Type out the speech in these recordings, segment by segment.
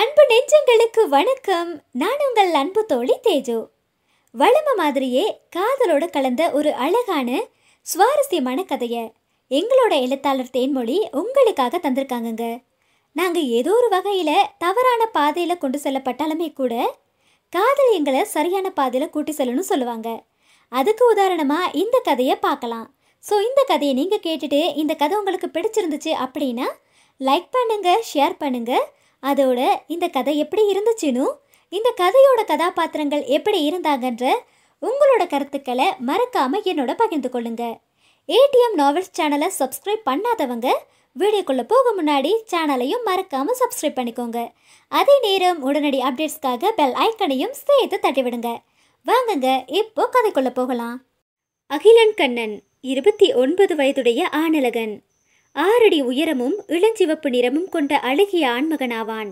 அன்பு நெஞ்சங்களுக்கு வணக்கம் நான் உங்கள் அன்பு தோழி தேஜு வளம மாதிரியே காதலோடு கலந்த ஒரு அழகான சுவாரஸ்யமான கதையை எங்களோட எழுத்தாளர் தேன்மொழி உங்களுக்காக தந்திருக்காங்கங்க நாங்கள் ஏதோ ஒரு வகையில் தவறான பாதையில் கொண்டு செல்லப்பட்டாலுமே கூட காதல் எங்களை சரியான பாதையில் கூட்டி செல்லணும்னு சொல்லுவாங்க அதுக்கு உதாரணமாக இந்த கதையை பார்க்கலாம் ஸோ இந்த கதையை நீங்கள் கேட்டுட்டு இந்த கதை உங்களுக்கு பிடிச்சிருந்துச்சு அப்படின்னா லைக் பண்ணுங்கள் ஷேர் பண்ணுங்கள் அதோட இந்த கதை எப்படி இருந்துச்சுனும் இந்த கதையோட கதாபாத்திரங்கள் எப்படி இருந்தாங்கன்ற உங்களோட கருத்துக்களை மறக்காமல் என்னோட பகிர்ந்து கொள்ளுங்க ஏடிஎம் நாவல்ஸ் சேனலை சப்ஸ்கிரைப் பண்ணாதவங்க வீடியோக்குள்ளே போக முன்னாடி சேனலையும் மறக்காமல் சப்ஸ்கிரைப் பண்ணிக்கோங்க அதே நேரம் உடனடி அப்டேட்ஸ்க்காக பெல் ஐக்கனையும் சேர்த்து தட்டிவிடுங்க வாங்குங்க இப்போ கதைக்குள்ளே போகலாம் அகிலன் கண்ணன் இருபத்தி ஒன்பது வயதுடைய ஆணலகன் ஆறடி உயரமும் இளஞ்சிவப்பு நிறமும் கொண்ட அழகிய ஆண்மகனாவான்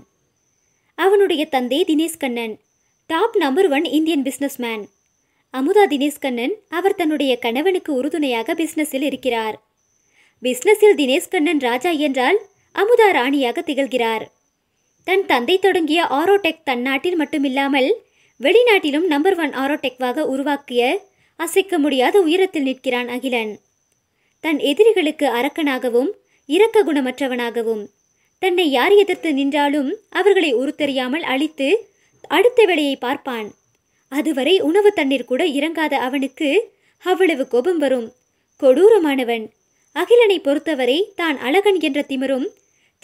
அவனுடைய தந்தை Dinesh Kannan top number one Indian businessman Amudha Dinesh Kannan அவர் தன்னுடைய கணவனுக்கு உறுதுணையாக பிஸ்னஸில் இருக்கிறார் பிஸ்னஸில் தினேஷ்கண்ணன் ராஜா என்றால் அமுதா ராணியாக திகழ்கிறார் தன் தந்தை தொடங்கிய ஆரோடெக் தன்னாட்டில் மட்டுமில்லாமல் வெளிநாட்டிலும் நம்பர் ஒன் ஆரோடெக்வாக உருவாக்கிய அசைக்க முடியாத உயரத்தில் நிற்கிறான் அகிலன் தன் எதிரிகளுக்கு அரக்கனாகவும் இரக்க குணமற்றவனாகவும் தன்னை யார் எதிர்த்து நின்றாலும் அவர்களை உருத்தெறியாமல் அழித்து அடுத்த வேளையை பார்ப்பான் அதுவரை உணவு தண்ணீர் கூட இறங்காத அவனுக்கு அவ்வளவு கோபம் வரும் கொடூரமானவன் அகிலனை பொறுத்தவரை தான் அழகன் என்ற திமிரும்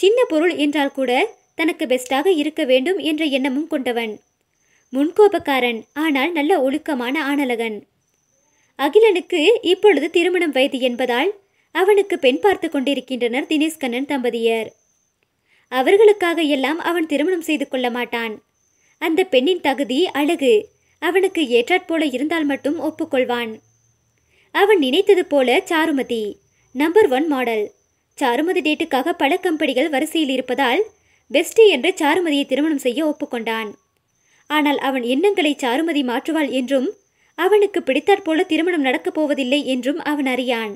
சின்ன பொருள் என்றால் கூட தனக்கு பெஸ்டாக இருக்க வேண்டும் என்ற எண்ணமும் கொண்டவன் முன்கோபக்காரன் ஆனால் நல்ல ஒழுக்கமான ஆணலகன் அகிலனுக்கு இப்பொழுது திருமணம் வயது என்பதால் அவனுக்கு பெண் பார்த்து கொண்டிருக்கின்றனர் தினேஷ்கண்ணன் தம்பதியர் அவர்களுக்காக எல்லாம் அவன் திருமணம் செய்து கொள்ள மாட்டான் அந்த பெண்ணின் தகுதி அழகு அவனுக்கு ஏற்றாற்போல இருந்தால் மட்டும் ஒப்புக்கொள்வான் அவன் நினைத்தது போல Charumathi number one model Charumathi டேட்டுக்காக பல கம்பெனிகள் வரிசையில் இருப்பதால் பெஸ்டி என்று சாருமதியை திருமணம் செய்ய ஒப்புக்கொண்டான் ஆனால் அவன் எண்ணங்களை சாருமதி மாற்றுவாள் என்றும் அவனுக்கு பிடித்தாற்போல திருமணம் நடக்கப் போவதில்லை என்றும் அவன் அறியான்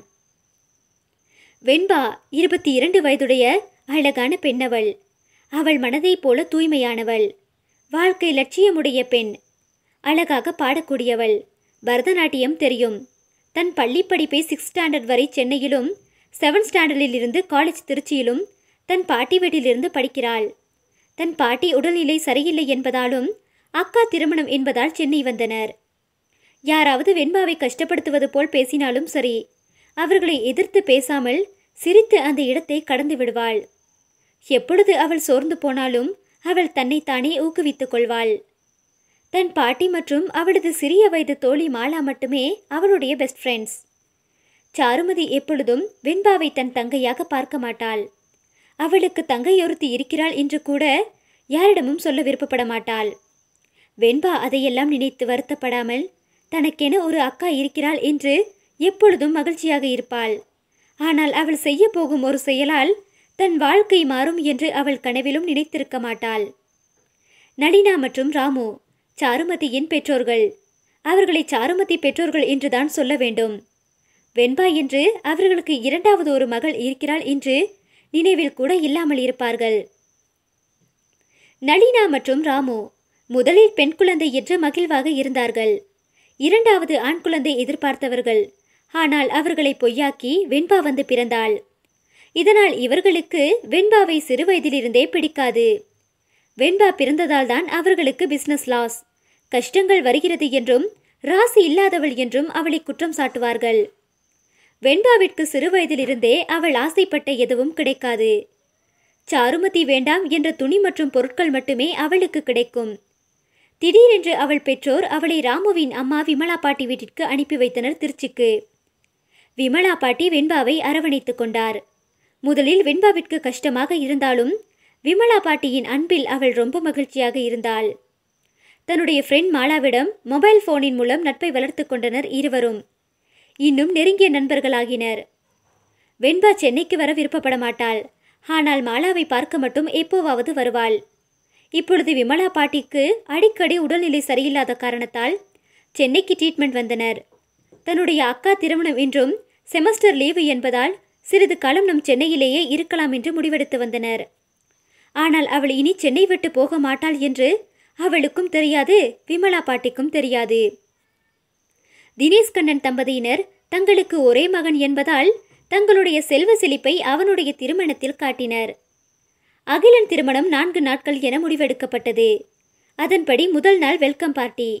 வெண்பா இருபத்தி இரண்டு வயதுடைய அழகான பெண்ணவள் அவள் மனதைப் போல தூய்மையானவள் வாழ்க்கை லட்சியமுடைய பெண் அழகாக பாடக்கூடியவள் பரதநாட்டியம் தெரியும் தன் பள்ளிப்படிப்பை சிக்ஸ் ஸ்டாண்டர்ட் வரை சென்னையிலும் செவன்த் ஸ்டாண்டர்டில் இருந்து காலேஜ் திருச்சியிலும் தன் பாட்டி வீட்டிலிருந்து படிக்கிறாள் தன் பாட்டி உடல்நிலை சரியில்லை என்பதாலும் அக்கா திருமணம் என்பதால் சென்னை வந்தனர் யாராவது வெண்பாவை கஷ்டப்படுத்துவது போல் பேசினாலும் சரி அவர்களை எதிர்த்து பேசாமல் சிரித்து அந்த இடத்தை கடந்து விடுவாள் எப்பொழுது அவள் சோர்ந்து போனாலும் அவள் தன்னைத்தானே ஊக்குவித்துக் கொள்வாள் தன் பாட்டி மற்றும் அவளது சிறிய வயது தோழி மாலா மட்டுமே அவளுடைய பெஸ்ட் ஃப்ரெண்ட்ஸ் சாருமதி எப்பொழுதும் வெண்பாவை தன் தங்கையாக பார்க்க மாட்டாள் அவளுக்கு தங்கையொருத்தி இருக்கிறாள் என்று கூட யாரிடமும் சொல்ல விருப்பப்பட மாட்டாள் வெண்பா அதையெல்லாம் நினைத்து வருத்தப்படாமல் தனக்கென ஒரு அக்கா இருக்கிறாள் என்று எப்பொழுதும் மகிழ்ச்சியாக இருப்பாள் ஆனால் அவள் செய்ய போகும் ஒரு செயலால் தன் வாழ்க்கை மாறும் என்று அவள் கனவிலும் நினைத்திருக்க மாட்டாள் நளினா மற்றும் ராமு சாருமதியின் பெற்றோர்கள் அவர்களை சாருமதி பெற்றோர்கள் என்றுதான் சொல்ல வேண்டும் வெண்பா என்று அவர்களுக்கு இரண்டாவது ஒரு மகள் இருக்கிறாள் என்று நினைவில் கூட இல்லாமல் இருப்பார்கள் நளினா மற்றும் ராமு முதலில் பெண் குழந்தை என்று மகிழ்வாக இருந்தார்கள் இரண்டாவது ஆண் குழந்தை எதிர்பார்த்தவர்கள் ஆனால் அவர்களை பொய்யாக்கி வெண்பா வந்து பிறந்தாள் இதனால் இவர்களுக்கு வெண்பாவை சிறு வயதிலிருந்தே பிடிக்காது வெண்பா பிறந்ததால் தான் அவர்களுக்கு பிசினஸ் லாஸ் கஷ்டங்கள் வருகிறது என்றும் ராசி இல்லாதவள் என்றும் அவளை குற்றம் சாட்டுவார்கள் வெண்பாவிற்கு சிறு வயதிலிருந்தே அவள் ஆசைப்பட்ட எதுவும் கிடைக்காது சாருமதி வேண்டாம் என்ற துணி மற்றும் பொருட்கள் மட்டுமே அவளுக்கு கிடைக்கும் திடீரென்று அவள் பெற்றோர் அவளை ராமுவின் அம்மா விமலா பாட்டி வீட்டிற்கு அனுப்பி வைத்தனர் திருச்சிக்கு விமலா பாட்டி வெண்பாவை அரவணைத்துக் கொண்டார் முதலில் வெண்பாவிற்கு கஷ்டமாக இருந்தாலும் விமலா பாட்டியின் அன்பில் அவள் ரொம்ப மகிழ்ச்சியாக இருந்தாள் தன்னுடைய ஃப்ரெண்ட் மாலாவிடம் மொபைல் ஃபோனின் மூலம் நட்பை வளர்த்து கொண்டனர் இருவரும் இன்னும் நெருங்கிய நண்பர்களாகினர் வெண்பா சென்னைக்கு வர விருப்பப்பட மாட்டாள் ஆனால் மாலாவை பார்க்க மட்டும் எப்போவாவது வருவாள் இப்பொழுது விமலா பாட்டிக்கு அடிக்கடி உடல்நிலை சரியில்லாத காரணத்தால் சென்னைக்கு ட்ரீட்மெண்ட் வந்தனர் தன்னுடைய அக்கா திருமணம் என்றும் செமஸ்டர் லீவு என்பதால் சிறிது காலம் நம் சென்னையிலேயே இருக்கலாம் என்று முடிவெடுத்து வந்தனர் ஆனால் அவள் இனி சென்னை விட்டு போக மாட்டாள் என்று அவளுக்கும் தெரியாது விமலா பாட்டிக்கும் தெரியாது தினேஷ் கண்ணன் தம்பதியினர் தங்களுக்கு ஒரே மகன் என்பதால் தங்களுடைய செல்வ செழிப்பை அவனுடைய திருமணத்தில் காட்டினர் அகிலன் திருமணம் நான்கு நாட்கள் என முடிவெடுக்கப்பட்டது அதன்படி முதல் நாள் வெல்கம் பார்ட்டி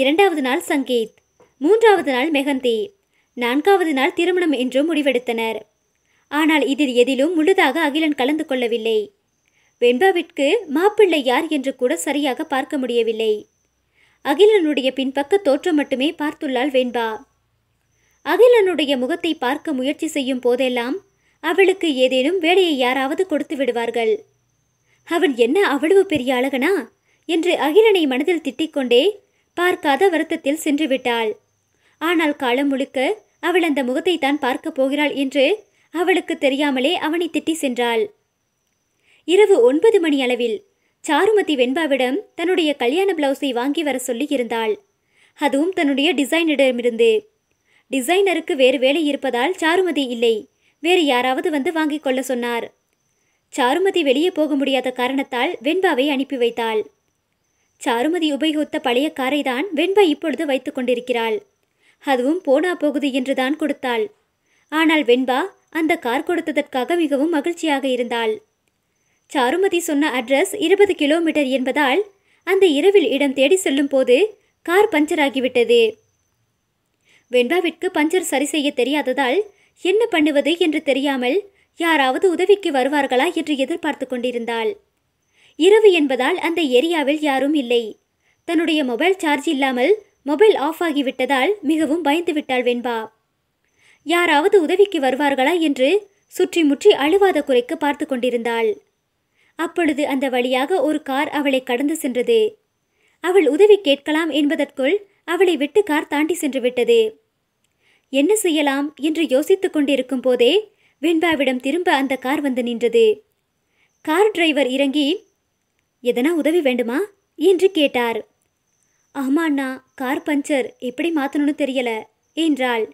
இரண்டாவது நாள் சங்கீத் மூன்றாவது நாள் மெஹந்தி நான்காவது நாள் திருமணம் என்றும் முடிவெடுத்தனர் ஆனால் இதில் எதிலும் முழுதாக அகிலன் கலந்து கொள்ளவில்லை வெண்பாவிற்கு மாப்பிள்ளை யார் என்று கூட சரியாக பார்க்க முடியவில்லை அகிலனுடைய பின்பக்க தோற்றம் மட்டுமே பார்த்துள்ளாள் வெண்பா அகிலனுடைய முகத்தை பார்க்க முயற்சி செய்யும் போதெல்லாம் அவளுக்கு ஏதேனும் வேலையை யாராவது கொடுத்து விடுவார்கள் அவன் என்ன அவ்வளவு பெரிய அழகனா என்று அகிலனை மனதில் திட்டிக்கொண்டே பார்க்காத வருத்தத்தில் சென்று விட்டாள் ஆனால் காலம் முழுக்க அவள் அந்த முகத்தை தான் பார்க்கப் போகிறாள் என்று அவளுக்கு தெரியாமலே அவனை திட்டி சென்றாள் இரவு ஒன்பது மணி அளவில் சாருமதி வெண்பாவிடம் தன்னுடைய கல்யாண பிளவுஸை வாங்கி வர சொல்லி இருந்தாள் அதுவும் தன்னுடைய டிசைனரிடமிருந்து டிசைனருக்கு வேறு வேலை இருப்பதால் சாருமதி இல்லை வேறு யாராவது வந்து வாங்கிக் கொள்ள சொன்னார் சாருமதி வெளியே போக முடியாத காரணத்தால் வெண்பாவை அனுப்பி வைத்தாள் சாருமதி உபயோகித்த பழைய காரை தான் வெண்பா இப்பொழுது வைத்து கொண்டிருக்கிறாள் அதுவும் போனா போகுது என்றுதான் கொடுத்தாள் ஆனால் வெண்பா அந்த கார் கொடுத்ததற்காக மிகவும் மகிழ்ச்சியாக இருந்தாள் சாருமதி சொன்ன அட்ரஸ் இருபது கிலோமீட்டர் என்பதால் அந்த இரவில் இடம் தேடி செல்லும் போது கார் பஞ்சராகிவிட்டது வெண்பாவிற்கு பஞ்சர் சரி செய்ய தெரியாததால் என்ன பண்ணுவது என்று தெரியாமல் யாராவது உதவிக்கு வருவார்களா என்று எதிர்பார்த்து கொண்டிருந்தாள் இரவு என்பதால் அந்த ஏரியாவில் யாரும் இல்லை தன்னுடைய மொபைல் சார்ஜ் இல்லாமல் மொபைல் ஆஃப் ஆகிவிட்டதால் மிகவும் பயந்து விட்டாள் வெண்பா யாராவது உதவிக்கு வருவார்களா என்று சுற்றி முற்றி அழுவாத குறைக்கு பார்த்து கொண்டிருந்தாள் அப்பொழுது அந்த வழியாக ஒரு கார் அவளை கடந்து சென்றது அவள் உதவி கேட்கலாம் என்பதற்குள் அவளை விட்டு கார் தாண்டி சென்று விட்டது என்ன செய்யலாம் என்று யோசித்துக் கொண்டிருக்கும் போதே வெண்பாவிடம் திரும்ப அந்த கார் வந்து நின்றது கார் டிரைவர் இறங்கி எதனா உதவி வேண்டுமா என்று கேட்டார் ஆமாண்ணா கார் பஞ்சர் எப்படி மாற்றணும்னு தெரியல என்றாள்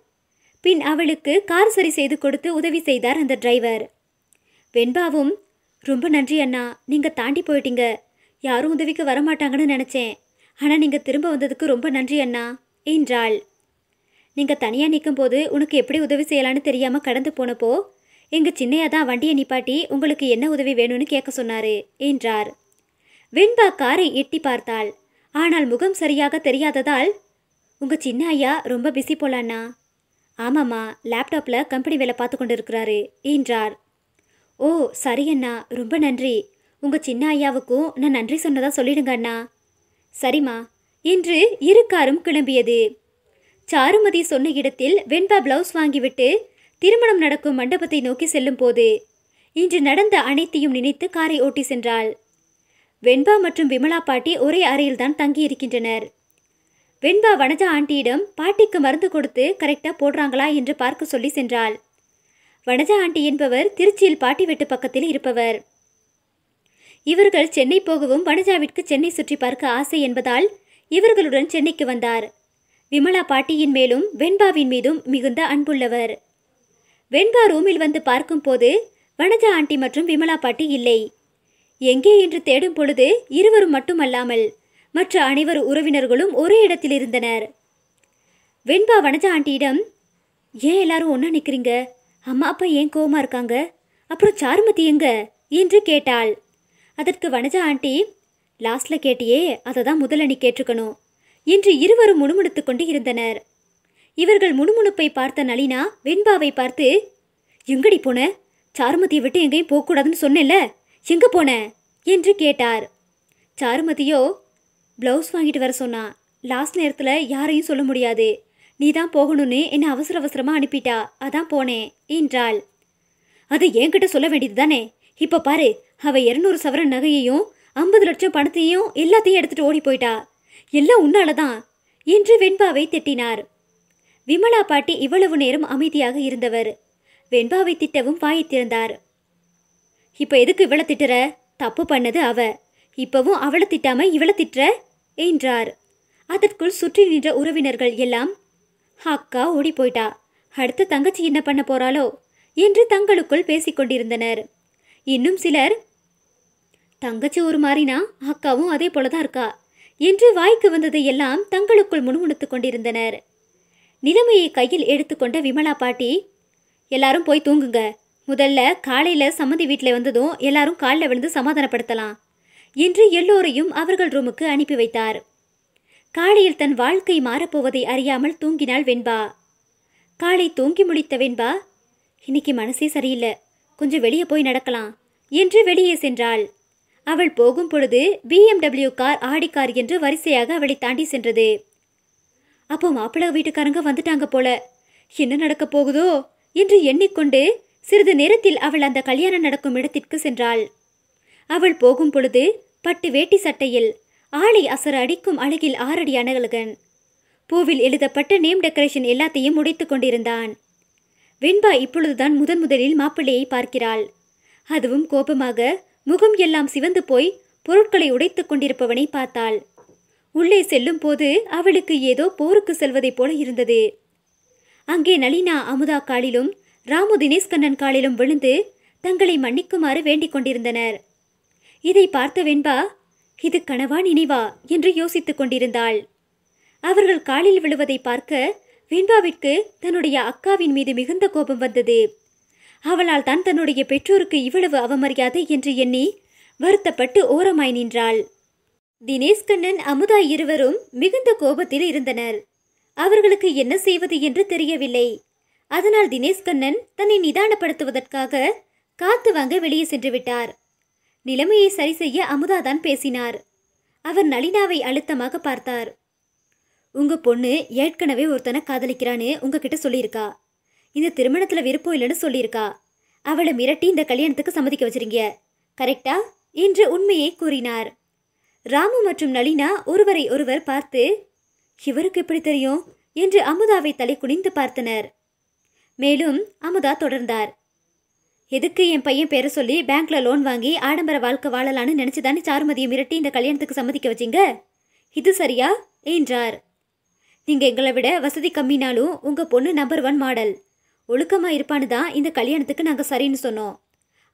பின் அவளுக்கு கார் சரி செய்து கொடுத்து உதவி செய்தார் அந்த டிரைவர் வெண்பாவும் ரொம்ப நன்றி அண்ணா நீங்கள் தாண்டி போயிட்டீங்க யாரும் உதவிக்கு வரமாட்டாங்கன்னு நினச்சேன் ஆனால் நீங்கள் திரும்ப வந்ததுக்கு ரொம்ப நன்றி அண்ணா என்றாள் நீங்கள் தனியாக நிற்கும்போது உனக்கு எப்படி உதவி செய்யலான்னு தெரியாமல் கடந்து போனப்போ எங்கள் சின்னையா தான் வண்டியை நிப்பாட்டி உங்களுக்கு என்ன உதவி வேணும்னு கேட்க சொன்னார் என்றார் வெண்பா காரை எட்டி பார்த்தாள் ஆனால் முகம் சரியாக தெரியாததால் உங்கள் சின்ன ஐயா ரொம்ப பிஸி போலான்னா ஆமாம்மா லேப்டாப்பில் கம்பெனி வேலை பார்த்து கொண்டு இருக்கிறாரு என்றார் ஓ சரி அண்ணா ரொம்ப நன்றி உங்கள் சின்ன ஐயாவுக்கும் நான் நன்றி சொன்னதாக சொல்லிடுங்க அண்ணா சரிம்மா இன்று இரு காரும் கிளம்பியது சாருமதி சொன்ன இடத்தில் வெண்பா பிளவுஸ் வாங்கிவிட்டு திருமணம் நடக்கும் மண்டபத்தை நோக்கி செல்லும் போது இன்று நடந்த அனைத்தையும் நினைத்து காரை ஓட்டி சென்றாள் வெண்பா மற்றும் விமலா பாட்டி ஒரே அறையில்தான் தங்கியிருக்கின்றனர் வெண்பா வனஜா ஆண்டியிடம் பாட்டிக்கு மருந்து கொடுத்து கரெக்டாக போடுறாங்களா என்று பார்க்க சொல்லி சென்றாள் வனஜா ஆண்டி என்பவர் திருச்சியில் பாட்டி வெட்டு பக்கத்தில் இருப்பவர் இவர்கள் சென்னை போகவும் வனஜாவிற்கு சென்னை சுற்றி பார்க்க ஆசை என்பதால் இவர்களுடன் சென்னைக்கு வந்தார் விமலா பாட்டியின் மேலும் வெண்பாவின் மீதும் மிகுந்த அன்புள்ளவர் வெண்பா ரூமில் வந்து பார்க்கும்போது வனஜா ஆண்டி மற்றும் விமலா பாட்டி இல்லை எங்கே என்று தேடும் பொழுது இருவரும் மட்டுமல்லாமல் மற்ற அனைவரும் உறவினர்களும் ஒரே இடத்தில் இருந்தனர் வெண்பா வனஜா ஆண்டியிடம் ஏன் எல்லாரும் ஒன்றா நிற்கிறீங்க அம்மா அப்பா ஏன் கோவமாக இருக்காங்க அப்புறம் சாருமதி எங்க என்று கேட்டாள் அதற்கு வனஜா ஆண்டி லாஸ்ட்ல கேட்டியே அதை தான் முதலணி நீ கேட்டிருக்கணும் என்று இருவரும் முணுமுணுத்துக் கொண்டு இருந்தனர் இவர்கள் முணுமுணுப்பை பார்த்த நளினா வெண்பாவை பார்த்து எங்கடி போன சாருமதியை விட்டு எங்கேயும் போகக்கூடாதுன்னு சொன்னேன்ல எங்கே போன என்று கேட்டார் சாருமதியோ ப்ளவுஸ் வாங்கிட்டு வர சொன்னான் லாஸ்ட் நேரத்தில் யாரையும் சொல்ல முடியாது நீ தான் போகணும்னு என்னை அவசர அவசரமாக அனுப்பிட்டா அதான் போனேன் என்றாள் அதை என்கிட்ட சொல்ல வேண்டியது தானே இப்போ பாரு அவள் இரநூறு சவரன் நகையையும் ஐம்பது லட்சம் பணத்தையும் எல்லாத்தையும் எடுத்துகிட்டு ஓடி போயிட்டா எல்லாம் உன்னால தான் என்று வெண்பாவை திட்டினார் விமலா பாட்டி இவ்வளவு நேரம் அமைதியாக இருந்தவர் வெண்பாவை திட்டவும் வாயை திறந்தார் இப்போ எதுக்கு இவளை திட்டுற தப்பு பண்ணது அவ இப்பவும் அவளை திட்டாம இவளை திட்டுற என்றார் அதற்குள் சுற்றி நின்ற உறவினர்கள் எல்லாம் அக்கா ஓடி போயிட்டா அடுத்து தங்கச்சி என்ன பண்ண போறாளோ என்று தங்களுக்குள் பேசிக்கொண்டிருந்தனர் இன்னும் சிலர் தங்கச்சி ஒரு மாறினா அக்காவும் அதே போல தான் இருக்கா என்று வாய்க்கு வந்ததை எல்லாம் தங்களுக்குள் முணுமுணுத்துக் கொண்டிருந்தனர் நிலைமையை கையில் எடுத்துக்கொண்ட விமலா பாட்டி எல்லாரும் போய் தூங்குங்க முதல்ல காலையில சம்மதி வீட்டில் வந்ததும் எல்லாரும் காலில் விழுந்து சமாதானப்படுத்தலாம் என்று எல்லோரையும் அவர்கள் ரூமுக்கு அனுப்பி வைத்தார் காலையில் தன் வாழ்க்கை மாறப்போவதை அறியாமல் தூங்கினாள் வெண்பா காலை தூங்கி முடித்த வெண்பா இன்னைக்கு மனசே சரியில்லை கொஞ்சம் வெளியே போய் நடக்கலாம் என்று வெளியே சென்றாள் அவள் போகும் பொழுது பிஎம்டபிள்யூ கார் ஆடி கார் என்று வரிசையாக அவளை தாண்டி சென்றது அப்போ மாப்பிள்ளை வீட்டுக்காரங்க வந்துட்டாங்க போல என்ன நடக்க போகுதோ என்று எண்ணிக்கொண்டு சிறிது நேரத்தில் அவள் அந்த கல்யாணம் நடக்கும் இடத்திற்கு சென்றாள் அவள் போகும் பொழுது பட்டு வேட்டி சட்டையில் ஆளை அசர அடிக்கும் அழகில் ஆறடி அனகழகன் பூவில் எழுதப்பட்ட நேம் டெக்கரேஷன் எல்லாத்தையும் முடித்து கொண்டிருந்தான் வெண்பா இப்பொழுதுதான் முதன் முதலில் மாப்பிள்ளையை பார்க்கிறாள் அதுவும் கோபமாக முகம் எல்லாம் சிவந்து போய் பொருட்களை உடைத்துக் கொண்டிருப்பவனை பார்த்தாள் உள்ளே செல்லும் போது அவளுக்கு ஏதோ போருக்கு செல்வதைப் போல இருந்தது அங்கே நளினா அமுதா காலிலும் ராமு தினேஷ்கண்ணன் காலிலும் விழுந்து தங்களை மன்னிக்குமாறு வேண்டிக் கொண்டிருந்தனர் இதை பார்த்த வெண்பா இது கனவா நினைவா என்று யோசித்துக் கொண்டிருந்தாள் அவர்கள் காலில் விழுவதை பார்க்க வெண்பாவிற்கு தன்னுடைய அக்காவின் மீது மிகுந்த கோபம் வந்தது அவளால் தான் தன்னுடைய பெற்றோருக்கு இவ்வளவு அவமரியாதை என்று எண்ணி வருத்தப்பட்டு ஓரமாய் நின்றாள் தினேஷ் கண்ணன் அமுதா இருவரும் மிகுந்த கோபத்தில் இருந்தனர் அவர்களுக்கு என்ன செய்வது என்று தெரியவில்லை அதனால் தினேஷ் கண்ணன் தன்னை நிதானப்படுத்துவதற்காக காத்து வாங்க வெளியே சென்று விட்டார் நிலைமையை சரி செய்ய அமுதா தான் பேசினார் அவர் நளினாவை அழுத்தமாக பார்த்தார் உங்க பொண்ணு ஏற்கனவே ஒருத்தனை காதலிக்கிறான்னு உங்ககிட்ட சொல்லியிருக்கா இந்த திருமணத்தில் விருப்பம் இல்லைன்னு சொல்லியிருக்கா அவளை மிரட்டி இந்த கல்யாணத்துக்கு சம்மதிக்க வச்சிருங்க கரெக்டா என்று உண்மையை கூறினார் ராமு மற்றும் நளினா ஒருவரை ஒருவர் பார்த்து இவருக்கு எப்படி தெரியும் என்று அமுதாவை தலை குனிந்து பார்த்தனர் மேலும் அமுதா தொடர்ந்தார் எதுக்கு என் பையன் பேரை சொல்லி பேங்க்ல லோன் வாங்கி ஆடம்பர வாழ்க்கை வாழலான்னு நினைச்சுதானே சாருமதியை மிரட்டி இந்த கல்யாணத்துக்கு சம்மதிக்க வச்சிங்க இது சரியா என்றார் நீங்க எங்களை விட வசதி கம்மினாலும் உங்க பொண்ணு நம்பர் ஒன் மாடல் ஒழுக்கமாக இருப்பான்னு தான் இந்த கல்யாணத்துக்கு நாங்கள் சரின்னு சொன்னோம்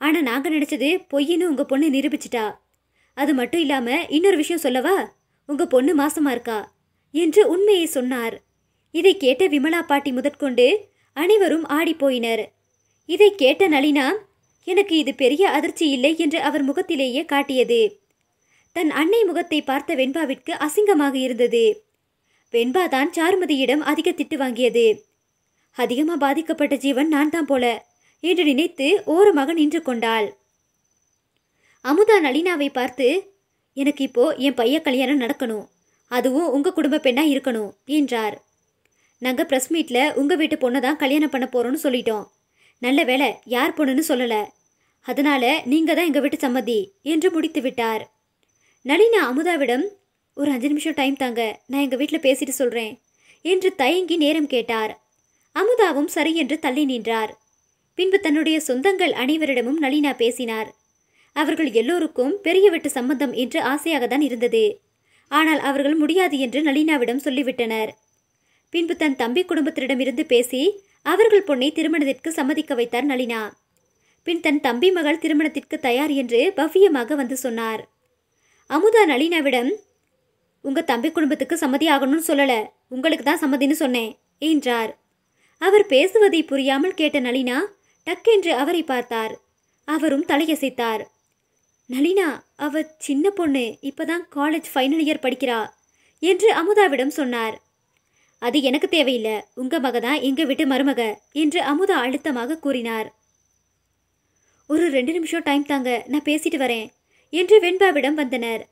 ஆனால் நாங்கள் நினச்சது பொய்ன்னு உங்கள் பொண்ணு நிரூபிச்சிட்டா அது மட்டும் இல்லாமல் இன்னொரு விஷயம் சொல்லவா உங்கள் பொண்ணு மாசமாக இருக்கா என்று உண்மையை சொன்னார் இதை கேட்ட விமலா பாட்டி முதற்கொண்டு அனைவரும் ஆடிப்போயினர் இதை கேட்ட நளினா எனக்கு இது பெரிய அதிர்ச்சி இல்லை என்று அவர் முகத்திலேயே காட்டியது தன் அன்னை முகத்தை பார்த்த வெண்பாவிற்கு அசிங்கமாக இருந்தது வெண்பா தான் சாருமதியிடம் அதிக திட்டு வாங்கியது அதிகமாக பாதிக்கப்பட்ட ஜீவன் நான் தான் போல என்று நினைத்து ஓரமாக நின்று கொண்டாள் அமுதா நளினாவை பார்த்து எனக்கு இப்போ என் பைய கல்யாணம் நடக்கணும் அதுவும் உங்கள் குடும்ப பெண்ணாக இருக்கணும் என்றார் நாங்கள் ப்ரெஸ் மீட்டில் உங்கள் வீட்டு பொண்ணை தான் கல்யாணம் பண்ண போகிறோன்னு சொல்லிட்டோம் நல்ல வேலை யார் பொண்ணுன்னு சொல்லலை அதனால் நீங்கள் தான் எங்கள் வீட்டு சம்மதி என்று முடித்து விட்டார் நளினா அமுதாவிடம் ஒரு அஞ்சு நிமிஷம் டைம் தாங்க நான் எங்கள் வீட்டில் பேசிட்டு சொல்கிறேன் என்று தயங்கி நேரம் கேட்டார் அமுதாவும் சரியென்று தள்ளி நின்றார் பின்பு தன்னுடைய சொந்தங்கள் அனைவரிடமும் நளினா பேசினார் அவர்கள் எல்லோருக்கும் பெரிய வெட்டு சம்பந்தம் என்று ஆசையாகத்தான் இருந்தது ஆனால் அவர்கள் முடியாது என்று நளினாவிடம் சொல்லிவிட்டனர் பின்பு தன் தம்பி குடும்பத்திடமிருந்து பேசி அவர்கள் பொண்ணை திருமணத்திற்கு சம்மதிக்க வைத்தார் நளினா பின் தன் தம்பி மகள் திருமணத்திற்கு தயார் என்று பவ்யமாக வந்து சொன்னார் அமுதா நளினாவிடம் உங்க தம்பி குடும்பத்துக்கு சம்மதி ஆகணும்னு சொல்லல உங்களுக்கு தான் சம்மதின்னு சொன்னேன் என்றார் அவர் பேசுவதை புரியாமல் கேட்ட நளினா டக்கென்று அவரை பார்த்தார் அவரும் தலையசைத்தார் நளினா அவ சின்ன பொண்ணு இப்பதான் காலேஜ் ஃபைனல் இயர் படிக்கிறா என்று அமுதாவிடம் சொன்னார் அது எனக்கு தேவையில்லை உங்க மக தான் எங்க விட்டு மருமக என்று அமுதா அழுத்தமாக கூறினார் ஒரு ரெண்டு நிமிஷம் டைம் தாங்க நான் பேசிட்டு வரேன் என்று வெண்பாவிடம் வந்தனர்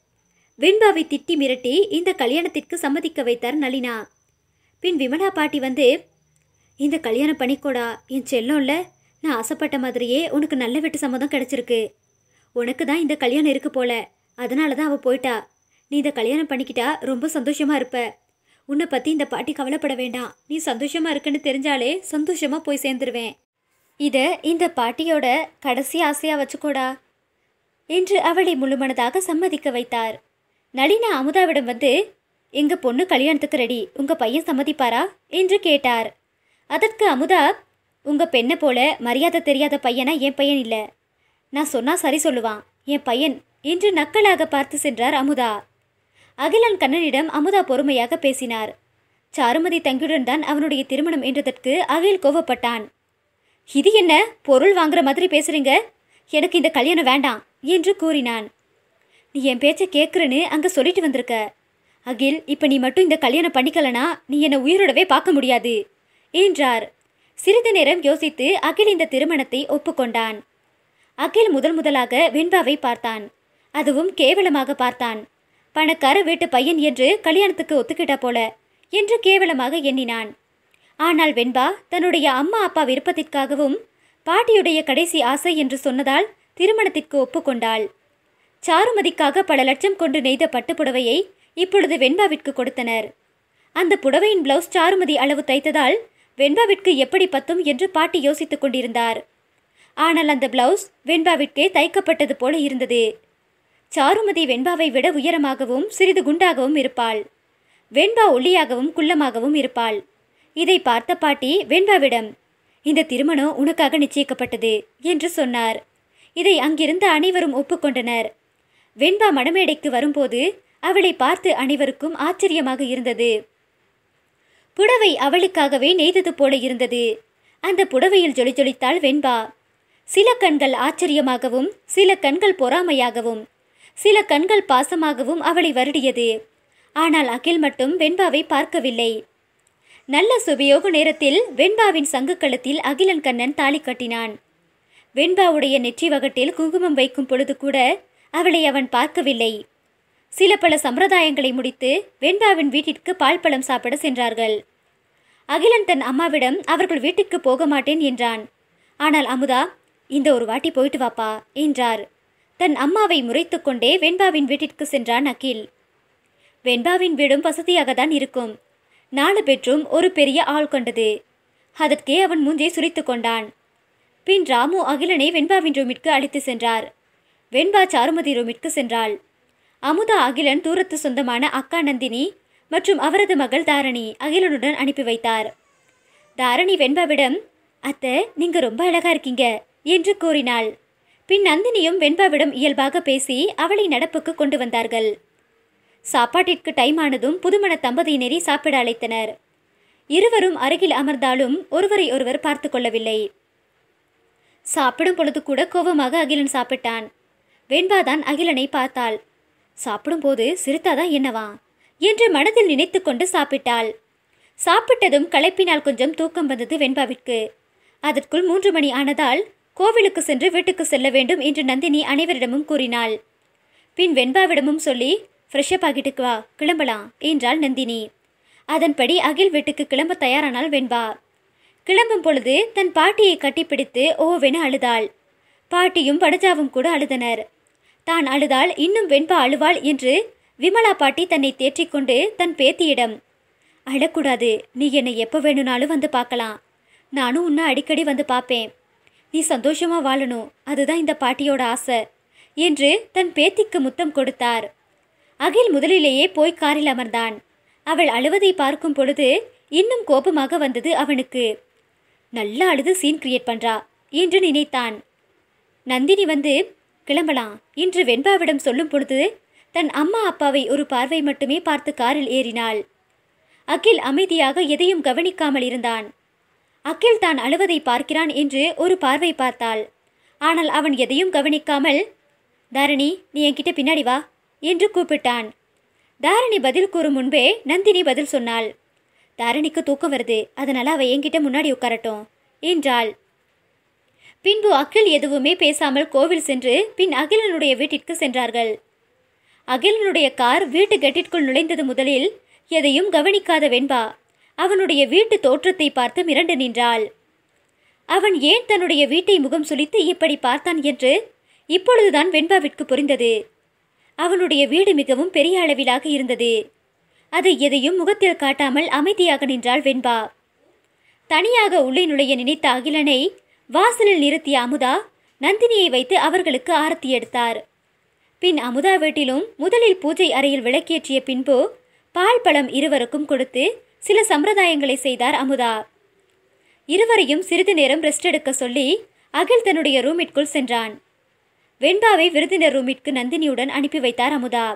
வெண்பாவை திட்டி மிரட்டி இந்த கல்யாணத்திற்கு சம்மதிக்க வைத்தார் நளினா பின் விமலா பாட்டி வந்து இந்த கல்யாணம் பண்ணிக்கோடா என் இல்லை நான் ஆசைப்பட்ட மாதிரியே உனக்கு நல்ல வெட்டு சம்மதம் கிடச்சிருக்கு உனக்கு தான் இந்த கல்யாணம் இருக்கு போல அதனால தான் அவள் போயிட்டா நீ இந்த கல்யாணம் பண்ணிக்கிட்டா ரொம்ப சந்தோஷமாக இருப்ப உன்னை பற்றி இந்த பாட்டி கவலைப்பட வேண்டாம் நீ சந்தோஷமாக இருக்குன்னு தெரிஞ்சாலே சந்தோஷமாக போய் சேர்ந்துருவேன் இதை இந்த பாட்டியோட கடைசி ஆசையாக வச்சுக்கோடா என்று அவளை முழுமனதாக சம்மதிக்க வைத்தார் நளினா அமுதாவிடம் வந்து எங்கள் பொண்ணு கல்யாணத்துக்கு ரெடி உங்கள் பையன் சம்மதிப்பாரா என்று கேட்டார் அதற்கு அமுதா உங்கள் பெண்ணை போல மரியாதை தெரியாத பையனா என் பையன் இல்லை நான் சொன்னால் சரி சொல்லுவான் என் பையன் என்று நக்கலாக பார்த்து சென்றார் அமுதா அகிலன் கண்ணனிடம் அமுதா பொறுமையாக பேசினார் சாருமதி தங்கியுடன் தான் அவனுடைய திருமணம் என்றதற்கு அகில் கோவப்பட்டான் இது என்ன பொருள் வாங்குற மாதிரி பேசுறீங்க எனக்கு இந்த கல்யாணம் வேண்டாம் என்று கூறினான் நீ என் பேச்சை கேட்குறேன்னு அங்கே சொல்லிட்டு வந்திருக்க அகில் இப்போ நீ மட்டும் இந்த கல்யாணம் பண்ணிக்கலனா நீ என்னை உயிரோடவே பார்க்க முடியாது என்றார் சிறிது நேரம் யோசித்து அகில் இந்த திருமணத்தை ஒப்புக்கொண்டான் அகில் முதல் முதலாக வெண்பாவை பார்த்தான் அதுவும் கேவலமாக பார்த்தான் பணக்கார வீட்டு பையன் என்று கல்யாணத்துக்கு ஒத்துக்கிட்ட போல என்று கேவலமாக எண்ணினான் ஆனால் வெண்பா தன்னுடைய அம்மா அப்பா விருப்பத்திற்காகவும் பாட்டியுடைய கடைசி ஆசை என்று சொன்னதால் திருமணத்திற்கு ஒப்புக்கொண்டாள் சாருமதிக்காக பல லட்சம் கொண்டு நெய்த புடவையை இப்பொழுது வெண்பாவிற்கு கொடுத்தனர் அந்த புடவையின் பிளவுஸ் சாருமதி அளவு தைத்ததால் வெண்பாவிற்கு எப்படி பத்தும் என்று பாட்டி யோசித்துக் கொண்டிருந்தார் ஆனால் அந்த பிளவுஸ் வெண்பாவிற்கே தைக்கப்பட்டது போல இருந்தது சாருமதி வெண்பாவை விட உயரமாகவும் சிறிது குண்டாகவும் இருப்பாள் வெண்பா ஒல்லியாகவும் குள்ளமாகவும் இருப்பாள் இதை பார்த்த பாட்டி வெண்பாவிடம் இந்த திருமணம் உனக்காக நிச்சயிக்கப்பட்டது என்று சொன்னார் இதை அங்கிருந்த அனைவரும் ஒப்புக்கொண்டனர் வெண்பா மடமேடைக்கு வரும்போது அவளை பார்த்து அனைவருக்கும் ஆச்சரியமாக இருந்தது புடவை அவளுக்காகவே நெய்தது போல இருந்தது அந்த புடவையில் ஜொலி ஜொலித்தாள் வெண்பா சில கண்கள் ஆச்சரியமாகவும் சில கண்கள் பொறாமையாகவும் சில கண்கள் பாசமாகவும் அவளை வருடியது ஆனால் அகில் மட்டும் வெண்பாவை பார்க்கவில்லை நல்ல சுபயோக நேரத்தில் வெண்பாவின் சங்கு கழுத்தில் அகிலன் கண்ணன் தாலி கட்டினான் வெண்பாவுடைய நெற்றி வகட்டில் குங்குமம் வைக்கும் பொழுது கூட அவளை அவன் பார்க்கவில்லை சில பல சம்பிரதாயங்களை முடித்து வெண்பாவின் வீட்டிற்கு பால் பழம் சாப்பிட சென்றார்கள் அகிலன் தன் அம்மாவிடம் அவர்கள் வீட்டுக்கு போக மாட்டேன் என்றான் ஆனால் அமுதா இந்த ஒரு வாட்டி போயிட்டு வாப்பா என்றார் தன் அம்மாவை முறைத்து கொண்டே வெண்பாவின் வீட்டிற்கு சென்றான் அகில் வெண்பாவின் வீடும் வசதியாக தான் இருக்கும் நாலு பெட்ரூம் ஒரு பெரிய ஆள் கொண்டது அதற்கே அவன் முந்தே சுரித்து கொண்டான் பின் ராமு அகிலனை வெண்பாவின் ரூமிற்கு அழைத்து சென்றார் வெண்பா சாருமதி ரூமிற்கு சென்றாள் அமுதா அகிலன் தூரத்து சொந்தமான அக்கா நந்தினி மற்றும் அவரது மகள் தாரணி அகிலனுடன் அனுப்பி வைத்தார் தாரணி வெண்பாவிடம் அத்தை நீங்க ரொம்ப அழகா இருக்கீங்க என்று கூறினாள் பின் நந்தினியும் வெண்பாவிடம் இயல்பாக பேசி அவளை நடப்புக்கு கொண்டு வந்தார்கள் சாப்பாட்டிற்கு டைம் ஆனதும் புதுமண தம்பதியினரை சாப்பிட அழைத்தனர் இருவரும் அருகில் அமர்ந்தாலும் ஒருவரை ஒருவர் பார்த்து கொள்ளவில்லை சாப்பிடும் பொழுது கூட கோபமாக அகிலன் சாப்பிட்டான் வெண்பாதான் அகிலனை பார்த்தாள் சாப்பிடும்போது சிறுத்தாதான் என்னவா என்று மனதில் நினைத்து கொண்டு சாப்பிட்டாள் சாப்பிட்டதும் களைப்பினால் கொஞ்சம் தூக்கம் வந்தது வெண்பாவிற்கு அதற்குள் மூன்று மணி ஆனதால் கோவிலுக்கு சென்று வீட்டுக்கு செல்ல வேண்டும் என்று நந்தினி அனைவரிடமும் கூறினாள் பின் வெண்பாவிடமும் சொல்லி ஃப்ரெஷ்அப் ஆகிட்டுக்கு வா கிளம்பலாம் என்றாள் நந்தினி அதன்படி அகில் வீட்டுக்கு கிளம்ப தயாரானாள் வெண்பா கிளம்பும் பொழுது தன் பாட்டியை கட்டிப்பிடித்து ஓவென அழுதாள் பாட்டியும் படஜாவும் கூட அழுதனர் தான் அழுதால் இன்னும் வெண்பா அழுவாள் என்று விமலா பாட்டி தன்னை தேற்றிக்கொண்டு தன் பேத்தியிடம் அழக்கூடாது நீ என்னை எப்போ வேணும்னாலும் வந்து பார்க்கலாம் நானும் உன்ன அடிக்கடி வந்து பார்ப்பேன் நீ சந்தோஷமாக வாழணும் அதுதான் இந்த பாட்டியோட ஆசை என்று தன் பேத்திக்கு முத்தம் கொடுத்தார் அகில் முதலிலேயே போய் காரில் அமர்ந்தான் அவள் அழுவதை பார்க்கும் பொழுது இன்னும் கோபமாக வந்தது அவனுக்கு நல்லா அழுது சீன் கிரியேட் பண்ணுறா என்று நினைத்தான் நந்தினி வந்து கிளம்பலாம் இன்று வெண்பாவிடம் சொல்லும் பொழுது தன் அம்மா அப்பாவை ஒரு பார்வை மட்டுமே பார்த்து காரில் ஏறினாள் அகில் அமைதியாக எதையும் கவனிக்காமல் இருந்தான் அகில் தான் அழுவதை பார்க்கிறான் என்று ஒரு பார்வை பார்த்தாள் ஆனால் அவன் எதையும் கவனிக்காமல் தாரணி நீ என்கிட்ட பின்னாடி வா என்று கூப்பிட்டான் தாரணி பதில் கூறும் முன்பே நந்தினி பதில் சொன்னாள் தாரணிக்கு தூக்கம் வருது அதனால் அவள் என்கிட்ட முன்னாடி உட்காரட்டும் என்றாள் பின்பு அகில் எதுவுமே பேசாமல் கோவில் சென்று பின் அகிலனுடைய வீட்டிற்கு சென்றார்கள் அகிலனுடைய கார் வீட்டு கெட்டிற்குள் நுழைந்தது முதலில் எதையும் கவனிக்காத வெண்பா அவனுடைய வீட்டு தோற்றத்தை பார்த்து மிரண்டு நின்றாள் அவன் ஏன் தன்னுடைய வீட்டை முகம் சுழித்து இப்படி பார்த்தான் என்று இப்பொழுதுதான் வெண்பாவிற்கு புரிந்தது அவனுடைய வீடு மிகவும் பெரிய அளவிலாக இருந்தது அதை எதையும் முகத்தில் காட்டாமல் அமைதியாக நின்றாள் வெண்பா தனியாக உள்ளே நுழைய நினைத்த அகிலனை வாசலில் நிறுத்திய அமுதா நந்தினியை வைத்து அவர்களுக்கு ஆரத்தி எடுத்தார் பின் அமுதா வீட்டிலும் முதலில் பூஜை அறையில் விளக்கேற்றிய பின்பு பால் பழம் இருவருக்கும் கொடுத்து சில சம்பிரதாயங்களை செய்தார் அமுதா இருவரையும் சிறிது நேரம் ரெஸ்ட் எடுக்க சொல்லி அகில் தன்னுடைய ரூமிற்குள் சென்றான் வெண்பாவை விருந்தினர் ரூமிற்கு நந்தினியுடன் அனுப்பி வைத்தார் அமுதா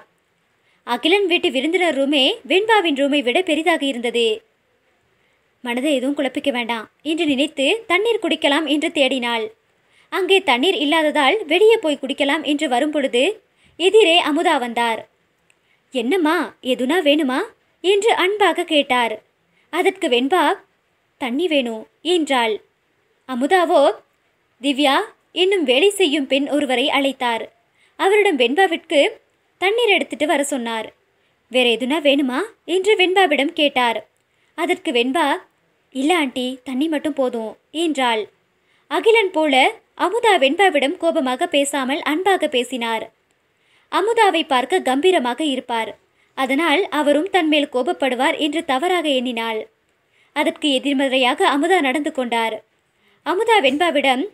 அகிலன் வீட்டு விருந்தினர் ரூமே வெண்பாவின் ரூமை விட பெரிதாக இருந்தது மனதை எதுவும் குழப்பிக்க வேண்டாம் என்று நினைத்து தண்ணீர் குடிக்கலாம் என்று தேடினாள் அங்கே தண்ணீர் இல்லாததால் வெளியே போய் குடிக்கலாம் என்று வரும்பொழுது எதிரே அமுதா வந்தார் என்னம்மா எதுனா வேணுமா என்று அன்பாக கேட்டார் அதற்கு வெண்பா தண்ணி வேணும் என்றாள் அமுதாவோ திவ்யா என்னும் வேலை செய்யும் பெண் ஒருவரை அழைத்தார் அவரிடம் வெண்பாவிற்கு தண்ணீர் எடுத்துட்டு வர சொன்னார் வேற எதுனா வேணுமா என்று வெண்பாவிடம் கேட்டார் அதற்கு வெண்பா இல்லை ஆண்டி தண்ணி மட்டும் போதும் என்றாள் அகிலன் போல அமுதா வெண்பாவிடம் கோபமாக பேசாமல் அன்பாக பேசினார் அமுதாவை பார்க்க கம்பீரமாக இருப்பார் அதனால் அவரும் தன்மேல் கோபப்படுவார் என்று தவறாக எண்ணினாள் அதற்கு எதிர்மறையாக அமுதா நடந்து கொண்டார் அமுதா வெண்பாவிடம்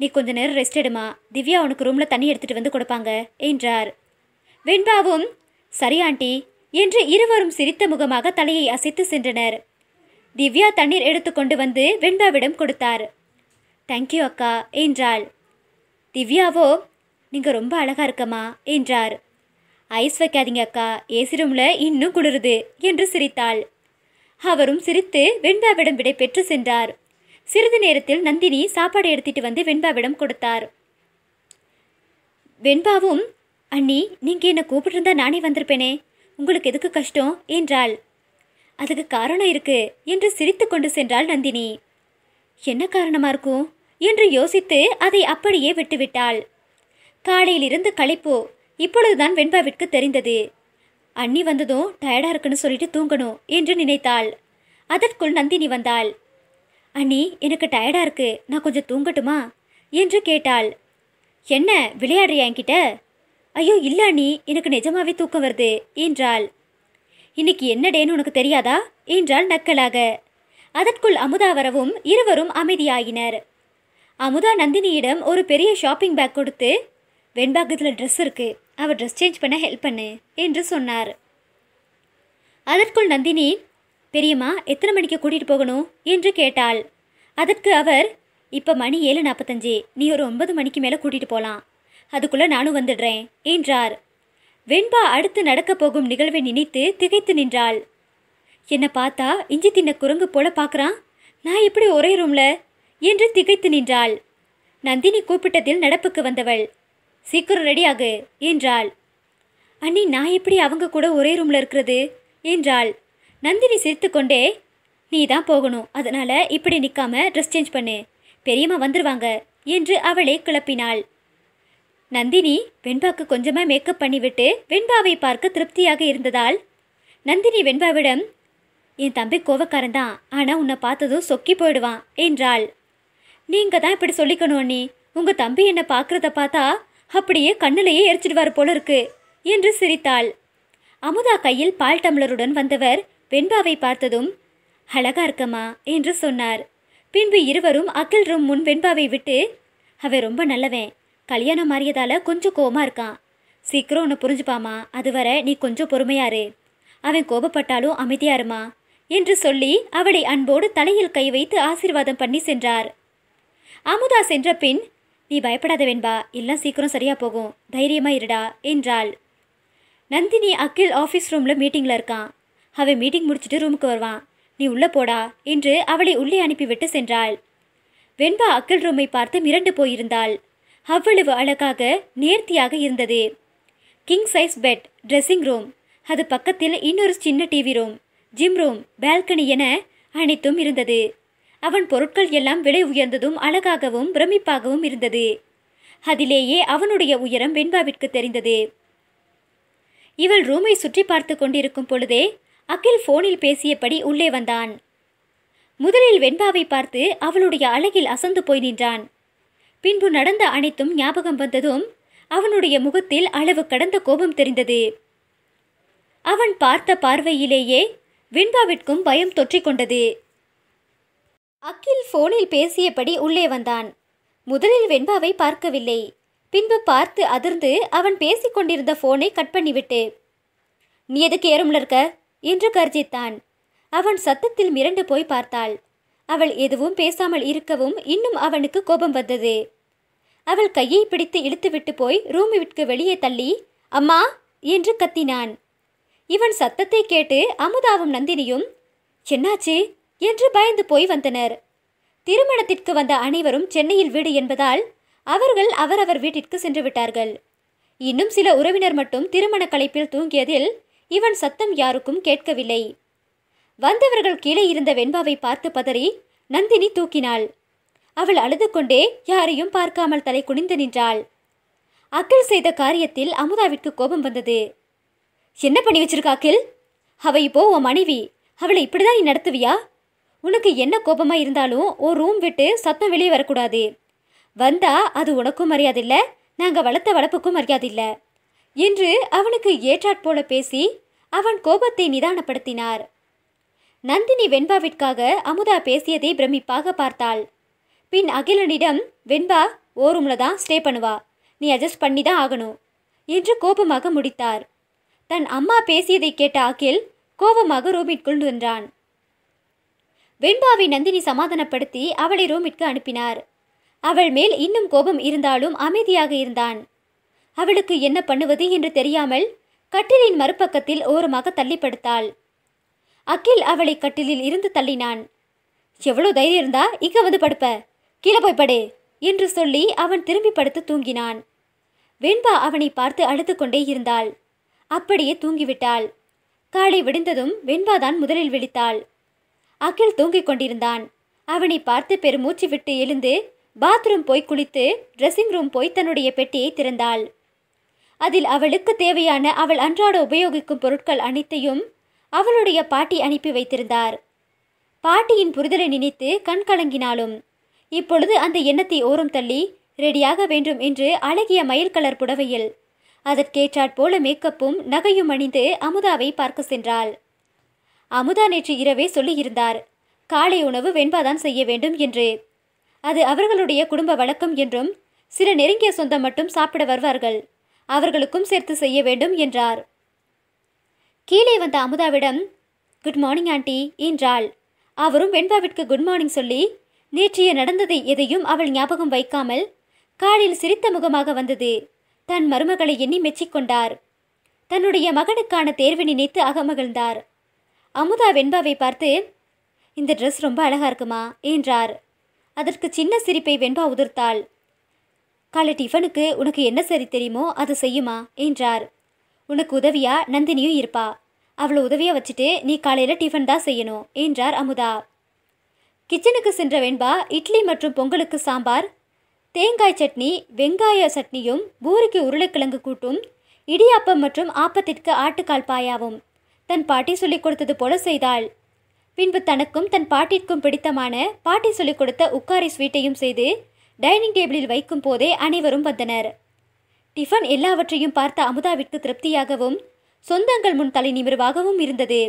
நீ கொஞ்ச நேரம் ரெஸ்ட் எடுமா திவ்யா உனக்கு ரூமில் தண்ணி எடுத்துகிட்டு வந்து கொடுப்பாங்க என்றார் வெண்பாவும் சரி ஆண்டி என்று இருவரும் சிரித்த முகமாக தலையை அசைத்து சென்றனர் திவ்யா தண்ணீர் எடுத்துக்கொண்டு வந்து வெண்பாவிடம் கொடுத்தார் தேங்க்யூ அக்கா என்றாள் திவ்யாவோ நீங்கள் ரொம்ப அழகாக இருக்கம்மா என்றார் ஐஸ் வைக்காதீங்க அக்கா ஏசி ரூமில் இன்னும் குளிருது என்று சிரித்தாள் அவரும் சிரித்து வெண்பாவிடம் விடை பெற்று சென்றார் சிறிது நேரத்தில் நந்தினி சாப்பாடு எடுத்துட்டு வந்து வெண்பாவிடம் கொடுத்தார் வெண்பாவும் அண்ணி நீங்கள் என்னை கூப்பிட்டுருந்தா நானே வந்திருப்பேனே உங்களுக்கு எதுக்கு கஷ்டம் என்றாள் அதுக்கு காரணம் இருக்கு என்று சிரித்து கொண்டு சென்றாள் நந்தினி என்ன காரணமா இருக்கும் என்று யோசித்து அதை அப்படியே விட்டுவிட்டாள் காலையிலிருந்து களைப்போ இப்பொழுதுதான் வெண்பாவிற்கு தெரிந்தது அண்ணி வந்ததும் டயர்டாக இருக்குன்னு சொல்லிட்டு தூங்கணும் என்று நினைத்தாள் அதற்குள் நந்தினி வந்தாள் அண்ணி எனக்கு டயர்டாக இருக்கு நான் கொஞ்சம் தூங்கட்டுமா என்று கேட்டாள் என்ன விளையாடுறியா என்கிட்ட ஐயோ இல்லை அண்ணி எனக்கு நிஜமாவே தூக்கம் வருது என்றாள் இன்னைக்கு என்ன டேன்னு உனக்கு தெரியாதா என்றாள் நக்கலாக அதற்குள் அமுதா வரவும் இருவரும் அமைதியாகினர் அமுதா நந்தினியிடம் ஒரு பெரிய ஷாப்பிங் பேக் கொடுத்து வெண்பாக்கத்தில் ட்ரெஸ் இருக்கு அவர் ட்ரெஸ் சேஞ்ச் பண்ண ஹெல்ப் பண்ணு என்று சொன்னார் அதற்குள் நந்தினி பெரியம்மா எத்தனை மணிக்கு கூட்டிகிட்டு போகணும் என்று கேட்டாள் அதற்கு அவர் இப்போ மணி ஏழு நாற்பத்தஞ்சு நீ ஒரு ஒன்பது மணிக்கு மேலே கூட்டிகிட்டு போகலாம் அதுக்குள்ளே நானும் வந்துடுறேன் என்றார் வெண்பா அடுத்து நடக்கப் போகும் நிகழ்வை நினைத்து திகைத்து நின்றாள் என்னை பார்த்தா இஞ்சி தின்ன குரங்கு போல பார்க்குறான் நான் எப்படி ஒரே ரூம்ல என்று திகைத்து நின்றாள் நந்தினி கூப்பிட்டதில் நடப்புக்கு வந்தவள் சீக்கிரம் ரெடியாகு என்றாள் அண்ணி நான் எப்படி அவங்க கூட ஒரே ரூம்ல இருக்கிறது என்றாள் நந்தினி சிரித்துக்கொண்டே நீ தான் போகணும் அதனால இப்படி நிற்காம ட்ரெஸ் சேஞ்ச் பண்ணு பெரியம்மா வந்துருவாங்க என்று அவளே கிளப்பினாள் நந்தினி வெண்பாக்கு கொஞ்சமாக மேக்கப் பண்ணிவிட்டு வெண்பாவை பார்க்க திருப்தியாக இருந்ததால் நந்தினி வெண்பாவிடம் என் தம்பி கோவக்காரன் தான் ஆனால் உன்னை பார்த்ததும் சொக்கி போயிடுவான் என்றாள் நீங்கள் தான் இப்படி சொல்லிக்கணும் நீ உங்கள் தம்பி என்னை பார்க்குறத பார்த்தா அப்படியே கண்ணிலேயே எரிச்சிடுவார் போல இருக்கு என்று சிரித்தாள் அமுதா கையில் பால் டம்ளருடன் வந்தவர் வெண்பாவை பார்த்ததும் அழகா இருக்கம்மா என்று சொன்னார் பின்பு இருவரும் அக்கில் ரூம் முன் வெண்பாவை விட்டு அவ ரொம்ப நல்லவன் கல்யாணம் மாறியதால் கொஞ்சம் கோபமாக இருக்கான் சீக்கிரம் உன்னை புரிஞ்சுப்பாமா அதுவரை நீ கொஞ்சம் பொறுமையாரு அவன் கோபப்பட்டாலும் அமைதியாருமா என்று சொல்லி அவளை அன்போடு தலையில் கை வைத்து ஆசீர்வாதம் பண்ணி சென்றார் அமுதா சென்ற பின் நீ பயப்படாத வெண்பா எல்லாம் சீக்கிரம் சரியா போகும் தைரியமா இருடா என்றாள் நந்தினி அகில் ஆஃபீஸ் ரூமில் மீட்டிங்கில் இருக்கான் அவன் மீட்டிங் முடிச்சுட்டு ரூமுக்கு வருவான் நீ உள்ளே போடா என்று அவளை உள்ளே அனுப்பிவிட்டு சென்றாள் வெண்பா அக்கில் ரூமை பார்த்து மிரண்டு போயிருந்தாள் அவ்வளவு அழகாக நேர்த்தியாக இருந்தது king size bed dressing room அது பக்கத்தில் இன்னொரு சின்ன TV room gym room balcony என அனைத்தும் இருந்தது அவன் பொருட்கள் எல்லாம் விலை உயர்ந்ததும் அழகாகவும் பிரமிப்பாகவும் இருந்தது அதிலேயே அவனுடைய உயரம் வெண்பாவிற்கு தெரிந்தது இவள் ரூமை சுற்றி பார்த்து கொண்டிருக்கும் பொழுதே அகில் ஃபோனில் பேசியபடி உள்ளே வந்தான் முதலில் வெண்பாவை பார்த்து அவளுடைய அழகில் அசந்து போய் நின்றான் பின்பு நடந்த அனைத்தும் ஞாபகம் வந்ததும் அவனுடைய முகத்தில் அளவு கடந்த கோபம் தெரிந்தது அவன் பார்த்த பார்வையிலேயே விண்பாவிற்கும் பயம் தொற்றிக்கொண்டது அக்கில் போனில் பேசியபடி உள்ளே வந்தான் முதலில் வெண்பாவை பார்க்கவில்லை பின்பு பார்த்து அதிர்ந்து அவன் பேசிக்கொண்டிருந்த போனை கட் பண்ணிவிட்டு நீ எதுக்கு ஏறும்ல இருக்க என்று கர்ஜித்தான் அவன் சத்தத்தில் மிரண்டு போய் பார்த்தாள் அவள் எதுவும் பேசாமல் இருக்கவும் இன்னும் அவனுக்கு கோபம் வந்தது அவள் கையை பிடித்து இழுத்துவிட்டு போய் ரூமிற்கு வெளியே தள்ளி அம்மா என்று கத்தினான் இவன் சத்தத்தை கேட்டு அமுதாவும் நந்தினியும் என்னாச்சு என்று பயந்து போய் வந்தனர் திருமணத்திற்கு வந்த அனைவரும் சென்னையில் வீடு என்பதால் அவர்கள் அவரவர் வீட்டிற்கு சென்று விட்டார்கள் இன்னும் சில உறவினர் மட்டும் திருமண களைப்பில் தூங்கியதில் இவன் சத்தம் யாருக்கும் கேட்கவில்லை வந்தவர்கள் கீழே இருந்த வெண்பாவை பார்த்து பதறி நந்தினி தூக்கினாள் அவள் அழுது கொண்டே யாரையும் பார்க்காமல் தலை குனிந்து நின்றாள் அக்கில் செய்த காரியத்தில் அமுதாவிற்கு கோபம் வந்தது என்ன பண்ணி வச்சிருக்க அக்கில் அவ இப்போ உன் மனைவி அவளை இப்படிதான் நீ நடத்துவியா உனக்கு என்ன கோபமாக இருந்தாலும் ஓ ரூம் விட்டு சத்தம் வெளியே வரக்கூடாது வந்தா அது உனக்கும் மரியாதை இல்லை நாங்கள் வளர்த்த வளப்புக்கும் மரியாதை இல்லை என்று அவனுக்கு ஏற்றாற் போல பேசி அவன் கோபத்தை நிதானப்படுத்தினார் நந்தினி வெண்பாவிற்காக அமுதா பேசியதை பிரமிப்பாக பார்த்தாள் பின் அகிலனிடம் வெண்பா ஓ ரூமில் தான் ஸ்டே பண்ணுவா நீ அட்ஜஸ்ட் பண்ணி தான் ஆகணும் என்று கோபமாக முடித்தார் தன் அம்மா பேசியதை கேட்ட அகில் கோபமாக ரூமிற்குள் நின்றான் வெண்பாவை நந்தினி சமாதானப்படுத்தி அவளை ரூமிற்கு அனுப்பினார் அவள் மேல் இன்னும் கோபம் இருந்தாலும் அமைதியாக இருந்தான் அவளுக்கு என்ன பண்ணுவது என்று தெரியாமல் கட்டிலின் மறுபக்கத்தில் ஓரமாக தள்ளிப்படுத்தாள் அகில் அவளை கட்டிலில் இருந்து தள்ளினான் எவ்வளோ தைரியம் இருந்தா இங்க வந்து படுப்ப கீழே போய் படு என்று சொல்லி அவன் திரும்பி படுத்து தூங்கினான் வெண்பா அவனை பார்த்து அழுது கொண்டே இருந்தாள் அப்படியே தூங்கிவிட்டாள் காலை விடிந்ததும் தான் முதலில் விழித்தாள் அகில் தூங்கிக் கொண்டிருந்தான் அவனை பார்த்து பெருமூச்சு விட்டு எழுந்து பாத்ரூம் போய் குளித்து ட்ரெஸ்ஸிங் ரூம் போய் தன்னுடைய பெட்டியை திறந்தாள் அதில் அவளுக்கு தேவையான அவள் அன்றாட உபயோகிக்கும் பொருட்கள் அனைத்தையும் அவளுடைய பாட்டி அனுப்பி வைத்திருந்தார் பாட்டியின் புரிதலை நினைத்து கண் கலங்கினாலும் இப்பொழுது அந்த எண்ணத்தை ஓரம் தள்ளி ரெடியாக வேண்டும் என்று அழகிய மயில் கலர் புடவையில் அதற்கேற்றாற் போல மேக்கப்பும் நகையும் அணிந்து அமுதாவை பார்க்க சென்றாள் அமுதா நேற்று இரவே சொல்லியிருந்தார் காலை உணவு வெண்பாதான் செய்ய வேண்டும் என்று அது அவர்களுடைய குடும்ப வழக்கம் என்றும் சில நெருங்கிய சொந்தம் மட்டும் சாப்பிட வருவார்கள் அவர்களுக்கும் சேர்த்து செய்ய வேண்டும் என்றார் கீழே வந்த அமுதாவிடம் குட் மார்னிங் ஆண்டி என்றாள் அவரும் வெண்பாவிற்கு குட் மார்னிங் சொல்லி நேற்றைய நடந்ததை எதையும் அவள் ஞாபகம் வைக்காமல் காலில் சிரித்த முகமாக வந்தது தன் மருமகளை எண்ணி மெச்சிக்கொண்டார் தன்னுடைய மகனுக்கான தேர்வை நினைத்து அகமகிழ்ந்தார் அமுதா வெண்பாவை பார்த்து இந்த ட்ரெஸ் ரொம்ப அழகா இருக்குமா என்றார் அதற்கு சின்ன சிரிப்பை வெண்பா உதிர்த்தாள் காலை டிஃபனுக்கு உனக்கு என்ன சரி தெரியுமோ அது செய்யுமா என்றார் உனக்கு உதவியா நந்தினியும் இருப்பா அவளை உதவியா வச்சுட்டு நீ காலையில் டிஃபன் தான் செய்யணும் என்றார் அமுதா கிச்சனுக்கு சென்ற வெண்பா இட்லி மற்றும் பொங்கலுக்கு சாம்பார் தேங்காய் சட்னி வெங்காய சட்னியும் பூரிக்கு உருளைக்கிழங்கு கூட்டும் இடியாப்பம் மற்றும் ஆப்பத்திற்கு ஆட்டுக்கால் பாயாவும் தன் பாட்டி சொல்லிக் கொடுத்தது போல செய்தாள் பின்பு தனக்கும் தன் பாட்டிற்கும் பிடித்தமான பாட்டி சொல்லிக் கொடுத்த உக்காரி ஸ்வீட்டையும் செய்து டைனிங் டேபிளில் வைக்கும் போதே அனைவரும் வந்தனர் டிஃபன் எல்லாவற்றையும் பார்த்த அமுதாவிற்கு திருப்தியாகவும் சொந்தங்கள் முன் தலை நிமிர்வாகவும் இருந்தது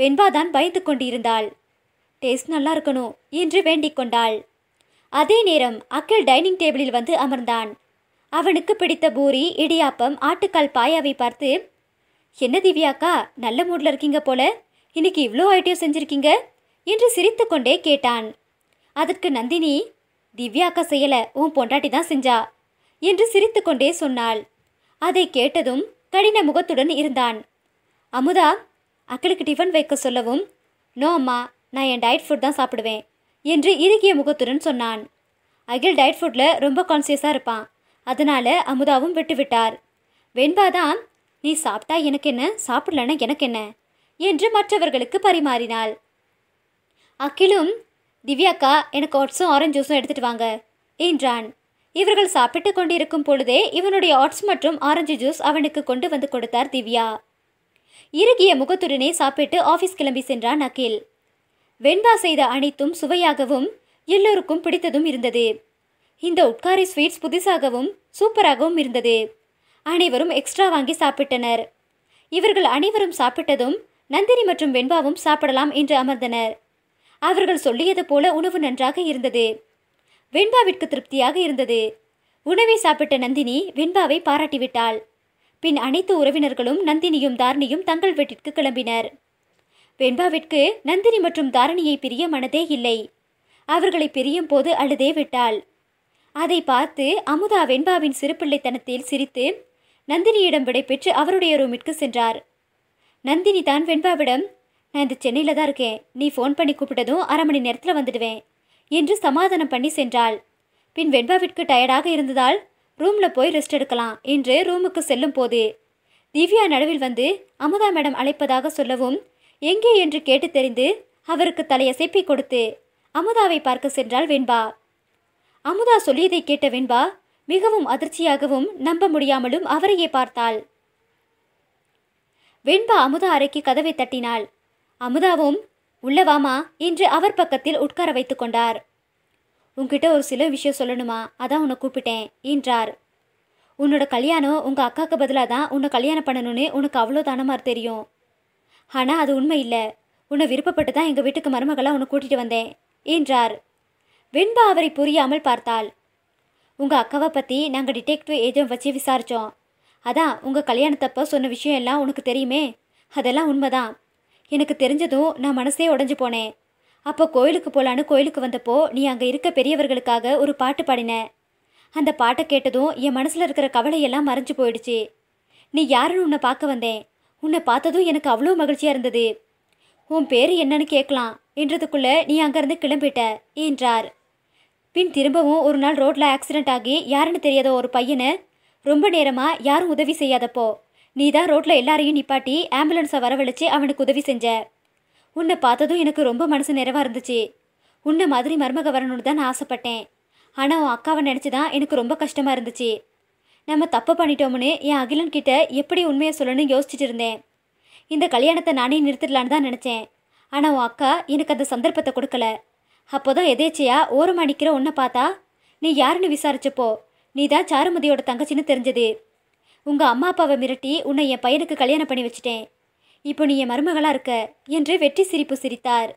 வெண்பாதான் பயந்து கொண்டிருந்தாள் டேஸ்ட் நல்லா இருக்கணும் என்று வேண்டிக் கொண்டாள் அதே நேரம் அக்கில் டைனிங் டேபிளில் வந்து அமர்ந்தான் அவனுக்கு பிடித்த பூரி இடியாப்பம் ஆட்டுக்கால் பாயாவை பார்த்து என்ன திவ்யாக்கா நல்ல மூடில் இருக்கீங்க போல இன்னைக்கு இவ்வளோ ஐட்டியோ செஞ்சுருக்கீங்க என்று சிரித்து கொண்டே கேட்டான் அதற்கு நந்தினி திவ்யாக்கா செய்யலை உன் பொண்டாட்டி தான் செஞ்சா என்று சிரித்துக்கொண்டே சொன்னாள் அதை கேட்டதும் கடின முகத்துடன் இருந்தான் அமுதா அக்களுக்கு டிஃபன் வைக்க சொல்லவும் நோ அம்மா நான் என் டயட் ஃபுட் தான் சாப்பிடுவேன் என்று இறுகிய முகத்துடன் சொன்னான் அகில் டயட் ஃபுட்டில் ரொம்ப கான்சியஸாக இருப்பான் அதனால் அமுதாவும் விட்டுவிட்டார் வெண்பாதான் நீ சாப்பிட்டா எனக்கு என்ன சாப்பிடலன்னா எனக்கு என்ன என்று மற்றவர்களுக்கு பரிமாறினாள் அகிலும் திவ்யாக்கா எனக்கு ஒட்ஸும் ஆரஞ்ச் ஜூஸும் எடுத்துகிட்டு வாங்க என்றான் இவர்கள் சாப்பிட்டு கொண்டிருக்கும் பொழுதே இவனுடைய ஆட்ஸ் மற்றும் ஆரஞ்சு ஜூஸ் அவனுக்கு கொண்டு வந்து கொடுத்தார் திவ்யா இறுகிய முகத்துடனே சாப்பிட்டு ஆஃபீஸ் கிளம்பி சென்றான் அகில் வெண்பா செய்த அனைத்தும் சுவையாகவும் எல்லோருக்கும் பிடித்ததும் இருந்தது இந்த உட்காரி ஸ்வீட்ஸ் புதுசாகவும் சூப்பராகவும் இருந்தது அனைவரும் எக்ஸ்ட்ரா வாங்கி சாப்பிட்டனர் இவர்கள் அனைவரும் சாப்பிட்டதும் நந்தினி மற்றும் வெண்பாவும் சாப்பிடலாம் என்று அமர்ந்தனர் அவர்கள் சொல்லியது போல உணவு நன்றாக இருந்தது வெண்பாவிற்கு திருப்தியாக இருந்தது உணவை சாப்பிட்ட நந்தினி வெண்பாவை பாராட்டிவிட்டாள் பின் அனைத்து உறவினர்களும் நந்தினியும் தாரணியும் தங்கள் வீட்டிற்கு கிளம்பினர் வெண்பாவிற்கு நந்தினி மற்றும் தாரணியை பிரிய மனதே இல்லை அவர்களை பிரியும் போது அழுதே விட்டாள் அதை பார்த்து அமுதா வெண்பாவின் சிறுப்பிள்ளைத்தனத்தில் சிரித்து நந்தினியிடம் விடைபெற்று அவருடைய ரூமிற்கு சென்றார் நந்தினி தான் வெண்பாவிடம் நான் இந்த சென்னையில் தான் இருக்கேன் நீ ஃபோன் பண்ணி கூப்பிட்டதும் அரை மணி நேரத்தில் வந்துடுவேன் என்று சமாதானம் பண்ணி சென்றாள் பின் வெண்பாவிற்கு டயர்டாக இருந்ததால் ரூமில் போய் ரெஸ்ட் எடுக்கலாம் என்று ரூமுக்கு செல்லும் போது திவ்யா நடுவில் வந்து அமுதா மேடம் அழைப்பதாக சொல்லவும் எங்கே என்று கேட்டு தெரிந்து அவருக்கு தலையசைப்பை கொடுத்து அமுதாவை பார்க்க சென்றாள் வெண்பா அமுதா சொல்லியதை கேட்ட வெண்பா மிகவும் அதிர்ச்சியாகவும் நம்ப முடியாமலும் அவரையே பார்த்தாள் வெண்பா அமுதா அறைக்கு கதவை தட்டினாள் அமுதாவும் உள்ளவாமா என்று அவர் பக்கத்தில் உட்கார வைத்து கொண்டார் உங்ககிட்ட ஒரு சில விஷயம் சொல்லணுமா அதான் உன்னை கூப்பிட்டேன் என்றார் உன்னோட கல்யாணம் உங்கள் அக்காவுக்கு பதிலாக தான் உன்னை கல்யாணம் பண்ணணும்னு உனக்கு அவ்வளோ தானமாக தெரியும் ஆனால் அது உண்மை இல்லை உன்னை விருப்பப்பட்டு தான் எங்கள் வீட்டுக்கு மருமகளாக உன்னை கூட்டிகிட்டு வந்தேன் என்றார் வெண்பா அவரை புரியாமல் பார்த்தாள் உங்கள் அக்காவை பற்றி நாங்கள் டிடெக்டிவ் ஏஜென்ட் வச்சு விசாரித்தோம் அதான் உங்கள் கல்யாணத்தப்போ சொன்ன விஷயம் எல்லாம் உனக்கு தெரியுமே அதெல்லாம் உண்மைதான் எனக்கு தெரிஞ்சதும் நான் மனசே உடஞ்சு போனேன் அப்போ கோயிலுக்கு போகலான்னு கோயிலுக்கு வந்தப்போ நீ அங்கே இருக்க பெரியவர்களுக்காக ஒரு பாட்டு பாடின அந்த பாட்டை கேட்டதும் என் மனசில் இருக்கிற கவலையெல்லாம் மறைஞ்சு போயிடுச்சு நீ யாருன்னு உன்னை பார்க்க வந்தேன் உன்னை பார்த்ததும் எனக்கு அவ்வளோ மகிழ்ச்சியாக இருந்தது உன் பேர் என்னன்னு கேட்கலாம் என்றதுக்குள்ளே நீ அங்கேருந்து கிளம்பிட்ட என்றார் பின் திரும்பவும் ஒரு நாள் ரோட்டில் ஆக்சிடெண்ட் ஆகி யாருன்னு தெரியாத ஒரு பையனை ரொம்ப நேரமாக யாரும் உதவி செய்யாதப்போ நீ தான் ரோட்டில் எல்லாரையும் நிப்பாட்டி ஆம்புலன்ஸை வரவழைச்சி அவனுக்கு உதவி செஞ்ச உன்னை பார்த்ததும் எனக்கு ரொம்ப மனசு நிறைவாக இருந்துச்சு உன்னை மாதிரி மருமக வரணும்னு தான் நான் ஆசைப்பட்டேன் ஆனால் உன் அக்காவை நினச்சி தான் எனக்கு ரொம்ப கஷ்டமாக இருந்துச்சு நம்ம தப்பு பண்ணிட்டோம்னு என் அகிலன் கிட்ட எப்படி உண்மையை சொல்லணும்னு யோசிச்சுட்டு இருந்தேன் இந்த கல்யாணத்தை நானே நிறுத்திடலான்னு தான் நினச்சேன் ஆனால் உன் அக்கா எனக்கு அந்த சந்தர்ப்பத்தை கொடுக்கல அப்போ தான் எதேச்சியாக ஓரமாக நிற்கிற உன்னை பார்த்தா நீ யாருன்னு விசாரிச்சப்போ நீ தான் சாருமதியோட தங்கச்சின்னு தெரிஞ்சது உங்கள் அம்மா அப்பாவை மிரட்டி உன்னை என் பையனுக்கு கல்யாணம் பண்ணி வச்சிட்டேன் இப்போ நீ என் மருமகளாக இருக்க என்று வெற்றி சிரிப்பு சிரித்தார்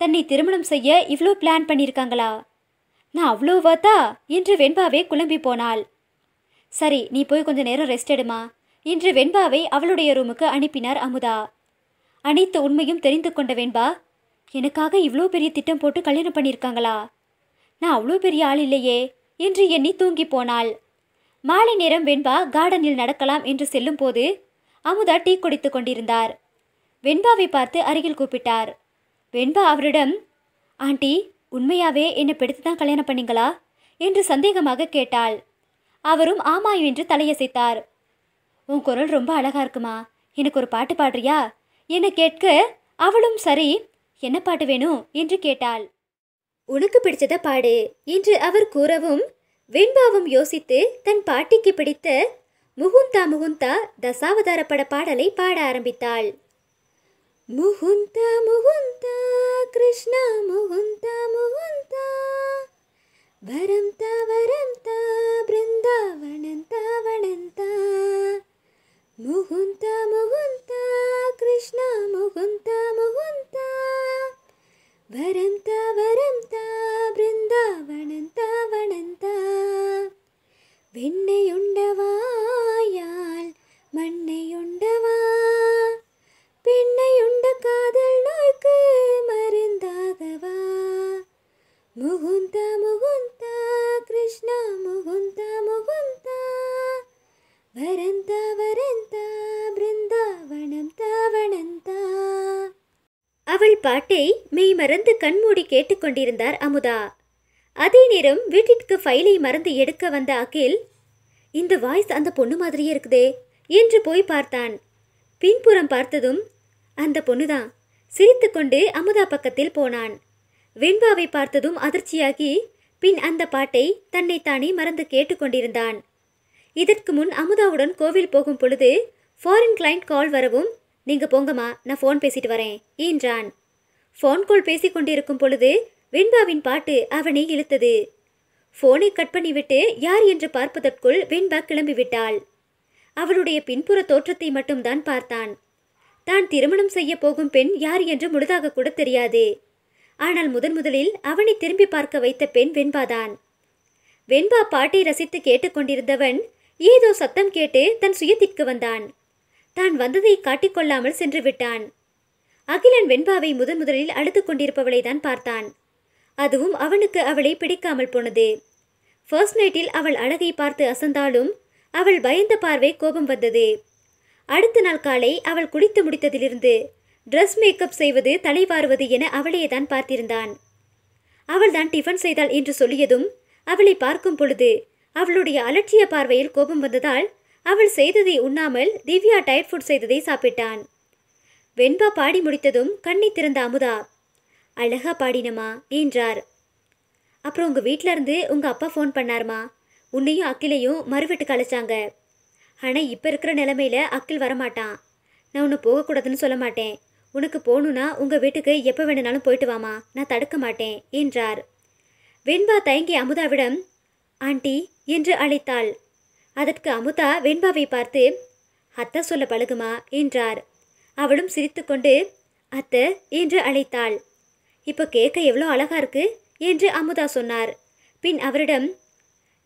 தன்னை திருமணம் செய்ய இவ்வளோ பிளான் பண்ணியிருக்காங்களா நான் அவ்வளோ வாத்தா என்று வெண்பாவே குழம்பி போனாள் சரி நீ போய் கொஞ்ச நேரம் ரெஸ்ட் எடுமா இன்று வெண்பாவை அவளுடைய ரூமுக்கு அனுப்பினார் அமுதா அனைத்து உண்மையும் தெரிந்து கொண்ட வெண்பா எனக்காக இவ்வளோ பெரிய திட்டம் போட்டு கல்யாணம் பண்ணியிருக்காங்களா நான் அவ்வளோ பெரிய ஆள் இல்லையே என்று எண்ணி தூங்கி போனாள் மாலை நேரம் வெண்பா கார்டனில் நடக்கலாம் என்று செல்லும் போது அமுதா டீ குடித்து கொண்டிருந்தார் வெண்பாவை பார்த்து அருகில் கூப்பிட்டார் வெண்பா அவரிடம் ஆண்டி உண்மையாவே என்னை பிடித்து தான் கல்யாணம் பண்ணீங்களா என்று சந்தேகமாக கேட்டாள் அவரும் ஆமா என்று தலையசைத்தார் உன் குரல் ரொம்ப அழகா இருக்குமா எனக்கு ஒரு பாட்டு பாடுறியா என்னை கேட்க அவளும் சரி என்ன பாட்டு வேணும் என்று கேட்டாள் உனக்கு பிடிச்சத பாடு என்று அவர் கூறவும் வெண்பாவும் யோசித்து தன் பாட்டிக்கு பிடித்த முகுந்தா முகுந்தா தசாவதார பட பாடலை பாட ஆரம்பித்தாள் முகுந்தா முகுந்தா கிருஷ்ணா முகுந்தா முகுந்தா வரம் தா வரம் தா பிருந்தாவனம் தா முகுந்தா முகுந்தா கிருஷ்ணா முகுந்தா முகுந்தா వరంతా వరంతా బృందావనంతా వనంతా வெண்ணையுண்டவாயால் மண்ணையுண்டவா பெண்ணையுண்ட காதல் நோய்க்கு மருந்தாகவா முகுந்தா முகுந்தா கிருஷ்ணா முகுந்தா முகுந்தா வரந்தா வரந்தா பிருந்தாவனம் தாவனந்தா அவள் பாட்டை மெய்மறந்து கண்மூடி கேட்டுக்கொண்டிருந்தார் அமுதா அதே நேரம் வீட்டிற்கு ஃபைலை மறந்து எடுக்க வந்த அகில் இந்த வாய்ஸ் அந்த பொண்ணு மாதிரியே இருக்குதே என்று போய் பார்த்தான் பின்புறம் பார்த்ததும் அந்த பொண்ணுதான் சிரித்துக்கொண்டு அமுதா பக்கத்தில் போனான் வெண்பாவை பார்த்ததும் அதிர்ச்சியாகி பின் அந்த பாட்டை தன்னைத்தானே மறந்து கேட்டுக்கொண்டிருந்தான் இதற்கு முன் அமுதாவுடன் கோவில் போகும் பொழுது ஃபாரின் கிளைண்ட் கால் வரவும் நீங்கள் போங்கம்மா நான் ஃபோன் பேசிட்டு வரேன் என்றான் ஃபோன்குள் பேசிக் கொண்டிருக்கும் பொழுது வெண்பாவின் பாட்டு அவனை இழுத்தது ஃபோனை கட் பண்ணிவிட்டு யார் என்று பார்ப்பதற்குள் வெண்பா கிளம்பிவிட்டாள் அவளுடைய பின்புற தோற்றத்தை மட்டும்தான் பார்த்தான் தான் திருமணம் செய்ய போகும் பெண் யார் என்று முழுதாக கூட தெரியாது ஆனால் முதன் முதலில் அவனை திரும்பி பார்க்க வைத்த பெண் வெண்பாதான் வெண்பா பாட்டை ரசித்து கேட்டுக்கொண்டிருந்தவன் ஏதோ சத்தம் கேட்டு தன் சுயத்திற்கு வந்தான் தான் வந்ததை காட்டிக்கொள்ளாமல் சென்று விட்டான் அகிலன் வெண்பாவை முதன் முதலில் அழுத்துக் கொண்டிருப்பவளை தான் பார்த்தான் அதுவும் அவனுக்கு அவளை பிடிக்காமல் போனது ஃபர்ஸ்ட் நைட்டில் அவள் அழகை பார்த்து அசந்தாலும் அவள் பயந்த பார்வை கோபம் வந்தது அடுத்த நாள் காலை அவள் குளித்து முடித்ததிலிருந்து ட்ரெஸ் மேக்கப் செய்வது தலைவாருவது என அவளையே தான் பார்த்திருந்தான் அவள் தான் டிஃபன் செய்தாள் என்று சொல்லியதும் அவளை பார்க்கும் பொழுது அவளுடைய அலட்சிய பார்வையில் கோபம் வந்ததால் அவள் செய்ததை உண்ணாமல் திவ்யா டயட் ஃபுட் செய்ததை சாப்பிட்டான் வெண்பா பாடி முடித்ததும் கண்ணை திறந்த அமுதா அழகா பாடினமா என்றார் அப்புறம் உங்கள் இருந்து உங்கள் அப்பா ஃபோன் பண்ணாருமா உன்னையும் அக்கிலையும் மறுவிட்டு அழைச்சாங்க ஆனால் இப்போ இருக்கிற நிலமையில் அக்கில் வரமாட்டான் நான் உன்னை போகக்கூடாதுன்னு சொல்ல மாட்டேன் உனக்கு போகணுன்னா உங்கள் வீட்டுக்கு எப்போ வேணுனாலும் போயிட்டு வாமா நான் தடுக்க மாட்டேன் என்றார் வெண்பா தயங்கி அமுதாவிடம் ஆண்டி என்று அழைத்தாள் அதற்கு அமுதா வெண்பாவை பார்த்து அத்தை சொல்ல பழகுமா என்றார் அவளும் சிரித்துக்கொண்டு அத்தை என்று அழைத்தாள் இப்போ கேட்க எவ்வளோ அழகா இருக்கு என்று அமுதா சொன்னார் பின் அவரிடம்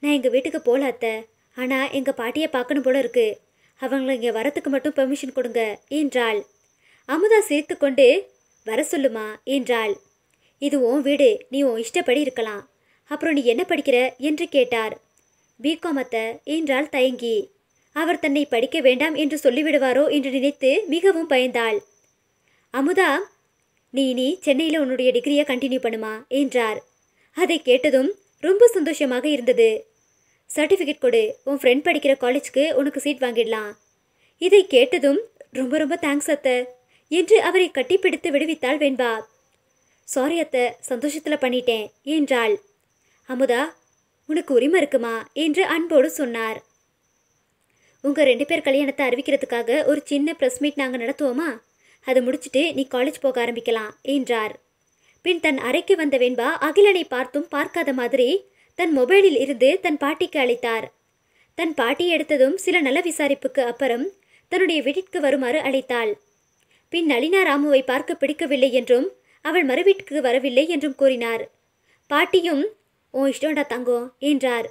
நான் எங்கள் வீட்டுக்கு போகல அத்தை ஆனால் எங்கள் பாட்டியை பார்க்கணும் போல இருக்கு அவங்களை இங்கே வரத்துக்கு மட்டும் பெர்மிஷன் கொடுங்க என்றாள் அமுதா சிரித்துக்கொண்டு வர சொல்லுமா என்றாள் இது உன் வீடு நீ உன் இஷ்டப்படி இருக்கலாம் அப்புறம் நீ என்ன படிக்கிற என்று கேட்டார் பிகாமத்தை என்றாள் தயங்கி அவர் தன்னை படிக்க வேண்டாம் என்று சொல்லிவிடுவாரோ என்று நினைத்து மிகவும் பயந்தாள் அமுதா நீ இனி சென்னையில் உன்னுடைய டிகிரியை கண்டினியூ பண்ணுமா என்றார் அதை கேட்டதும் ரொம்ப சந்தோஷமாக இருந்தது சர்டிஃபிகேட் கொடு உன் ஃப்ரெண்ட் படிக்கிற காலேஜ்க்கு உனக்கு சீட் வாங்கிடலாம் இதை கேட்டதும் ரொம்ப ரொம்ப தேங்க்ஸ் அத்த என்று அவரை கட்டிப்பிடித்து விடுவித்தாள் வேண்பா சாரி அத்த சந்தோஷத்தில் பண்ணிட்டேன் என்றாள் அமுதா உனக்கு உரிமை இருக்குமா என்று அன்போடு சொன்னார் உங்கள் ரெண்டு பேர் கல்யாணத்தை அறிவிக்கிறதுக்காக ஒரு சின்ன ப்ரெஸ் மீட் நாங்கள் நடத்துவோமா அதை முடிச்சுட்டு நீ காலேஜ் போக ஆரம்பிக்கலாம் என்றார் பின் தன் அறைக்கு வந்த வெண்பா அகிலனை பார்த்தும் பார்க்காத மாதிரி தன் மொபைலில் இருந்து தன் பாட்டிக்கு அழைத்தார் தன் பாட்டி எடுத்ததும் சில நல விசாரிப்புக்கு அப்புறம் தன்னுடைய வீட்டிற்கு வருமாறு அழைத்தாள் பின் நளினா ராமுவை பார்க்க பிடிக்கவில்லை என்றும் அவள் மறுவீட்டுக்கு வரவில்லை என்றும் கூறினார் பாட்டியும் உன் இஷ்டம்டா தங்கோ என்றார்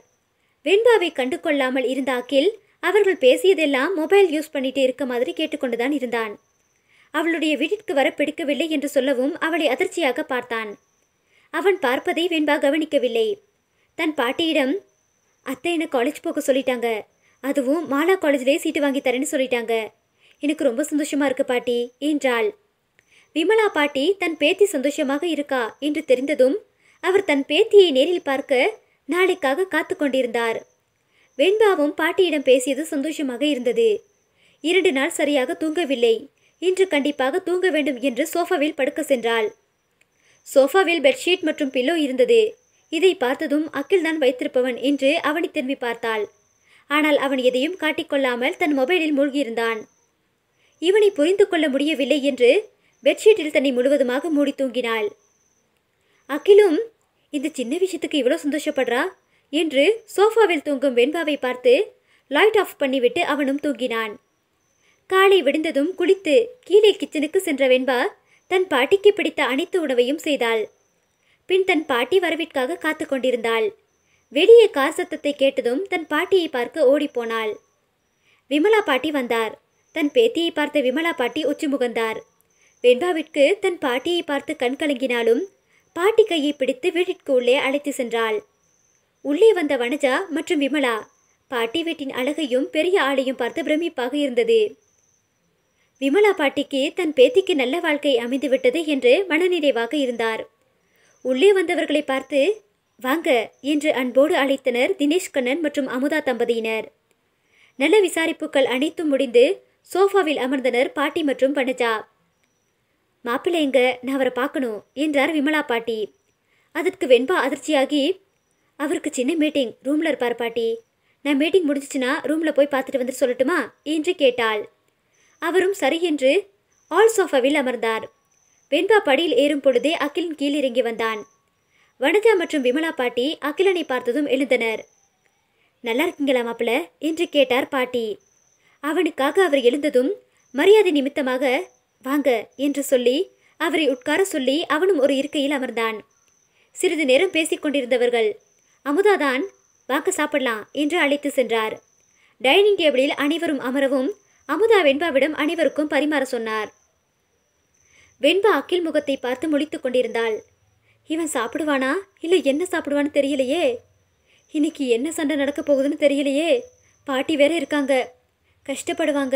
வெண்பாவை கண்டு கொள்ளாமல் இருந்த அகில் அவர்கள் பேசியதெல்லாம் மொபைல் யூஸ் பண்ணிட்டு இருக்க மாதிரி கேட்டுக்கொண்டுதான் இருந்தான் அவளுடைய வீட்டிற்கு வர பிடிக்கவில்லை என்று சொல்லவும் அவளை அதிர்ச்சியாக பார்த்தான் அவன் பார்ப்பதை வெண்பா கவனிக்கவில்லை தன் பாட்டியிடம் அத்தை காலேஜ் போக சொல்லிட்டாங்க அதுவும் மாலா காலேஜ்லேயே சீட்டு வாங்கி தரேன்னு சொல்லிட்டாங்க எனக்கு ரொம்ப சந்தோஷமா இருக்கு பாட்டி என்றாள் விமலா பாட்டி தன் பேத்தி சந்தோஷமாக இருக்கா என்று தெரிந்ததும் அவர் தன் பேத்தியை நேரில் பார்க்க நாளைக்காக காத்து கொண்டிருந்தார் வெண்பாவும் பாட்டியிடம் பேசியது சந்தோஷமாக இருந்தது இரண்டு நாள் சரியாக தூங்கவில்லை இன்று கண்டிப்பாக தூங்க வேண்டும் என்று சோஃபாவில் படுக்க சென்றாள் சோஃபாவில் பெட்ஷீட் மற்றும் பில்லோ இருந்தது இதை பார்த்ததும் அக்கில் தான் வைத்திருப்பவன் என்று அவனை திரும்பி பார்த்தாள் ஆனால் அவன் எதையும் காட்டிக்கொள்ளாமல் தன் மொபைலில் மூழ்கியிருந்தான் இவனை புரிந்து கொள்ள முடியவில்லை என்று பெட்ஷீட்டில் தன்னை முழுவதுமாக மூடி தூங்கினாள் அகிலும் இந்த சின்ன விஷயத்துக்கு இவ்வளோ சந்தோஷப்படுறா என்று சோஃபாவில் தூங்கும் வெண்பாவை பார்த்து லைட் ஆஃப் பண்ணிவிட்டு அவனும் தூங்கினான் காலை விடுந்ததும் குளித்து கீழே கிச்சனுக்கு சென்ற வெண்பா தன் பாட்டிக்கு பிடித்த அனைத்து உணவையும் செய்தாள் பின் தன் பாட்டி வரவிற்காக காத்து கொண்டிருந்தாள் வெளியே கார் சத்தத்தை கேட்டதும் தன் பாட்டியை பார்க்க ஓடிப்போனாள் விமலா பாட்டி வந்தார் தன் பேத்தியை பார்த்த விமலா பாட்டி உச்சி முகந்தார் வெண்பாவிற்கு தன் பாட்டியை பார்த்து கண் கலங்கினாலும் பாட்டி கையை பிடித்து வீட்டிற்கு உள்ளே அழைத்து சென்றாள் உள்ளே வந்த வனஜா மற்றும் விமலா பாட்டி வீட்டின் அழகையும் பெரிய ஆளையும் பார்த்து பிரமிப்பாக இருந்தது விமலா பாட்டிக்கு தன் பேத்திக்கு நல்ல வாழ்க்கை அமைந்துவிட்டது என்று மனநிறைவாக இருந்தார் உள்ளே வந்தவர்களை பார்த்து வாங்க என்று அன்போடு அழைத்தனர் தினேஷ் கண்ணன் மற்றும் அமுதா தம்பதியினர் நல்ல விசாரிப்புகள் அனைத்தும் முடிந்து சோஃபாவில் அமர்ந்தனர் பாட்டி மற்றும் வனஜா மாப்பிள்ளைங்க நான் அவரை பார்க்கணும் என்றார் விமலா பாட்டி அதற்கு வெண்பா அதிர்ச்சியாகி அவருக்கு சின்ன மீட்டிங் ரூமில் இருப்பார் பாட்டி நான் மீட்டிங் முடிஞ்சிச்சுன்னா ரூமில் போய் பார்த்துட்டு வந்து சொல்லட்டுமா என்று கேட்டாள் அவரும் சரி என்று ஆல் சோஃபாவில் அமர்ந்தார் வெண்பா படியில் ஏறும் பொழுதே அகிலின் கீழ் இறங்கி வந்தான் வனஜா மற்றும் விமலா பாட்டி அகிலனை பார்த்ததும் எழுந்தனர் நல்லா இருக்கீங்களா மாப்பிள்ள என்று கேட்டார் பாட்டி அவனுக்காக அவர் எழுந்ததும் மரியாதை நிமித்தமாக வாங்க என்று சொல்லி அவரை உட்கார சொல்லி அவனும் ஒரு இருக்கையில் அமர்ந்தான் சிறிது நேரம் பேசிக் கொண்டிருந்தவர்கள் அமுதாதான் வாங்க சாப்பிடலாம் என்று அழைத்து சென்றார் டைனிங் டேபிளில் அனைவரும் அமரவும் அமுதா வெண்பாவிடம் அனைவருக்கும் பரிமாற சொன்னார் வெண்பா அக்கில் முகத்தை பார்த்து முழித்து கொண்டிருந்தாள் இவன் சாப்பிடுவானா இல்லை என்ன சாப்பிடுவான்னு தெரியலையே இன்னைக்கு என்ன சண்டை நடக்கப் போகுதுன்னு தெரியலையே பாட்டி வேற இருக்காங்க கஷ்டப்படுவாங்க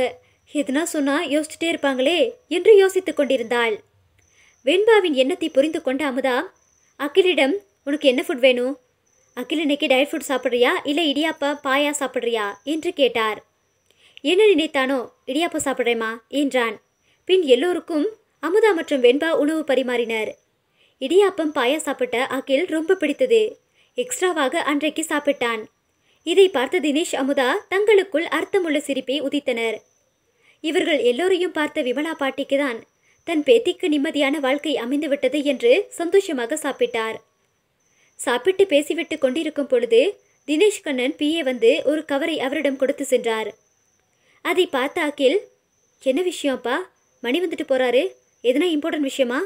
எதனா சொன்னா யோசிச்சுட்டே இருப்பாங்களே என்று யோசித்துக் கொண்டிருந்தாள் வெண்பாவின் எண்ணத்தை புரிந்து கொண்ட அமுதா அகிலிடம் உனக்கு என்ன ஃபுட் வேணும் அகில் இன்னைக்கு டயட் ஃபுட் சாப்பிட்றியா இல்லை இடியாப்பா பாயா சாப்பிட்றியா என்று கேட்டார் என்ன நினைத்தானோ இடியாப்பம் சாப்பிட்றேமா என்றான் பின் எல்லோருக்கும் அமுதா மற்றும் வெண்பா உணவு பரிமாறினர் இடியாப்பம் பாயா சாப்பிட்ட அகில் ரொம்ப பிடித்தது எக்ஸ்ட்ராவாக அன்றைக்கு சாப்பிட்டான் இதை பார்த்த தினேஷ் அமுதா தங்களுக்குள் அர்த்தமுள்ள சிரிப்பை உதித்தனர் இவர்கள் எல்லோரையும் பார்த்த விமலா பாட்டிக்குதான் தன் பேத்திக்கு நிம்மதியான வாழ்க்கை அமைந்துவிட்டது என்று சந்தோஷமாக சாப்பிட்டார் சாப்பிட்டு பேசிவிட்டு கொண்டிருக்கும் பொழுது தினேஷ் கண்ணன் பிஏ வந்து ஒரு கவரை அவரிடம் கொடுத்து சென்றார் அதை பார்த்த அகில் என்ன விஷயம்ப்பா மணி வந்துட்டு போறாரு எதனா இம்பார்ட்டன் விஷயமா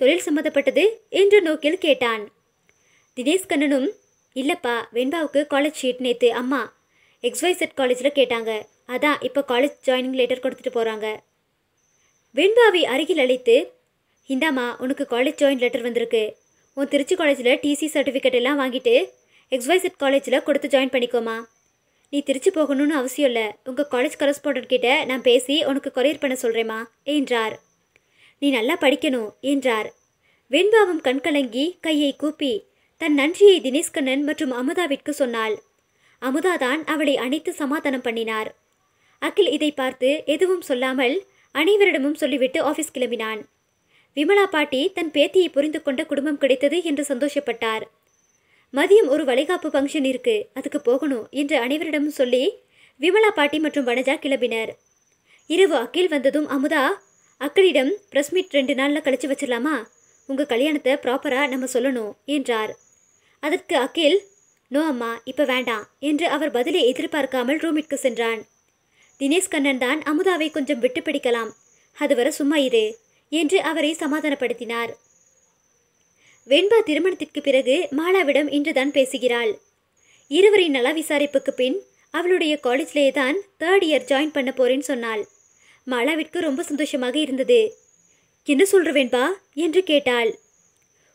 தொழில் சம்மந்தப்பட்டது என்ற நோக்கில் கேட்டான் தினேஷ் கண்ணனும் இல்லைப்பா வெண்பாவுக்கு காலேஜ் ஷீட் நேற்று அம்மா எக்ஸ்வைசெட் காலேஜில் கேட்டாங்க அதான் இப்போ காலேஜ் ஜாயினிங் லெட்டர் கொடுத்துட்டு போகிறாங்க வெண்பாவை அருகில் அழைத்து இந்தாம்மா உனக்கு காலேஜ் ஜாயின் லெட்டர் வந்திருக்கு உன் திருச்சி காலேஜில் டிசி சர்டிஃபிகேட் எல்லாம் வாங்கிட்டு எக்ஸ்வைசட் காலேஜில் கொடுத்து ஜாயின் பண்ணிக்கோமா நீ திருச்சி போகணும்னு அவசியம் இல்லை உங்கள் காலேஜ் கரஸ்பாண்டன்ட் கிட்ட நான் பேசி உனக்கு கொரியர் பண்ண சொல்கிறேம்மா என்றார் நீ நல்லா படிக்கணும் என்றார் வெண்பாவும் கண்கலங்கி கையை கூப்பி தன் நன்றியை தினேஷ்கண்ணன் மற்றும் அமுதாவிற்கு சொன்னாள் அமுதா தான் அவளை அணைத்து சமாதானம் பண்ணினார் அகில் இதை பார்த்து எதுவும் சொல்லாமல் அனைவரிடமும் சொல்லிவிட்டு ஆஃபீஸ் கிளம்பினான் விமலா பாட்டி தன் பேத்தியை புரிந்து கொண்ட குடும்பம் கிடைத்தது என்று சந்தோஷப்பட்டார் மதியம் ஒரு வளைகாப்பு ஃபங்க்ஷன் இருக்கு அதுக்கு போகணும் என்று அனைவரிடமும் சொல்லி விமலா பாட்டி மற்றும் வனஜா கிளம்பினர் இரவு அகில் வந்ததும் அமுதா அக்கலிடம் ப்ரெஸ் மீட் ரெண்டு நாளில் கழிச்சு வச்சிடலாமா உங்கள் கல்யாணத்தை ப்ராப்பராக நம்ம சொல்லணும் என்றார் அதற்கு அகில் நோ அம்மா இப்போ வேண்டாம் என்று அவர் பதிலை எதிர்பார்க்காமல் ரூமிற்கு சென்றான் தினேஷ் கண்ணன் தான் அமுதாவை கொஞ்சம் விட்டு பிடிக்கலாம் அதுவரை சும்மா இரு என்று அவரை சமாதானப்படுத்தினார் வெண்பா திருமணத்திற்கு பிறகு மாலாவிடம் இன்றுதான் பேசுகிறாள் இருவரின் நல விசாரிப்புக்கு பின் அவளுடைய காலேஜ்லேயே தான் தேர்ட் இயர் ஜாயின் பண்ண போறேன்னு சொன்னாள் மாலாவிற்கு ரொம்ப சந்தோஷமாக இருந்தது என்ன சொல்ற வெண்பா என்று கேட்டாள்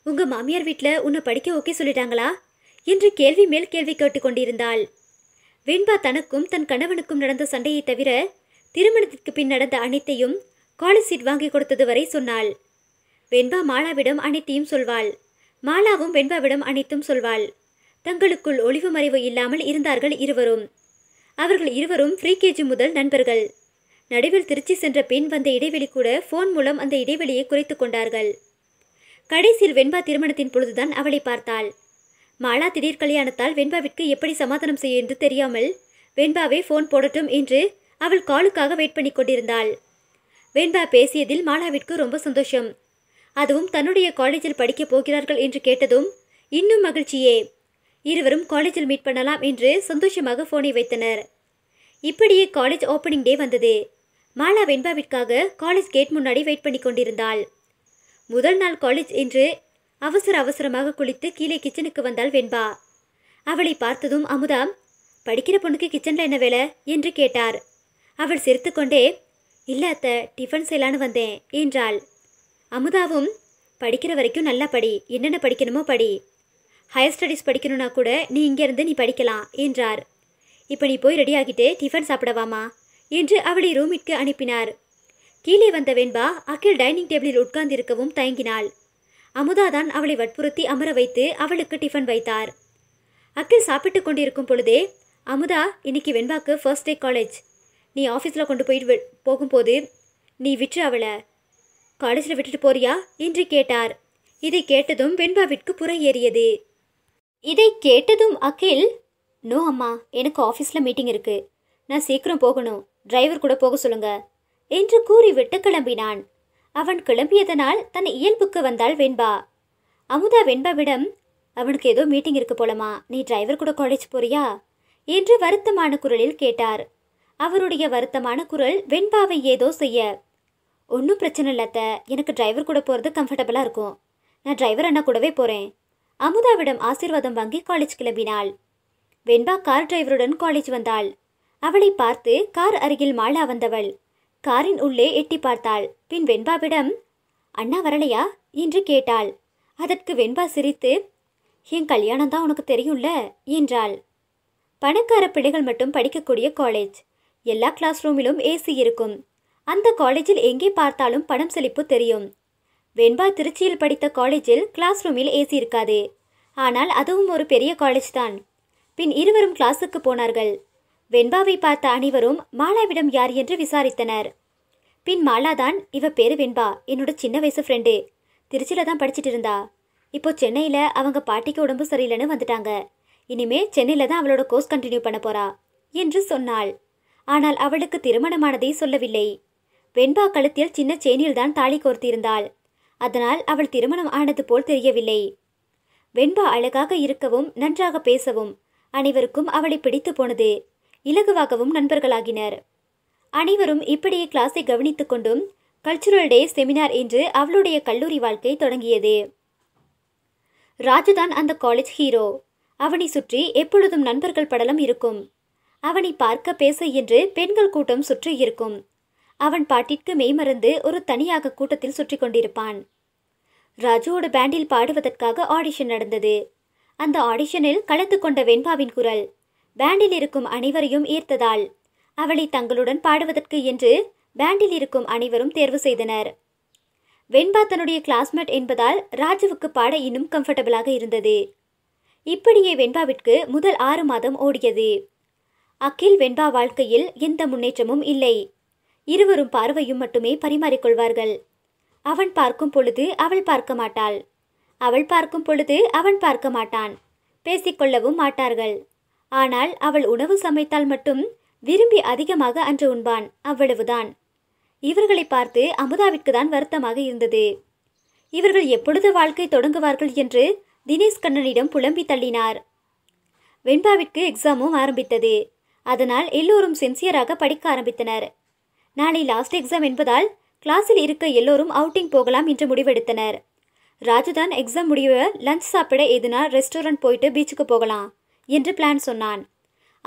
உங்க மாமியார் வீட்டில் உன்னை படிக்க ஓகே சொல்லிட்டாங்களா என்று கேள்வி மேல் கேள்வி கேட்டுக்கொண்டிருந்தாள் வெண்பா தனக்கும் தன் கணவனுக்கும் நடந்த சண்டையை தவிர திருமணத்திற்கு பின் நடந்த அனைத்தையும் காலேஜ் சீட் வாங்கி கொடுத்தது வரை சொன்னாள் வெண்பா மாலாவிடம் அனைத்தையும் சொல்வாள் மாலாவும் வெண்பாவிடம் அனைத்தும் சொல்வாள் தங்களுக்குள் ஒளிவு மறைவு இல்லாமல் இருந்தார்கள் இருவரும் அவர்கள் இருவரும் ஃப்ரீகேஜி முதல் நண்பர்கள் நடுவில் திருச்சி சென்ற பின் வந்த இடைவெளி கூட ஃபோன் மூலம் அந்த இடைவெளியை குறைத்து கொண்டார்கள் கடைசியில் வெண்பா திருமணத்தின் பொழுதுதான் அவளை பார்த்தாள் மாலா திடீர் கல்யாணத்தால் வெண்பாவிற்கு எப்படி சமாதானம் செய்ய என்று தெரியாமல் வெண்பாவே ஃபோன் போடட்டும் என்று அவள் காலுக்காக வெயிட் பண்ணி கொண்டிருந்தாள் வெண்பா பேசியதில் மாலாவிற்கு ரொம்ப சந்தோஷம் அதுவும் தன்னுடைய காலேஜில் படிக்கப் போகிறார்கள் என்று கேட்டதும் இன்னும் மகிழ்ச்சியே இருவரும் காலேஜில் மீட் பண்ணலாம் என்று சந்தோஷமாக ஃபோனை வைத்தனர் இப்படியே காலேஜ் ஓப்பனிங் டே வந்தது மாலா வெண்பாவிற்காக காலேஜ் கேட் முன்னாடி வெயிட் பண்ணி கொண்டிருந்தாள் முதல் நாள் காலேஜ் என்று அவசர அவசரமாக குளித்து கீழே கிச்சனுக்கு வந்தாள் வெண்பா அவளை பார்த்ததும் அமுதா படிக்கிற பொண்ணுக்கு கிச்சனில் என்ன வேலை என்று கேட்டார் அவள் சிரித்துக்கொண்டே இல்லை அத்த டிஃபன் செய்யலான்னு வந்தேன் என்றாள் அமுதாவும் படிக்கிற வரைக்கும் நல்லா படி என்னென்ன படிக்கணுமோ படி ஹையர் ஸ்டடீஸ் படிக்கணும்னா கூட நீ இங்கேருந்து நீ படிக்கலாம் என்றார் இப்போ நீ போய் ரெடி ஆகிட்டு டிஃபன் சாப்பிடவாமா என்று அவளை ரூமிற்கு அனுப்பினார் கீழே வந்த வெண்பா அக்கில் டைனிங் டேபிளில் உட்கார்ந்திருக்கவும் தயங்கினாள் அமுதாதான் அவளை வற்புறுத்தி அமர வைத்து அவளுக்கு டிஃபன் வைத்தார் அக்கில் சாப்பிட்டு கொண்டிருக்கும் பொழுதே அமுதா இன்னைக்கு வெண்பாக்கு ஃபர்ஸ்ட் டே காலேஜ் நீ ஆஃபீஸில் கொண்டு போயிட்டு போகும்போது நீ விற்று அவளை காலேஜில் விட்டுட்டு போறியா என்று கேட்டார் இதை கேட்டதும் வெண்பாவிற்கு புற ஏறியது இதை கேட்டதும் அகில் நோ அம்மா எனக்கு ஆஃபீஸில் மீட்டிங் இருக்குது நான் சீக்கிரம் போகணும் டிரைவர் கூட போக சொல்லுங்க என்று கூறிவிட்டு கிளம்பினான் அவன் கிளம்பியதனால் தன் இயல்புக்கு வந்தாள் வெண்பா அமுதா வெண்பாவிடம் அவனுக்கு ஏதோ மீட்டிங் இருக்கு போலமா நீ டிரைவர் கூட காலேஜ் போறியா என்று வருத்தமான குரலில் கேட்டார் அவருடைய வருத்தமான குரல் வெண்பாவை ஏதோ செய்ய ஒன்றும் பிரச்சனை இல்லாத எனக்கு டிரைவர் கூட போகிறது கம்ஃபர்டபுளாக இருக்கும் நான் டிரைவர் அண்ணா கூடவே போகிறேன் அமுதாவிடம் ஆசீர்வாதம் வாங்கி காலேஜ் கிளம்பினாள் வெண்பா கார் டிரைவருடன் காலேஜ் வந்தாள் அவளை பார்த்து கார் அருகில் மாலா வந்தவள் காரின் உள்ளே எட்டி பார்த்தாள் பின் வெண்பாவிடம் அண்ணா வரலையா என்று கேட்டாள் அதற்கு வெண்பா சிரித்து என் கல்யாணம் தான் உனக்கு தெரியும்ல என்றாள் பணக்கார பிள்ளைகள் மட்டும் படிக்கக்கூடிய காலேஜ் எல்லா கிளாஸ் ரூமிலும் ஏசி இருக்கும் அந்த காலேஜில் எங்கே பார்த்தாலும் பணம் செழிப்பு தெரியும் வெண்பா திருச்சியில் படித்த காலேஜில் கிளாஸ் ரூமில் ஏசி இருக்காது ஆனால் அதுவும் ஒரு பெரிய காலேஜ் தான் பின் இருவரும் கிளாஸுக்கு போனார்கள் வெண்பாவை பார்த்த அனைவரும் மாலாவிடம் யார் என்று விசாரித்தனர் பின் மாலா தான் இவ பேரு வெண்பா என்னோட சின்ன வயசு ஃப்ரெண்டு திருச்சியில் தான் படிச்சுட்டு இருந்தா இப்போ சென்னையில் அவங்க பாட்டிக்கு உடம்பு சரியில்லைன்னு வந்துட்டாங்க இனிமே சென்னையில் தான் அவளோட கோர்ஸ் கண்டினியூ பண்ண போறா என்று சொன்னாள் ஆனால் அவளுக்கு திருமணமானதை சொல்லவில்லை வெண்பா கழுத்தில் சின்ன செயினில் தான் தாலி கோர்த்திருந்தாள் அதனால் அவள் திருமணம் ஆனது போல் தெரியவில்லை வெண்பா அழகாக இருக்கவும் நன்றாக பேசவும் அனைவருக்கும் அவளை பிடித்து போனது இலகுவாகவும் நண்பர்களாகினர் அனைவரும் இப்படியே கிளாஸை கவனித்துக் கொண்டும் கல்ச்சுரல் டே செமினார் என்று அவளுடைய கல்லூரி வாழ்க்கை தொடங்கியது ராஜுதான் அந்த காலேஜ் ஹீரோ அவனை சுற்றி எப்பொழுதும் நண்பர்கள் படலம் இருக்கும் அவனை பார்க்க பேச என்று பெண்கள் கூட்டம் சுற்றி இருக்கும் அவன் பாட்டிற்கு மெய்மறந்து ஒரு தனியாக கூட்டத்தில் சுற்றி கொண்டிருப்பான் ராஜுவோட பேண்டில் பாடுவதற்காக ஆடிஷன் நடந்தது அந்த ஆடிஷனில் கலந்து கொண்ட வெண்பாவின் குரல் பேண்டில் இருக்கும் அனைவரையும் ஈர்த்ததால் அவளை தங்களுடன் பாடுவதற்கு என்று பேண்டில் இருக்கும் அனைவரும் தேர்வு செய்தனர் வெண்பா தன்னுடைய கிளாஸ்மேட் என்பதால் ராஜுவுக்கு பாட இன்னும் கம்ஃபர்டபுளாக இருந்தது இப்படியே வெண்பாவிற்கு முதல் ஆறு மாதம் ஓடியது அகில் வெண்பா வாழ்க்கையில் எந்த முன்னேற்றமும் இல்லை இருவரும் பார்வையும் மட்டுமே பரிமாறிக்கொள்வார்கள் அவன் பார்க்கும் பொழுது அவள் பார்க்க மாட்டாள் அவள் பார்க்கும் பொழுது அவன் பார்க்க மாட்டான் பேசிக்கொள்ளவும் மாட்டார்கள் ஆனால் அவள் உணவு சமைத்தால் மட்டும் விரும்பி அதிகமாக அன்று உண்பான் அவ்வளவுதான் இவர்களை பார்த்து அமுதாவிற்கு தான் வருத்தமாக இருந்தது இவர்கள் எப்பொழுது வாழ்க்கை தொடங்குவார்கள் என்று தினேஷ் கண்ணனிடம் புலம்பி தள்ளினார் வெண்பாவிற்கு எக்ஸாமும் ஆரம்பித்தது அதனால் எல்லோரும் சின்சியராக படிக்க ஆரம்பித்தனர் நாளை லாஸ்ட் எக்ஸாம் என்பதால் கிளாஸில் இருக்க எல்லோரும் அவுட்டிங் போகலாம் என்று முடிவெடுத்தனர் ராஜுதான் எக்ஸாம் முடிய லஞ்ச் சாப்பிட எதுனா ரெஸ்டாரண்ட் போயிட்டு பீச்சுக்கு போகலாம் என்று பிளான் சொன்னான்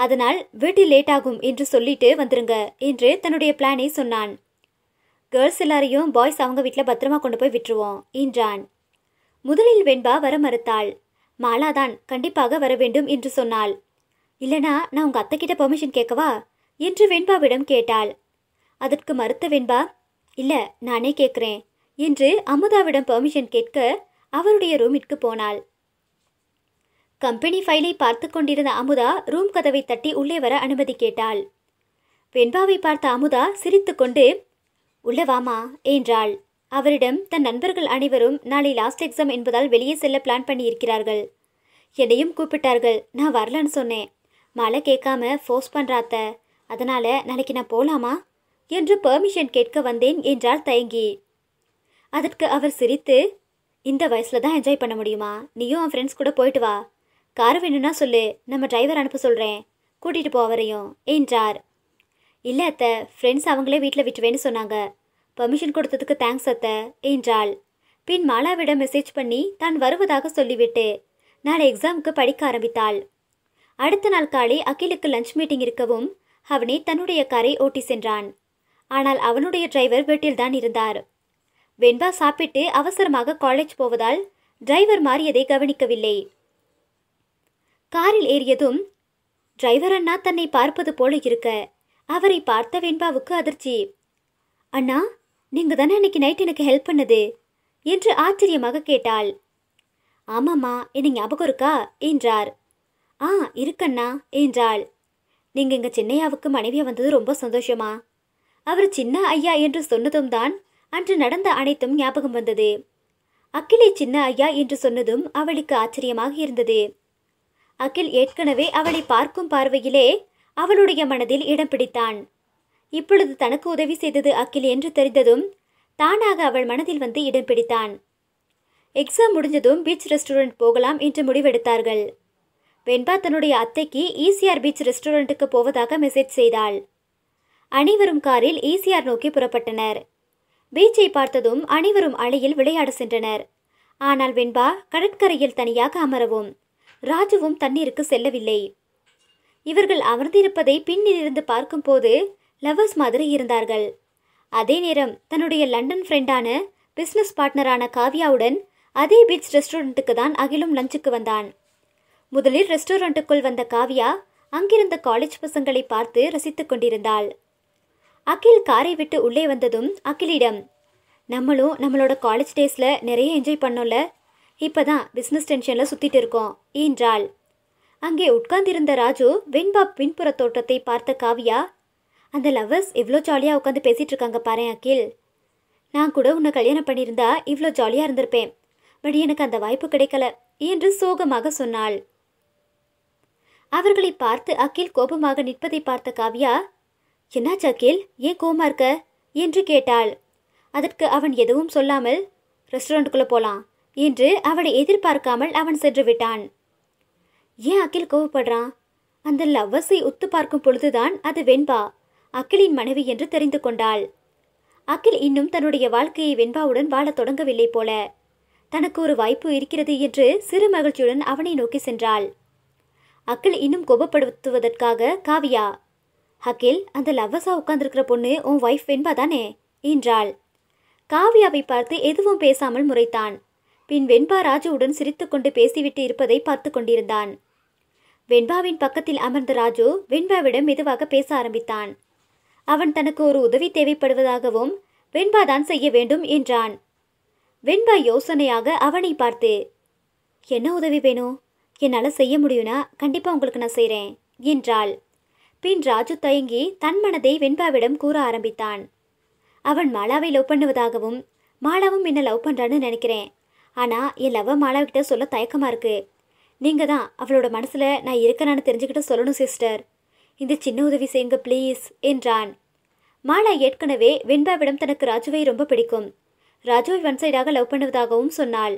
அதனால் வீட்டு லேட் ஆகும் என்று சொல்லிட்டு வந்துருங்க என்று தன்னுடைய பிளானை சொன்னான் கேர்ள்ஸ் எல்லாரையும் பாய்ஸ் அவங்க வீட்டில் பத்திரமா கொண்டு போய் விட்டுருவோம் என்றான் முதலில் வெண்பா வர மறுத்தாள் மாலாதான் கண்டிப்பாக வர வேண்டும் என்று சொன்னாள் இல்லைனா நான் உங்கள் அத்தைக்கிட்ட பெர்மிஷன் கேட்கவா என்று வெண்பாவிடம் கேட்டாள் அதற்கு மறுத்த வெண்பா இல்லை நானே கேட்குறேன் என்று அமுதாவிடம் பெர்மிஷன் கேட்க அவருடைய ரூமிற்கு போனாள் கம்பெனி ஃபைலை பார்த்து கொண்டிருந்த அமுதா ரூம் கதவை தட்டி உள்ளே வர அனுமதி கேட்டாள் வெண்பாவை பார்த்த அமுதா சிரித்துக்கொண்டு உள்ள வாமா என்றாள் அவரிடம் தன் நண்பர்கள் அனைவரும் நாளை லாஸ்ட் எக்ஸாம் என்பதால் வெளியே செல்ல பிளான் பண்ணியிருக்கிறார்கள் என்னையும் கூப்பிட்டார்கள் நான் வரலன்னு சொன்னேன் மழை கேட்காம ஃபோர்ஸ் பண்ணுறாத்த அதனால் நாளைக்கு நான் போகலாமா என்று பெர்மிஷன் கேட்க வந்தேன் என்றாள் தயங்கி அதற்கு அவர் சிரித்து இந்த வயசில் தான் என்ஜாய் பண்ண முடியுமா நீயும் அவன் ஃப்ரெண்ட்ஸ் கூட போயிட்டு வா கார் வேணும்னா சொல்லு நம்ம டிரைவர் அனுப்ப சொல்கிறேன் கூட்டிகிட்டு போவரையும் அவரையும் என்றார் இல்லை அத்தை ஃப்ரெண்ட்ஸ் அவங்களே வீட்டில் விட்டுவேன்னு சொன்னாங்க பர்மிஷன் கொடுத்ததுக்கு தேங்க்ஸ் அத்தை என்றாள் பின் மாலாவிடம் மெசேஜ் பண்ணி தான் வருவதாக சொல்லிவிட்டு நான் எக்ஸாமுக்கு படிக்க ஆரம்பித்தாள் அடுத்த நாள் காலை அகிலுக்கு லஞ்ச் மீட்டிங் இருக்கவும் அவனே தன்னுடைய காரை ஓட்டி சென்றான் ஆனால் அவனுடைய டிரைவர் வீட்டில்தான் இருந்தார் வெண்பா சாப்பிட்டு அவசரமாக காலேஜ் போவதால் டிரைவர் மாறியதை கவனிக்கவில்லை காரில் ஏறியதும் டிரைவர் அண்ணா தன்னை பார்ப்பது போல இருக்க அவரை பார்த்த வெண்பாவுக்கு அதிர்ச்சி அண்ணா நீங்க தானே அன்னைக்கு நைட் எனக்கு ஹெல்ப் பண்ணது என்று ஆச்சரியமாக கேட்டாள் ஆமாம்மா என்ன ஞாபகம் இருக்கா என்றார் ஆ இருக்கண்ணா என்றாள் நீங்க இங்க சின்னையாவுக்கு மனைவியா வந்தது ரொம்ப சந்தோஷமா அவர் சின்ன ஐயா என்று சொன்னதும் தான் அன்று நடந்த அனைத்தும் ஞாபகம் வந்தது அக்கிலே சின்ன ஐயா என்று சொன்னதும் அவளுக்கு ஆச்சரியமாக இருந்தது அகில் ஏற்கனவே அவளை பார்க்கும் பார்வையிலே அவளுடைய மனதில் இடம் பிடித்தான் இப்பொழுது தனக்கு உதவி செய்தது அகில் என்று தெரிந்ததும் தானாக அவள் மனதில் வந்து இடம் பிடித்தான் எக்ஸாம் முடிஞ்சதும் பீச் ரெஸ்டாரண்ட் போகலாம் என்று முடிவெடுத்தார்கள் வெண்பா தன்னுடைய அத்தைக்கு ஈசிஆர் பீச் ரெஸ்டாரண்ட்டுக்கு போவதாக மெசேஜ் செய்தாள் அனைவரும் காரில் ஈசிஆர் நோக்கி புறப்பட்டனர் பீச்சை பார்த்ததும் அனைவரும் அலையில் விளையாட சென்றனர் ஆனால் வெண்பா கடற்கரையில் தனியாக அமரவும் ராஜுவும் தண்ணீருக்கு செல்லவில்லை இவர்கள் அமர்ந்திருப்பதை பின்னிலிருந்து பார்க்கும்போது லவர்ஸ் மாதிரி இருந்தார்கள் அதே நேரம் தன்னுடைய லண்டன் ஃப்ரெண்டான பிஸ்னஸ் பார்ட்னரான காவ்யாவுடன் அதே பீச் ரெஸ்டாரண்ட்டுக்கு தான் அகிலும் லஞ்சுக்கு வந்தான் முதலில் ரெஸ்டாரண்ட்டுக்குள் வந்த காவ்யா அங்கிருந்த காலேஜ் பசங்களை பார்த்து ரசித்து கொண்டிருந்தாள் அகில் காரை விட்டு உள்ளே வந்ததும் அகிலிடம் நம்மளும் நம்மளோட காலேஜ் டேஸில் நிறைய என்ஜாய் பண்ணோம்ல இப்போ தான் பிஸ்னஸ் டென்ஷனில் சுற்றிட்டு இருக்கோம் என்றாள் அங்கே உட்கார்ந்திருந்த ராஜு வெண்பா பின்புற தோட்டத்தை பார்த்த காவியா அந்த லவ்வர்ஸ் எவ்வளோ ஜாலியாக உட்காந்து பேசிகிட்டு இருக்காங்க பாரு அகில் நான் கூட உன்னை கல்யாணம் பண்ணியிருந்தா இவ்வளோ ஜாலியாக இருந்திருப்பேன் பட் எனக்கு அந்த வாய்ப்பு கிடைக்கல என்று சோகமாக சொன்னாள் அவர்களை பார்த்து அகில் கோபமாக நிற்பதை பார்த்த காவியா என்னாச்சு அகில் ஏன் கோபமாக இருக்க என்று கேட்டாள் அதற்கு அவன் எதுவும் சொல்லாமல் ரெஸ்டாரண்ட்டுக்குள்ளே போகலாம் என்று அவளை எதிர்பார்க்காமல் அவன் சென்று விட்டான் ஏன் அகில் கோவப்படுறான் அந்த லவ்வஸை உத்து பார்க்கும் பொழுதுதான் அது வெண்பா அகிலின் மனைவி என்று தெரிந்து கொண்டாள் அகில் இன்னும் தன்னுடைய வாழ்க்கையை வெண்பாவுடன் வாழத் தொடங்கவில்லை போல தனக்கு ஒரு வாய்ப்பு இருக்கிறது என்று சிறு மகிழ்ச்சியுடன் அவனை நோக்கி சென்றாள் அக்கில் இன்னும் கோபப்படுத்துவதற்காக காவியா அகில் அந்த லவ்வஸா உட்கார்ந்துருக்கிற பொண்ணு உன் ஒய்ஃப் வெண்பா தானே என்றாள் காவியாவை பார்த்து எதுவும் பேசாமல் முறைத்தான் பின் வெண்பா ராஜுவுடன் சிரித்துக்கொண்டு பேசிவிட்டு இருப்பதை பார்த்து கொண்டிருந்தான் வெண்பாவின் பக்கத்தில் அமர்ந்த ராஜு வெண்பாவிடம் மெதுவாக பேச ஆரம்பித்தான் அவன் தனக்கு ஒரு உதவி தேவைப்படுவதாகவும் வெண்பா தான் செய்ய வேண்டும் என்றான் வெண்பா யோசனையாக அவனை பார்த்து என்ன உதவி வேணும் என்னால் செய்ய முடியும்னா கண்டிப்பாக உங்களுக்கு நான் செய்கிறேன் என்றாள் பின் ராஜு தயங்கி தன் மனதை வெண்பாவிடம் கூற ஆரம்பித்தான் அவன் மாலாவை லவ் பண்ணுவதாகவும் மாலாவும் என்ன லவ் பண்ணுறான்னு நினைக்கிறேன் ஆனால் என் லவ் மாலாவிட்ட சொல்ல தயக்கமாக இருக்குது நீங்கள் தான் அவளோட மனசில் நான் இருக்கிறான்னு தெரிஞ்சுக்கிட்டு சொல்லணும் சிஸ்டர் இந்த சின்ன உதவி செய்யுங்க ப்ளீஸ் என்றான் மாலா ஏற்கனவே வெண்பாவிடம் தனக்கு ராஜுவை ரொம்ப பிடிக்கும் ராஜுவை ஒன் சைடாக லவ் பண்ணுவதாகவும் சொன்னாள்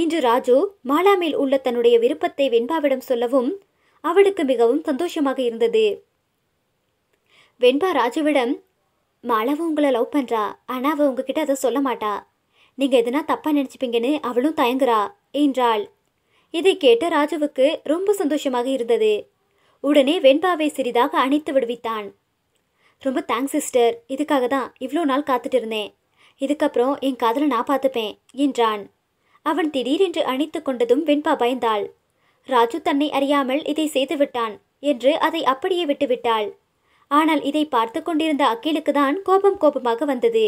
இன்று ராஜு மாலா மேல் உள்ள தன்னுடைய விருப்பத்தை வெண்பாவிடம் சொல்லவும் அவளுக்கு மிகவும் சந்தோஷமாக இருந்தது வெண்பா ராஜுவிடம் மாலாவை உங்களை லவ் பண்ணுறா ஆனால் அவள் உங்ககிட்ட அதை சொல்ல மாட்டா நீங்கள் எதனா தப்பாக நினைச்சுப்பீங்கன்னு அவளும் தயங்குறா என்றாள் இதை கேட்ட ராஜுவுக்கு ரொம்ப சந்தோஷமாக இருந்தது உடனே வெண்பாவை சிறிதாக அணைத்து விடுவித்தான் ரொம்ப தேங்க்ஸ் சிஸ்டர் இதுக்காக தான் இவ்வளோ நாள் காத்துட்டு இருந்தேன் இதுக்கப்புறம் என் காதலை நான் பார்த்துப்பேன் என்றான் அவன் திடீரென்று அணைத்து கொண்டதும் வெண்பா பயந்தாள் ராஜு தன்னை அறியாமல் இதை செய்துவிட்டான் என்று அதை அப்படியே விட்டுவிட்டாள் ஆனால் இதை பார்த்து கொண்டிருந்த அக்கீலுக்கு தான் கோபம் கோபமாக வந்தது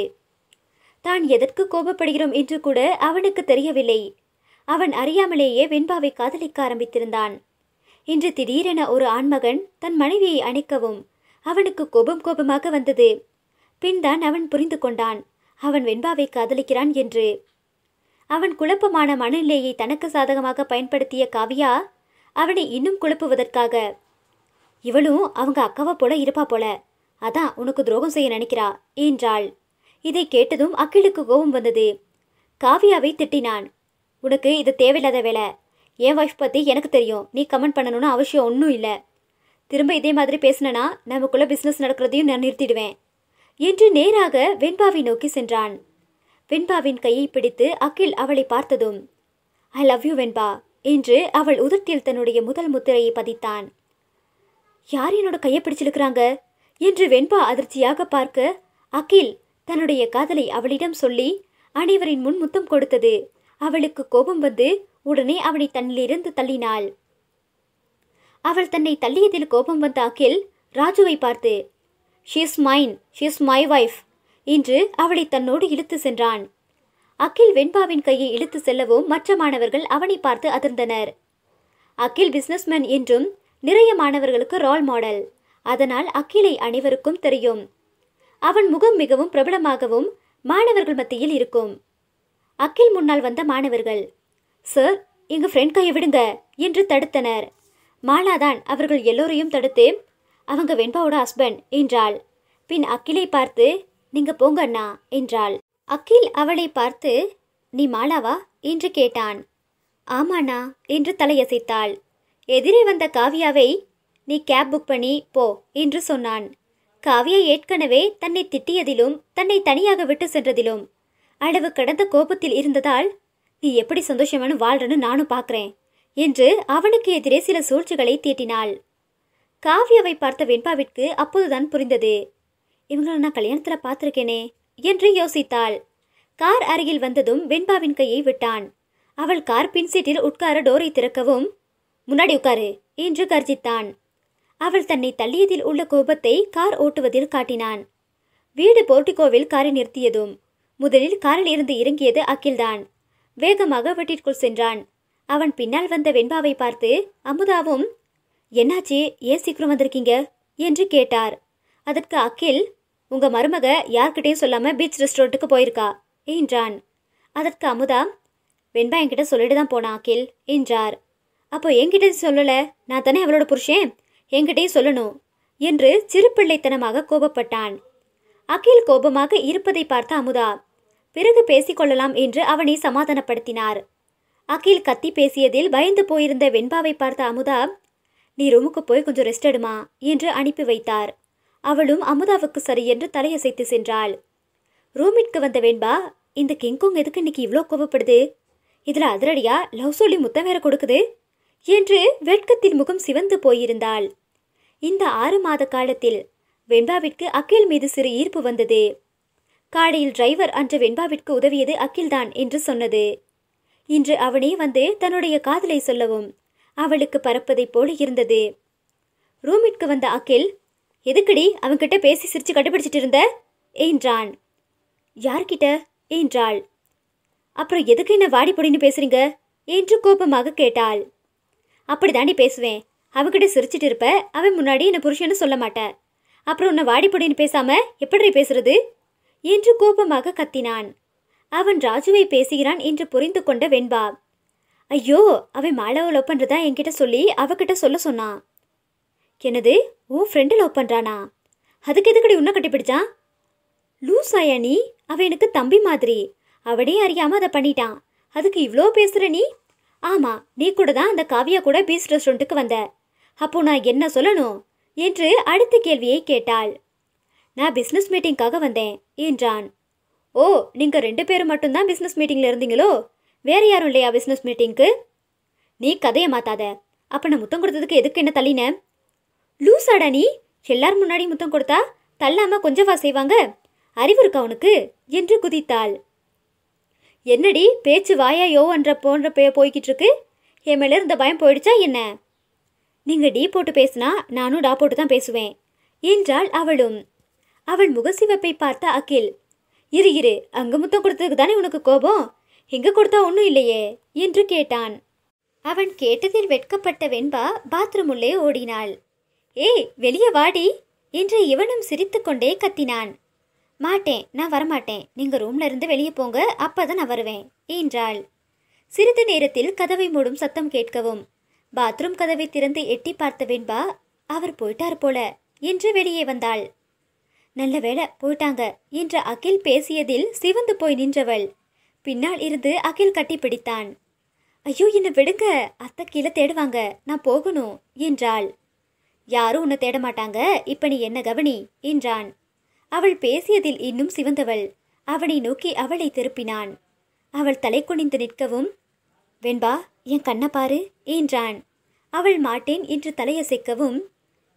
தான் எதற்கு கோபப்படுகிறோம் என்று கூட அவனுக்கு தெரியவில்லை அவன் அறியாமலேயே வெண்பாவை காதலிக்க ஆரம்பித்திருந்தான் இன்று திடீரென ஒரு ஆண்மகன் தன் மனைவியை அணைக்கவும் அவனுக்கு கோபம் கோபமாக வந்தது பின்தான் அவன் புரிந்து கொண்டான் அவன் வெண்பாவை காதலிக்கிறான் என்று அவன் குழப்பமான மனநிலையை தனக்கு சாதகமாக பயன்படுத்திய காவியா அவனை இன்னும் குழப்புவதற்காக இவளும் அவங்க அக்காவை போல இருப்பா போல அதான் உனக்கு துரோகம் செய்ய நினைக்கிறா என்றாள் இதை கேட்டதும் அகிலுக்கு கோபம் வந்தது காவியாவை திட்டினான் உனக்கு இது தேவையில்லாத வேலை என் ஒய்ஃப் பற்றி எனக்கு தெரியும் நீ கமெண்ட் பண்ணணும்னு அவசியம் ஒன்றும் இல்லை திரும்ப இதே மாதிரி பேசினா நமக்குள்ளே பிஸ்னஸ் நடக்கிறதையும் நான் நிறுத்திடுவேன் என்று நேராக வெண்பாவை நோக்கி சென்றான் வெண்பாவின் கையை பிடித்து அகில் அவளை பார்த்ததும் ஐ லவ் யூ வெண்பா என்று அவள் உதிர்த்தியில் தன்னுடைய முதல் முத்திரையை பதித்தான் யார் என்னோட கையை பிடிச்சிருக்கிறாங்க என்று வெண்பா அதிர்ச்சியாக பார்க்க அகில் தன்னுடைய காதலை அவளிடம் சொல்லி அனைவரின் முன் முத்தம் கொடுத்தது அவளுக்கு கோபம் வந்து உடனே அவனை தன்னிலிருந்து தள்ளினாள் அவள் தன்னை தள்ளியதில் கோபம் வந்த அகில் ராஜுவை பார்த்து she's mine she's my wife என்று அவளை தன்னோடு இழுத்து சென்றான் அகில் வெண்பாவின் கையை இழுத்து செல்லவும் மற்ற மாணவர்கள் அவனை பார்த்து அதிர்ந்தனர் அகில் பிஸ்னஸ்மேன் என்றும் நிறைய மாணவர்களுக்கு ரோல் மாடல் அதனால் அகிலை அனைவருக்கும் தெரியும் அவன் முகம் மிகவும் பிரபலமாகவும் மாணவர்கள் மத்தியில் இருக்கும் அக்கில் முன்னால் வந்த மாணவர்கள் சார் எங்கள் ஃப்ரெண்ட் கையை விடுங்க என்று தடுத்தனர் மாலாதான் அவர்கள் எல்லோரையும் தடுத்து அவங்க வெண்பாவோட ஹஸ்பண்ட் என்றாள் பின் அக்கிலை பார்த்து நீங்க போங்க அண்ணா என்றாள் அக்கில் அவளை பார்த்து நீ மாலாவா என்று கேட்டான் ஆமாண்ணா என்று தலையசைத்தாள் எதிரே வந்த காவியாவை நீ கேப் புக் பண்ணி போ என்று சொன்னான் காவியா ஏற்கனவே தன்னை திட்டியதிலும் தன்னை தனியாக விட்டு சென்றதிலும் அளவு கடந்த கோபத்தில் இருந்ததால் நீ எப்படி சந்தோஷமான வாழ்றன்னு நானும் பார்க்குறேன் என்று அவனுக்கு எதிரே சில சூழ்ச்சிகளை தீட்டினாள் காவியாவை பார்த்த வெண்பாவிற்கு அப்போதுதான் புரிந்தது இவங்களை நான் கல்யாணத்தில் பார்த்துருக்கேனே என்று யோசித்தாள் கார் அருகில் வந்ததும் வெண்பாவின் கையை விட்டான் அவள் கார் பின்சீட்டில் உட்கார டோரை திறக்கவும் முன்னாடி உட்காரு என்று கர்ஜித்தான் அவள் தன்னை தள்ளியதில் உள்ள கோபத்தை கார் ஓட்டுவதில் காட்டினான் வீடு போர்டிகோவில் காரை நிறுத்தியதும் முதலில் காரில் இருந்து இறங்கியது அகில்தான் வேகமாக வீட்டிற்குள் சென்றான் அவன் பின்னால் வந்த வெண்பாவை பார்த்து அமுதாவும் என்னாச்சு ஏன் சீக்கிரம் வந்திருக்கீங்க என்று கேட்டார் அதற்கு அகில் உங்க மருமக யார்கிட்டையும் சொல்லாம பீச் ரெஸ்டாரண்ட்டுக்கு போயிருக்கா என்றான் அதற்கு அமுதா வெண்பா என்கிட்ட சொல்லிட்டு தான் போனான் அகில் என்றார் அப்போ என்கிட்ட சொல்லல நான் தானே அவளோட புருஷன் என்கிட்டே சொல்லணும் என்று சிறுபிள்ளைத்தனமாக கோபப்பட்டான் அகில் கோபமாக இருப்பதை பார்த்த அமுதா பிறகு பேசிக்கொள்ளலாம் என்று அவனை சமாதானப்படுத்தினார் அகில் கத்தி பேசியதில் பயந்து போயிருந்த வெண்பாவை பார்த்த அமுதா நீ ரூமுக்கு போய் கொஞ்சம் ரெஸ்ட் எடுமா என்று அனுப்பி வைத்தார் அவளும் அமுதாவுக்கு சரி என்று தலையசைத்து சென்றாள் ரூமிற்கு வந்த வெண்பா இந்த கிங்கோங் எதுக்கு இன்னைக்கு இவ்வளோ கோபப்படுது இதில் அதிரடியா லவ் சொல்லி முத்தம் வேற கொடுக்குது என்று வெட்கத்தின் முகம் சிவந்து போயிருந்தாள் இந்த ஆறு மாத காலத்தில் வெண்பாவிற்கு அக்கில் மீது சிறு ஈர்ப்பு வந்தது காடையில் டிரைவர் அன்று வெண்பாவிற்கு உதவியது தான் என்று சொன்னது இன்று அவனே வந்து தன்னுடைய காதலை சொல்லவும் அவளுக்கு பறப்பதைப் போல இருந்தது ரூமிற்கு வந்த அக்கில் எதுக்குடி அவன்கிட்ட பேசி சிரிச்சு கண்டுபிடிச்சிட்டு இருந்த என்றான் யார்கிட்ட என்றாள் அப்புறம் எதுக்கு என்ன வாடி பொடின்னு பேசுறீங்க என்று கோபமாக கேட்டாள் அப்படிதாண்டி பேசுவேன் அவகிட்ட சிரிச்சிட்டு இருப்ப அவன் முன்னாடி என்னை புருஷன்னு சொல்ல மாட்டேன் அப்புறம் உன்னை வாடிப்படின்னு பேசாம எப்படி பேசுறது என்று கோபமாக கத்தினான் அவன் ராஜுவை பேசுகிறான் என்று புரிந்து கொண்ட வெண்பா ஐயோ அவன் மாலாவை லவ் பண்ணுறதா என்கிட்ட சொல்லி அவகிட்ட சொல்ல சொன்னான் என்னது உன் ஃப்ரெண்டு லவ் பண்ணுறானா அதுக்கு எதுக்கடி உன்னை கட்டிப்பிடிச்சான் ஆயா நீ அவன் எனக்கு தம்பி மாதிரி அவனே அறியாமல் அதை பண்ணிட்டான் அதுக்கு இவ்வளோ பேசுகிற நீ ஆமாம் நீ கூட தான் அந்த காவியா கூட பீச் ரெஸ்டாரண்ட்டுக்கு வந்த அப்போ நான் என்ன சொல்லணும் என்று அடுத்த கேள்வியை கேட்டாள் நான் பிஸ்னஸ் மீட்டிங்காக வந்தேன் என்றான் ஓ நீங்கள் ரெண்டு பேரும் மட்டும்தான் பிஸ்னஸ் மீட்டிங்கில் இருந்தீங்களோ வேறு யாரும் இல்லையா பிஸ்னஸ் மீட்டிங்க்கு நீ கதையை மாத்தாத அப்போ நான் முத்தம் கொடுத்ததுக்கு எதுக்கு என்ன தள்ளின லூசாடா நீ எல்லார் முன்னாடி முத்தம் கொடுத்தா தள்ளாமல் கொஞ்சவா செய்வாங்க அறிவு இருக்கா உனக்கு என்று குதித்தாள் என்னடி பேச்சு வாயா என்ற போன்ற பே போய்கிட்டு இருக்கு என் மேலே இருந்த பயம் போயிடுச்சா என்ன நீங்கள் டீ போட்டு பேசினா நானும் டா போட்டு தான் பேசுவேன் என்றாள் அவளும் அவள் முகசிவப்பை பார்த்த அகில் இரு இரு அங்கு முத்தம் கொடுத்ததுக்கு தானே உனக்கு கோபம் எங்கே கொடுத்தா ஒன்றும் இல்லையே என்று கேட்டான் அவன் கேட்டதில் வெட்கப்பட்ட வெண்பா பாத்ரூம் உள்ளே ஓடினாள் ஏய் வெளியே வாடி என்று இவனும் சிரித்துக்கொண்டே கத்தினான் மாட்டேன் நான் வரமாட்டேன் நீங்கள் ரூம்ல இருந்து வெளியே போங்க அப்பதான் நான் வருவேன் என்றாள் சிறிது நேரத்தில் கதவை மூடும் சத்தம் கேட்கவும் பாத்ரூம் கதவை திறந்து எட்டி பார்த்த வெண்பா அவர் போயிட்டார் போல என்று வெளியே வந்தாள் நல்ல வேலை போயிட்டாங்க என்று அகில் பேசியதில் சிவந்து போய் நின்றவள் பின்னால் இருந்து அகில் கட்டிப்பிடித்தான் ஐயோ என்னை விடுங்க அத்தை கீழே தேடுவாங்க நான் போகணும் என்றாள் யாரும் உன்னை தேடமாட்டாங்க இப்ப நீ என்ன கவனி என்றான் அவள் பேசியதில் இன்னும் சிவந்தவள் அவனை நோக்கி அவளை திருப்பினான் அவள் தலை குனிந்து நிற்கவும் வெண்பா என் கண்ணை பாரு என்றான் அவள் மாட்டேன் என்று தலையசைக்கவும்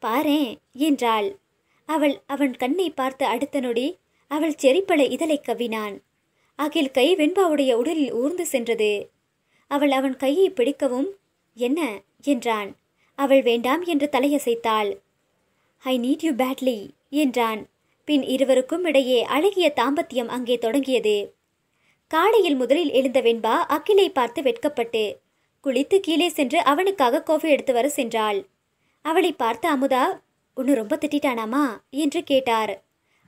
பாரேன் என்றாள் அவள் அவன் கண்ணை பார்த்து அடுத்த நொடி அவள் செரிப்பள இதழை கவினான் அகில் கை வெண்பாவுடைய உடலில் ஊர்ந்து சென்றது அவள் அவன் கையை பிடிக்கவும் என்ன என்றான் அவள் வேண்டாம் என்று தலையசைத்தாள் ஐ நீட் யூ பேட்லி என்றான் பின் இருவருக்கும் இடையே அழகிய தாம்பத்தியம் அங்கே தொடங்கியது காலையில் முதலில் எழுந்த வெண்பா அகிலை பார்த்து வெட்கப்பட்டு குளித்து கீழே சென்று அவனுக்காக கோஃபி எடுத்து வர சென்றாள் அவளை பார்த்த அமுதா உன்னு ரொம்ப திட்டானாமா என்று கேட்டார்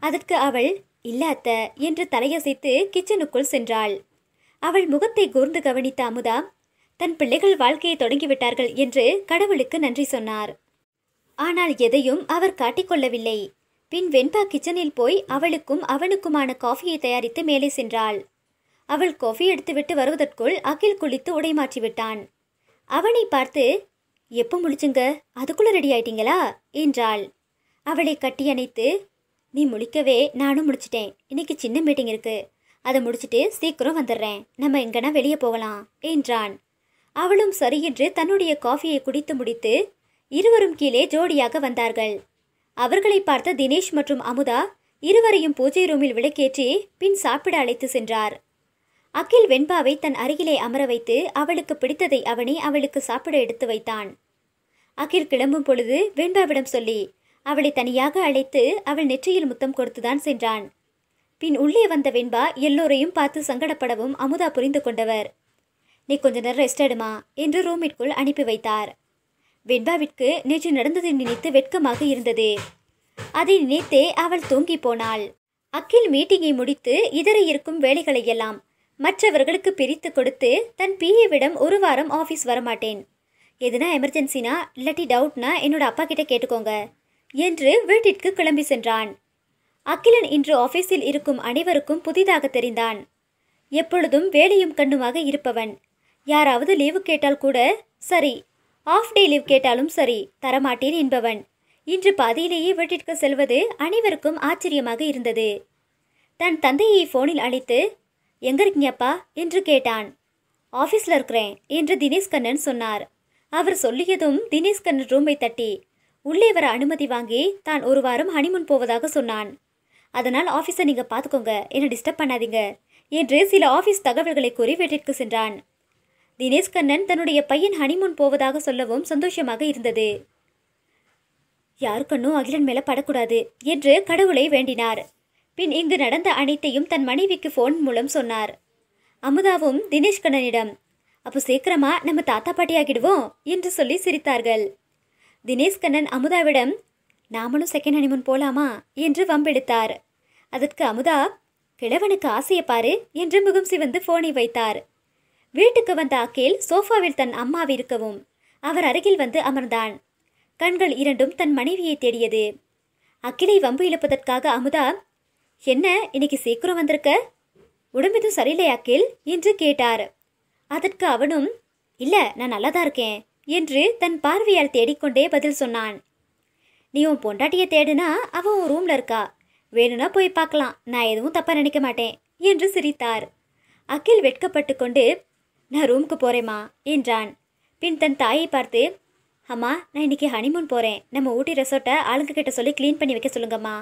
அதற்கு அவள் இல்லாத்த என்று தலையசைத்து கிச்சனுக்குள் சென்றாள் அவள் முகத்தை கூர்ந்து கவனித்த அமுதா தன் பிள்ளைகள் வாழ்க்கையை தொடங்கிவிட்டார்கள் என்று கடவுளுக்கு நன்றி சொன்னார் ஆனால் எதையும் அவர் காட்டிக்கொள்ளவில்லை பின் வெண்பா கிச்சனில் போய் அவளுக்கும் அவனுக்குமான காஃபியை தயாரித்து மேலே சென்றாள் அவள் காஃபி எடுத்துவிட்டு வருவதற்குள் அகில் குளித்து உடை மாற்றி விட்டான் அவனை பார்த்து எப்போ முடிச்சுங்க அதுக்குள்ளே ரெடி ஆயிட்டீங்களா என்றாள் அவளை கட்டி அணைத்து நீ முழிக்கவே நானும் முடிச்சிட்டேன் இன்னைக்கு சின்ன மீட்டிங் இருக்கு அதை முடிச்சிட்டு சீக்கிரம் வந்துடுறேன் நம்ம எங்கன்னா வெளியே போகலாம் என்றான் அவளும் சரி என்று தன்னுடைய காஃபியை குடித்து முடித்து இருவரும் கீழே ஜோடியாக வந்தார்கள் அவர்களை பார்த்த தினேஷ் மற்றும் அமுதா இருவரையும் பூஜை ரூமில் விளக்கேற்றி பின் சாப்பிட அழைத்து சென்றார் அகில் வெண்பாவை தன் அருகிலே அமர வைத்து அவளுக்கு பிடித்ததை அவனை அவளுக்கு சாப்பிட எடுத்து வைத்தான் அகில் கிளம்பும் பொழுது வெண்பாவிடம் சொல்லி அவளை தனியாக அழைத்து அவள் நெற்றியில் முத்தம் கொடுத்துதான் சென்றான் பின் உள்ளே வந்த வெண்பா எல்லோரையும் பார்த்து சங்கடப்படவும் அமுதா புரிந்து கொண்டவர் நீ கொஞ்ச நேரம் ரெஸ்ட் எடுமா என்று ரூமிற்குள் அனுப்பி வைத்தார் வெண்பாவிற்கு நேற்று நடந்ததை நினைத்து வெட்கமாக இருந்தது அதை நினைத்தே அவள் தூங்கி போனாள் அக்கில் மீட்டிங்கை முடித்து இதர இருக்கும் வேலைகளையெல்லாம் மற்றவர்களுக்கு பிரித்து கொடுத்து தன் பிஏவிடம் ஒரு வாரம் ஆஃபீஸ் வரமாட்டேன் எதுனா எமர்ஜென்சினா இல்லாட்டி டவுட்னா என்னோட அப்பா கிட்ட கேட்டுக்கோங்க என்று வீட்டிற்கு கிளம்பி சென்றான் அகிலன் இன்று ஆஃபீஸில் இருக்கும் அனைவருக்கும் புதிதாக தெரிந்தான் எப்பொழுதும் வேலையும் கண்ணுமாக இருப்பவன் யாராவது லீவு கேட்டால் கூட சரி ஆஃப் டே லீவ் கேட்டாலும் சரி தரமாட்டேன் என்பவன் இன்று பாதியிலேயே வீட்டிற்கு செல்வது அனைவருக்கும் ஆச்சரியமாக இருந்தது தன் தந்தையை ஃபோனில் அழைத்து எங்கே இருக்கீங்கப்பா என்று கேட்டான் ஆஃபீஸில் இருக்கிறேன் என்று தினேஷ்கண்ணன் சொன்னார் அவர் சொல்லியதும் தினேஷ்கண்ணன் ரூமை தட்டி உள்ளே வர அனுமதி வாங்கி தான் ஒரு வாரம் ஹனிமூன் போவதாக சொன்னான் அதனால் ஆஃபீஸை நீங்கள் பார்த்துக்கோங்க என்னை டிஸ்டர்ப் பண்ணாதீங்க என்று சில ஆஃபீஸ் தகவல்களை கூறி வீட்டிற்கு சென்றான் தினேஷ்கண்ணன் தன்னுடைய பையன் ஹனிமூன் போவதாக சொல்லவும் சந்தோஷமாக இருந்தது யாருக்கண்ணும் அகிலன் மேலே படக்கூடாது என்று கடவுளை வேண்டினார் பின் இங்கு நடந்த அனைத்தையும் தன் மனைவிக்கு ஃபோன் மூலம் சொன்னார் அமுதாவும் தினேஷ் கண்ணனிடம் அப்போ சீக்கிரமா நம்ம தாத்தா பாட்டியாகிடுவோம் என்று சொல்லி சிரித்தார்கள் தினேஷ் கண்ணன் அமுதாவிடம் நாமளும் செகண்ட் ஹனிமூன் போலாமா என்று வம்பெடுத்தார் அதற்கு அமுதா கிழவனுக்கு ஆசையை பாரு என்று முகம் சிவந்து போனை வைத்தார் வீட்டுக்கு வந்த அக்கேல் சோஃபாவில் தன் அம்மாவை இருக்கவும் அவர் அருகில் வந்து அமர்ந்தான் கண்கள் இரண்டும் தன் மனைவியை தேடியது அக்கிலை வம்பு இழுப்பதற்காக அமுதா என்ன இன்னைக்கு சீக்கிரம் வந்திருக்க உடம்பெதும் சரியில்லை அக்கில் என்று கேட்டார் அதற்கு அவனும் இல்ல நான் நல்லாதான் இருக்கேன் என்று தன் பார்வையால் தேடிக்கொண்டே பதில் சொன்னான் நீ உன் பொண்டாட்டியை தேடுனா அவன் உன் ரூம்ல இருக்கா வேணும்னா போய் பார்க்கலாம் நான் எதுவும் தப்பா நினைக்க மாட்டேன் என்று சிரித்தார் அகில் வெட்கப்பட்டு கொண்டு நான் ரூமுக்கு போறேம்மா என்றான் பின் தன் தாயை பார்த்து அம்மா நான் இன்னைக்கு ஹனிமூன் போகிறேன் நம்ம ஊட்டி ரெசார்ட்டை ஆளுங்க கிட்ட சொல்லி க்ளீன் பண்ணி வைக்க சொல்லுங்கம்மா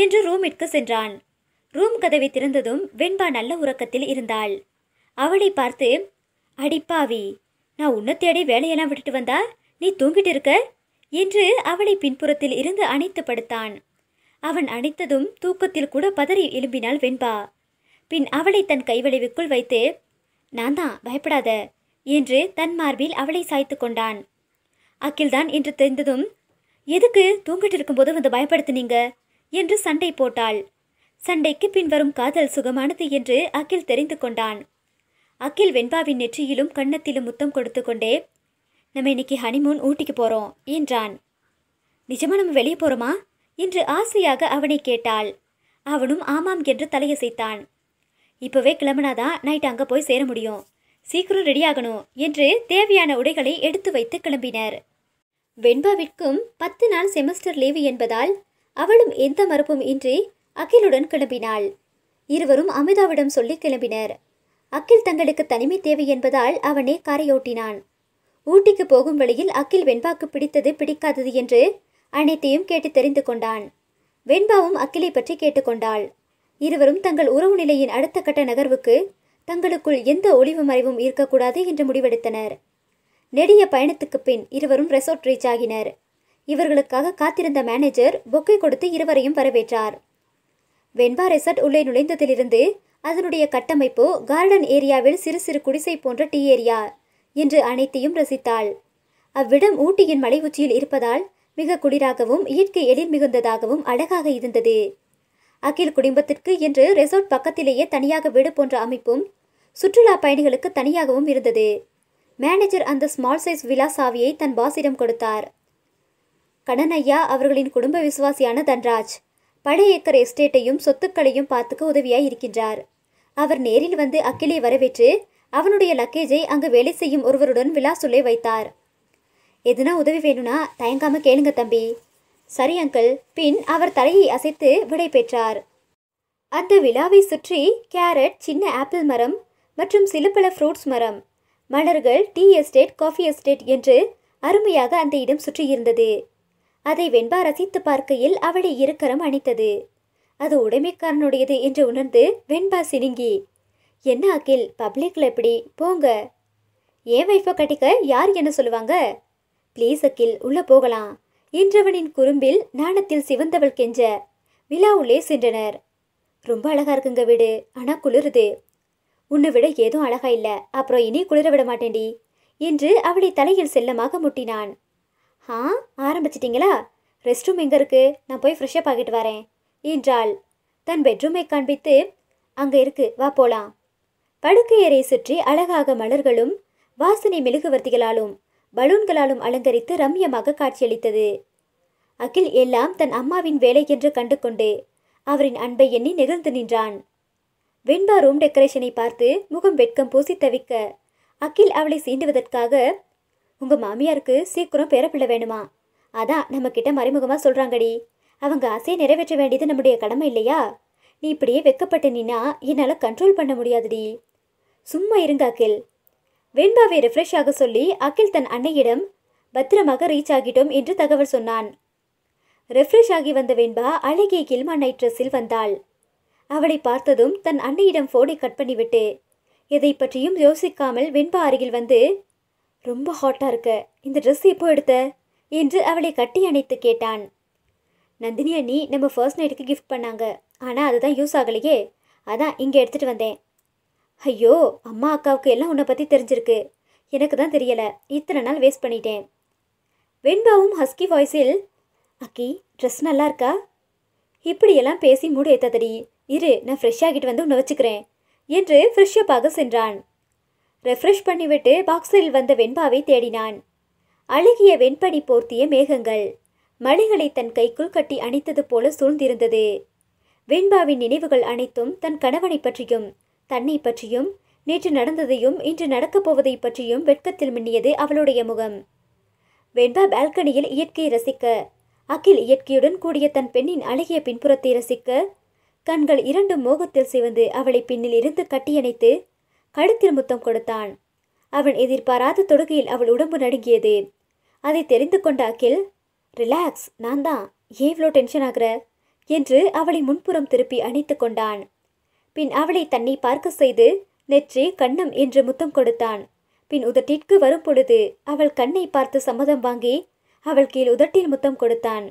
என்று ரூமிற்கு சென்றான் ரூம் கதவை திறந்ததும் வெண்பா நல்ல உறக்கத்தில் இருந்தாள் அவளை பார்த்து அடிப்பாவி நான் உன்னை தேடி வேலையெல்லாம் விட்டுட்டு வந்தா நீ தூங்கிட்டு இருக்க என்று அவளை பின்புறத்தில் இருந்து அணைத்து படுத்தான் அவன் அணைத்ததும் தூக்கத்தில் கூட பதறி எழும்பினாள் வெண்பா பின் அவளை தன் கைவளைவுக்குள் வைத்து நான் தான் பயப்படாத என்று தன் மார்பில் அவளை சாய்த்து கொண்டான் அக்கில்தான் என்று தெரிந்ததும் எதுக்கு தூங்கிட்டு இருக்கும்போது வந்து பயப்படுத்துனீங்க என்று சண்டை போட்டாள் சண்டைக்கு பின்வரும் காதல் சுகமானது என்று அகில் தெரிந்து கொண்டான் அகில் வெண்பாவின் நெற்றியிலும் கன்னத்திலும் முத்தம் கொடுத்து கொண்டே நம்ம இன்னைக்கு ஹனிமூன் ஊட்டிக்கு போகிறோம் என்றான் நிஜமா நம்ம வெளியே போகிறோமா என்று ஆசையாக அவனை கேட்டாள் அவனும் ஆமாம் என்று தலையசைத்தான் இப்போவே கிளம்பினாதான் நைட் அங்கே போய் சேர முடியும் சீக்கிரம் ரெடியாகணும் என்று தேவையான உடைகளை எடுத்து வைத்து கிளம்பினர் வெண்பாவிற்கும் பத்து நாள் செமஸ்டர் லீவு என்பதால் அவளும் எந்த மறுப்பும் இன்றி அகிலுடன் கிளம்பினாள் இருவரும் அமிதாவிடம் சொல்லி கிளம்பினர் அக்கில் தங்களுக்கு தனிமை தேவை என்பதால் அவனே கரையோட்டினான் ஊட்டிக்கு போகும் வழியில் அக்கில் வெண்பாக்கு பிடித்தது பிடிக்காதது என்று அனைத்தையும் கேட்டு தெரிந்து கொண்டான் வெண்பாவும் அக்கிலை பற்றி கேட்டுக்கொண்டாள் இருவரும் தங்கள் உறவு நிலையின் அடுத்த கட்ட நகர்வுக்கு தங்களுக்குள் எந்த ஒளிவு மறைவும் இருக்கக்கூடாது என்று முடிவெடுத்தனர் நெடிய பயணத்துக்கு பின் இருவரும் ரெசார்ட் ரீச் ஆகினர் இவர்களுக்காக காத்திருந்த மேனேஜர் பொக்கை கொடுத்து இருவரையும் வரவேற்றார் வெண்பா ரெசார்ட் உள்ளே நுழைந்ததிலிருந்து அதனுடைய கட்டமைப்பு கார்டன் ஏரியாவில் சிறு சிறு குடிசை போன்ற டீ ஏரியா என்று அனைத்தையும் ரசித்தாள் அவ்விடம் ஊட்டியின் மலை உச்சியில் இருப்பதால் மிக குளிராகவும் இயற்கை எளிர் மிகுந்ததாகவும் அழகாக இருந்தது அகில் குடும்பத்திற்கு என்று ரெசார்ட் பக்கத்திலேயே தனியாக வீடு போன்ற அமைப்பும் சுற்றுலா பயணிகளுக்கு தனியாகவும் இருந்தது மேனேஜர் அந்த ஸ்மால் சைஸ் விலா சாவியை தன் பாஸிடம் கொடுத்தார் கடனையா அவர்களின் குடும்ப விசுவாசியான தன்ராஜ் பழைய ஏக்கர் எஸ்டேட்டையும் சொத்துக்களையும் பார்த்துக்க உதவியாய் இருக்கின்றார் அவர் நேரில் வந்து அக்கிலே வரவேற்று அவனுடைய லக்கேஜை அங்கு வேலை செய்யும் ஒருவருடன் விழா சொல்லை வைத்தார் எதுனா உதவி வேணும்னா தயங்காம கேளுங்க தம்பி சரி அங்கிள் பின் அவர் தலையை அசைத்து விடை பெற்றார் அந்த விழாவை சுற்றி கேரட் சின்ன ஆப்பிள் மரம் மற்றும் சில பல ஃப்ரூட்ஸ் மரம் மலர்கள் டீ எஸ்டேட் காஃபி எஸ்டேட் என்று அருமையாக அந்த இடம் சுற்றியிருந்தது அதை வெண்பா ரசித்து பார்க்கையில் அவளை இருக்கரம் அணித்தது அது உடைமைக்காரனுடையது என்று உணர்ந்து வெண்பா சினிங்கி என்ன அகில் பப்ளிக்ல எப்படி போங்க ஏன் வைஃபை கட்டிக்க யார் என்ன சொல்லுவாங்க ப்ளீஸ் அகில் உள்ள போகலாம் என்றவனின் குறும்பில் நாணத்தில் சிவந்தவள் கெஞ்ச விழா உள்ளே சென்றனர் ரொம்ப அழகா இருக்குங்க வீடு ஆனா குளிருது உன்னை விட ஏதும் அழகா இல்ல அப்புறம் இனி குளிர விட மாட்டேன்டி என்று அவளை தலையில் செல்லமாக முட்டினான் ஆ ஆரம்பிச்சிட்டிங்களா ரெஸ்ட் ரூம் எங்கே இருக்குது நான் போய் ஃப்ரெஷ்ஷப் ஆகிட்டு வரேன் என்றாள் தன் பெட்ரூமை காண்பித்து அங்கே இருக்கு வா போகலாம் படுக்கையறை சுற்றி அழகாக மலர்களும் வாசனை மெழுகுவர்த்திகளாலும் பலூன்களாலும் அலங்கரித்து ரம்யமாக காட்சியளித்தது அகில் எல்லாம் தன் அம்மாவின் வேலை என்று கண்டு கொண்டு அவரின் அன்பை எண்ணி நிகழ்ந்து நின்றான் வெண்பா ரூம் டெக்கரேஷனை பார்த்து முகம் வெட்கம் பூசி தவிக்க அகில் அவளை சீண்டுவதற்காக உங்கள் மாமியாருக்கு சீக்கிரம் பேரப்பிள்ளை வேணுமா அதான் நம்மக்கிட்ட மறைமுகமாக சொல்கிறாங்கடி அவங்க ஆசையை நிறைவேற்ற வேண்டியது நம்முடைய கடமை இல்லையா நீ இப்படியே வெக்கப்பட்டு நீனா என்னால் கண்ட்ரோல் பண்ண முடியாதுடி சும்மா இருங்க அகில் வெண்பாவை ரெஃப்ரெஷ் ஆக சொல்லி அகில் தன் அன்னையிடம் பத்திரமாக ரீச் ஆகிட்டோம் என்று தகவல் சொன்னான் ரெஃப்ரெஷ் ஆகி வந்த வெண்பா அழகிய கில்மா நைட் ட்ரெஸ்ஸில் வந்தாள் அவளை பார்த்ததும் தன் அன்னையிடம் ஃபோனை கட் பண்ணிவிட்டு எதை பற்றியும் யோசிக்காமல் வெண்பா அருகில் வந்து ரொம்ப ஹாட்டாக இருக்க இந்த ட்ரெஸ் எப்போ எடுத்த என்று அவளை கட்டி அணைத்து கேட்டான் நந்தினி அண்ணி நம்ம ஃபர்ஸ்ட் நைட்டுக்கு கிஃப்ட் பண்ணாங்க ஆனால் அதுதான் யூஸ் ஆகலையே அதான் இங்கே எடுத்துகிட்டு வந்தேன் ஐயோ அம்மா அக்காவுக்கு எல்லாம் உன்னை பற்றி தெரிஞ்சிருக்கு எனக்கு தான் தெரியலை இத்தனை நாள் வேஸ்ட் பண்ணிட்டேன் வெண்பாவும் ஹஸ்கி வாய்ஸில் அக்கி ட்ரெஸ் நல்லா இருக்கா இப்படியெல்லாம் பேசி மூடு ஏத்தாதடி இரு நான் ஃப்ரெஷ்ஷாகிட்டு ஆகிட்டு வந்து உன்னை வச்சுக்கிறேன் என்று ஃப்ரெஷ்ஷப்பாக சென்றான் ரெஃப்ரெஷ் பண்ணிவிட்டு பாக்ஸில் வந்த வெண்பாவை தேடினான் அழுகிய வெண்பனி போர்த்திய மேகங்கள் மலைகளை தன் கைக்குள் கட்டி அணைத்தது போல சூழ்ந்திருந்தது வெண்பாவின் நினைவுகள் அனைத்தும் தன் கணவனை பற்றியும் தன்னை பற்றியும் நேற்று நடந்ததையும் இன்று நடக்கப் போவதை பற்றியும் வெட்கத்தில் மின்னியது அவளுடைய முகம் வெண்பா பால்கனியில் இயற்கையை ரசிக்க அகில் இயற்கையுடன் கூடிய தன் பெண்ணின் அழகிய பின்புறத்தை ரசிக்க கண்கள் இரண்டும் மோகத்தில் சிவந்து அவளை பின்னில் இருந்து கட்டியணைத்து கழுத்தில் முத்தம் கொடுத்தான் அவன் எதிர்பாராத தொடுகையில் அவள் உடம்பு நடுங்கியது அதை தெரிந்து கொண்ட அகில் ரிலாக்ஸ் நான் தான் ஏன் இவ்வளோ டென்ஷன் ஆகிற என்று அவளை முன்புறம் திருப்பி அணைத்து கொண்டான் பின் அவளை தன்னை பார்க்க செய்து நெற்றி கண்ணம் என்று முத்தம் கொடுத்தான் பின் உதட்டிற்கு வரும் பொழுது அவள் கண்ணை பார்த்து சம்மதம் வாங்கி அவள் கீழ் உதட்டில் முத்தம் கொடுத்தான்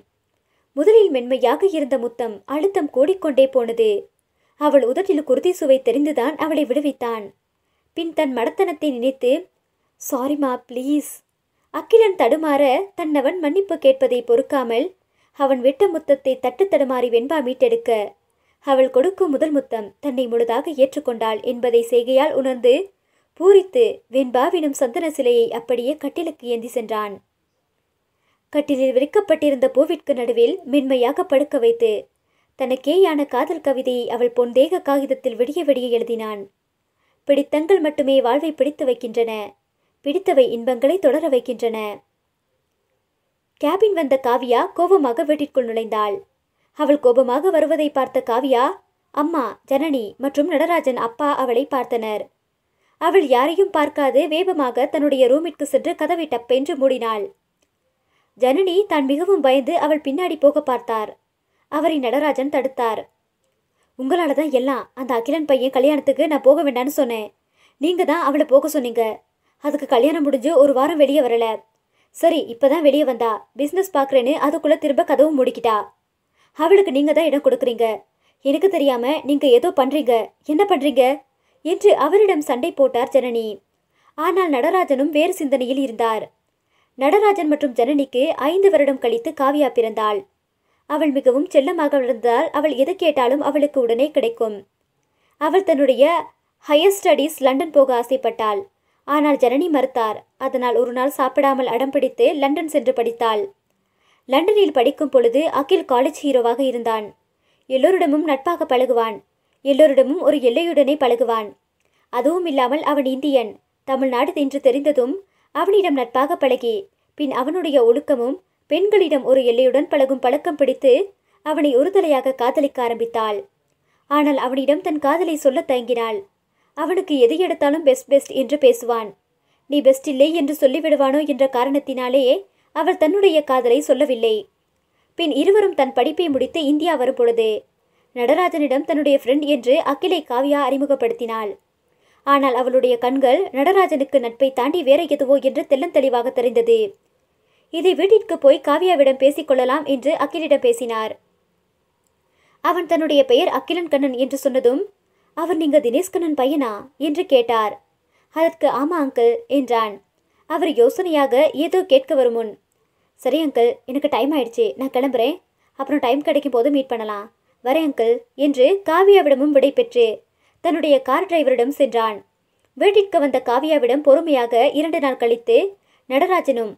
முதலில் மென்மையாக இருந்த முத்தம் அழுத்தம் கூடிக்கொண்டே போனது அவள் உதட்டில் குருதி சுவை தெரிந்துதான் அவளை விடுவித்தான் பின் தன் மடத்தனத்தை நினைத்து சாரிமா ப்ளீஸ் அக்கிலன் தடுமாற தன்னவன் மன்னிப்பு கேட்பதை பொறுக்காமல் அவன் வெட்ட முத்தத்தை தட்டு தடுமாறி வெண்பா மீட்டெடுக்க அவள் கொடுக்கும் முதல் முத்தம் தன்னை முழுதாக ஏற்றுக்கொண்டாள் என்பதை செய்கையால் உணர்ந்து பூரித்து வெண்பாவினும் சந்தன சிலையை அப்படியே கட்டிலுக்கு ஏந்தி சென்றான் கட்டிலில் விரிக்கப்பட்டிருந்த பூவிற்கு நடுவில் மென்மையாக படுக்க வைத்து தனக்கேயான காதல் கவிதையை அவள் பொன்தேக காகிதத்தில் விடிய விடிய எழுதினான் பிடித்தங்கள் மட்டுமே வாழ்வை பிடித்து வைக்கின்றன பிடித்தவை இன்பங்களை தொடர வைக்கின்றன கேபின் வந்த காவியா கோபமாக வீட்டிற்குள் நுழைந்தாள் அவள் கோபமாக வருவதை பார்த்த காவியா அம்மா ஜனனி மற்றும் நடராஜன் அப்பா அவளை பார்த்தனர் அவள் யாரையும் பார்க்காது வேகமாக தன்னுடைய ரூமிற்கு சென்று கதவை டப்பென்று மூடினாள் ஜனனி தான் மிகவும் பயந்து அவள் பின்னாடி போக பார்த்தார் அவரை நடராஜன் தடுத்தார் உங்களால் தான் எல்லாம் அந்த அகிலன் பையன் கல்யாணத்துக்கு நான் போக வேண்டான்னு சொன்னேன் நீங்கள் தான் அவளை போக சொன்னீங்க அதுக்கு கல்யாணம் முடிஞ்சு ஒரு வாரம் வெளியே வரலை சரி இப்போ தான் வெளியே வந்தா பிஸ்னஸ் பார்க்குறேன்னு அதுக்குள்ளே திரும்ப கதவும் முடிக்கிட்டா அவளுக்கு நீங்கள் தான் இடம் கொடுக்குறீங்க எனக்கு தெரியாமல் நீங்கள் ஏதோ பண்ணுறீங்க என்ன பண்ணுறீங்க என்று அவரிடம் சண்டை போட்டார் ஜனனி ஆனால் நடராஜனும் வேறு சிந்தனையில் இருந்தார் நடராஜன் மற்றும் ஜனனிக்கு ஐந்து வருடம் கழித்து காவியா பிறந்தாள் அவள் மிகவும் செல்லமாக வளர்ந்தால் அவள் எது கேட்டாலும் அவளுக்கு உடனே கிடைக்கும் அவள் தன்னுடைய ஹையர் ஸ்டடீஸ் லண்டன் போக ஆசைப்பட்டாள் ஆனால் ஜனனி மறுத்தார் அதனால் ஒரு நாள் சாப்பிடாமல் அடம் பிடித்து லண்டன் சென்று படித்தாள் லண்டனில் படிக்கும் பொழுது அகில் காலேஜ் ஹீரோவாக இருந்தான் எல்லோரிடமும் நட்பாக பழகுவான் எல்லோரிடமும் ஒரு எல்லையுடனே பழகுவான் அதுவும் இல்லாமல் அவன் இந்தியன் தமிழ்நாடு என்று தெரிந்ததும் அவனிடம் நட்பாக பழகி பின் அவனுடைய ஒழுக்கமும் பெண்களிடம் ஒரு எல்லையுடன் பழகும் பழக்கம் பிடித்து அவனை ஒரு தலையாக காதலிக்க ஆரம்பித்தாள் ஆனால் அவனிடம் தன் காதலை சொல்ல தயங்கினாள் அவனுக்கு எது எடுத்தாலும் பெஸ்ட் பெஸ்ட் என்று பேசுவான் நீ பெஸ்ட் இல்லை என்று சொல்லிவிடுவானோ என்ற காரணத்தினாலே அவள் தன்னுடைய காதலை சொல்லவில்லை பின் இருவரும் தன் படிப்பை முடித்து இந்தியா பொழுது நடராஜனிடம் தன்னுடைய ஃப்ரெண்ட் என்று அக்கிலை காவியா அறிமுகப்படுத்தினாள் ஆனால் அவளுடைய கண்கள் நடராஜனுக்கு நட்பை தாண்டி வேற எதுவோ என்று தெள்ளந்தெளிவாக தெரிந்தது இதை வீட்டிற்கு போய் காவியாவிடம் பேசிக்கொள்ளலாம் என்று அக்கிலிடம் பேசினார் அவன் தன்னுடைய பெயர் அக்கிலன் கண்ணன் என்று சொன்னதும் அவர் நீங்க தினேஷ் கண்ணன் பையனா என்று கேட்டார் அதற்கு ஆமா அங்கிள் என்றான் அவர் யோசனையாக ஏதோ கேட்க வரும் முன் சரி அங்கிள் எனக்கு டைம் ஆயிடுச்சு நான் கிளம்புறேன் அப்புறம் டைம் கிடைக்கும் போது மீட் பண்ணலாம் வரேன் அங்கிள் என்று காவியாவிடமும் விடை பெற்று தன்னுடைய கார் டிரைவரிடம் சென்றான் வீட்டிற்கு வந்த காவியாவிடம் பொறுமையாக இரண்டு நாள் கழித்து நடராஜனும்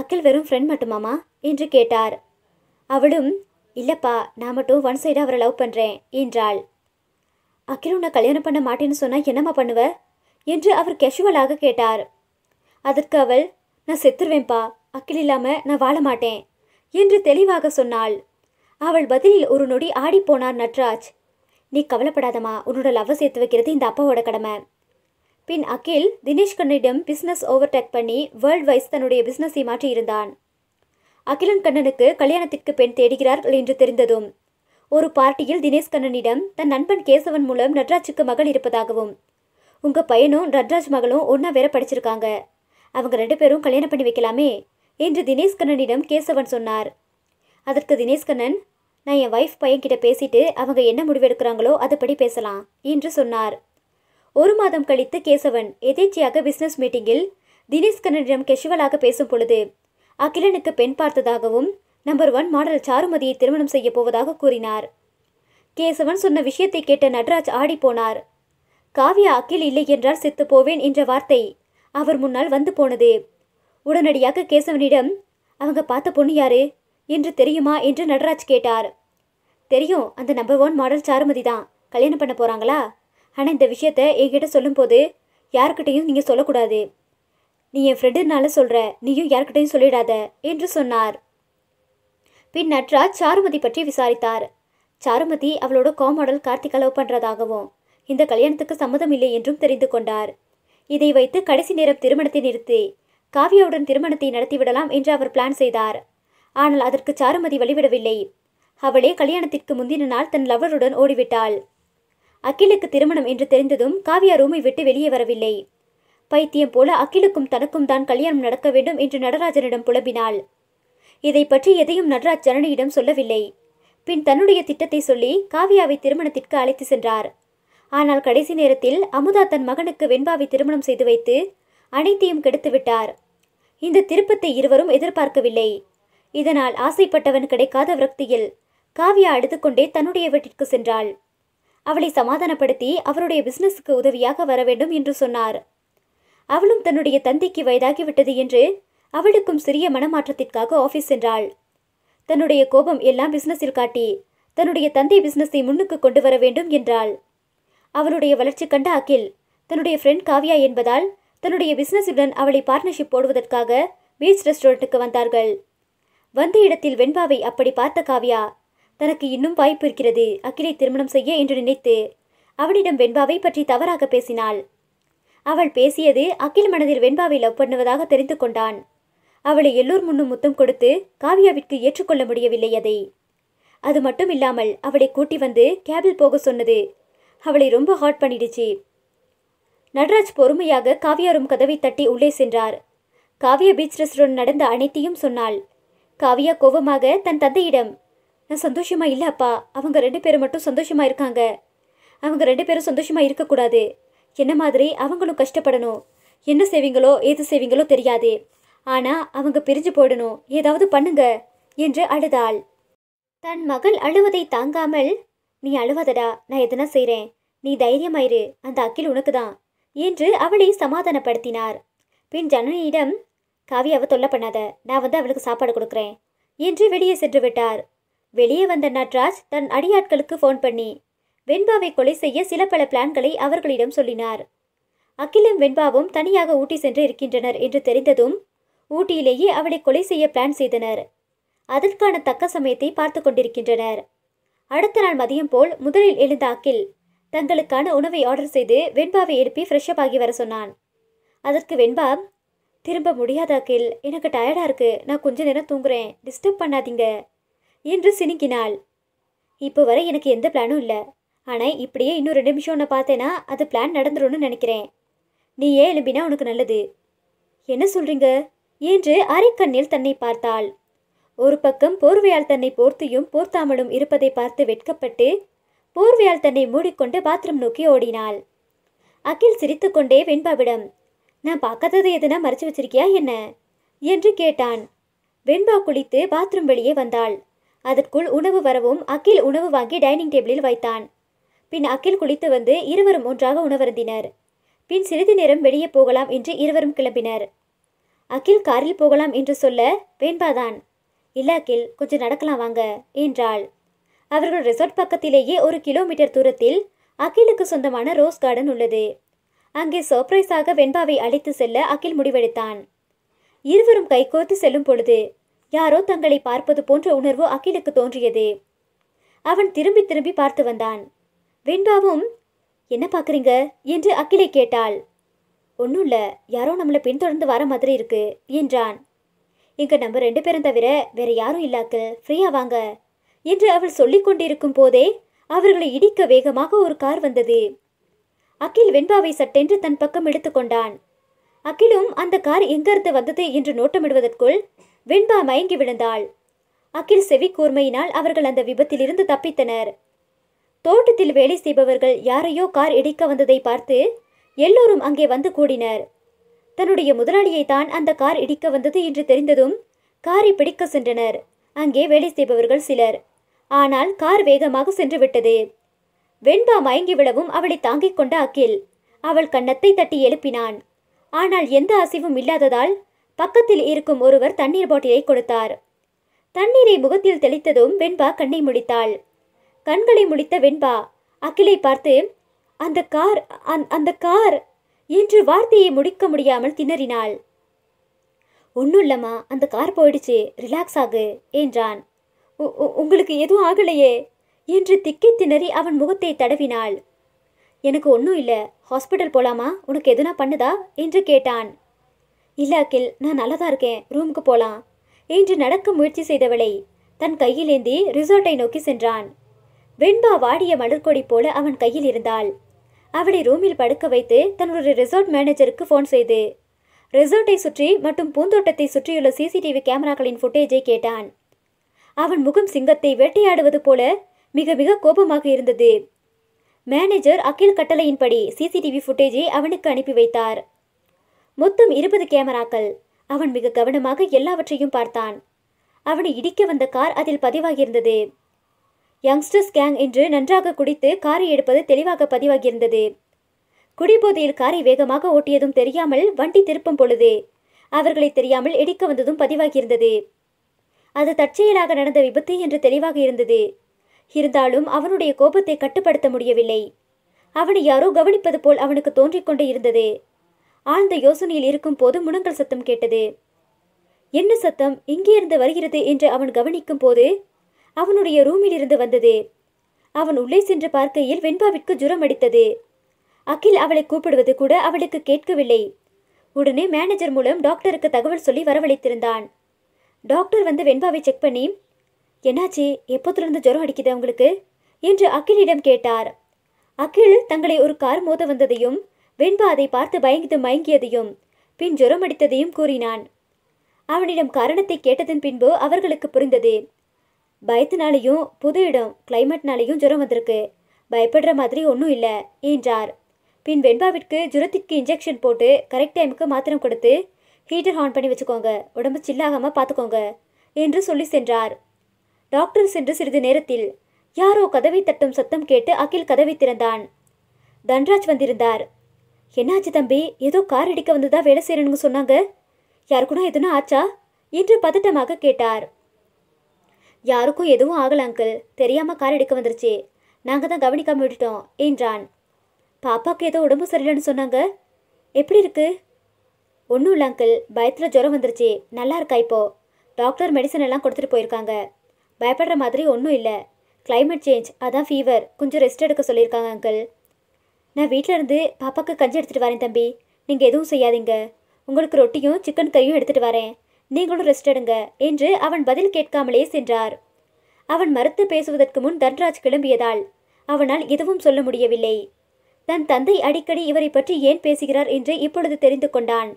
அக்கில் வெறும் ஃப்ரெண்ட் மட்டுமாமா என்று கேட்டார் அவளும் இல்லைப்பா நான் மட்டும் ஒன் சைடு அவரை லவ் பண்ணுறேன் என்றாள் அக்கில் உன்னை கல்யாணம் பண்ண மாட்டேன்னு சொன்னால் என்னம்மா பண்ணுவ என்று அவர் கேஷுவலாக கேட்டார் அதற்கு அவள் நான் செத்துருவேன்பா அக்கில் இல்லாமல் நான் வாழ மாட்டேன் என்று தெளிவாக சொன்னாள் அவள் பதிலில் ஒரு நொடி ஆடிப்போனார் நட்ராஜ் நீ கவலைப்படாதம்மா உன்னோட லவ்வை சேர்த்து வைக்கிறது இந்த அப்பாவோட கடமை பின் அகில் தினேஷ் கண்ணனிடம் பிஸ்னஸ் ஓவர்டேக் பண்ணி வேர்ல்ட் வைஸ் தன்னுடைய பிஸ்னஸை மாற்றியிருந்தான் அகிலன் கண்ணனுக்கு கல்யாணத்திற்கு பெண் தேடுகிறார்கள் என்று தெரிந்ததும் ஒரு பார்ட்டியில் தினேஷ் கண்ணனிடம் தன் நண்பன் கேசவன் மூலம் நட்ராஜுக்கு மகள் இருப்பதாகவும் உங்க பையனும் நட்ராஜ் மகளும் ஒன்னா வேற படிச்சிருக்காங்க அவங்க ரெண்டு பேரும் கல்யாணம் பண்ணி வைக்கலாமே என்று தினேஷ் கண்ணனிடம் கேசவன் சொன்னார் அதற்கு தினேஷ் கண்ணன் நான் என் ஒய்ஃப் பையன்கிட்ட பேசிட்டு அவங்க என்ன முடிவெடுக்கிறாங்களோ அதுபடி பேசலாம் என்று சொன்னார் ஒரு மாதம் கழித்து கேசவன் எதேச்சியாக பிசினஸ் மீட்டிங்கில் கண்ணனிடம் கெஷுவலாக பேசும் பொழுது அகிலனுக்கு பெண் பார்த்ததாகவும் நம்பர் ஒன் மாடல் சாருமதியை திருமணம் செய்ய போவதாக கூறினார் கேசவன் சொன்ன விஷயத்தை கேட்ட நட்ராஜ் ஆடிப்போனார் காவியா அக்கில் இல்லை என்றால் செத்து போவேன் என்ற வார்த்தை அவர் முன்னால் வந்து போனது உடனடியாக கேசவனிடம் அவங்க பார்த்த பொண்ணு யாரு என்று தெரியுமா என்று நடராஜ் கேட்டார் தெரியும் அந்த நம்பர் ஒன் மாடல் சாருமதி தான் கல்யாணம் பண்ண போறாங்களா ஆனால் இந்த விஷயத்த என்கிட்ட சொல்லும்போது யார்கிட்டையும் நீங்கள் சொல்லக்கூடாது நீ என் ஃப்ரெண்டுனால சொல்கிற நீயும் யார்கிட்டையும் சொல்லிடாத என்று சொன்னார் பின் நட்ராஜ் சாருமதி பற்றி விசாரித்தார் சாருமதி அவளோட கோமாடல் கார்த்திக் அளவு பண்ணுறதாகவும் இந்த கல்யாணத்துக்கு சம்மதம் இல்லை என்றும் தெரிந்து கொண்டார் இதை வைத்து கடைசி நேரம் திருமணத்தை நிறுத்தி காவியாவுடன் திருமணத்தை நடத்திவிடலாம் என்று அவர் பிளான் செய்தார் ஆனால் அதற்கு சாருமதி வழிவிடவில்லை அவளே கல்யாணத்திற்கு முந்தின நாள் தன் லவருடன் ஓடிவிட்டாள் அகிலுக்கு திருமணம் என்று தெரிந்ததும் காவியா ரூமை விட்டு வெளியே வரவில்லை பைத்தியம் போல அகிலுக்கும் தனக்கும் தான் கல்யாணம் நடக்க வேண்டும் என்று நடராஜனிடம் புலம்பினாள் இதை பற்றி எதையும் நடராஜ் ஜனனியிடம் சொல்லவில்லை பின் தன்னுடைய திட்டத்தை சொல்லி காவியாவை திருமணத்திற்கு அழைத்து சென்றார் ஆனால் கடைசி நேரத்தில் அமுதா தன் மகனுக்கு வெண்பாவை திருமணம் செய்து வைத்து அனைத்தையும் கெடுத்துவிட்டார் இந்த திருப்பத்தை இருவரும் எதிர்பார்க்கவில்லை இதனால் ஆசைப்பட்டவன் கிடைக்காத விரக்தியில் காவியா அழுது கொண்டே தன்னுடைய வீட்டிற்கு சென்றாள் அவளை சமாதானப்படுத்தி அவருடைய பிசினஸுக்கு உதவியாக வர வேண்டும் என்று சொன்னார் அவளும் தன்னுடைய தந்தைக்கு வயதாகிவிட்டது என்று அவளுக்கும் சிறிய மனமாற்றத்திற்காக ஆஃபீஸ் சென்றாள் தன்னுடைய கோபம் எல்லாம் பிசினஸில் காட்டி தன்னுடைய தந்தை பிசினஸை முன்னுக்கு கொண்டு வர வேண்டும் என்றாள் அவளுடைய வளர்ச்சி கண்ட அகில் தன்னுடைய ஃப்ரெண்ட் காவியா என்பதால் தன்னுடைய பிசினஸுடன் அவளை பார்ட்னர்ஷிப் போடுவதற்காக பீச் ரெஸ்டாரண்ட்டுக்கு வந்தார்கள் வந்த இடத்தில் வெண்பாவை அப்படி பார்த்த காவியா தனக்கு இன்னும் வாய்ப்பு இருக்கிறது அகிலை திருமணம் செய்ய என்று நினைத்து அவனிடம் வெண்பாவை பற்றி தவறாக பேசினாள் அவள் பேசியது அகில் மனதில் வெண்பாவை லவ் பண்ணுவதாக தெரிந்து கொண்டான் அவளை எல்லோர் முன்னும் முத்தம் கொடுத்து காவியாவிற்கு ஏற்றுக்கொள்ள முடியவில்லை அதை அது மட்டும் இல்லாமல் அவளை கூட்டி வந்து கேபில் போக சொன்னது அவளை ரொம்ப ஹாட் பண்ணிடுச்சு நடராஜ் பொறுமையாக காவியாரும் கதவை தட்டி உள்ளே சென்றார் காவியா பீச் ரெஸ்டோரன் நடந்த அனைத்தையும் சொன்னாள் காவியா கோபமாக தன் தந்தையிடம் நான் சந்தோஷமாக இல்லை அப்பா அவங்க ரெண்டு பேரும் மட்டும் சந்தோஷமாக இருக்காங்க அவங்க ரெண்டு பேரும் சந்தோஷமாக இருக்கக்கூடாது என்ன மாதிரி அவங்களும் கஷ்டப்படணும் என்ன செய்வீங்களோ ஏது செய்வீங்களோ தெரியாது ஆனால் அவங்க பிரிஞ்சு போயிடணும் ஏதாவது பண்ணுங்க என்று அழுதாள் தன் மகள் அழுவதை தாங்காமல் நீ அழுவதடா நான் எதனா செய்கிறேன் நீ தைரியமாயிரு அந்த அக்கில் உனக்கு தான் என்று அவளை சமாதானப்படுத்தினார் பின் ஜனனியிடம் காவியாவை தொல்லை பண்ணாத நான் வந்து அவளுக்கு சாப்பாடு கொடுக்குறேன் என்று வெளியே சென்று விட்டார் வெளியே வந்த நட்ராஜ் தன் அடியாட்களுக்கு ஃபோன் பண்ணி வெண்பாவை கொலை செய்ய சில பல பிளான்களை அவர்களிடம் சொல்லினார் அகிலும் வெண்பாவும் தனியாக ஊட்டி சென்று இருக்கின்றனர் என்று தெரிந்ததும் ஊட்டியிலேயே அவளை கொலை செய்ய பிளான் செய்தனர் அதற்கான தக்க சமயத்தை பார்த்து கொண்டிருக்கின்றனர் அடுத்த நாள் மதியம் போல் முதலில் எழுந்த அகில் தங்களுக்கான உணவை ஆர்டர் செய்து வெண்பாவை எழுப்பி ஃப்ரெஷ்அப் ஆகி வர சொன்னான் அதற்கு வெண்பா திரும்ப முடியாத அகில் எனக்கு டயர்டாக இருக்குது நான் கொஞ்ச நேரம் தூங்குறேன் டிஸ்டர்ப் பண்ணாதீங்க என்று சினிக்கினாள் இப்போ வரை எனக்கு எந்த பிளானும் இல்லை ஆனால் இப்படியே இன்னும் ரெண்டு நிமிஷம் உன்னை பார்த்தேன்னா அது பிளான் நடந்துடும்னு நினைக்கிறேன் நீ ஏன் எழும்பினா உனக்கு நல்லது என்ன சொல்கிறீங்க என்று அரைக்கண்ணில் தன்னை பார்த்தாள் ஒரு பக்கம் போர்வையால் தன்னை போர்த்தியும் போர்த்தாமலும் இருப்பதை பார்த்து வெட்கப்பட்டு போர்வையால் தன்னை மூடிக்கொண்டு பாத்ரூம் நோக்கி ஓடினாள் அகில் சிரித்துக்கொண்டே வெண்பாவிடம் நான் பார்க்காதது எதுனா மறைச்சு வச்சிருக்கியா என்ன என்று கேட்டான் வெண்பா குளித்து பாத்ரூம் வெளியே வந்தாள் அதற்குள் உணவு வரவும் அகில் உணவு வாங்கி டைனிங் டேபிளில் வைத்தான் பின் அகில் குளித்து வந்து இருவரும் ஒன்றாக உணவருந்தினர் பின் சிறிது நேரம் வெளியே போகலாம் என்று இருவரும் கிளம்பினர் அகில் காரில் போகலாம் என்று சொல்ல வேண்பாதான் இல்ல அகில் கொஞ்சம் நடக்கலாம் வாங்க என்றாள் அவர்கள் ரிசார்ட் பக்கத்திலேயே ஒரு கிலோமீட்டர் தூரத்தில் அகிலுக்கு சொந்தமான ரோஸ் கார்டன் உள்ளது அங்கே சர்ப்ரைஸாக வெண்பாவை அழைத்து செல்ல அகில் முடிவெடுத்தான் இருவரும் கைகோர்த்து செல்லும் பொழுது யாரோ தங்களை பார்ப்பது போன்ற உணர்வு அகிலுக்கு தோன்றியது அவன் திரும்பி திரும்பி பார்த்து வந்தான் வெண்பாவும் என்ன பார்க்குறீங்க என்று அகிலை கேட்டாள் ஒன்றும் இல்லை யாரோ நம்மளை பின்தொடர்ந்து வர மாதிரி இருக்கு என்றான் இங்கே நம்ம ரெண்டு பேரும் தவிர வேற யாரும் இல்லாக்கு ஃப்ரீயா வாங்க என்று அவள் சொல்லி கொண்டிருக்கும் போதே அவர்களை இடிக்க வேகமாக ஒரு கார் வந்தது அகில் வெண்பாவை சட்டென்று தன் பக்கம் எடுத்துக்கொண்டான் அகிலும் அந்த கார் எங்கிருந்து வந்தது என்று நோட்டமிடுவதற்குள் வெண்பா மயங்கி விழுந்தாள் அகில் செவி கூர்மையினால் அவர்கள் அந்த விபத்திலிருந்து தப்பித்தனர் தோட்டத்தில் வேலை செய்பவர்கள் யாரையோ கார் இடிக்க வந்ததை பார்த்து எல்லோரும் அங்கே வந்து கூடினர் தன்னுடைய முதலாளியை தான் அந்த கார் இடிக்க வந்தது என்று தெரிந்ததும் காரை பிடிக்க சென்றனர் அங்கே வேலை செய்பவர்கள் சிலர் ஆனால் கார் வேகமாக சென்று விட்டது வெண்பா மயங்கி விழவும் அவளை தாங்கிக் கொண்ட அகில் அவள் கன்னத்தை தட்டி எழுப்பினான் ஆனால் எந்த அசைவும் இல்லாததால் பக்கத்தில் இருக்கும் ஒருவர் தண்ணீர் பாட்டிலை கொடுத்தார் தண்ணீரை முகத்தில் தெளித்ததும் வெண்பா கண்ணை முடித்தாள் கண்களை முடித்த வெண்பா அகிலை பார்த்து அந்த கார் அந்த கார் என்று வார்த்தையை முடிக்க முடியாமல் திணறினாள் ஒன்றும் இல்லம்மா அந்த கார் போயிடுச்சு ரிலாக்ஸ் ஆகு என்றான் உங்களுக்கு எதுவும் ஆகலையே என்று திக்கி திணறி அவன் முகத்தை தடவினாள் எனக்கு ஒன்றும் இல்லை ஹாஸ்பிட்டல் போலாமா உனக்கு எதுனா பண்ணுதா என்று கேட்டான் இல்லை அக்கில் நான் நல்லா இருக்கேன் ரூமுக்கு போகலாம் என்று நடக்க முயற்சி செய்தவளை தன் கையிலேந்தி ரிசார்ட்டை நோக்கி சென்றான் வெண்பா வாடிய மலர்கொடி போல அவன் கையில் இருந்தாள் அவளை ரூமில் படுக்க வைத்து தன்னுடைய ரிசார்ட் மேனேஜருக்கு ஃபோன் செய்து ரிசார்ட்டை சுற்றி மற்றும் பூந்தோட்டத்தை சுற்றியுள்ள சிசிடிவி கேமராக்களின் ஃபுட்டேஜை கேட்டான் அவன் முகம் சிங்கத்தை வேட்டையாடுவது போல மிக மிக கோபமாக இருந்தது மேனேஜர் அகில் கட்டளையின்படி சிசிடிவி ஃபுட்டேஜை அவனுக்கு அனுப்பி வைத்தார் மொத்தம் இருபது கேமராக்கள் அவன் மிக கவனமாக எல்லாவற்றையும் பார்த்தான் அவனை இடிக்க வந்த கார் அதில் பதிவாகியிருந்தது யங்ஸ்டர்ஸ் கேங் என்று நன்றாக குடித்து காரை எடுப்பது தெளிவாக பதிவாகியிருந்தது குடிபோதையில் காரை வேகமாக ஓட்டியதும் தெரியாமல் வண்டி திருப்பும் பொழுது அவர்களை தெரியாமல் இடிக்க வந்ததும் பதிவாகியிருந்தது அது தற்செயலாக நடந்த விபத்து என்று தெளிவாக இருந்தது இருந்தாலும் அவனுடைய கோபத்தை கட்டுப்படுத்த முடியவில்லை அவனை யாரோ கவனிப்பது போல் அவனுக்கு தோன்றிக்கொண்டு இருந்தது ஆழ்ந்த யோசனையில் இருக்கும் போது முனங்கல் சத்தம் கேட்டது என்ன சத்தம் இங்கிருந்து வருகிறது என்று அவன் கவனிக்கும் போது அவனுடைய ரூமிலிருந்து வந்தது அவன் உள்ளே சென்று பார்க்கையில் வெண்பாவிற்கு ஜுரம் அடித்தது அகில் அவளை கூப்பிடுவது கூட அவளுக்கு கேட்கவில்லை உடனே மேனேஜர் மூலம் டாக்டருக்கு தகவல் சொல்லி வரவழைத்திருந்தான் டாக்டர் வந்து வெண்பாவை செக் பண்ணி என்னாச்சு எப்போத்திலிருந்து ஜுரம் அடிக்குது அவங்களுக்கு என்று அகிலிடம் கேட்டார் அகில் தங்களை ஒரு கார் மோத வந்ததையும் வெண்பா அதை பார்த்து பயந்து மயங்கியதையும் பின் ஜுரம் அடித்ததையும் கூறினான் அவனிடம் காரணத்தை கேட்டதன் பின்பு அவர்களுக்கு புரிந்தது பயத்தினாலேயும் புது இடம் கிளைமேட்னாலேயும் ஜுரம் வந்திருக்கு பயப்படுற மாதிரி ஒன்றும் இல்லை என்றார் பின் வெண்பாவிற்கு ஜுரத்திற்கு இன்ஜெக்ஷன் போட்டு கரெக்ட் டைமுக்கு மாத்திரம் கொடுத்து ஹீட்டர் ஆன் பண்ணி வச்சுக்கோங்க உடம்பு சில்லாகாமல் பார்த்துக்கோங்க என்று சொல்லி சென்றார் டாக்டர் சென்று சிறிது நேரத்தில் யாரோ கதவை தட்டும் சத்தம் கேட்டு அகில் கதவை திறந்தான் தன்ராஜ் வந்திருந்தார் என்னாச்சு தம்பி ஏதோ கார் அடிக்க வந்ததா வேலை செய்யணும்னு சொன்னாங்க யாருக்குனா எதுனா ஆச்சா என்று பதட்டமாக கேட்டார் யாருக்கும் எதுவும் ஆகல அங்கிள் தெரியாமல் கார் அடிக்க வந்துருச்சு நாங்கள் தான் கவனிக்காமல் விட்டுட்டோம் என்றான் பாப்பாவுக்கு ஏதோ உடம்பு சரியில்லைன்னு சொன்னாங்க எப்படி இருக்கு ஒன்றும் இல்லை அங்கிள் பயத்தில் ஜுரம் வந்துருச்சு நல்லா இருக்கா இப்போ டாக்டர் மெடிசன் எல்லாம் கொடுத்துட்டு போயிருக்காங்க பயப்படுற மாதிரி ஒன்றும் இல்லை கிளைமேட் சேஞ்ச் அதான் ஃபீவர் கொஞ்சம் ரெஸ்ட் எடுக்க சொல்லியிருக்காங்க அங்கிள் நான் வீட்டில் இருந்து பாப்பாவுக்கு கஞ்சி எடுத்துகிட்டு வரேன் தம்பி நீங்கள் எதுவும் செய்யாதீங்க உங்களுக்கு ரொட்டியும் சிக்கன் கறியும் எடுத்துகிட்டு வரேன் நீங்களும் ரெஸ்ட் எடுங்க என்று அவன் பதில் கேட்காமலே சென்றார் அவன் மறுத்து பேசுவதற்கு முன் தன்ராஜ் கிளம்பியதால் அவனால் எதுவும் சொல்ல முடியவில்லை தன் தந்தை அடிக்கடி இவரை பற்றி ஏன் பேசுகிறார் என்று இப்பொழுது தெரிந்து கொண்டான்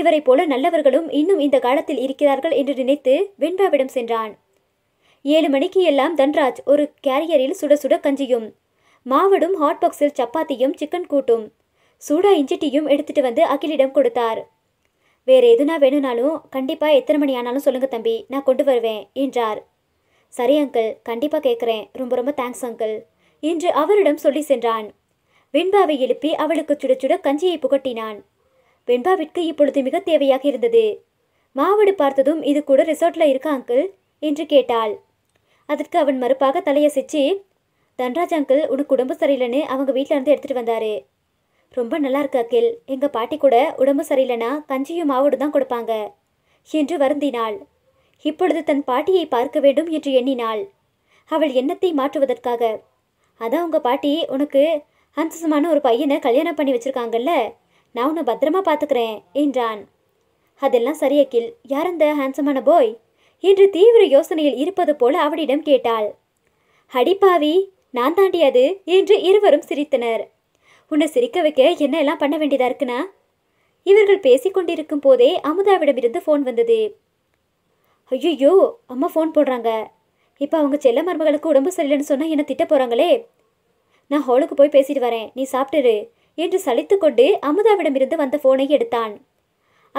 இவரைப் போல நல்லவர்களும் இன்னும் இந்த காலத்தில் இருக்கிறார்கள் என்று நினைத்து வெண்பாவிடம் சென்றான் ஏழு மணிக்கு எல்லாம் தன்ராஜ் ஒரு கேரியரில் சுட சுட கஞ்சியும் மாவடும் ஹாட் பாக்ஸில் சப்பாத்தியும் சிக்கன் கூட்டும் சூடா இஞ்சி டீயும் எடுத்துட்டு வந்து அகிலிடம் கொடுத்தார் வேறு எதுனா வேணும்னாலும் கண்டிப்பாக எத்தனை மணி ஆனாலும் சொல்லுங்கள் தம்பி நான் கொண்டு வருவேன் என்றார் சரி அங்கிள் கண்டிப்பாக கேட்குறேன் ரொம்ப ரொம்ப தேங்க்ஸ் அங்கிள் என்று அவரிடம் சொல்லி சென்றான் வெண்பாவை எழுப்பி அவளுக்கு சுட சுட கஞ்சியை புகட்டினான் வெண்பாவிற்கு இப்பொழுது மிக தேவையாக இருந்தது மாவடு பார்த்ததும் இது கூட ரிசார்ட்டில் இருக்கா அங்கிள் என்று கேட்டாள் அதற்கு அவன் மறுப்பாக தலையசிச்சு தன்ராஜ் அங்கிள் உனக்கு உடம்பு சரியில்லைன்னு அவங்க வீட்டிலேருந்து எடுத்துகிட்டு வந்தார் ரொம்ப நல்லா இருக்கு அக்கில் எங்கள் பாட்டி கூட உடம்பு சரியில்லைன்னா கஞ்சியும் மாவோடு தான் கொடுப்பாங்க என்று வருந்தினாள் இப்பொழுது தன் பாட்டியை பார்க்க வேண்டும் என்று எண்ணினாள் அவள் எண்ணத்தை மாற்றுவதற்காக அதான் உங்கள் பாட்டி உனக்கு அந்தசமான ஒரு பையனை கல்யாணம் பண்ணி வச்சுருக்காங்கல்ல நான் உன்னை பத்திரமா பார்த்துக்கிறேன் என்றான் அதெல்லாம் சரி அகில் யார் அந்த ஹேண்ட்ஸமான போய் என்று தீவிர யோசனையில் இருப்பது போல அவளிடம் கேட்டாள் அடிப்பாவி நான் அது என்று இருவரும் சிரித்தனர் உன்னை சிரிக்க வைக்க என்ன எல்லாம் பண்ண வேண்டியதா இருக்குண்ணா இவர்கள் பேசிக்கொண்டிருக்கும் போதே அமுதாவிடமிருந்து ஃபோன் வந்தது ஐயோ அம்மா ஃபோன் போடுறாங்க இப்போ அவங்க செல்ல மருமகளுக்கு உடம்பு சரியில்லைன்னு சொன்னால் என்னை திட்ட போகிறாங்களே நான் ஹாலுக்கு போய் பேசிட்டு வரேன் நீ சாப்பிட்டுரு என்று சலித்து கொண்டு அமுதாவிடமிருந்து வந்த ஃபோனை எடுத்தான்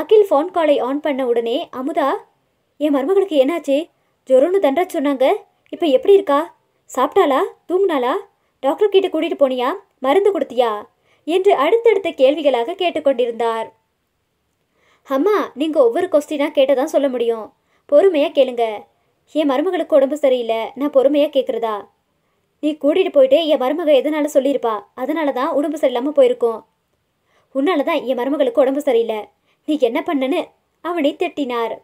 அகில் ஃபோன் காலை ஆன் பண்ண உடனே அமுதா என் மருமகளுக்கு என்னாச்சு ஜொரோன்னு தண்டா சொன்னாங்க இப்போ எப்படி இருக்கா சாப்பிட்டாளா தூங்கினாளா டாக்டர் கிட்ட கூட்டிகிட்டு போனியா மருந்து கொடுத்தியா என்று அடுத்தடுத்த கேள்விகளாக கேட்டுக்கொண்டிருந்தார் அம்மா நீங்கள் ஒவ்வொரு கொஸ்டினாக கேட்டதான் சொல்ல முடியும் பொறுமையாக கேளுங்க என் மருமகளுக்கு உடம்பு சரியில்லை நான் பொறுமையாக கேட்குறதா நீ கூட்டிகிட்டு போயிட்டு என் மருமக எதனால சொல்லியிருப்பா அதனால தான் உடம்பு சரியில்லாமல் போயிருக்கோம் உன்னால தான் என் மருமகளுக்கு உடம்பு சரியில்லை நீ என்ன பண்ணனு அவனை திட்டினார்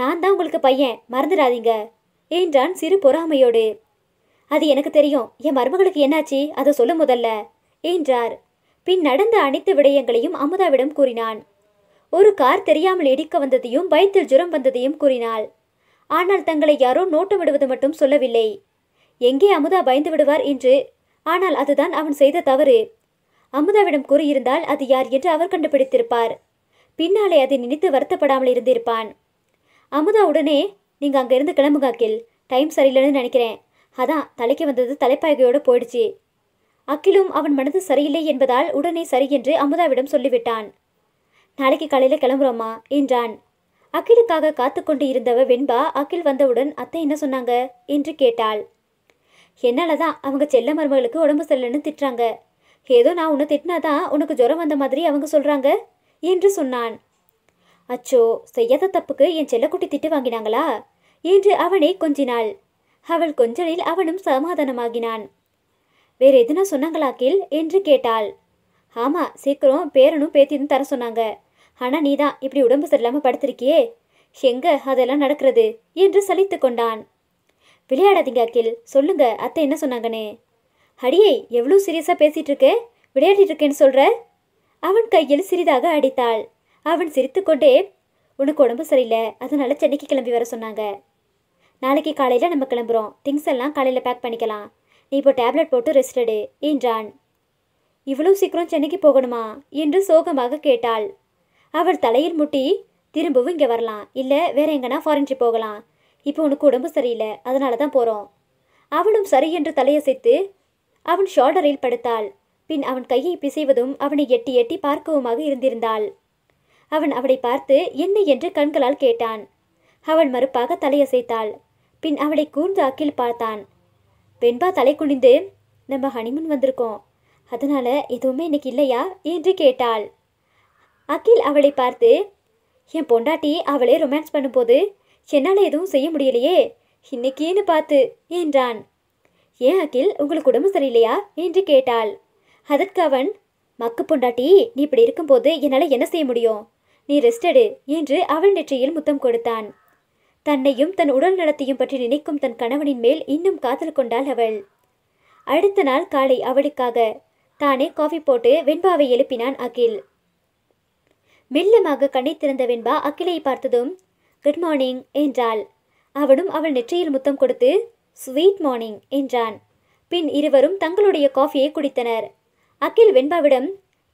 நான் தான் உங்களுக்கு பையன் மறந்துடாதீங்க என்றான் சிறு பொறாமையோடு அது எனக்கு தெரியும் என் மருமகளுக்கு என்னாச்சு அதை சொல்ல முதல்ல என்றார் பின் நடந்த அனைத்து விடயங்களையும் அமுதாவிடம் கூறினான் ஒரு கார் தெரியாமல் இடிக்க வந்ததையும் பயத்தில் ஜுரம் வந்ததையும் கூறினாள் ஆனால் தங்களை யாரோ விடுவது மட்டும் சொல்லவில்லை எங்கே அமுதா பயந்து விடுவார் என்று ஆனால் அதுதான் அவன் செய்த தவறு அமுதாவிடம் கூறியிருந்தால் அது யார் என்று அவர் கண்டுபிடித்திருப்பார் பின்னாலே அதை நினைத்து வருத்தப்படாமல் இருந்திருப்பான் அமுதா உடனே நீங்கள் அங்கிருந்து கிளம்புங்க அக்கில் டைம் சரியில்லைன்னு நினைக்கிறேன் அதான் தலைக்கு வந்தது தலைப்பாய்கையோடு போயிடுச்சு அக்கிலும் அவன் மனது சரியில்லை என்பதால் உடனே சரி என்று அமுதாவிடம் சொல்லிவிட்டான் நாளைக்கு காலையில் கிளம்புறோமா என்றான் அக்கிலுக்காக காத்து கொண்டு இருந்தவ வெண்பா அக்கில் வந்தவுடன் அத்தை என்ன சொன்னாங்க என்று கேட்டாள் என்னால தான் அவங்க செல்ல மருமகளுக்கு உடம்பு சரியில்லைன்னு திட்டுறாங்க ஏதோ நான் உன்னை திட்டினாதான் உனக்கு ஜுரம் வந்த மாதிரி அவங்க சொல்கிறாங்க என்று சொன்னான் அச்சோ செய்யாத தப்புக்கு என் செல்லக்குட்டி திட்டு வாங்கினாங்களா என்று அவனை கொஞ்சினாள் அவள் கொஞ்சலில் அவனும் சமாதானமாகினான் வேற எதுனா சொன்னாங்களா கீழ் என்று கேட்டாள் ஆமாம் சீக்கிரம் பேரனும் பேத்தியும் தர சொன்னாங்க ஆனால் நீ தான் இப்படி உடம்பு சரியில்லாமல் படுத்திருக்கியே எங்க அதெல்லாம் நடக்கிறது என்று சலித்து கொண்டான் விளையாடாதீங்க அக்கில் சொல்லுங்க அத்தை என்ன சொன்னாங்கன்னு அடியே எவ்வளோ சீரியஸாக பேசிகிட்டு இருக்க விளையாடிட்டு இருக்கேன்னு சொல்கிற அவன் கையில் சிறிதாக அடித்தாள் அவன் சிரித்துக்கொண்டே உனக்கு உடம்பு சரியில்லை அதனால சென்னைக்கு கிளம்பி வர சொன்னாங்க நாளைக்கு காலையில் நம்ம கிளம்புறோம் திங்ஸ் எல்லாம் காலையில் பேக் பண்ணிக்கலாம் நீ இப்போ டேப்லெட் போட்டு ரெஸ்ட் எடு என்றான் இவ்வளோ சீக்கிரம் சென்னைக்கு போகணுமா என்று சோகமாக கேட்டாள் அவள் தலையில் முட்டி திரும்பவும் இங்கே வரலாம் இல்லை வேற எங்கன்னா ஃபாரின்ட்ரி போகலாம் இப்போ உனக்கு உடம்பு சரியில்லை அதனால தான் போகிறோம் அவளும் சரி என்று தலையசைத்து அவன் ஷோல்டரில் படுத்தாள் பின் அவன் கையை பிசைவதும் அவனை எட்டி எட்டி பார்க்கவுமாக இருந்திருந்தாள் அவன் அவளை பார்த்து என்ன என்று கண்களால் கேட்டான் அவள் மறுப்பாக தலையசைத்தாள் பின் அவனை கூர்ந்து அக்கில் பார்த்தான் வெண்பா தலை குனிந்து நம்ம ஹனிமூன் வந்திருக்கோம் அதனால் எதுவுமே இன்னைக்கு இல்லையா என்று கேட்டாள் அகில் அவளை பார்த்து என் பொண்டாட்டி அவளே ரொமான்ஸ் பண்ணும்போது என்னால் எதுவும் செய்ய முடியலையே இன்னைக்கேன்னு பார்த்து என்றான் ஏன் அகில் உங்களுக்கு உடம்பு சரியில்லையா என்று கேட்டாள் அதற்கு அவன் மக்கு பொண்டாட்டி நீ இப்படி இருக்கும்போது என்னால் என்ன செய்ய முடியும் நீ ரெஸ்டடு என்று அவள் நெற்றியில் முத்தம் கொடுத்தான் தன்னையும் தன் உடல் நலத்தையும் பற்றி நினைக்கும் தன் கணவனின் மேல் இன்னும் காதல் கொண்டாள் அவள் அடுத்த நாள் காலை அவளுக்காக தானே காஃபி போட்டு வெண்பாவை எழுப்பினான் அகில் மெல்லமாக கண்ணை திறந்த வெண்பா அகிலை பார்த்ததும் குட் மார்னிங் என்றாள் அவனும் அவள் நெற்றியில் முத்தம் கொடுத்து ஸ்வீட் மார்னிங் என்றான் பின் இருவரும் தங்களுடைய காஃபியை குடித்தனர் அகில் வெண்பாவிடம்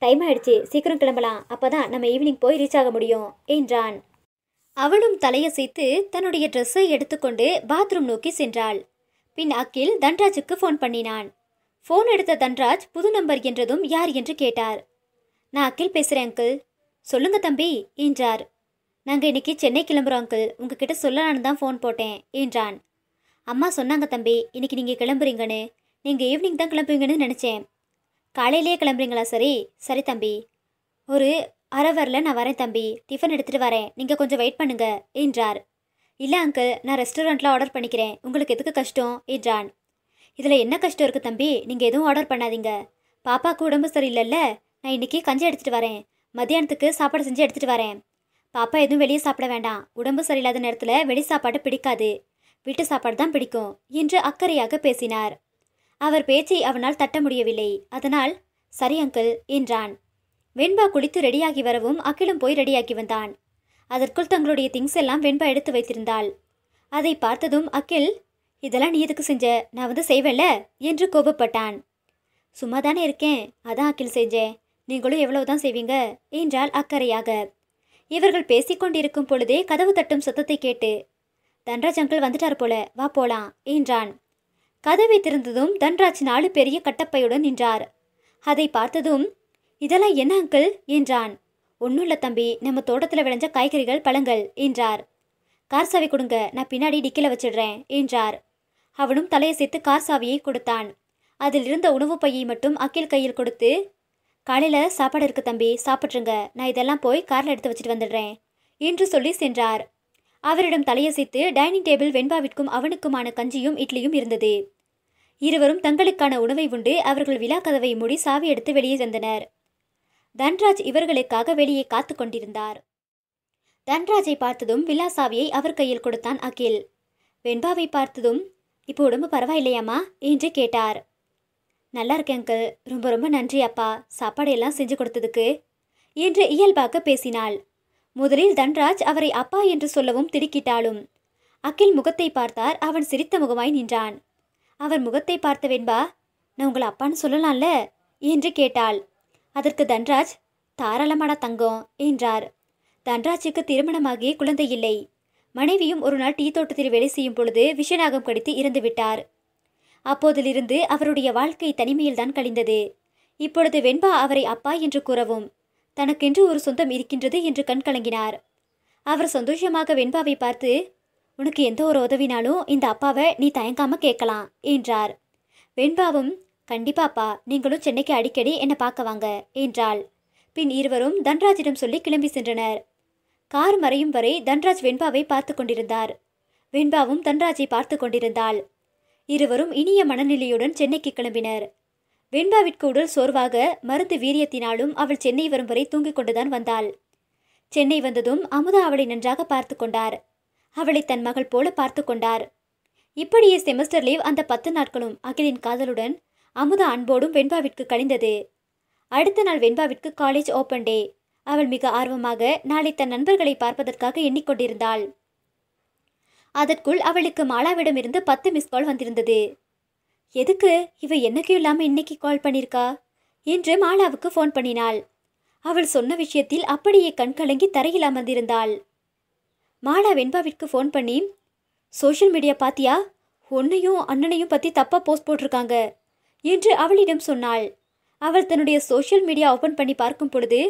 டைம் ஆயிடுச்சு சீக்கிரம் கிளம்பலாம் அப்போதான் நம்ம ஈவினிங் போய் ரீச் ஆக முடியும் என்றான் அவளும் தலையசைத்து தன்னுடைய ட்ரெஸ்ஸை எடுத்துக்கொண்டு பாத்ரூம் நோக்கி சென்றாள் பின் அக்கில் தன்ராஜுக்கு ஃபோன் பண்ணினான் ஃபோன் எடுத்த தன்ராஜ் புது நம்பர் என்றதும் யார் என்று கேட்டார் நான் அக்கில் பேசுகிறேன் அங்கிள் சொல்லுங்க தம்பி என்றார் நாங்கள் இன்னைக்கு சென்னை கிளம்புறோம் அங்கிள் உங்ககிட்ட சொல்லலான்னு தான் ஃபோன் போட்டேன் என்றான் அம்மா சொன்னாங்க தம்பி இன்னைக்கு நீங்கள் கிளம்புறீங்கன்னு நீங்கள் ஈவினிங் தான் கிளம்புவீங்கன்னு நினச்சேன் காலையிலேயே கிளம்புறீங்களா சரி சரி தம்பி ஒரு அரவரில் நான் வரேன் தம்பி டிஃபன் எடுத்துகிட்டு வரேன் நீங்கள் கொஞ்சம் வெயிட் பண்ணுங்க என்றார் இல்லை அங்கிள் நான் ரெஸ்டாரண்ட்டில் ஆர்டர் பண்ணிக்கிறேன் உங்களுக்கு எதுக்கு கஷ்டம் என்றான் இதில் என்ன கஷ்டம் இருக்குது தம்பி நீங்கள் எதுவும் ஆர்டர் பண்ணாதீங்க பாப்பாவுக்கு உடம்பு சரியில்லைல்ல நான் இன்றைக்கி கஞ்சி எடுத்துகிட்டு வரேன் மதியானத்துக்கு சாப்பாடு செஞ்சு எடுத்துகிட்டு வரேன் பாப்பா எதுவும் வெளியே சாப்பிட வேண்டாம் உடம்பு சரியில்லாத நேரத்தில் வெளி சாப்பாடு பிடிக்காது வீட்டு சாப்பாடு தான் பிடிக்கும் என்று அக்கறையாக பேசினார் அவர் பேச்சை அவனால் தட்ட முடியவில்லை அதனால் சரி அங்கிள் என்றான் வெண்பா குளித்து ரெடியாகி வரவும் அகிலும் போய் ரெடியாகி வந்தான் அதற்குள் தங்களுடைய திங்ஸ் எல்லாம் வெண்பா எடுத்து வைத்திருந்தாள் அதை பார்த்ததும் அகில் இதெல்லாம் நீ எதுக்கு செஞ்ச நான் வந்து செய்வேல என்று கோபப்பட்டான் சும்மா தானே இருக்கேன் அதான் அகில் செஞ்சேன் நீங்களும் எவ்வளவுதான் செய்வீங்க என்றால் அக்கறையாக இவர்கள் பேசிக்கொண்டிருக்கும் பொழுதே கதவு தட்டும் சத்தத்தை கேட்டு தன்ராஜ் அங்கிள் வந்துட்டார் போல வா போலாம் என்றான் கதவை திறந்ததும் தன்ராஜ் நாலு பெரிய கட்டப்பையுடன் நின்றார் அதை பார்த்ததும் இதெல்லாம் என்ன அங்கிள் என்றான் ஒன்றும் இல்லை தம்பி நம்ம தோட்டத்தில் விளைஞ்ச காய்கறிகள் பழங்கள் என்றார் கார் சாவி கொடுங்க நான் பின்னாடி டிக்கில வச்சிடுறேன் என்றார் அவனும் தலையை சேர்த்து கார் சாவியை கொடுத்தான் அதில் இருந்த உணவு பையை மட்டும் அக்கில் கையில் கொடுத்து காலையில் சாப்பாடு இருக்கு தம்பி சாப்பிட்ருங்க நான் இதெல்லாம் போய் காரில் எடுத்து வச்சுட்டு வந்துடுறேன் என்று சொல்லி சென்றார் அவரிடம் தலையசைத்து டைனிங் டேபிள் வெண்பாவிற்கும் அவனுக்குமான கஞ்சியும் இட்லியும் இருந்தது இருவரும் தங்களுக்கான உணவை உண்டு அவர்கள் விழா கதவை மூடி சாவி எடுத்து வெளியே வந்தனர் தன்ராஜ் இவர்களுக்காக வெளியே காத்து கொண்டிருந்தார் தன்ராஜை பார்த்ததும் விலாசாவியை அவர் கையில் கொடுத்தான் அகில் வெண்பாவை பார்த்ததும் இப்போ உடம்பு பரவாயில்லையாம்மா என்று கேட்டார் நல்லா இருக்கேன் ரொம்ப ரொம்ப நன்றி அப்பா சாப்பாடு எல்லாம் செஞ்சு கொடுத்ததுக்கு என்று இயல்பாக பேசினாள் முதலில் தன்ராஜ் அவரை அப்பா என்று சொல்லவும் திடுக்கிட்டாலும் அகில் முகத்தை பார்த்தார் அவன் சிரித்த முகமாய் நின்றான் அவர் முகத்தை பார்த்த வெண்பா நான் உங்களை அப்பான்னு சொல்லலாம்ல என்று கேட்டாள் அதற்கு தன்ராஜ் தாராளமான தங்கம் என்றார் தன்ராஜுக்கு திருமணமாகிய குழந்தை இல்லை மனைவியும் ஒரு நாள் டீ தோட்டத்தில் வேலை செய்யும் பொழுது விஷநாகம் கடித்து இறந்துவிட்டார் அப்போதிலிருந்து அவருடைய வாழ்க்கை தனிமையில்தான் கழிந்தது இப்பொழுது வெண்பா அவரை அப்பா என்று கூறவும் தனக்கென்று ஒரு சொந்தம் இருக்கின்றது என்று கண்கலங்கினார் அவர் சந்தோஷமாக வெண்பாவை பார்த்து உனக்கு எந்த ஒரு உதவினாலும் இந்த அப்பாவை நீ தயங்காம கேட்கலாம் என்றார் வெண்பாவும் கண்டிப்பாப்பா நீங்களும் சென்னைக்கு அடிக்கடி என்னை பார்க்க வாங்க என்றாள் பின் இருவரும் தன்ராஜிடம் சொல்லி கிளம்பி சென்றனர் கார் மறையும் வரை தன்ராஜ் வெண்பாவை பார்த்து கொண்டிருந்தார் வெண்பாவும் தன்ராஜை பார்த்து கொண்டிருந்தாள் இருவரும் இனிய மனநிலையுடன் சென்னைக்கு கிளம்பினர் வெண்பாவிற்கு உடல் சோர்வாக மருந்து வீரியத்தினாலும் அவள் சென்னை வரும் வரை தூங்கிக் கொண்டுதான் வந்தாள் சென்னை வந்ததும் அமுதா அவளை நன்றாக பார்த்து கொண்டார் அவளை தன் மகள் போல பார்த்து கொண்டார் இப்படியே செமஸ்டர் லீவ் அந்த பத்து நாட்களும் அகிலின் காதலுடன் அமுதா அன்போடும் வெண்பாவிற்கு கழிந்தது அடுத்த நாள் வெண்பாவிற்கு காலேஜ் ஓப்பன் டே அவள் மிக ஆர்வமாக நாளை தன் நண்பர்களை பார்ப்பதற்காக எண்ணிக்கொண்டிருந்தாள் அதற்குள் அவளுக்கு மாலாவிடமிருந்து பத்து மிஸ் கால் வந்திருந்தது எதுக்கு இவ என்னைக்கு இல்லாமல் இன்னைக்கு கால் பண்ணியிருக்கா என்று மாலாவுக்கு ஃபோன் பண்ணினாள் அவள் சொன்ன விஷயத்தில் அப்படியே கண் கலங்கி தரையில் அமர்ந்திருந்தாள் மாலா வெண்பாவிற்கு ஃபோன் பண்ணி சோஷியல் மீடியா பாத்தியா உன்னையும் அண்ணனையும் பற்றி தப்பாக போஸ்ட் போட்டிருக்காங்க என்று அவளிடம் சொன்னாள் அவள் தன்னுடைய சோஷியல் மீடியா ஓபன் பண்ணி பார்க்கும் பொழுது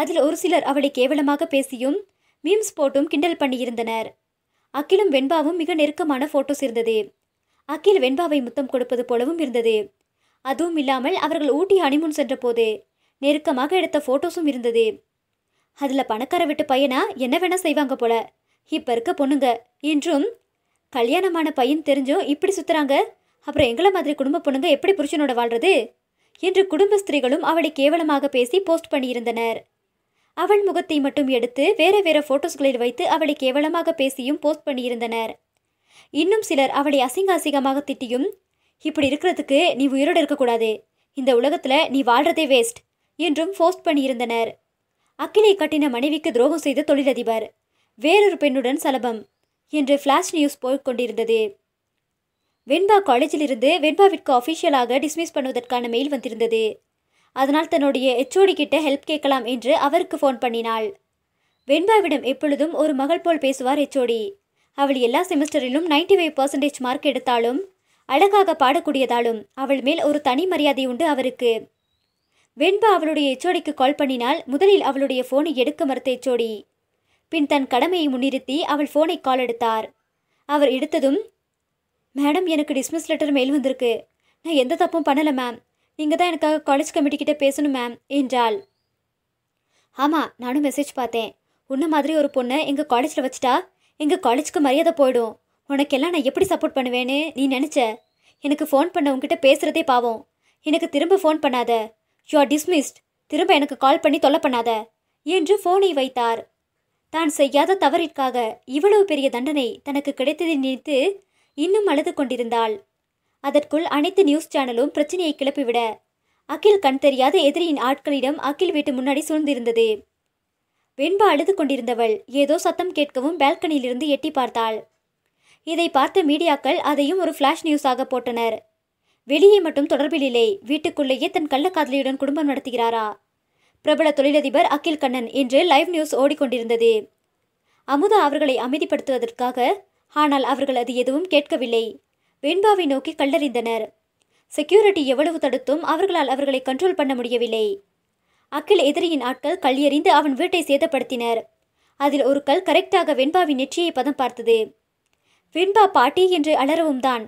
அதில் ஒரு சிலர் அவளை கேவலமாக பேசியும் மீம்ஸ் போட்டும் கிண்டல் பண்ணியிருந்தனர் அகிலும் வெண்பாவும் மிக நெருக்கமான ஃபோட்டோஸ் இருந்தது அகில் வெண்பாவை முத்தம் கொடுப்பது போலவும் இருந்தது அதுவும் இல்லாமல் அவர்கள் ஊட்டி ஹனிமூன் சென்ற போது நெருக்கமாக எடுத்த ஃபோட்டோஸும் இருந்தது அதில் பணக்கார விட்டு பையனா என்ன வேணால் செய்வாங்க போல இப்போ இருக்க பொண்ணுங்க என்றும் கல்யாணமான பையன் தெரிஞ்சும் இப்படி சுற்றுறாங்க அப்புறம் எங்களை மாதிரி குடும்ப பொண்ணுங்க எப்படி புருஷனோட வாழ்றது என்று குடும்ப ஸ்திரீகளும் அவளை கேவலமாக பேசி போஸ்ட் பண்ணியிருந்தனர் அவள் முகத்தை மட்டும் எடுத்து வேற வேற போட்டோஸ்களில் வைத்து அவளை கேவலமாக பேசியும் போஸ்ட் பண்ணியிருந்தனர் இன்னும் சிலர் அவளை அசிங்க அசிங்கமாக திட்டியும் இப்படி இருக்கிறதுக்கு நீ உயிரோடு இருக்கக்கூடாது இந்த உலகத்தில் நீ வாழ்றதே வேஸ்ட் என்றும் போஸ்ட் பண்ணியிருந்தனர் அக்கிலை கட்டின மனைவிக்கு துரோகம் செய்த தொழிலதிபர் வேறொரு பெண்ணுடன் சலபம் என்று ஃப்ளாஷ் நியூஸ் போய்க் கொண்டிருந்தது வெண்பா காலேஜில் இருந்து வெண்பாவிற்கு அஃபிஷியலாக டிஸ்மிஸ் பண்ணுவதற்கான மெயில் வந்திருந்தது அதனால் தன்னுடைய ஹெச்ஓடி கிட்ட ஹெல்ப் கேட்கலாம் என்று அவருக்கு ஃபோன் பண்ணினாள் வெண்பாவிடம் எப்பொழுதும் ஒரு மகள் போல் பேசுவார் ஹெச்ஓடி அவள் எல்லா செமஸ்டரிலும் நைன்டி ஃபைவ் பர்சன்டேஜ் மார்க் எடுத்தாலும் அழகாக பாடக்கூடியதாலும் அவள் மேல் ஒரு தனி மரியாதை உண்டு அவருக்கு வெண்பா அவளுடைய எச்சோடிக்கு கால் பண்ணினால் முதலில் அவளுடைய ஃபோனை எடுக்க மறுத்த எச்சோடி பின் தன் கடமையை முன்னிறுத்தி அவள் ஃபோனை கால் எடுத்தார் அவர் எடுத்ததும் மேடம் எனக்கு டிஸ்மிஸ் லெட்டர் மெயில் வந்திருக்கு நான் எந்த தப்பும் பண்ணலை மேம் நீங்கள் தான் எனக்காக காலேஜ் கமிட்டிக்கிட்ட பேசணும் மேம் என்றாள் ஆமாம் நானும் மெசேஜ் பார்த்தேன் உன்ன மாதிரி ஒரு பொண்ணை எங்கள் காலேஜில் வச்சுட்டா எங்கள் காலேஜுக்கு மரியாதை போயிடும் உனக்கெல்லாம் நான் எப்படி சப்போர்ட் பண்ணுவேன்னு நீ நினச்ச எனக்கு ஃபோன் பண்ண உங்ககிட்ட பேசுகிறதே பாவம் எனக்கு திரும்ப ஃபோன் பண்ணாத யூ ஆர் டிஸ்மிஸ்ட் திரும்ப எனக்கு கால் பண்ணி தொல்லை பண்ணாத என்று ஃபோனை வைத்தார் தான் செய்யாத தவறிற்காக இவ்வளவு பெரிய தண்டனை தனக்கு கிடைத்ததை நினைத்து இன்னும் அழுது கொண்டிருந்தாள் அதற்குள் அனைத்து நியூஸ் சேனலும் பிரச்சனையை கிளப்பிவிட அகில் கண் தெரியாத எதிரியின் ஆட்களிடம் அகில் வீட்டு முன்னாடி சூழ்ந்திருந்தது வெண்பா அழுது கொண்டிருந்தவள் ஏதோ சத்தம் கேட்கவும் பால்கனியிலிருந்து எட்டி பார்த்தாள் இதை பார்த்த மீடியாக்கள் அதையும் ஒரு ஃப்ளாஷ் நியூஸாக போட்டனர் வெளியே மட்டும் தொடர்பில் இல்லை வீட்டுக்குள்ளேயே தன் கள்ளக்காதலியுடன் குடும்பம் நடத்துகிறாரா பிரபல தொழிலதிபர் அகில் கண்ணன் என்று லைவ் நியூஸ் ஓடிக்கொண்டிருந்தது அமுதா அவர்களை அமைதிப்படுத்துவதற்காக ஆனால் அவர்கள் அது எதுவும் கேட்கவில்லை வெண்பாவை நோக்கி கல்லறிந்தனர் செக்யூரிட்டி எவ்வளவு தடுத்தும் அவர்களால் அவர்களை கண்ட்ரோல் பண்ண முடியவில்லை அக்கில் எதிரியின் ஆட்கள் கல்லியறிந்து அவன் வீட்டை சேதப்படுத்தினர் அதில் ஒரு கல் கரெக்டாக வெண்பாவின் நெற்றியை பதம் பார்த்தது வெண்பா பாட்டி என்று அலரவும் தான்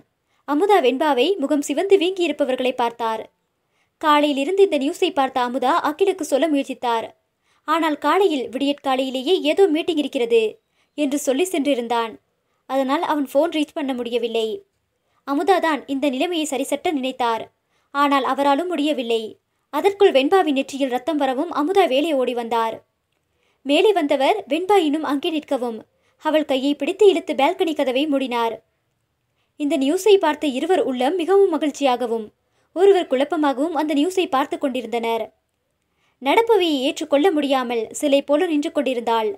அமுதா வெண்பாவை முகம் சிவந்து வீங்கியிருப்பவர்களை பார்த்தார் காலையில் இருந்து இந்த நியூஸை பார்த்த அமுதா அகிலுக்கு சொல்ல முயற்சித்தார் ஆனால் காலையில் விடியற்காலையிலேயே ஏதோ மீட்டிங் இருக்கிறது என்று சொல்லி சென்றிருந்தான் அதனால் அவன் ஃபோன் ரீச் பண்ண முடியவில்லை அமுதாதான் இந்த நிலைமையை சரிசட்ட நினைத்தார் ஆனால் அவராலும் முடியவில்லை அதற்குள் வெண்பாவின் நெற்றியில் ரத்தம் வரவும் அமுதா வேலை ஓடி வந்தார் மேலே வந்தவர் வெண்பா இன்னும் அங்கே நிற்கவும் அவள் கையை பிடித்து இழுத்து பால்கனி கதவை மூடினார் இந்த நியூஸை பார்த்த இருவர் உள்ளம் மிகவும் மகிழ்ச்சியாகவும் ஒருவர் குழப்பமாகவும் அந்த நியூஸை பார்த்து கொண்டிருந்தனர் நடப்பவையை ஏற்றுக்கொள்ள முடியாமல் சிலை போல நின்று கொண்டிருந்தாள்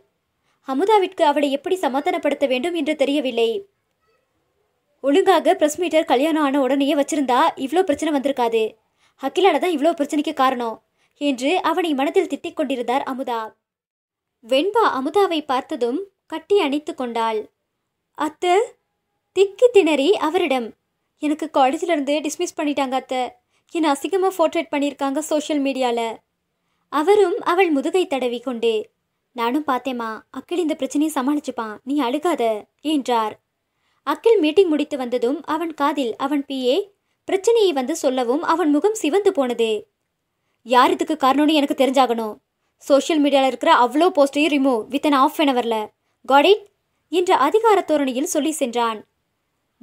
அமுதாவிற்கு அவளை எப்படி சமாதானப்படுத்த வேண்டும் என்று தெரியவில்லை ஒழுங்காக ப்ரெஸ் மீட்டர் கல்யாணம் ஆன உடனேயே வச்சிருந்தா இவ்வளோ பிரச்சனை வந்திருக்காது அகிலாட தான் இவ்வளோ பிரச்சனைக்கு காரணம் என்று அவனை மனதில் திட்டிக் கொண்டிருந்தார் அமுதா வெண்பா அமுதாவை பார்த்ததும் கட்டி அணைத்து கொண்டாள் அத்தை திக்கி திணறி அவரிடம் எனக்கு காலேஜிலிருந்து டிஸ்மிஸ் பண்ணிட்டாங்க அத்தை என்னை அசிங்கமாக ஃபோர்ட்ரேட் பண்ணியிருக்காங்க சோஷியல் மீடியாவில் அவரும் அவள் முதுகை தடவி கொண்டே நானும் பார்த்தேம்மா அக்கில் இந்த பிரச்சனையை சமாளிச்சுப்பான் நீ அழுகாத என்றார் அக்கில் மீட்டிங் முடித்து வந்ததும் அவன் காதில் அவன் பிஏ பிரச்சனையை வந்து சொல்லவும் அவன் முகம் சிவந்து போனது யார் இதுக்கு காரணம்னு எனக்கு தெரிஞ்சாகணும் சோஷியல் மீடியாவில் இருக்கிற அவ்வளோ போஸ்டையும் remove within half an அவரில் காடிட் என்ற அதிகார தோரணையில் சொல்லி சென்றான்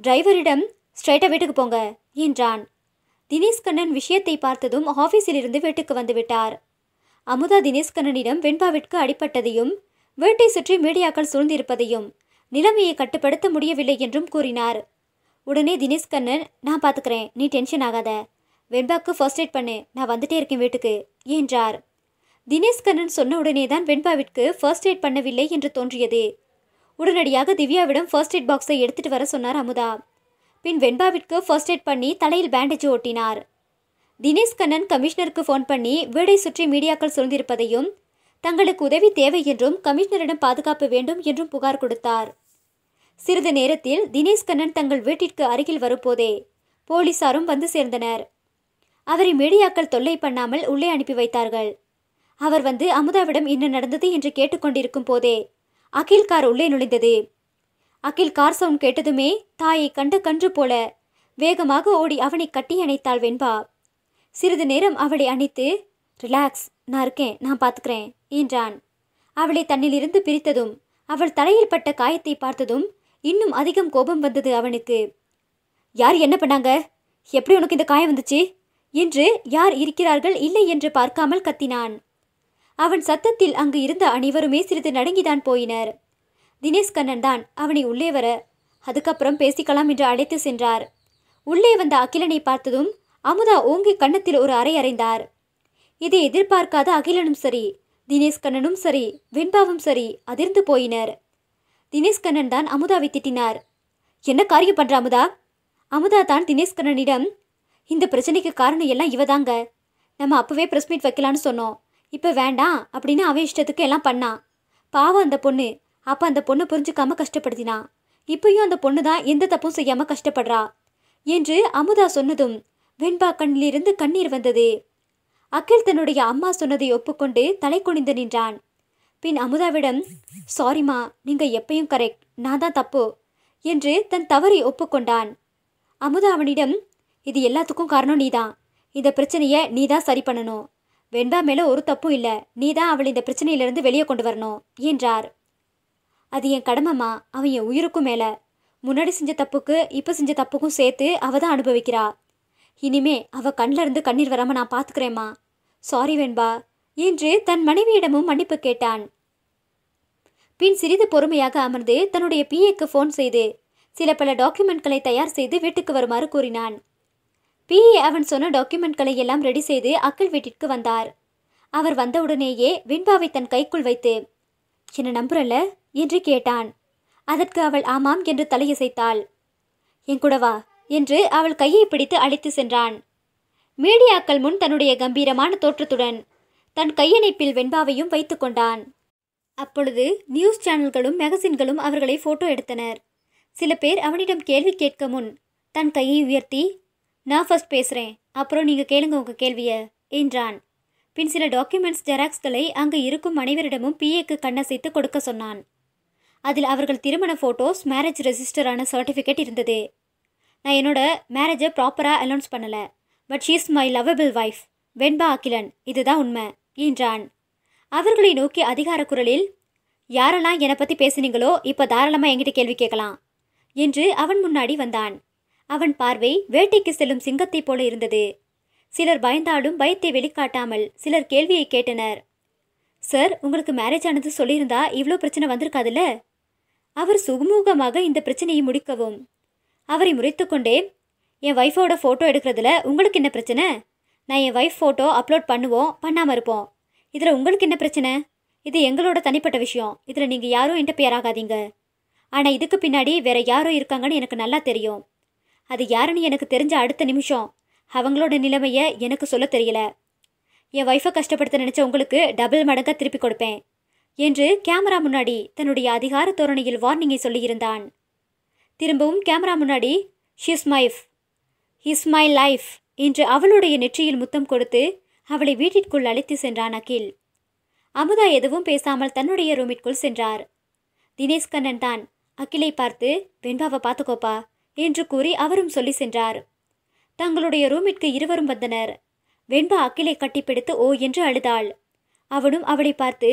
டிரைவரிடம் ஸ்ட்ரைட்டாக வீட்டுக்கு போங்க என்றான் தினேஷ் கண்ணன் விஷயத்தை பார்த்ததும் ஆஃபீஸிலிருந்து வீட்டுக்கு வந்துவிட்டார் அமுதா தினேஷ்கண்ணனிடம் வெண்பாவிற்கு அடிப்பட்டதையும் வீட்டை சுற்றி மீடியாக்கள் சூழ்ந்திருப்பதையும் நிலைமையை கட்டுப்படுத்த முடியவில்லை என்றும் கூறினார் உடனே தினேஷ்கண்ணன் நான் பார்த்துக்கிறேன் நீ டென்ஷன் ஆகாத வெண்பாக்கு ஃபர்ஸ்ட் எய்ட் பண்ணு நான் வந்துட்டே இருக்கேன் வீட்டுக்கு என்றார் தினேஷ்கண்ணன் சொன்ன உடனே தான் வெண்பாவிற்கு ஃபர்ஸ்ட் எய்ட் பண்ணவில்லை என்று தோன்றியது உடனடியாக திவ்யாவிடம் ஃபர்ஸ்ட் எய்ட் பாக்ஸை எடுத்துட்டு வர சொன்னார் அமுதா பின் வெண்பாவிற்கு ஃபர்ஸ்ட் எய்ட் பண்ணி தலையில் பேண்டேஜ் ஓட்டினார் தினேஷ் கண்ணன் கமிஷனருக்கு ஃபோன் பண்ணி வீடை சுற்றி மீடியாக்கள் சூழ்ந்திருப்பதையும் தங்களுக்கு உதவி தேவை என்றும் கமிஷனரிடம் பாதுகாப்பு வேண்டும் என்றும் புகார் கொடுத்தார் சிறிது நேரத்தில் தினேஷ் கண்ணன் தங்கள் வீட்டிற்கு அருகில் வரும்போதே போலீசாரும் வந்து சேர்ந்தனர் அவரை மீடியாக்கள் தொல்லை பண்ணாமல் உள்ளே அனுப்பி வைத்தார்கள் அவர் வந்து அமுதாவிடம் என்ன நடந்தது என்று கேட்டுக்கொண்டிருக்கும் போதே அகில் கார் உள்ளே நுழைந்தது அகில் கார் சவுண்ட் கேட்டதுமே தாயை கண்டு கன்று போல வேகமாக ஓடி அவனை கட்டி அணைத்தாள் வெண்பா சிறிது நேரம் அவளை அணைத்து ரிலாக்ஸ் நான் இருக்கேன் நான் பார்த்துக்கிறேன் என்றான் அவளை தன்னிலிருந்து பிரித்ததும் அவள் தலையில் பட்ட காயத்தை பார்த்ததும் இன்னும் அதிகம் கோபம் வந்தது அவனுக்கு யார் என்ன பண்ணாங்க எப்படி உனக்கு இந்த காயம் வந்துச்சு என்று யார் இருக்கிறார்கள் இல்லை என்று பார்க்காமல் கத்தினான் அவன் சத்தத்தில் அங்கு இருந்த அனைவருமே சிறிது நடுங்கிதான் போயினர் தினேஷ் கண்ணன் தான் அவனை உள்ளே வர அதுக்கப்புறம் பேசிக்கலாம் என்று அழைத்து சென்றார் உள்ளே வந்த அகிலனை பார்த்ததும் அமுதா ஓங்கி கன்னத்தில் ஒரு அறை அறைந்தார் இதை எதிர்பார்க்காத அகிலனும் சரி தினேஷ் கண்ணனும் சரி வெண்பாவும் சரி அதிர்ந்து போயினர் தினேஷ் கண்ணன் தான் அமுதாவை திட்டினார் என்ன காரியம் பண்ற அமுதா அமுதா தான் தினேஷ் கண்ணனிடம் இந்த பிரச்சனைக்கு காரணம் எல்லாம் இவதாங்க நம்ம அப்பவே ப்ரெஸ் மீட் வைக்கலான்னு சொன்னோம் இப்போ வேண்டாம் அப்படின்னு அவன் இஷ்டத்துக்கு எல்லாம் பண்ணான் பாவம் அந்த பொண்ணு அப்போ அந்த பொண்ணை புரிஞ்சுக்காம கஷ்டப்படுத்தினான் இப்பயும் அந்த பொண்ணு தான் எந்த தப்பும் செய்யாமல் கஷ்டப்படுறா என்று அமுதா சொன்னதும் வெண்பா கண்ணிலிருந்து கண்ணீர் வந்தது அகில் தன்னுடைய அம்மா சொன்னதை ஒப்புக்கொண்டு தலை குனிந்து நின்றான் பின் அமுதாவிடம் சாரிம்மா நீங்க எப்பையும் கரெக்ட் நான் தான் தப்பு என்று தன் தவறை ஒப்புக்கொண்டான் அமுதா அவனிடம் இது எல்லாத்துக்கும் காரணம் நீதான் இந்த பிரச்சனையை நீ தான் சரி பண்ணணும் வெண்பா மேலே ஒரு தப்பும் இல்லை நீ தான் அவள் இந்த பிரச்சனையிலிருந்து வெளியே கொண்டு வரணும் என்றார் அது என் கடமைம்மா அவன் என் உயிருக்கும் மேலே முன்னாடி செஞ்ச தப்புக்கு இப்போ செஞ்ச தப்புக்கும் சேர்த்து அவ தான் அனுபவிக்கிறாள் இனிமே அவ கண்ணிலிருந்து இருந்து கண்ணீர் வராமல் நான் பார்த்துக்கிறேம்மா சாரி வெண்பா என்று தன் மனைவியிடமும் மன்னிப்பு கேட்டான் பின் சிறிது பொறுமையாக அமர்ந்து தன்னுடைய பிஏக்கு ஃபோன் செய்து சில பல டாக்குமெண்ட்களை தயார் செய்து வீட்டுக்கு வருமாறு கூறினான் பிஏ அவன் சொன்ன டாக்குமெண்ட்களை எல்லாம் ரெடி செய்து அக்கள் வீட்டிற்கு வந்தார் அவர் வந்தவுடனேயே வெண்பாவை தன் கைக்குள் வைத்து என்னை நம்புறல்ல என்று கேட்டான் அதற்கு அவள் ஆமாம் என்று தலையசைத்தாள் என் கூடவா வா என்று அவள் கையை பிடித்து அழைத்து சென்றான் மீடியாக்கள் முன் தன்னுடைய கம்பீரமான தோற்றத்துடன் தன் கையணைப்பில் வெண்பாவையும் வைத்து கொண்டான் அப்பொழுது நியூஸ் சேனல்களும் மேகசின்களும் அவர்களை போட்டோ எடுத்தனர் சில பேர் அவனிடம் கேள்வி கேட்க முன் தன் கையை உயர்த்தி நான் ஃபர்ஸ்ட் பேசுகிறேன் அப்புறம் நீங்கள் கேளுங்க உங்கள் கேள்வியை என்றான் பின் சில டாக்குமெண்ட்ஸ் ஜெராக்ஸ்களை அங்கு இருக்கும் அனைவரிடமும் பிஏக்கு கண்ணசைத்து கொடுக்க சொன்னான் அதில் அவர்கள் திருமண ஃபோட்டோஸ் மேரேஜ் ரெஜிஸ்டரான சர்டிஃபிகேட் இருந்தது நான் என்னோட மேரேஜை ப்ராப்பராக அனௌன்ஸ் பண்ணலை but she's my lovable wife Venba Akilan இதுதான் உண்மை என்றான் அவர்களை நோக்கி அதிகார குரலில் யாரெல்லாம் என்னை பற்றி பேசுனீங்களோ இப்போ தாராளமாக என்கிட்ட கேள்வி கேட்கலாம் என்று அவன் முன்னாடி வந்தான் அவன் பார்வை வேட்டைக்கு செல்லும் சிங்கத்தைப் போல இருந்தது சிலர் பயந்தாலும் பயத்தை வெளிக்காட்டாமல் சிலர் கேள்வியை கேட்டனர் சார் உங்களுக்கு மேரேஜ் ஆனது சொல்லியிருந்தா இவ்வளோ பிரச்சனை வந்திருக்காதுல்ல அவர் சுமூகமாக இந்த பிரச்சனையை முடிக்கவும் அவரை முறைத்துக்கொண்டே என் ஒய்ஃபோட ஃபோட்டோ எடுக்கிறதுல உங்களுக்கு என்ன பிரச்சனை நான் என் ஒய்ஃப் ஃபோட்டோ அப்லோட் பண்ணுவோம் பண்ணாமல் இருப்போம் இதில் உங்களுக்கு என்ன பிரச்சனை இது எங்களோட தனிப்பட்ட விஷயம் இதில் நீங்கள் யாரும் என்கிட்ட ஆகாதீங்க ஆனால் இதுக்கு பின்னாடி வேறு யாரும் இருக்காங்கன்னு எனக்கு நல்லா தெரியும் அது யாருன்னு எனக்கு தெரிஞ்ச அடுத்த நிமிஷம் அவங்களோட நிலைமையை எனக்கு சொல்ல தெரியல என் ஒய்ஃபை கஷ்டப்படுத்த நினச்ச உங்களுக்கு டபுள் மடங்காக திருப்பி கொடுப்பேன் என்று கேமரா முன்னாடி தன்னுடைய அதிகார தோரணையில் வார்னிங்கை சொல்லியிருந்தான் திரும்பவும் கேமரா முன்னாடி she's wife his my life என்று அவளுடைய நெற்றியில் முத்தம் கொடுத்து அவளை வீட்டிற்குள் அழைத்து சென்றான் அகில் அமுதா எதுவும் பேசாமல் தன்னுடைய ரூமிற்குள் சென்றார் தினேஷ் கண்ணன் தான் அகிலை பார்த்து வெண்பாவை பார்த்துக்கோப்பா என்று கூறி அவரும் சொல்லி சென்றார் தங்களுடைய ரூமிற்கு இருவரும் வந்தனர் வெண்பா அக்கிலை கட்டிப்பிடித்து ஓ என்று அழுதாள் அவனும் அவளை பார்த்து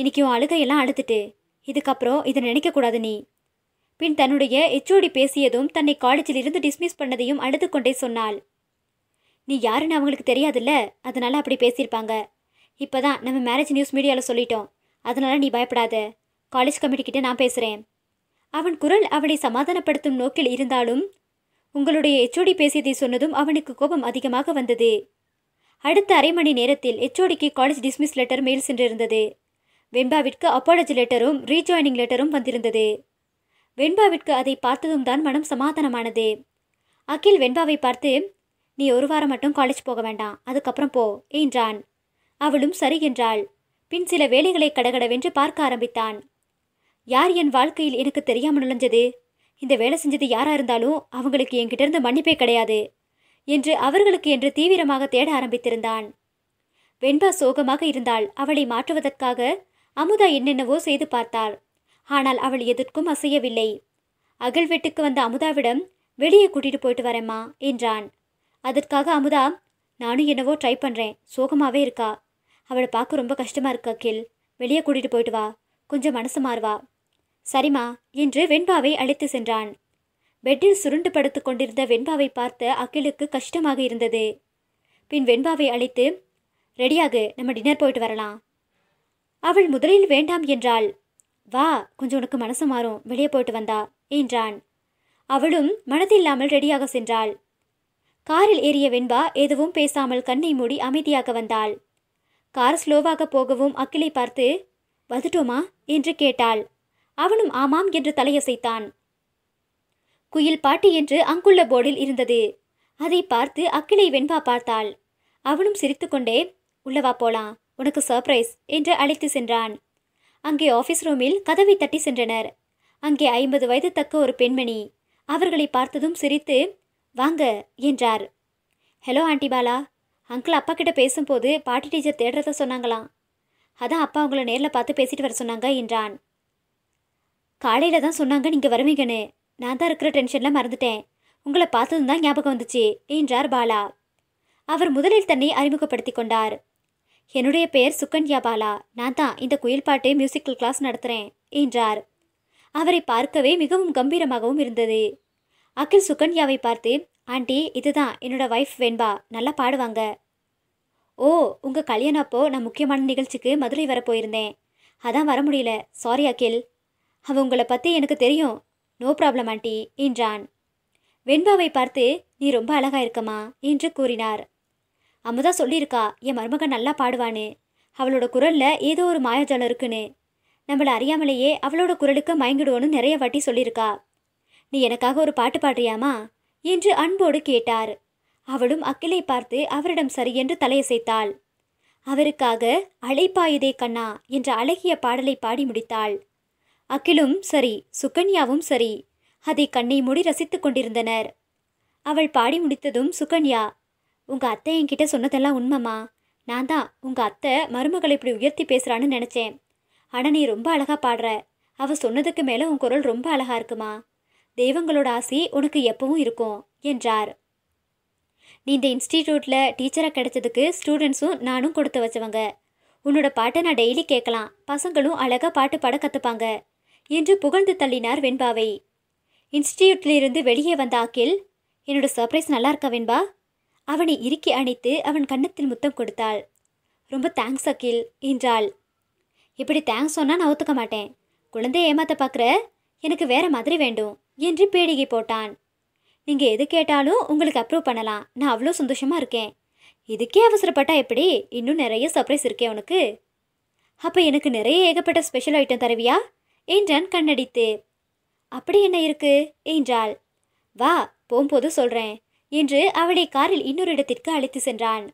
இன்னைக்கு அழுகையெல்லாம் அழுதுட்டு இதுக்கப்புறம் இதை நினைக்கக்கூடாது நீ பின் தன்னுடைய எச்ஓடி பேசியதும் தன்னை காலேஜில் இருந்து டிஸ்மிஸ் பண்ணதையும் அழுது கொண்டே சொன்னாள் நீ யாருன்னு அவங்களுக்கு தெரியாதுல்ல அதனால அப்படி பேசியிருப்பாங்க இப்போ தான் நம்ம மேரேஜ் நியூஸ் மீடியாவில் சொல்லிட்டோம் அதனால நீ பயப்படாத காலேஜ் கமிட்டிக்கிட்ட நான் பேசுகிறேன் அவன் குரல் அவனை சமாதானப்படுத்தும் நோக்கில் இருந்தாலும் உங்களுடைய எச்ஓடி பேசியதை சொன்னதும் அவனுக்கு கோபம் அதிகமாக வந்தது அடுத்த அரை மணி நேரத்தில் எச்ஓடிக்கு காலேஜ் டிஸ்மிஸ் லெட்டர் மெயில் சென்றிருந்தது வெம்பாவிற்கு அப்பாலஜி லெட்டரும் ரீஜாயினிங் லெட்டரும் வந்திருந்தது வெண்பாவிற்கு அதை பார்த்ததும் தான் மனம் சமாதானமானது அகில் வெண்பாவை பார்த்து நீ ஒரு வாரம் மட்டும் காலேஜ் போக வேண்டாம் அதுக்கப்புறம் போ என்றான் அவளும் சரி என்றாள் பின் சில வேலைகளை கடகடவென்று பார்க்க ஆரம்பித்தான் யார் என் வாழ்க்கையில் எனக்கு தெரியாமல் நுழைஞ்சது இந்த வேலை செஞ்சது யாராக இருந்தாலும் அவங்களுக்கு என்கிட்ட மன்னிப்பே கிடையாது என்று அவர்களுக்கு என்று தீவிரமாக தேட ஆரம்பித்திருந்தான் வெண்பா சோகமாக இருந்தால் அவளை மாற்றுவதற்காக அமுதா என்னென்னவோ செய்து பார்த்தாள் ஆனால் அவள் எதற்கும் அசையவில்லை அகல் வெட்டுக்கு வந்த அமுதாவிடம் வெளியே கூட்டிட்டு போயிட்டு வரேம்மா என்றான் அதற்காக அமுதா நானும் என்னவோ ட்ரை பண்ணுறேன் சோகமாகவே இருக்கா அவளை பார்க்க ரொம்ப கஷ்டமாக இருக்கு அகில் வெளியே கூட்டிகிட்டு போயிட்டு வா கொஞ்சம் மனசு மாறுவா சரிம்மா என்று வெண்பாவை அழைத்து சென்றான் பெட்டில் சுருண்டு படுத்து கொண்டிருந்த வெண்பாவை பார்த்த அகிலுக்கு கஷ்டமாக இருந்தது பின் வெண்பாவை அழைத்து ரெடியாகு நம்ம டின்னர் போயிட்டு வரலாம் அவள் முதலில் வேண்டாம் என்றாள் வா கொஞ்சம் உனக்கு மனசு மாறும் வெளியே போயிட்டு வந்தா என்றான் அவளும் மனதில்லாமல் ரெடியாக சென்றாள் காரில் ஏறிய வெண்பா எதுவும் பேசாமல் கண்ணை மூடி அமைதியாக வந்தாள் கார் ஸ்லோவாக போகவும் அக்கிலை பார்த்து வந்துட்டோமா என்று கேட்டாள் அவனும் ஆமாம் என்று தலையசைத்தான் குயில் பாட்டி என்று அங்குள்ள போர்டில் இருந்தது அதை பார்த்து அக்கிலை வெண்பா பார்த்தாள் அவனும் சிரித்துக்கொண்டே உள்ளவா போலாம் உனக்கு சர்ப்ரைஸ் என்று அழைத்து சென்றான் அங்கே ஆஃபீஸ் ரூமில் கதவை தட்டி சென்றனர் அங்கே ஐம்பது வயது தக்க ஒரு பெண்மணி அவர்களை பார்த்ததும் சிரித்து வாங்க என்றார் ஹலோ ஆண்டி பாலா அங்கிள் அப்பா கிட்ட பேசும்போது பாட்டி டீச்சர் தேடுறத சொன்னாங்களாம் அதான் அப்பா அவங்கள நேரில் பார்த்து பேசிட்டு வர சொன்னாங்க என்றான் காலையில் தான் சொன்னாங்க நீங்கள் வருவீங்கன்னு நான் தான் இருக்கிற டென்ஷனில் மறந்துட்டேன் உங்களை பார்த்ததும் தான் ஞாபகம் வந்துச்சு என்றார் பாலா அவர் முதலில் தன்னை அறிமுகப்படுத்தி கொண்டார் என்னுடைய பெயர் சுக்கன்யா பாலா நான் தான் இந்த குயில் பாட்டு மியூசிக்கல் கிளாஸ் நடத்துகிறேன் என்றார் அவரை பார்க்கவே மிகவும் கம்பீரமாகவும் இருந்தது அகில் சுக்கன்யாவை பார்த்து ஆண்டி இதுதான் என்னோட ஒய்ஃப் வெண்பா நல்லா பாடுவாங்க ஓ உங்கள் கல்யாணம் அப்போ நான் முக்கியமான நிகழ்ச்சிக்கு மதுரை வர போயிருந்தேன் அதான் வர முடியல சாரி அகில் அவ உங்களை பற்றி எனக்கு தெரியும் நோ ப்ராப்ளம் ஆண்டி என்றான் வெண்பாவை பார்த்து நீ ரொம்ப அழகாக இருக்கமா என்று கூறினார் அமுதா சொல்லியிருக்கா என் மருமகன் நல்லா பாடுவான்னு அவளோட குரலில் ஏதோ ஒரு மாயாஜாலம் இருக்குன்னு நம்மளை அறியாமலேயே அவளோட குரலுக்கு மயங்கிடுவோன்னு நிறைய வாட்டி சொல்லியிருக்கா நீ எனக்காக ஒரு பாட்டு பாடுறியாமா என்று அன்போடு கேட்டார் அவளும் அக்கிலை பார்த்து அவரிடம் சரி என்று தலையசைத்தாள் அவருக்காக அழைப்பாயுதே கண்ணா என்ற அழகிய பாடலை பாடி முடித்தாள் அகிலும் சரி சுகன்யாவும் சரி அதை கண்ணை மூடி ரசித்துக் கொண்டிருந்தனர் அவள் பாடி முடித்ததும் சுகன்யா உங்கள் அத்தை என்கிட்ட சொன்னதெல்லாம் உண்மைம்மா நான் தான் உங்கள் அத்தை மருமகளை இப்படி உயர்த்தி பேசுகிறான்னு நினச்சேன் ஆனால் நீ ரொம்ப அழகாக பாடுற அவள் சொன்னதுக்கு மேலே உன் குரல் ரொம்ப அழகாக இருக்குமா தெய்வங்களோட ஆசி உனக்கு எப்பவும் இருக்கும் என்றார் நீ இந்த இன்ஸ்டிடியூட்டில் டீச்சராக கிடைச்சதுக்கு ஸ்டூடெண்ட்ஸும் நானும் கொடுத்து வச்சவங்க உன்னோட பாட்டை நான் டெய்லி கேட்கலாம் பசங்களும் அழகாக பாட்டு பாட கற்றுப்பாங்க என்று புகழ்ந்து தள்ளினார் வெண்பாவை இன்ஸ்டிடியூட்லேருந்து வெளியே வந்த அகில் என்னோட சர்ப்ரைஸ் நல்லா இருக்கா வெண்பா அவனை இறுக்கி அணைத்து அவன் கன்னத்தில் முத்தம் கொடுத்தாள் ரொம்ப தேங்க்ஸ் அகில் என்றாள் இப்படி தேங்க்ஸ் சொன்னால் நான் ஒத்துக்க மாட்டேன் குழந்தைய ஏமாத்த பார்க்குற எனக்கு வேற மாதிரி வேண்டும் என்று பேடிகை போட்டான் நீங்கள் எது கேட்டாலும் உங்களுக்கு அப்ரூவ் பண்ணலாம் நான் அவ்வளோ சந்தோஷமாக இருக்கேன் இதுக்கே அவசரப்பட்டா எப்படி இன்னும் நிறைய சர்ப்ரைஸ் இருக்கே உனக்கு அப்போ எனக்கு நிறைய ஏகப்பட்ட ஸ்பெஷல் ஐட்டம் தருவியா என்றான் கண்ணடித்து அப்படி என்ன இருக்கு என்றாள் வா போகும்போது சொல்கிறேன் என்று அவளை காரில் இன்னொரு இடத்திற்கு அழைத்து சென்றான்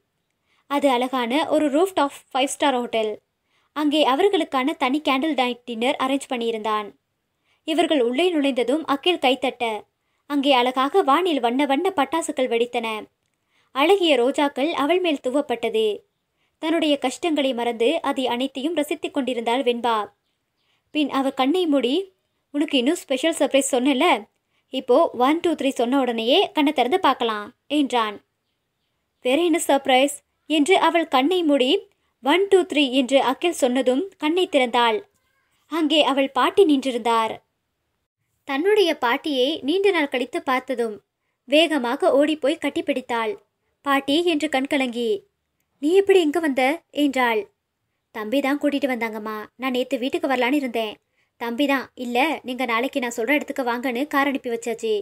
அது அழகான ஒரு roof top five star hotel அங்கே அவர்களுக்கான தனி கேண்டில் டைட் டின்னர் அரேஞ்ச் பண்ணியிருந்தான் இவர்கள் உள்ளே நுழைந்ததும் அக்கில் கைத்தட்ட அங்கே அழகாக வானில் வண்ண வண்ண பட்டாசுகள் வெடித்தன அழகிய ரோஜாக்கள் அவள் மேல் துவப்பட்டது தன்னுடைய கஷ்டங்களை மறந்து அதை அனைத்தையும் ரசித்துக் கொண்டிருந்தாள் வெண்பா பின் அவ கண்ணை மூடி உனக்கு இன்னும் ஸ்பெஷல் சர்ப்ரைஸ் சொன்னல இப்போ ஒன் டூ த்ரீ சொன்ன உடனேயே கண்ணை திறந்து பார்க்கலாம் என்றான் வேற என்ன சர்ப்ரைஸ் என்று அவள் கண்ணை மூடி ஒன் டூ த்ரீ என்று அகில் சொன்னதும் கண்ணை திறந்தாள் அங்கே அவள் பாட்டி நின்றிருந்தார் தன்னுடைய பாட்டியை நீண்ட நாள் கழித்து பார்த்ததும் வேகமாக ஓடிப்போய் கட்டிப்பிடித்தாள் பாட்டி என்று கண்கலங்கி நீ எப்படி இங்கே வந்த என்றாள் தம்பி தான் கூட்டிகிட்டு வந்தாங்கம்மா நான் நேற்று வீட்டுக்கு வரலான்னு இருந்தேன் தம்பி தான் இல்லை நீங்கள் நாளைக்கு நான் சொல்கிற இடத்துக்கு வாங்கன்னு கார் அனுப்பி வச்சாச்சு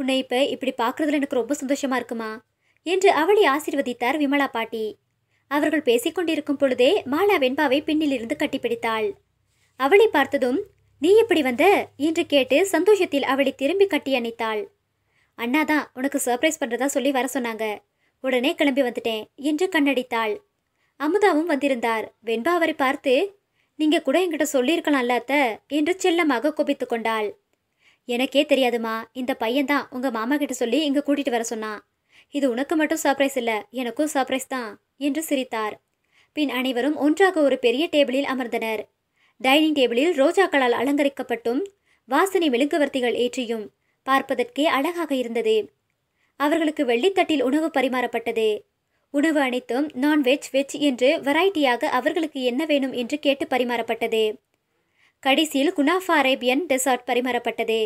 உன்னை இப்போ இப்படி பார்க்குறதுல எனக்கு ரொம்ப சந்தோஷமாக இருக்குமா என்று அவளை ஆசீர்வதித்தார் விமலா பாட்டி அவர்கள் பேசிக்கொண்டிருக்கும் பொழுதே மாலா வெண்பாவை பின்னிலிருந்து கட்டிப்பிடித்தாள் அவளை பார்த்ததும் நீ எப்படி வந்த என்று கேட்டு சந்தோஷத்தில் அவளை திரும்பி கட்டி அணைத்தாள் அண்ணா தான் உனக்கு சர்ப்ரைஸ் பண்ணுறதா சொல்லி வர சொன்னாங்க உடனே கிளம்பி வந்துட்டேன் என்று கண்ணடித்தாள் அமுதாவும் வந்திருந்தார் வெண்பா அவரை பார்த்து நீங்க கூட என்கிட்ட சொல்லியிருக்கலாம்ல அத்த என்று செல்லமாக குபித்து கொண்டாள் எனக்கே தெரியாதுமா இந்த பையன்தான் உங்க மாமா கிட்ட சொல்லி இங்க கூட்டிட்டு வர சொன்னான் இது உனக்கு மட்டும் சர்ப்ரைஸ் இல்ல எனக்கும் சர்ப்ரைஸ் தான் என்று சிரித்தார் பின் அனைவரும் ஒன்றாக ஒரு பெரிய டேபிளில் அமர்ந்தனர் டைனிங் டேபிளில் ரோஜாக்களால் அலங்கரிக்கப்பட்டும் வாசனை மெழுங்குவர்த்திகள் ஏற்றியும் பார்ப்பதற்கே அழகாக இருந்தது அவர்களுக்கு வெள்ளித்தட்டில் உணவு பரிமாறப்பட்டது உணவு அனைத்தும் நான்வெஜ் வெஜ் என்று வெரைட்டியாக அவர்களுக்கு என்ன வேணும் என்று கேட்டு பரிமாறப்பட்டது கடைசியில் குனாஃபா அரேபியன் டெசர்ட் பரிமாறப்பட்டது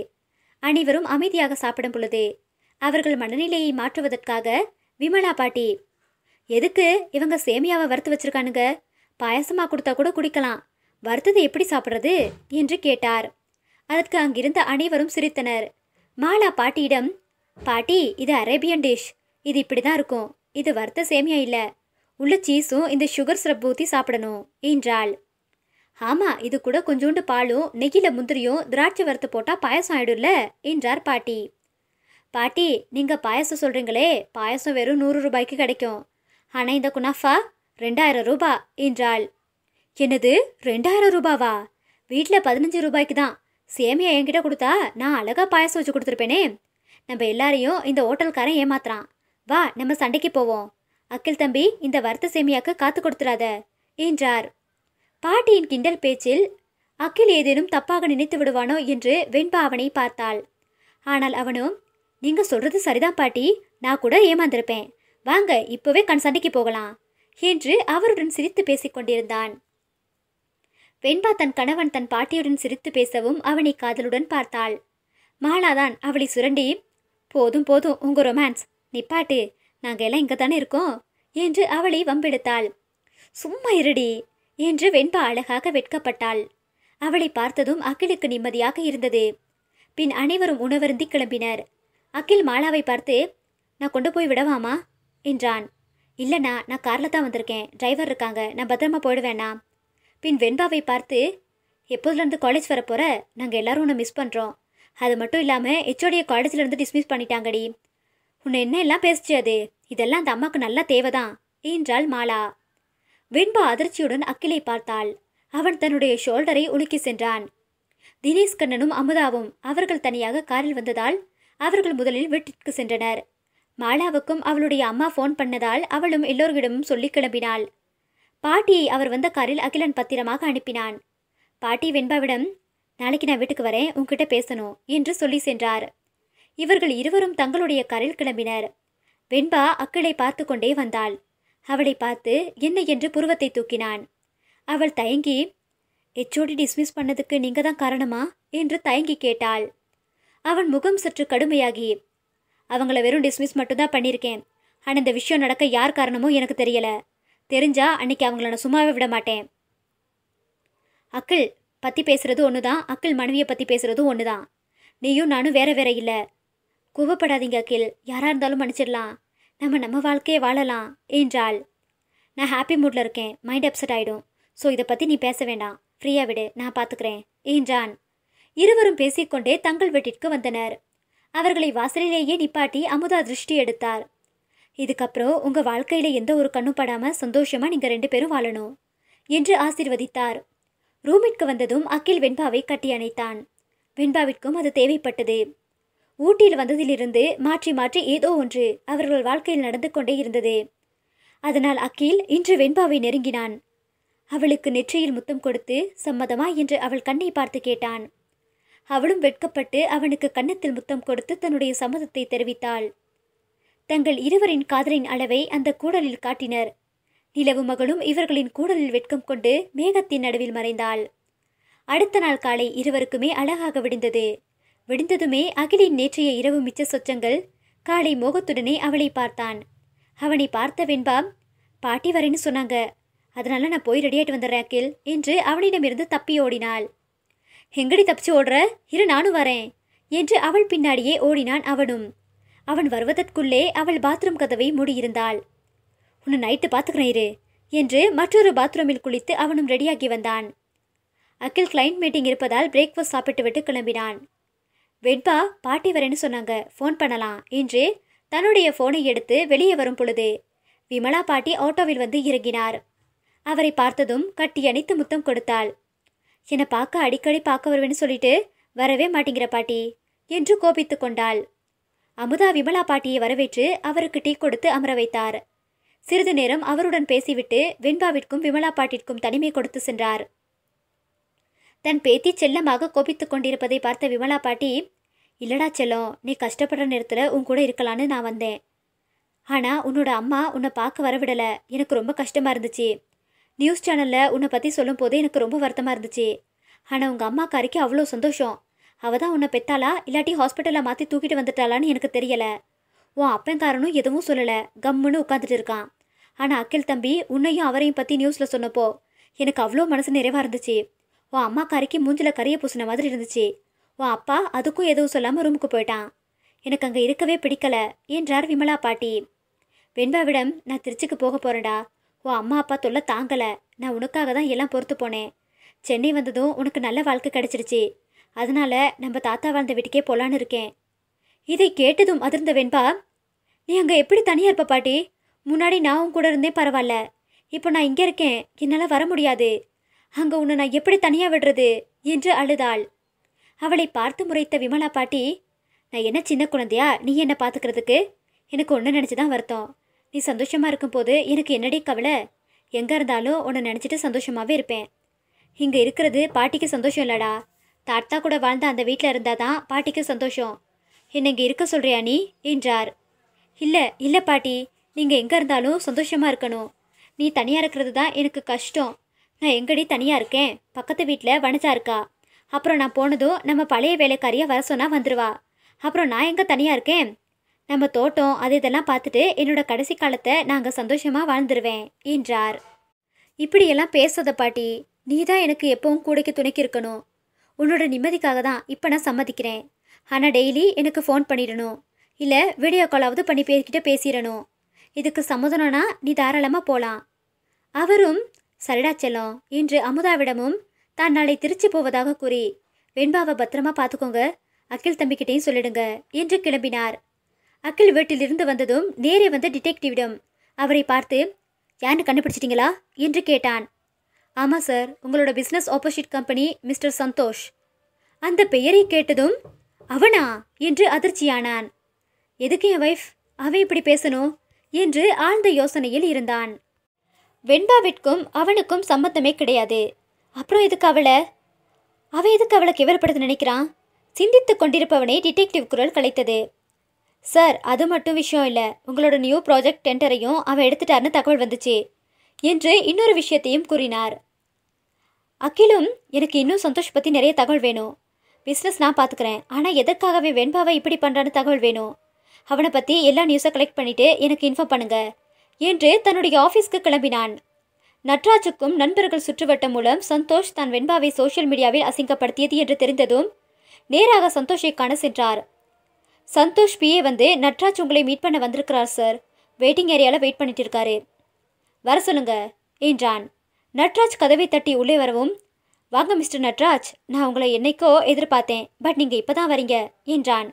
அனைவரும் அமைதியாக சாப்பிடும் பொழுது அவர்கள் மனநிலையை மாற்றுவதற்காக விமலா பாட்டி எதுக்கு இவங்க சேமியாவை வறுத்து வச்சிருக்கானுங்க பாயசமா கொடுத்தா கூட குடிக்கலாம் வறுத்தது எப்படி சாப்பிட்றது என்று கேட்டார் அதற்கு அங்கிருந்த அனைவரும் சிரித்தனர் மாலா பாட்டியிடம் பாட்டி இது அரேபியன் டிஷ் இது இப்படி தான் இருக்கும் இது வறுத்த சேமியா இல்லை உள்ள சீஸும் இந்த சுகர் சிரப் ஊற்றி சாப்பிடணும் என்றாள் ஆமாம் இது கூட கொஞ்சோண்டு பாலும் நெகில முந்திரியும் திராட்சை வறுத்து போட்டால் பாயசம் ஆயிடும்ல என்றார் பாட்டி பாட்டி நீங்கள் பாயசம் சொல்கிறீங்களே பாயசம் வெறும் நூறு ரூபாய்க்கு கிடைக்கும் ஆனால் இந்த குனாஃபா ரெண்டாயிரம் ரூபா என்றாள் என்னது ரெண்டாயிரம் ரூபாவா வீட்டில் பதினஞ்சு ரூபாய்க்கு தான் சேமியா என்கிட்ட கொடுத்தா நான் அழகாக பாயசம் வச்சு கொடுத்துருப்பேனே நம்ம எல்லாரையும் இந்த ஹோட்டல்காரன் ஏமாத்துறான் வா நம்ம சண்டைக்கு போவோம் அக்கில் தம்பி இந்த வருத்த சேமியாக்கு காத்து கொடுத்துடாத என்றார் பாட்டியின் கிண்டல் பேச்சில் அக்கில் ஏதேனும் தப்பாக நினைத்து விடுவானோ என்று வெண்பா அவனை பார்த்தாள் ஆனால் அவனும் நீங்க சொல்றது சரிதான் பாட்டி நான் கூட ஏமாந்திருப்பேன் வாங்க இப்போவே கண் சண்டைக்கு போகலாம் என்று அவருடன் சிரித்து பேசிக்கொண்டிருந்தான் வெண்பா தன் கணவன் தன் பாட்டியுடன் சிரித்து பேசவும் அவனை காதலுடன் பார்த்தாள் மாலாதான் அவளை சுரண்டி போதும் போதும் உங்க ரொமான்ஸ் நிப்பாட்டு நாங்கள் எல்லாம் இங்கே தானே இருக்கோம் என்று அவளை வம்பெடுத்தாள் சும்மா இருடி என்று வெண்பா அழகாக வெட்கப்பட்டாள் அவளை பார்த்ததும் அகிலுக்கு நிம்மதியாக இருந்தது பின் அனைவரும் உணவருந்தி கிளம்பினர் அகில் மாலாவை பார்த்து நான் கொண்டு போய் விடவாமா என்றான் இல்லைண்ணா நான் காரில் தான் வந்திருக்கேன் டிரைவர் இருக்காங்க நான் பத்திரமா போயிடுவேண்ணா பின் வெண்பாவை பார்த்து எப்போதுலேருந்து காலேஜ் வரப்போகிற நாங்கள் எல்லாரும் உன்னை மிஸ் பண்ணுறோம் அது மட்டும் இல்லாமல் ஹெச்ஓடியை காலேஜிலேருந்து டிஸ்மிஸ் பண்ணிட்டாங்கடி உன்னை என்ன எல்லாம் பேசுச்சு அது இதெல்லாம் அந்த அம்மாவுக்கு நல்லா தேவைதான் என்றாள் மாலா வெண்பா அதிர்ச்சியுடன் அக்கிலை பார்த்தாள் அவன் தன்னுடைய ஷோல்டரை உலுக்கி சென்றான் தினேஷ் கண்ணனும் அமுதாவும் அவர்கள் தனியாக காரில் வந்ததால் அவர்கள் முதலில் வீட்டிற்கு சென்றனர் மாலாவுக்கும் அவளுடைய அம்மா ஃபோன் பண்ணதால் அவளும் எல்லோர்களிடமும் சொல்லி கிளம்பினாள் பாட்டியை அவர் வந்த காரில் அகிலன் பத்திரமாக அனுப்பினான் பாட்டி வெண்பாவிடம் நாளைக்கு நான் வீட்டுக்கு வரேன் உன்கிட்ட பேசணும் என்று சொல்லி சென்றார் இவர்கள் இருவரும் தங்களுடைய கரையில் கிளம்பினர் வெண்பா அக்களை பார்த்து கொண்டே வந்தாள் அவளை பார்த்து என்ன என்று புருவத்தை தூக்கினான் அவள் தயங்கி எச்ஓடி டிஸ்மிஸ் பண்ணதுக்கு நீங்க தான் காரணமா என்று தயங்கி கேட்டாள் அவன் முகம் சற்று கடுமையாகி அவங்கள வெறும் டிஸ்மிஸ் மட்டும்தான் பண்ணியிருக்கேன் ஆனால் இந்த விஷயம் நடக்க யார் காரணமோ எனக்கு தெரியல தெரிஞ்சா அன்னைக்கு அவங்கள நான் சும்மாவே விட மாட்டேன் அக்கள் பற்றி பேசுறது ஒன்று தான் அக்கள் மனைவியை பற்றி பேசுறதும் ஒன்று தான் நீயும் நானும் வேற வேற இல்லை கோபப்படாதீங்க அகில் யாராக இருந்தாலும் மன்னிச்சிடலாம் நம்ம நம்ம வாழ்க்கையை வாழலாம் என்றாள் நான் ஹாப்பி மூடில் இருக்கேன் மைண்ட் அப்செட் ஆகிடும் ஸோ இதை பற்றி நீ பேச வேண்டாம் ஃப்ரீயாக விடு நான் பார்த்துக்கிறேன் என்றான் இருவரும் பேசிக்கொண்டே தங்கள் வீட்டிற்கு வந்தனர் அவர்களை வாசலிலேயே நிப்பாட்டி அமுதா திருஷ்டி எடுத்தார் இதுக்கப்புறம் உங்கள் வாழ்க்கையில் எந்த ஒரு கண்ணும் படாமல் சந்தோஷமாக நீங்கள் ரெண்டு பேரும் வாழணும் என்று ஆசீர்வதித்தார் ரூமிற்கு வந்ததும் அகில் வெண்பாவை கட்டி அணைத்தான் வெண்பாவிற்கும் அது தேவைப்பட்டது ஊட்டியில் வந்ததிலிருந்து மாற்றி மாற்றி ஏதோ ஒன்று அவர்கள் வாழ்க்கையில் நடந்து கொண்டே இருந்தது அதனால் அக்கீல் இன்று வெண்பாவை நெருங்கினான் அவளுக்கு நெற்றியில் முத்தம் கொடுத்து சம்மதமா என்று அவள் கண்ணை பார்த்து கேட்டான் அவளும் வெட்கப்பட்டு அவனுக்கு கன்னத்தில் முத்தம் கொடுத்து தன்னுடைய சம்மதத்தை தெரிவித்தாள் தங்கள் இருவரின் காதலின் அளவை அந்த கூடலில் காட்டினர் நிலவு மகளும் இவர்களின் கூடலில் வெட்கம் கொண்டு மேகத்தின் நடுவில் மறைந்தாள் அடுத்த நாள் காலை இருவருக்குமே அழகாக விடிந்தது விடிந்ததுமே அகிலின் நேற்றைய இரவு மிச்ச சொச்சங்கள் காலை மோகத்துடனே அவளை பார்த்தான் அவனை பார்த்த வெண்பா பாட்டி வரேன்னு சொன்னாங்க அதனால நான் போய் ரெடியாயிட்டு வந்துடுறேன் அகில் என்று அவனிடமிருந்து தப்பி ஓடினாள் எங்கடி தப்பிச்சு ஓடுற இரு நானும் வரேன் என்று அவள் பின்னாடியே ஓடினான் அவனும் அவன் வருவதற்குள்ளே அவள் பாத்ரூம் கதவை மூடியிருந்தாள் உன்னை நைட்டு பார்த்துக்கிறேன் இரு என்று மற்றொரு பாத்ரூமில் குளித்து அவனும் ரெடியாகி வந்தான் அகில் கிளைண்ட் மீட்டிங் இருப்பதால் பிரேக்ஃபாஸ்ட் சாப்பிட்டுவிட்டு கிளம்பினான் வெட்பா பாட்டி வரேன்னு சொன்னாங்க ஃபோன் பண்ணலாம் என்று தன்னுடைய ஃபோனை எடுத்து வெளியே வரும் பொழுது விமலா பாட்டி ஆட்டோவில் வந்து இறங்கினார் அவரை பார்த்ததும் கட்டி அணைத்து முத்தம் கொடுத்தாள் என்னை பார்க்க அடிக்கடி பார்க்க வருவேன்னு சொல்லிட்டு வரவே மாட்டேங்கிற பாட்டி என்று கோபித்து கொண்டாள் அமுதா விமலா பாட்டியை வரவேற்று அவருக்கு டீ கொடுத்து அமர வைத்தார் சிறிது நேரம் அவருடன் பேசிவிட்டு வெண்பாவிற்கும் விமலா பாட்டிற்கும் தனிமை கொடுத்து சென்றார் தன் பேத்தி செல்லமாக கோபித்து கொண்டிருப்பதை பார்த்த விமலா பாட்டி இல்லடா செல்லம் நீ கஷ்டப்படுற நேரத்தில் உன் கூட இருக்கலான்னு நான் வந்தேன் ஆனால் உன்னோட அம்மா உன்னை பார்க்க வரவிடலை எனக்கு ரொம்ப கஷ்டமாக இருந்துச்சு நியூஸ் சேனலில் உன்னை பற்றி சொல்லும் போது எனக்கு ரொம்ப வருத்தமாக இருந்துச்சு ஆனால் உங்கள் அம்மாக்காரிக்கு அவ்வளோ சந்தோஷம் அவள் தான் உன்னை பெத்தாளா இல்லாட்டி ஹாஸ்பிட்டலில் மாற்றி தூக்கிட்டு வந்துட்டாளான்னு எனக்கு தெரியலை உன் அப்பங்காரனும் எதுவும் சொல்லலை கம்முன்னு உட்காந்துட்டு இருக்கான் ஆனால் அக்கில் தம்பி உன்னையும் அவரையும் பற்றி நியூஸில் சொன்னப்போ எனக்கு அவ்வளோ மனசு நிறைவாக இருந்துச்சு உன் அம்மா கறிக்கு மூஞ்சில் கறியை பூசின மாதிரி இருந்துச்சு உன் அப்பா அதுக்கும் எதுவும் சொல்லாமல் ரூமுக்கு போயிட்டான் எனக்கு அங்கே இருக்கவே பிடிக்கல என்றார் விமலா பாட்டி வெண்பாவிடம் நான் திருச்சிக்கு போக போகிறேன்டா உன் அம்மா அப்பா தொல்ல தாங்கலை நான் உனக்காக தான் எல்லாம் பொறுத்து போனேன் சென்னை வந்ததும் உனக்கு நல்ல வாழ்க்கை கிடச்சிருச்சு அதனால நம்ம தாத்தா வாழ்ந்த வீட்டுக்கே போகலான்னு இருக்கேன் இதை கேட்டதும் அதிர்ந்த வெண்பா நீ அங்கே எப்படி தனியாக இருப்ப பாட்டி முன்னாடி நான் உன் கூட இருந்தே பரவாயில்ல இப்போ நான் இங்கே இருக்கேன் என்னால் வர முடியாது அங்கே உன்னை நான் எப்படி தனியாக விடுறது என்று அழுதாள் அவளை பார்த்து முறைத்த விமலா பாட்டி நான் என்ன சின்ன குழந்தையா நீ என்ன பார்த்துக்கிறதுக்கு எனக்கு ஒன்று நினச்சி தான் வருத்தம் நீ சந்தோஷமாக இருக்கும்போது எனக்கு என்னடி கவலை எங்கே இருந்தாலும் உன்னை நினச்சிட்டு சந்தோஷமாகவே இருப்பேன் இங்கே இருக்கிறது பாட்டிக்கு சந்தோஷம் இல்லடா தாத்தா கூட வாழ்ந்த அந்த வீட்டில் இருந்தால் தான் பாட்டிக்கு சந்தோஷம் என்னை இங்கே இருக்க சொல்கிறியா நீ என்றார் இல்லை இல்லை பாட்டி நீங்கள் எங்கே இருந்தாலும் சந்தோஷமாக இருக்கணும் நீ தனியாக இருக்கிறது தான் எனக்கு கஷ்டம் நான் எங்கடி தனியாக இருக்கேன் பக்கத்து வீட்டில் வனஜா இருக்கா அப்புறம் நான் போனதும் நம்ம பழைய வேலைக்காரியை வர சொன்னால் வந்துடுவா அப்புறம் நான் எங்கே தனியாக இருக்கேன் நம்ம தோட்டம் அது இதெல்லாம் பார்த்துட்டு என்னோட கடைசி காலத்தை நாங்கள் சந்தோஷமாக வாழ்ந்துருவேன் என்றார் இப்படியெல்லாம் பேசாத பாட்டி நீ தான் எனக்கு எப்பவும் கூடைக்கு துணைக்கு இருக்கணும் உன்னோட நிம்மதிக்காக தான் இப்போ நான் சம்மதிக்கிறேன் ஆனால் டெய்லி எனக்கு ஃபோன் பண்ணிடணும் இல்லை வீடியோ காலாவது பண்ணி பேசிக்கிட்டே பேசிடணும் இதுக்கு சம்மதனா நீ தாராளமாக போகலாம் அவரும் சரிடா செல்லம் இன்று அமுதாவிடமும் தான் நாளை திருச்சி போவதாக கூறி வெண்பாவை பத்திரமா பார்த்துக்கோங்க அகில் தம்பிக்கிட்டையும் சொல்லிடுங்க என்று கிளம்பினார் அகில் வீட்டிலிருந்து வந்ததும் நேரே வந்த டிடெக்டிவிடம் அவரை பார்த்து யாருன்னு கண்டுபிடிச்சிட்டிங்களா என்று கேட்டான் ஆமாம் சார் உங்களோட business opposite company mister Santhosh அந்த பெயரை கேட்டதும் அவனா என்று அதிர்ச்சியானான் எதுக்கு என் ஒய்ஃப் அவன் இப்படி பேசணும் என்று ஆழ்ந்த யோசனையில் இருந்தான் வெண்பாவிற்கும் அவனுக்கும் சம்மந்தமே கிடையாது அப்புறம் எதுக்கு அவளை அவன் எதுக்கு அவளை கிவரப்படுத்த நினைக்கிறான் சிந்தித்து கொண்டிருப்பவனை டிடெக்டிவ் குரல் கலைத்தது சார் அது மட்டும் விஷயம் இல்லை உங்களோட நியூ ப்ராஜெக்ட் டெண்டரையும் அவன் எடுத்துட்டாருன்னு தகவல் வந்துச்சு என்று இன்னொரு விஷயத்தையும் கூறினார் அகிலும் எனக்கு இன்னும் சந்தோஷ் பற்றி நிறைய தகவல் வேணும் பிஸ்னஸ் நான் பார்த்துக்கிறேன் ஆனால் எதற்காகவே வெண்பாவை இப்படி பண்ணுறான்னு தகவல் வேணும் அவனை பற்றி எல்லா நியூஸை கலெக்ட் பண்ணிவிட்டு எனக்கு இன்ஃபார்ம் பண்ணுங்கள் என்று தன்னுடைய ஆஃபீஸ்க்கு கிளம்பினான் நட்ராஜுக்கும் நண்பர்கள் சுற்றுவட்டம் மூலம் சந்தோஷ் தான் வெண்பாவை சோஷியல் மீடியாவில் அசிங்கப்படுத்தியது என்று தெரிந்ததும் நேராக சந்தோஷை காண சென்றார் சந்தோஷ் பிஏ வந்து நட்ராஜ் உங்களை மீட் பண்ண வந்திருக்கிறார் சார் வெயிட்டிங் ஏரியாவில் வெயிட் பண்ணிட்டு இருக்காரு வர சொல்லுங்க என்றான் நட்ராஜ் கதவை தட்டி உள்ளே வரவும் வாங்க மிஸ்டர் நட்ராஜ் நான் உங்களை என்னைக்கோ எதிர்பார்த்தேன் பட் நீங்கள் இப்போ தான் வரீங்க என்றான்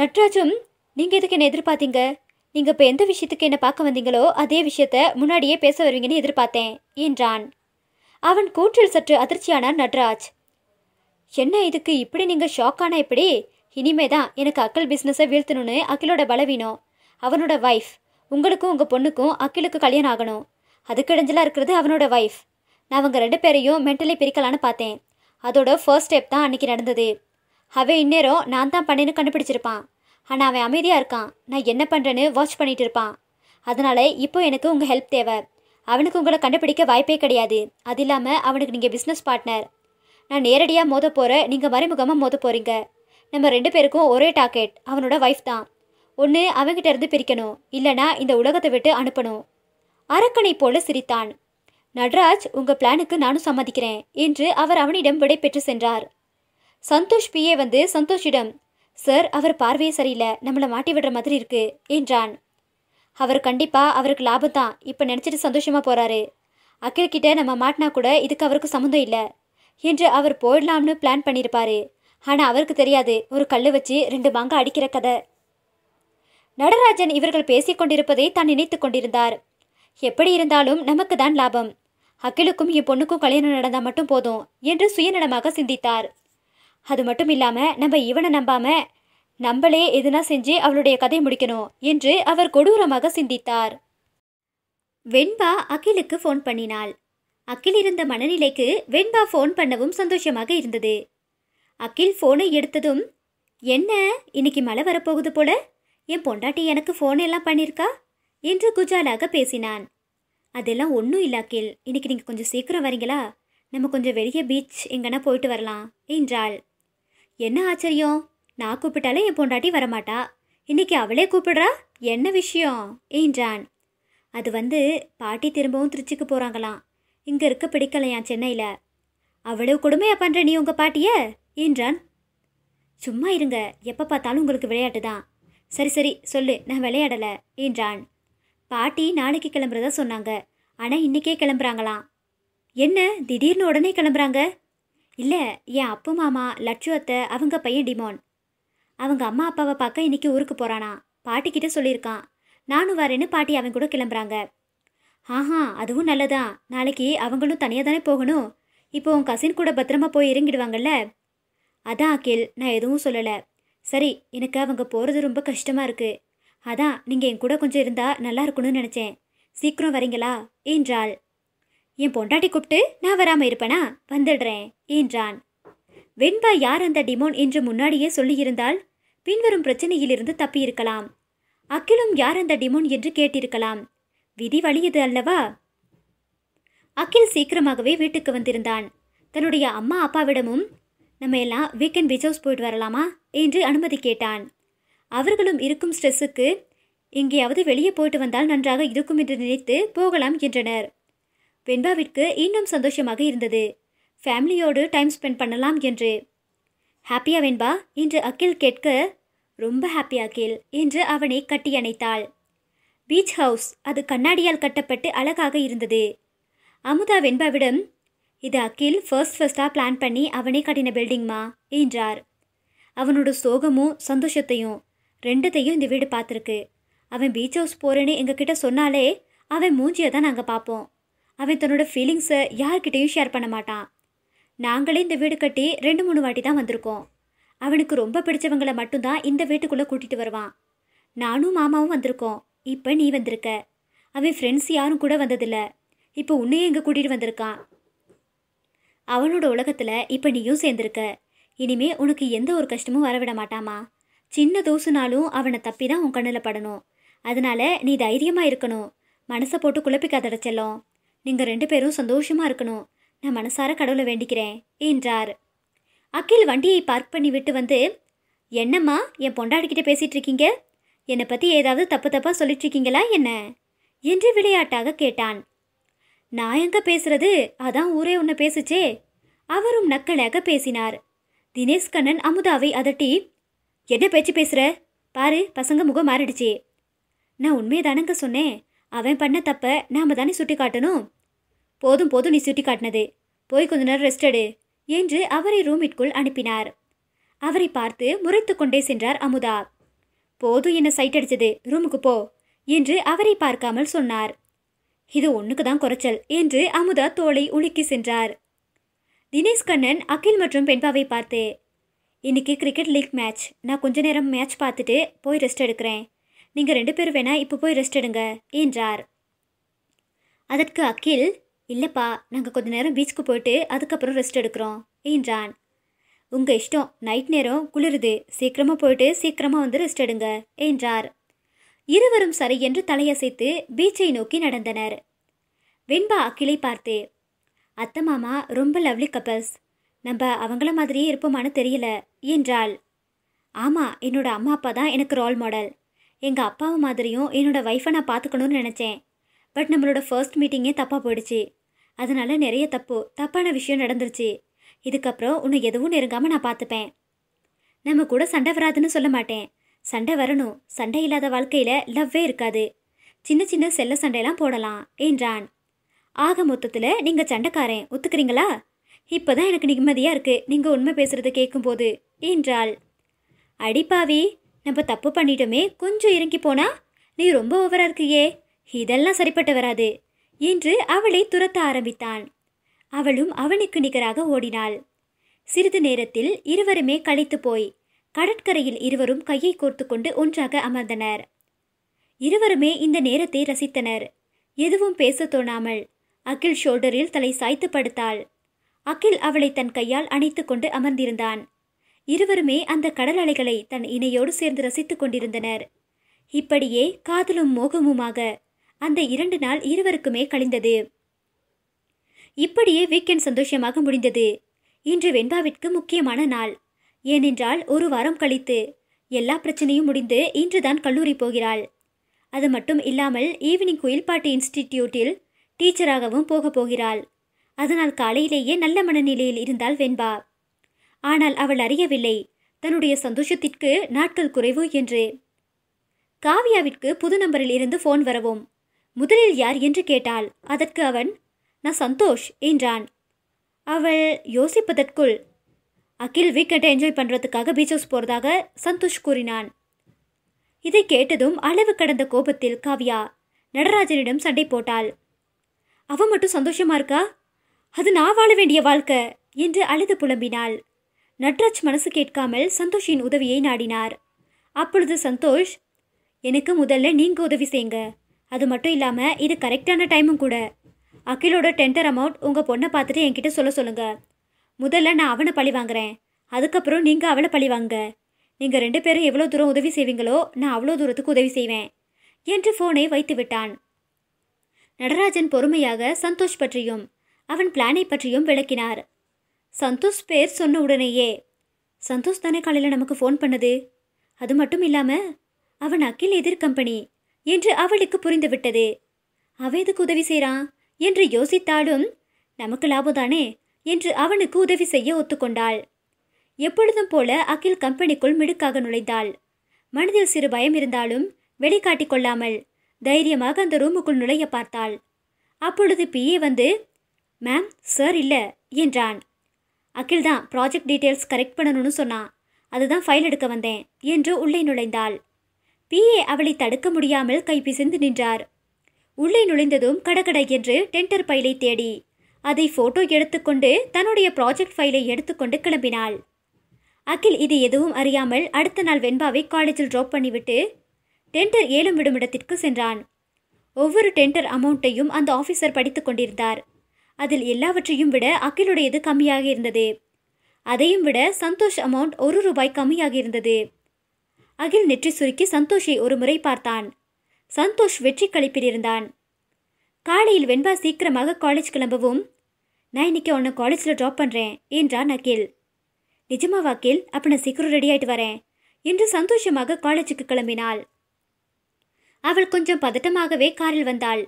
நட்ராஜும் நீங்கள் எதுக்கு என்ன எதிர்பார்த்தீங்க நீங்கள் இப்போ எந்த விஷயத்துக்கு என்னை பார்க்க வந்தீங்களோ அதே விஷயத்த முன்னாடியே பேச வருவீங்கன்னு எதிர்பார்த்தேன் என்றான் அவன் கூற்றில் சற்று அதிர்ச்சியானான் நட்ராஜ் என்ன இதுக்கு இப்படி நீங்கள் ஷாக்கானா இப்படி இனிமே தான் எனக்கு அக்கல் பிஸ்னஸை வீழ்த்தணும்னு அக்கிலோட பலவீனம் அவனோட ஒய்ஃப் உங்களுக்கும் உங்கள் பொண்ணுக்கும் அக்கிலுக்கு கல்யாணம் ஆகணும் அதுக்கிடைஞ்சலாக இருக்கிறது அவனோட ஒய்ஃப் நான் அவங்க ரெண்டு பேரையும் மென்டலி பிரிக்கலான்னு பார்த்தேன் அதோட ஃபர்ஸ்ட் ஸ்டெப் தான் அன்றைக்கி நடந்தது அவன் இந்நேரம் நான் தான் பண்ணின்னு கண்டுபிடிச்சிருப்பான் ஆனால் அவன் அமைதியாக இருக்கான் நான் என்ன பண்ணுறேன்னு வாட்ச் பண்ணிகிட்டு இருப்பான் அதனால் இப்போ எனக்கு உங்கள் ஹெல்ப் தேவை அவனுக்கு உங்களை கண்டுபிடிக்க வாய்ப்பே கிடையாது அது இல்லாமல் அவனுக்கு நீங்கள் பிஸ்னஸ் பார்ட்னர் நான் நேரடியாக மோத போகிற நீங்கள் மறைமுகமாக மோத போகிறீங்க நம்ம ரெண்டு பேருக்கும் ஒரே டாக்கெட் அவனோட ஒய்ஃப் தான் ஒன்று அவங்கிட்ட இருந்து பிரிக்கணும் இல்லைனா இந்த உலகத்தை விட்டு அனுப்பணும் அரக்கனை போல சிரித்தான் நட்ராஜ் உங்கள் பிளானுக்கு நானும் சம்மதிக்கிறேன் என்று அவர் அவனிடம் விடை பெற்று சென்றார் சந்தோஷ் பிஏ வந்து சந்தோஷிடம் சார் அவர் பார்வையே சரியில்லை நம்மளை மாட்டி விடுற மாதிரி இருக்கு என்றான் அவர் கண்டிப்பாக அவருக்கு லாபம் தான் இப்போ நினச்சிட்டு சந்தோஷமாக போகிறாரு அகில் கிட்ட நம்ம மாட்டினா கூட இதுக்கு அவருக்கு சம்மந்தம் இல்லை என்று அவர் போயிடலாம்னு பிளான் பண்ணியிருப்பாரு ஆனால் அவருக்கு தெரியாது ஒரு கல் வச்சு ரெண்டு மாங்க அடிக்கிற கதை நடராஜன் இவர்கள் பேசிக்கொண்டிருப்பதை தான் நினைத்து கொண்டிருந்தார் எப்படி இருந்தாலும் நமக்கு தான் லாபம் அக்கிலுக்கும் என் பொண்ணுக்கும் கல்யாணம் நடந்தால் மட்டும் போதும் என்று சுயநலமாக சிந்தித்தார் அது மட்டும் இல்லாமல் நம்ம இவனை நம்பாமல் நம்மளே எதுனா செஞ்சு அவளுடைய கதை முடிக்கணும் என்று அவர் கொடூரமாக சிந்தித்தார் வெண்பா அகிலுக்கு ஃபோன் பண்ணினாள் அகில் இருந்த மனநிலைக்கு வெண்பா ஃபோன் பண்ணவும் சந்தோஷமாக இருந்தது அகில் ஃபோனை எடுத்ததும் என்ன இன்னைக்கு மழை வரப்போகுது போல என் பொண்டாட்டி எனக்கு ஃபோன் எல்லாம் பண்ணியிருக்கா என்று குஜாலாக பேசினான் அதெல்லாம் ஒன்றும் இல்லை அகில் இன்னைக்கு நீங்கள் கொஞ்சம் சீக்கிரம் வரீங்களா நம்ம கொஞ்சம் வெளியே பீச் எங்கன்னா போயிட்டு வரலாம் என்றாள் என்ன ஆச்சரியம் நான் கூப்பிட்டாலே என் பொண்டாட்டி வரமாட்டா இன்னைக்கு அவளே கூப்பிடுறா என்ன விஷயம் என்றான் அது வந்து பாட்டி திரும்பவும் திருச்சிக்கு போகிறாங்களாம் இங்கே இருக்க பிடிக்கலையான் சென்னையில் அவ்வளவு கொடுமையாக பண்ணுற நீ உங்கள் பாட்டிய என்றான் சும்மா இருங்க எப்போ பார்த்தாலும் உங்களுக்கு விளையாட்டு தான் சரி சரி சொல்லு நான் விளையாடலை என்றான் பாட்டி நாளைக்கு கிளம்புறதா சொன்னாங்க ஆனால் இன்றைக்கே கிளம்புறாங்களாம் என்ன திடீர்னு உடனே கிளம்புறாங்க இல்லை என் அப்பு மாமா லட்சுவத்தை அத்தை அவங்க பையன் டிமோன் அவங்க அம்மா அப்பாவை பார்க்க இன்னைக்கு ஊருக்கு போகிறானா பாட்டிக்கிட்ட சொல்லியிருக்கான் நானும் வரேன்னு பாட்டி அவன் கூட கிளம்புறாங்க ஆஹா அதுவும் நல்லதான் நாளைக்கு அவங்களும் தனியாக தானே போகணும் இப்போ உன் கசின் கூட பத்திரமா போய் இறங்கிடுவாங்கல்ல அதான் அகில் நான் எதுவும் சொல்லலை சரி எனக்கு அவங்க போகிறது ரொம்ப கஷ்டமாக இருக்குது அதான் நீங்கள் என் கூட கொஞ்சம் இருந்தால் நல்லா இருக்கணும்னு நினச்சேன் சீக்கிரம் வரீங்களா என்றாள் என் பொண்டாட்டி கூப்பிட்டு நான் வராமல் இருப்பேனா வந்துடுறேன் என்றான் வெண்பா யார் அந்த டிமோன் என்று முன்னாடியே சொல்லியிருந்தால் பின்வரும் பிரச்சனையிலிருந்து தப்பியிருக்கலாம் அக்கிலும் யார் அந்த டிமோன் என்று கேட்டிருக்கலாம் விதி வழியது அல்லவா அகில் சீக்கிரமாகவே வீட்டுக்கு வந்திருந்தான் தன்னுடைய அம்மா அப்பாவிடமும் நம்ம எல்லாம் வீக்கெண்ட் பீச் ஹவுஸ் போயிட்டு வரலாமா என்று அனுமதி கேட்டான் அவர்களும் இருக்கும் ஸ்ட்ரெஸ்ஸுக்கு எங்கேயாவது வெளியே போயிட்டு வந்தால் நன்றாக இருக்கும் என்று நினைத்து போகலாம் என்றனர் வெண்பாவிற்கு இன்னும் சந்தோஷமாக இருந்தது ஃபேமிலியோடு டைம் ஸ்பெண்ட் பண்ணலாம் என்று ஹாப்பியா வெண்பா என்று அகில் கேட்க ரொம்ப ஹாப்பி அகில் என்று அவனை கட்டி அணைத்தாள் பீச் ஹவுஸ் அது கண்ணாடியால் கட்டப்பட்டு அழகாக இருந்தது அமுதா வெண்பாவிடம் இது அகில் ஃபர்ஸ்ட் ஃபர்ஸ்டாக பிளான் பண்ணி அவனே கட்டின பில்டிங்மா என்றார் அவனோட சோகமும் சந்தோஷத்தையும் ரெண்டுத்தையும் இந்த வீடு பார்த்துருக்கு அவன் பீச் ஹவுஸ் போகிறேன்னு எங்ககிட்ட சொன்னாலே அவன் மூஞ்சியை தான் நாங்கள் பார்ப்போம் அவன் தன்னோட ஃபீலிங்ஸை யார்கிட்டையும் ஷேர் பண்ண மாட்டான் நாங்களே இந்த வீடு கட்டி ரெண்டு மூணு வாட்டி தான் வந்திருக்கோம் அவனுக்கு ரொம்ப பிடிச்சவங்களை மட்டும்தான் இந்த வீட்டுக்குள்ளே கூட்டிகிட்டு வருவான் நானும் மாமாவும் வந்திருக்கோம் இப்போ நீ வந்திருக்க அவன் ஃப்ரெண்ட்ஸ் யாரும் கூட வந்ததில்லை இப்போ உன்னையும் இங்கே கூட்டிகிட்டு வந்திருக்கான் அவனோட உலகத்தில் இப்போ நீயும் சேர்ந்துருக்க இனிமே உனக்கு எந்த ஒரு கஷ்டமும் வரவிட மாட்டாமா சின்ன தோசுனாலும் அவனை தப்பி தான் உன் கண்ணில் படணும் அதனால் நீ தைரியமாக இருக்கணும் மனசை போட்டு குழப்பிக்காதட செல்லும் நீங்கள் ரெண்டு பேரும் சந்தோஷமாக இருக்கணும் நான் மனசார கடவுளை வேண்டிக்கிறேன் என்றார் அகில் வண்டியை பார்க் பண்ணி விட்டு வந்து என்னம்மா என் பொண்டாடிக்கிட்ட பேசிகிட்ருக்கீங்க இருக்கீங்க என்னை பற்றி ஏதாவது தப்பு தப்பாக சொல்லிட்டுருக்கீங்களா என்ன என்று விளையாட்டாக கேட்டான் நான் எங்கே பேசுறது அதான் ஊரே உன்னை பேசுச்சே அவரும் நக்கலாக பேசினார் தினேஷ் கண்ணன் அமுதாவை அதட்டி என்ன பேச்சு பேசுகிற பாரு பசங்க முகம் மாறிடுச்சு நான் உண்மையை தானங்க சொன்னேன் அவன் பண்ண தப்ப நாம் தானே சுட்டி காட்டணும் போதும் போதும் நீ சுட்டி காட்டினது போய் கொஞ்ச நேரம் ரெஸ்டடு எடு என்று அவரை ரூமிற்குள் அனுப்பினார் அவரை பார்த்து முறைத்து கொண்டே சென்றார் அமுதா போதும் என்ன சைட் அடிச்சது ரூமுக்கு போ என்று அவரை பார்க்காமல் சொன்னார் இது ஒன்றுக்கு தான் குறைச்சல் என்று அமுதா தோலை உலுக்கி சென்றார் தினேஷ் கண்ணன் அகில் மற்றும் பெண்பாவை பார்த்து இன்னைக்கு கிரிக்கெட் லீக் மேட்ச் நான் கொஞ்ச நேரம் மேட்ச் பார்த்துட்டு போய் ரெஸ்ட் எடுக்கிறேன் நீங்கள் ரெண்டு பேரும் வேணா இப்போ போய் ரெஸ்ட் எடுங்க என்றார் அதற்கு அகில் இல்லைப்பா நாங்கள் கொஞ்ச நேரம் பீச்சுக்கு போயிட்டு அதுக்கப்புறம் ரெஸ்ட் எடுக்கிறோம் என்றான் உங்கள் இஷ்டம் நைட் நேரம் குளிருது சீக்கிரமாக போயிட்டு சீக்கிரமாக வந்து ரெஸ்ட் எடுங்க என்றார் இருவரும் சரி என்று தலையசைத்து பீச்சை நோக்கி நடந்தனர் வெண்பா அக்கிளை பார்த்து அத்தை மாமா ரொம்ப லவ்லி கப்பல்ஸ் நம்ம அவங்கள மாதிரியே இருப்போமானு தெரியல என்றாள் ஆமாம் என்னோட அம்மா அப்பா தான் எனக்கு ரோல் மாடல் எங்கள் அப்பாவை மாதிரியும் என்னோடய ஒய்ஃபை நான் பார்த்துக்கணும்னு நினச்சேன் பட் நம்மளோட ஃபர்ஸ்ட் மீட்டிங்கே தப்பாக போயிடுச்சு அதனால நிறைய தப்பு தப்பான விஷயம் நடந்துருச்சு இதுக்கப்புறம் உன்னை எதுவும் நெருங்காமல் நான் பார்த்துப்பேன் நம்ம கூட சண்டை வராதுன்னு சொல்ல மாட்டேன் சண்டை வரணும் சண்டை இல்லாத வாழ்க்கையில் லவ்வே இருக்காது சின்ன சின்ன செல்ல சண்டையெல்லாம் போடலாம் என்றான் ஆக மொத்தத்தில் நீங்கள் சண்டைக்காரன் ஒத்துக்கிறீங்களா இப்போ தான் எனக்கு நிம்மதியாக இருக்குது நீங்கள் உண்மை பேசுகிறத கேட்கும்போது என்றாள் அடிப்பாவி நம்ம தப்பு பண்ணிட்டோமே கொஞ்சம் இறங்கி போனா நீ ரொம்ப ஓவராக இருக்கியே இதெல்லாம் சரிப்பட்டு வராது என்று அவளை துரத்த ஆரம்பித்தான் அவளும் அவனுக்கு நிகராக ஓடினாள் சிறிது நேரத்தில் இருவருமே களைத்து போய் கடற்கரையில் இருவரும் கையை கோர்த்து கொண்டு ஒன்றாக அமர்ந்தனர் இருவருமே இந்த நேரத்தை ரசித்தனர் எதுவும் பேச தோணாமல் அகில் ஷோல்டரில் தலை சாய்த்து படுத்தாள் அகில் அவளை தன் கையால் அணைத்து கொண்டு அமர்ந்திருந்தான் இருவருமே அந்த கடல் அலைகளை தன் இணையோடு சேர்ந்து ரசித்துக் கொண்டிருந்தனர் இப்படியே காதலும் மோகமுமாக அந்த இரண்டு நாள் இருவருக்குமே கழிந்தது இப்படியே வீக்கெண்ட் சந்தோஷமாக முடிந்தது இன்று வெண்பாவிற்கு முக்கியமான நாள் ஏனென்றால் ஒரு வாரம் கழித்து எல்லா பிரச்சனையும் முடிந்து இன்றுதான் கல்லூரி போகிறாள் அது மட்டும் இல்லாமல் ஈவினிங் குயில்பாட்டு இன்ஸ்டிடியூட்டில் டீச்சராகவும் போகப் போகிறாள் அதனால் காலையிலேயே நல்ல மனநிலையில் இருந்தாள் வெண்பா ஆனால் அவள் அறியவில்லை தன்னுடைய சந்தோஷத்திற்கு நாட்கள் குறைவு என்று காவியாவிற்கு புது நம்பரில் இருந்து ஃபோன் வரவும் முதலில் யார் என்று கேட்டாள் அதற்கு அவன் நான் சந்தோஷ் என்றான் அவள் யோசிப்பதற்குள் அகில் வீக்கெண்டை என்ஜாய் பண்ணுறதுக்காக பீச் ஹவுஸ் போகிறதாக சந்தோஷ் கூறினான் இதை கேட்டதும் அளவு கடந்த கோபத்தில் காவ்யா நடராஜனிடம் சண்டை போட்டாள் அவன் மட்டும் சந்தோஷமா இருக்கா அது நான் வாழ வேண்டிய வாழ்க்கை என்று அழுது புலம்பினாள் நட்ராஜ் மனசு கேட்காமல் சந்தோஷின் உதவியை நாடினார் அப்பொழுது சந்தோஷ் எனக்கு முதல்ல நீங்கள் உதவி செய்யுங்க அது மட்டும் இல்லாமல் இது கரெக்டான டைமும் கூட அகிலோட டெண்டர் அமௌண்ட் உங்கள் பொண்ணை பார்த்துட்டு என்கிட்ட சொல்ல சொல்லுங்கள் முதல்ல நான் அவனை பழி வாங்குறேன் அதுக்கப்புறம் நீங்கள் அவளை பழி வாங்க நீங்கள் ரெண்டு பேரும் எவ்வளோ தூரம் உதவி செய்வீங்களோ நான் அவ்வளோ தூரத்துக்கு உதவி செய்வேன் என்று ஃபோனை வைத்து விட்டான் நடராஜன் பொறுமையாக சந்தோஷ் பற்றியும் அவன் பிளானை பற்றியும் விளக்கினார் சந்தோஷ் பேர் சொன்ன உடனேயே சந்தோஷ் தானே காலையில் நமக்கு ஃபோன் பண்ணுது அது மட்டும் இல்லாமல் அவன் அகில் எதிர் கம்பெனி என்று அவளுக்கு புரிந்துவிட்டது அவ எதுக்கு உதவி செய்கிறான் என்று யோசித்தாலும் நமக்கு லாபம்தானே என்று அவனுக்கு உதவி செய்ய ஒத்துக்கொண்டாள் எப்பொழுதும் போல அகில் கம்பெனிக்குள் மிடுக்காக நுழைந்தாள் மனதில் சிறு பயம் இருந்தாலும் வெளிக்காட்டிக் கொள்ளாமல் தைரியமாக அந்த ரூமுக்குள் நுழைய பார்த்தாள் அப்பொழுது பிஏ வந்து மேம் சார் இல்லை என்றான் அகில் தான் ப்ராஜெக்ட் டீட்டெயில்ஸ் கரெக்ட் பண்ணணும்னு சொன்னான் அதுதான் ஃபைல் எடுக்க வந்தேன் என்று உள்ளே நுழைந்தாள் பிஏ அவளை தடுக்க முடியாமல் கைப்பிசிந்து நின்றார் உள்ளே நுழைந்ததும் கடகட என்று டெண்டர் பைலை தேடி அதை ஃபோட்டோ எடுத்துக்கொண்டு தன்னுடைய ப்ராஜெக்ட் ஃபைலை எடுத்துக்கொண்டு கிளம்பினாள் அகில் இது எதுவும் அறியாமல் அடுத்த நாள் வெண்பாவை காலேஜில் ட்ராப் பண்ணிவிட்டு டெண்டர் ஏலம் விடும் இடத்திற்கு சென்றான் ஒவ்வொரு டெண்டர் அமௌண்ட்டையும் அந்த ஆஃபீஸர் படித்து கொண்டிருந்தார் அதில் எல்லாவற்றையும் விட அகிலுடையது கம்மியாக இருந்தது அதையும் விட சந்தோஷ் அமௌண்ட் ஒரு ரூபாய் கம்மியாக இருந்தது அகில் நெற்றி சுருக்கி சந்தோஷை ஒரு முறை பார்த்தான் சந்தோஷ் வெற்றி கழிப்பில் இருந்தான் காலையில் வெண்பா சீக்கிரமாக காலேஜ் கிளம்பவும் நான் இன்னைக்கு உன்னை காலேஜில் ட்ராப் பண்ணுறேன் என்றான் அகில் நிஜமாவா வாக்கில் அப்போ நான் சீக்கிரம் ரெடி ஆகிட்டு வரேன் என்று சந்தோஷமாக காலேஜுக்கு கிளம்பினாள் அவள் கொஞ்சம் பதட்டமாகவே காரில் வந்தாள்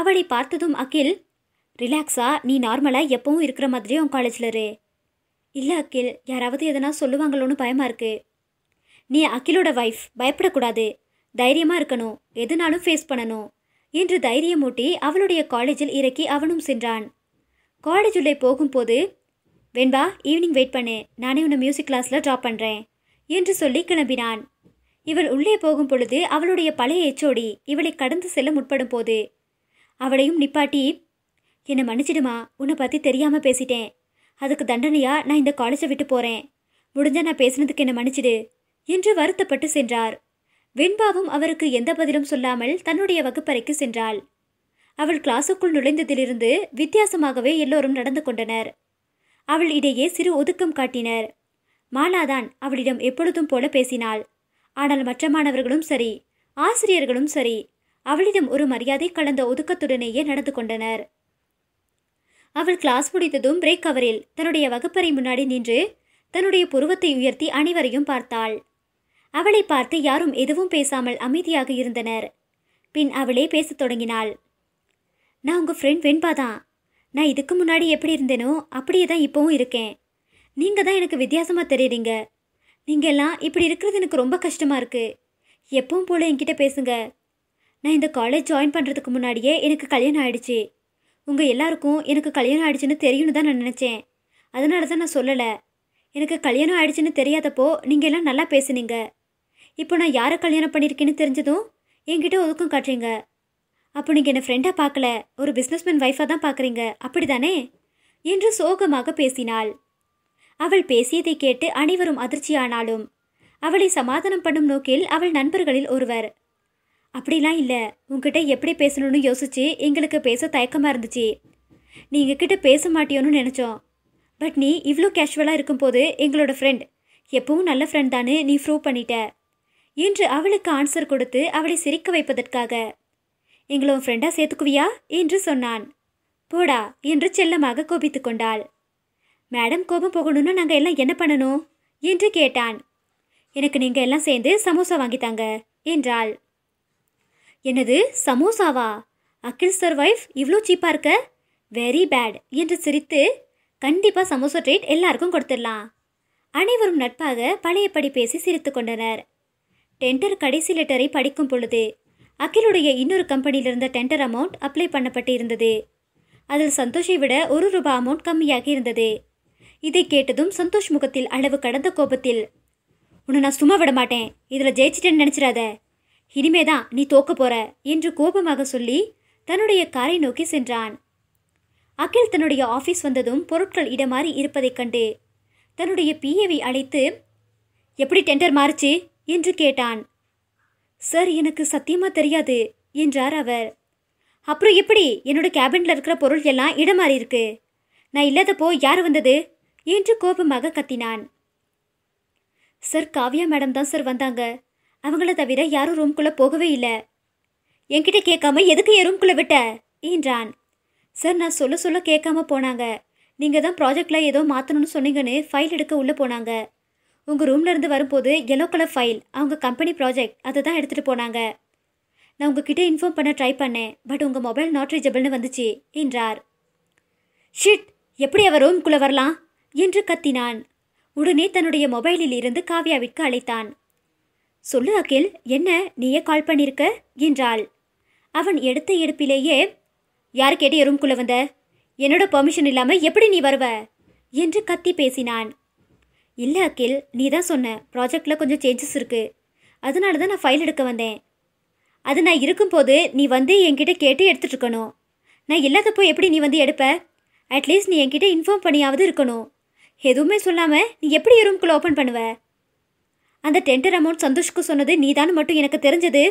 அவளை பார்த்ததும் அகில் ரிலாக்ஸா நீ நார்மலாக எப்பவும் இருக்கிற மாதிரியும் உன் காலேஜில் இரு இல்லை அகில் யாராவது எதனா சொல்லுவாங்களோன்னு பயமாக இருக்குது நீ அகிலோட வைஃப் பயப்படக்கூடாது தைரியமாக இருக்கணும் எதுனாலும் ஃபேஸ் பண்ணணும் என்று தைரியமூட்டி அவளுடைய காலேஜில் இறக்கி அவனும் சென்றான் காலேஜ் உள்ளே போகும்போது வெண்பா ஈவினிங் வெயிட் பண்ணு நானே உன்னை மியூசிக் கிளாஸில் ட்ராப் பண்ணுறேன் என்று சொல்லி கிளம்பினான் இவள் உள்ளே போகும் பொழுது அவளுடைய பழைய எச்சோடி இவளை கடந்து செல்ல முற்படும் போது அவளையும் நிப்பாட்டி என்னை மன்னிச்சிடுமா உன்னை பற்றி தெரியாமல் பேசிட்டேன் அதுக்கு தண்டனையாக நான் இந்த காலேஜை விட்டு போகிறேன் முடிஞ்சால் நான் பேசினதுக்கு என்னை மன்னிச்சிடு என்று வருத்தப்பட்டு சென்றார் வெண்பாவும் அவருக்கு எந்த பதிலும் சொல்லாமல் தன்னுடைய வகுப்பறைக்கு சென்றாள் அவள் கிளாஸுக்குள் நுழைந்ததிலிருந்து வித்தியாசமாகவே எல்லோரும் நடந்து கொண்டனர் அவள் இடையே சிறு ஒதுக்கம் காட்டினர் மாலாதான் அவளிடம் எப்பொழுதும் போல பேசினாள் ஆனால் மற்ற மாணவர்களும் சரி ஆசிரியர்களும் சரி அவளிடம் ஒரு மரியாதை கலந்த ஒதுக்கத்துடனேயே நடந்து கொண்டனர் அவள் கிளாஸ் முடித்ததும் பிரேக் அவரில் தன்னுடைய வகுப்பறை முன்னாடி நின்று தன்னுடைய புருவத்தை உயர்த்தி அனைவரையும் பார்த்தாள் அவளை பார்த்து யாரும் எதுவும் பேசாமல் அமைதியாக இருந்தனர் பின் அவளே பேசத் தொடங்கினாள் நான் உங்கள் ஃப்ரெண்ட் வெண்பா தான் நான் இதுக்கு முன்னாடி எப்படி இருந்தேனோ அப்படியே தான் இப்போவும் இருக்கேன் நீங்கள் தான் எனக்கு வித்தியாசமாக தெரியுறீங்க நீங்கள் எல்லாம் இப்படி இருக்கிறது எனக்கு ரொம்ப கஷ்டமாக இருக்குது எப்பவும் போல் என்கிட்ட பேசுங்க நான் இந்த காலேஜ் ஜாயின் பண்ணுறதுக்கு முன்னாடியே எனக்கு கல்யாணம் ஆயிடுச்சு உங்கள் எல்லாருக்கும் எனக்கு கல்யாணம் ஆயிடுச்சுன்னு தெரியும்னு தான் நான் நினச்சேன் அதனால தான் நான் சொல்லலை எனக்கு கல்யாணம் ஆயிடுச்சுன்னு தெரியாதப்போ நீங்கள் எல்லாம் நல்லா பேசுனீங்க இப்போ நான் யாரை கல்யாணம் பண்ணியிருக்கேன்னு தெரிஞ்சதும் என்கிட்ட ஒதுக்கம் காட்டுறீங்க அப்போ நீங்கள் என்னை ஃப்ரெண்டாக பார்க்கல ஒரு பிஸ்னஸ்மேன் ஒய்ஃபாக தான் பார்க்குறீங்க அப்படிதானே என்று சோகமாக பேசினாள் அவள் பேசியதை கேட்டு அனைவரும் அதிர்ச்சியானாலும் அவளை சமாதானம் பண்ணும் நோக்கில் அவள் நண்பர்களில் ஒருவர் அப்படிலாம் இல்லை உங்ககிட்ட எப்படி பேசணும்னு யோசிச்சு எங்களுக்கு பேச தயக்கமாக இருந்துச்சு நீங்கள் கிட்ட பேச மாட்டியோன்னு நினச்சோம் பட் நீ இவ்வளோ கேஷுவலாக இருக்கும்போது எங்களோட ஃப்ரெண்ட் எப்பவும் நல்ல ஃப்ரெண்ட் தானே நீ ப்ரூவ் பண்ணிட்ட என்று அவளுக்கு ஆன்சர் கொடுத்து அவளை சிரிக்க வைப்பதற்காக எங்களை உன் ஃப்ரெண்டாக சேர்த்துக்குவியா என்று சொன்னான் போடா என்று செல்லமாக கோபித்து கொண்டாள் மேடம் கோபம் போகணும்னு நாங்கள் எல்லாம் என்ன பண்ணணும் என்று கேட்டான் எனக்கு நீங்கள் எல்லாம் சேர்ந்து சமோசா வாங்கித்தாங்க என்றாள் எனது சமோசாவா அகில் சர் ஒய்ஃப் இவ்வளோ சீப்பாக இருக்க வெரி பேட் என்று சிரித்து கண்டிப்பாக சமோசா ட்ரீட் எல்லாருக்கும் கொடுத்துடலாம் அனைவரும் நட்பாக பழையபடி பேசி சிரித்து கொண்டனர் டெண்டர் கடைசி லெட்டரை படிக்கும் பொழுது அகிலுடைய இன்னொரு கம்பெனியிலிருந்த டெண்டர் அமௌண்ட் அப்ளை பண்ணப்பட்டு இருந்தது அதில் சந்தோஷை விட ஒரு ரூபா அமௌண்ட் கம்மியாக இருந்தது இதை கேட்டதும் சந்தோஷ் முகத்தில் அளவு கடந்த கோபத்தில் உன்னை நான் சும்மா விட மாட்டேன் இதில் ஜெயிச்சிட்டேன்னு நினச்சிடாத இனிமே தான் நீ தோக்க போற என்று கோபமாக சொல்லி தன்னுடைய காரை நோக்கி சென்றான் அகில் தன்னுடைய ஆஃபீஸ் வந்ததும் பொருட்கள் இடமாறி இருப்பதைக் கண்டு தன்னுடைய பிஏவை அழைத்து எப்படி டெண்டர் மாறுச்சு என்று கேட்டான் சார் எனக்கு சத்தியமாக தெரியாது என்றார் அவர் அப்புறம் எப்படி என்னோட கேபினில் இருக்கிற பொருள் எல்லாம் இடமாறி இருக்கு நான் இல்லாதப்போ யார் வந்தது என்று கோபமாக கத்தினான் சார் காவ்யா மேடம் தான் சார் வந்தாங்க அவங்கள தவிர யாரும் ரூம்குள்ளே போகவே இல்லை என்கிட்ட கேட்காம எதுக்கு என் ரூம்குள்ளே விட்ட என்றான் சார் நான் சொல்ல சொல்ல கேட்காம போனாங்க நீங்கள் தான் ப்ராஜெக்டில் ஏதோ மாற்றணும்னு சொன்னீங்கன்னு ஃபைல் எடுக்க உள்ளே போனாங்க உங்கள் ரூம்லேருந்து வரும்போது எல்லோ கலர் ஃபைல் அவங்க கம்பெனி ப்ராஜெக்ட் அதை தான் எடுத்துகிட்டு போனாங்க நான் உங்ககிட்ட இன்ஃபார்ம் பண்ண ட்ரை பண்ணேன் பட் உங்கள் மொபைல் நாட் ரீச்சபிள்னு வந்துச்சு என்றார் ஷிட் எப்படி அவர் ரூம்குள்ளே வரலாம் என்று கத்தினான் உடனே தன்னுடைய மொபைலில் இருந்து காவியாவிற்கு அழைத்தான் சொல்லு அகில் என்ன நீயே கால் பண்ணியிருக்க என்றாள் அவன் எடுத்த எடுப்பிலேயே யார் கேட்டு ரூம்குள்ளே வந்த என்னோட பெர்மிஷன் இல்லாமல் எப்படி நீ வருவ என்று கத்தி பேசினான் இல்லை அக்கில் நீ தான் சொன்ன ப்ராஜெக்டில் கொஞ்சம் சேஞ்சஸ் இருக்குது அதனால தான் நான் ஃபைல் எடுக்க வந்தேன் அது நான் இருக்கும்போது நீ வந்து என்கிட்ட கேட்டு எடுத்துகிட்டு நான் இல்லாதப்போ எப்படி நீ வந்து எடுப்ப அட்லீஸ்ட் நீ என்கிட்ட இன்ஃபார்ம் பண்ணியாவது இருக்கணும் எதுவுமே சொல்லாமல் நீ எப்படி ரூம்குள்ளே ஓப்பன் பண்ணுவ அந்த டெண்டர் அமௌண்ட் சந்தோஷ்க்கு சொன்னது நீ தான் மட்டும் எனக்கு தெரிஞ்சது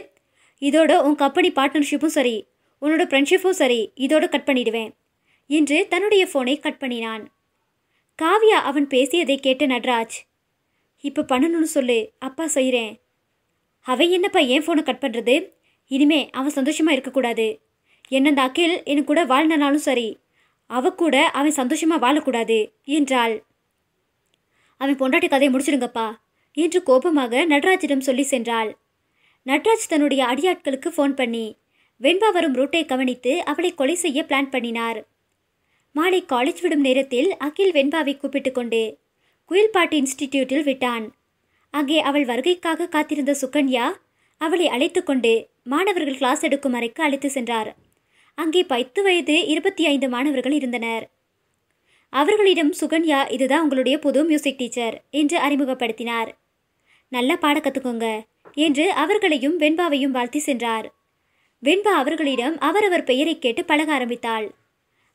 இதோட உன் கம்பெனி பார்ட்னர்ஷிப்பும் சரி உன்னோட ஃப்ரெண்ட்ஷிப்பும் சரி இதோட கட் பண்ணிடுவேன் என்று தன்னுடைய ஃபோனை கட் பண்ணினான் காவியா அவன் பேசியதை கேட்ட நட்ராஜ் இப்போ பண்ணணும்னு சொல்லு அப்பா செய்கிறேன் அவன் என்னப்பா ஏன் ஃபோனை கட் பண்ணுறது இனிமே அவன் சந்தோஷமாக இருக்கக்கூடாது என்ன அந்த அகில் என் கூட வாழ்ந்தனாலும் சரி அவ கூட அவன் சந்தோஷமாக வாழக்கூடாது என்றாள் அவன் பொண்டாட்டி கதையை முடிச்சிடுங்கப்பா என்று கோபமாக நடராஜிடம் சொல்லி சென்றாள் நட்ராஜ் தன்னுடைய அடியாட்களுக்கு ஃபோன் பண்ணி வெண்பா வரும் ரூட்டை கவனித்து அவளை கொலை செய்ய பிளான் பண்ணினார் மாலை காலேஜ் விடும் நேரத்தில் அகில் வெண்பாவை கூப்பிட்டு கொண்டு குயில்பாட்டு இன்ஸ்டிடியூட்டில் விட்டான் அங்கே அவள் வருகைக்காக காத்திருந்த சுகன்யா அவளை அழைத்து கொண்டு மாணவர்கள் கிளாஸ் எடுக்கும் அறைக்கு அழைத்து சென்றார் அங்கே பத்து வயது இருபத்தி ஐந்து மாணவர்கள் இருந்தனர் அவர்களிடம் சுகன்யா இதுதான் உங்களுடைய புது மியூசிக் டீச்சர் என்று அறிமுகப்படுத்தினார் நல்ல பாட கற்றுக்கோங்க என்று அவர்களையும் வெண்பாவையும் வாழ்த்தி சென்றார் வெண்பா அவர்களிடம் அவரவர் பெயரை கேட்டு பழக ஆரம்பித்தாள்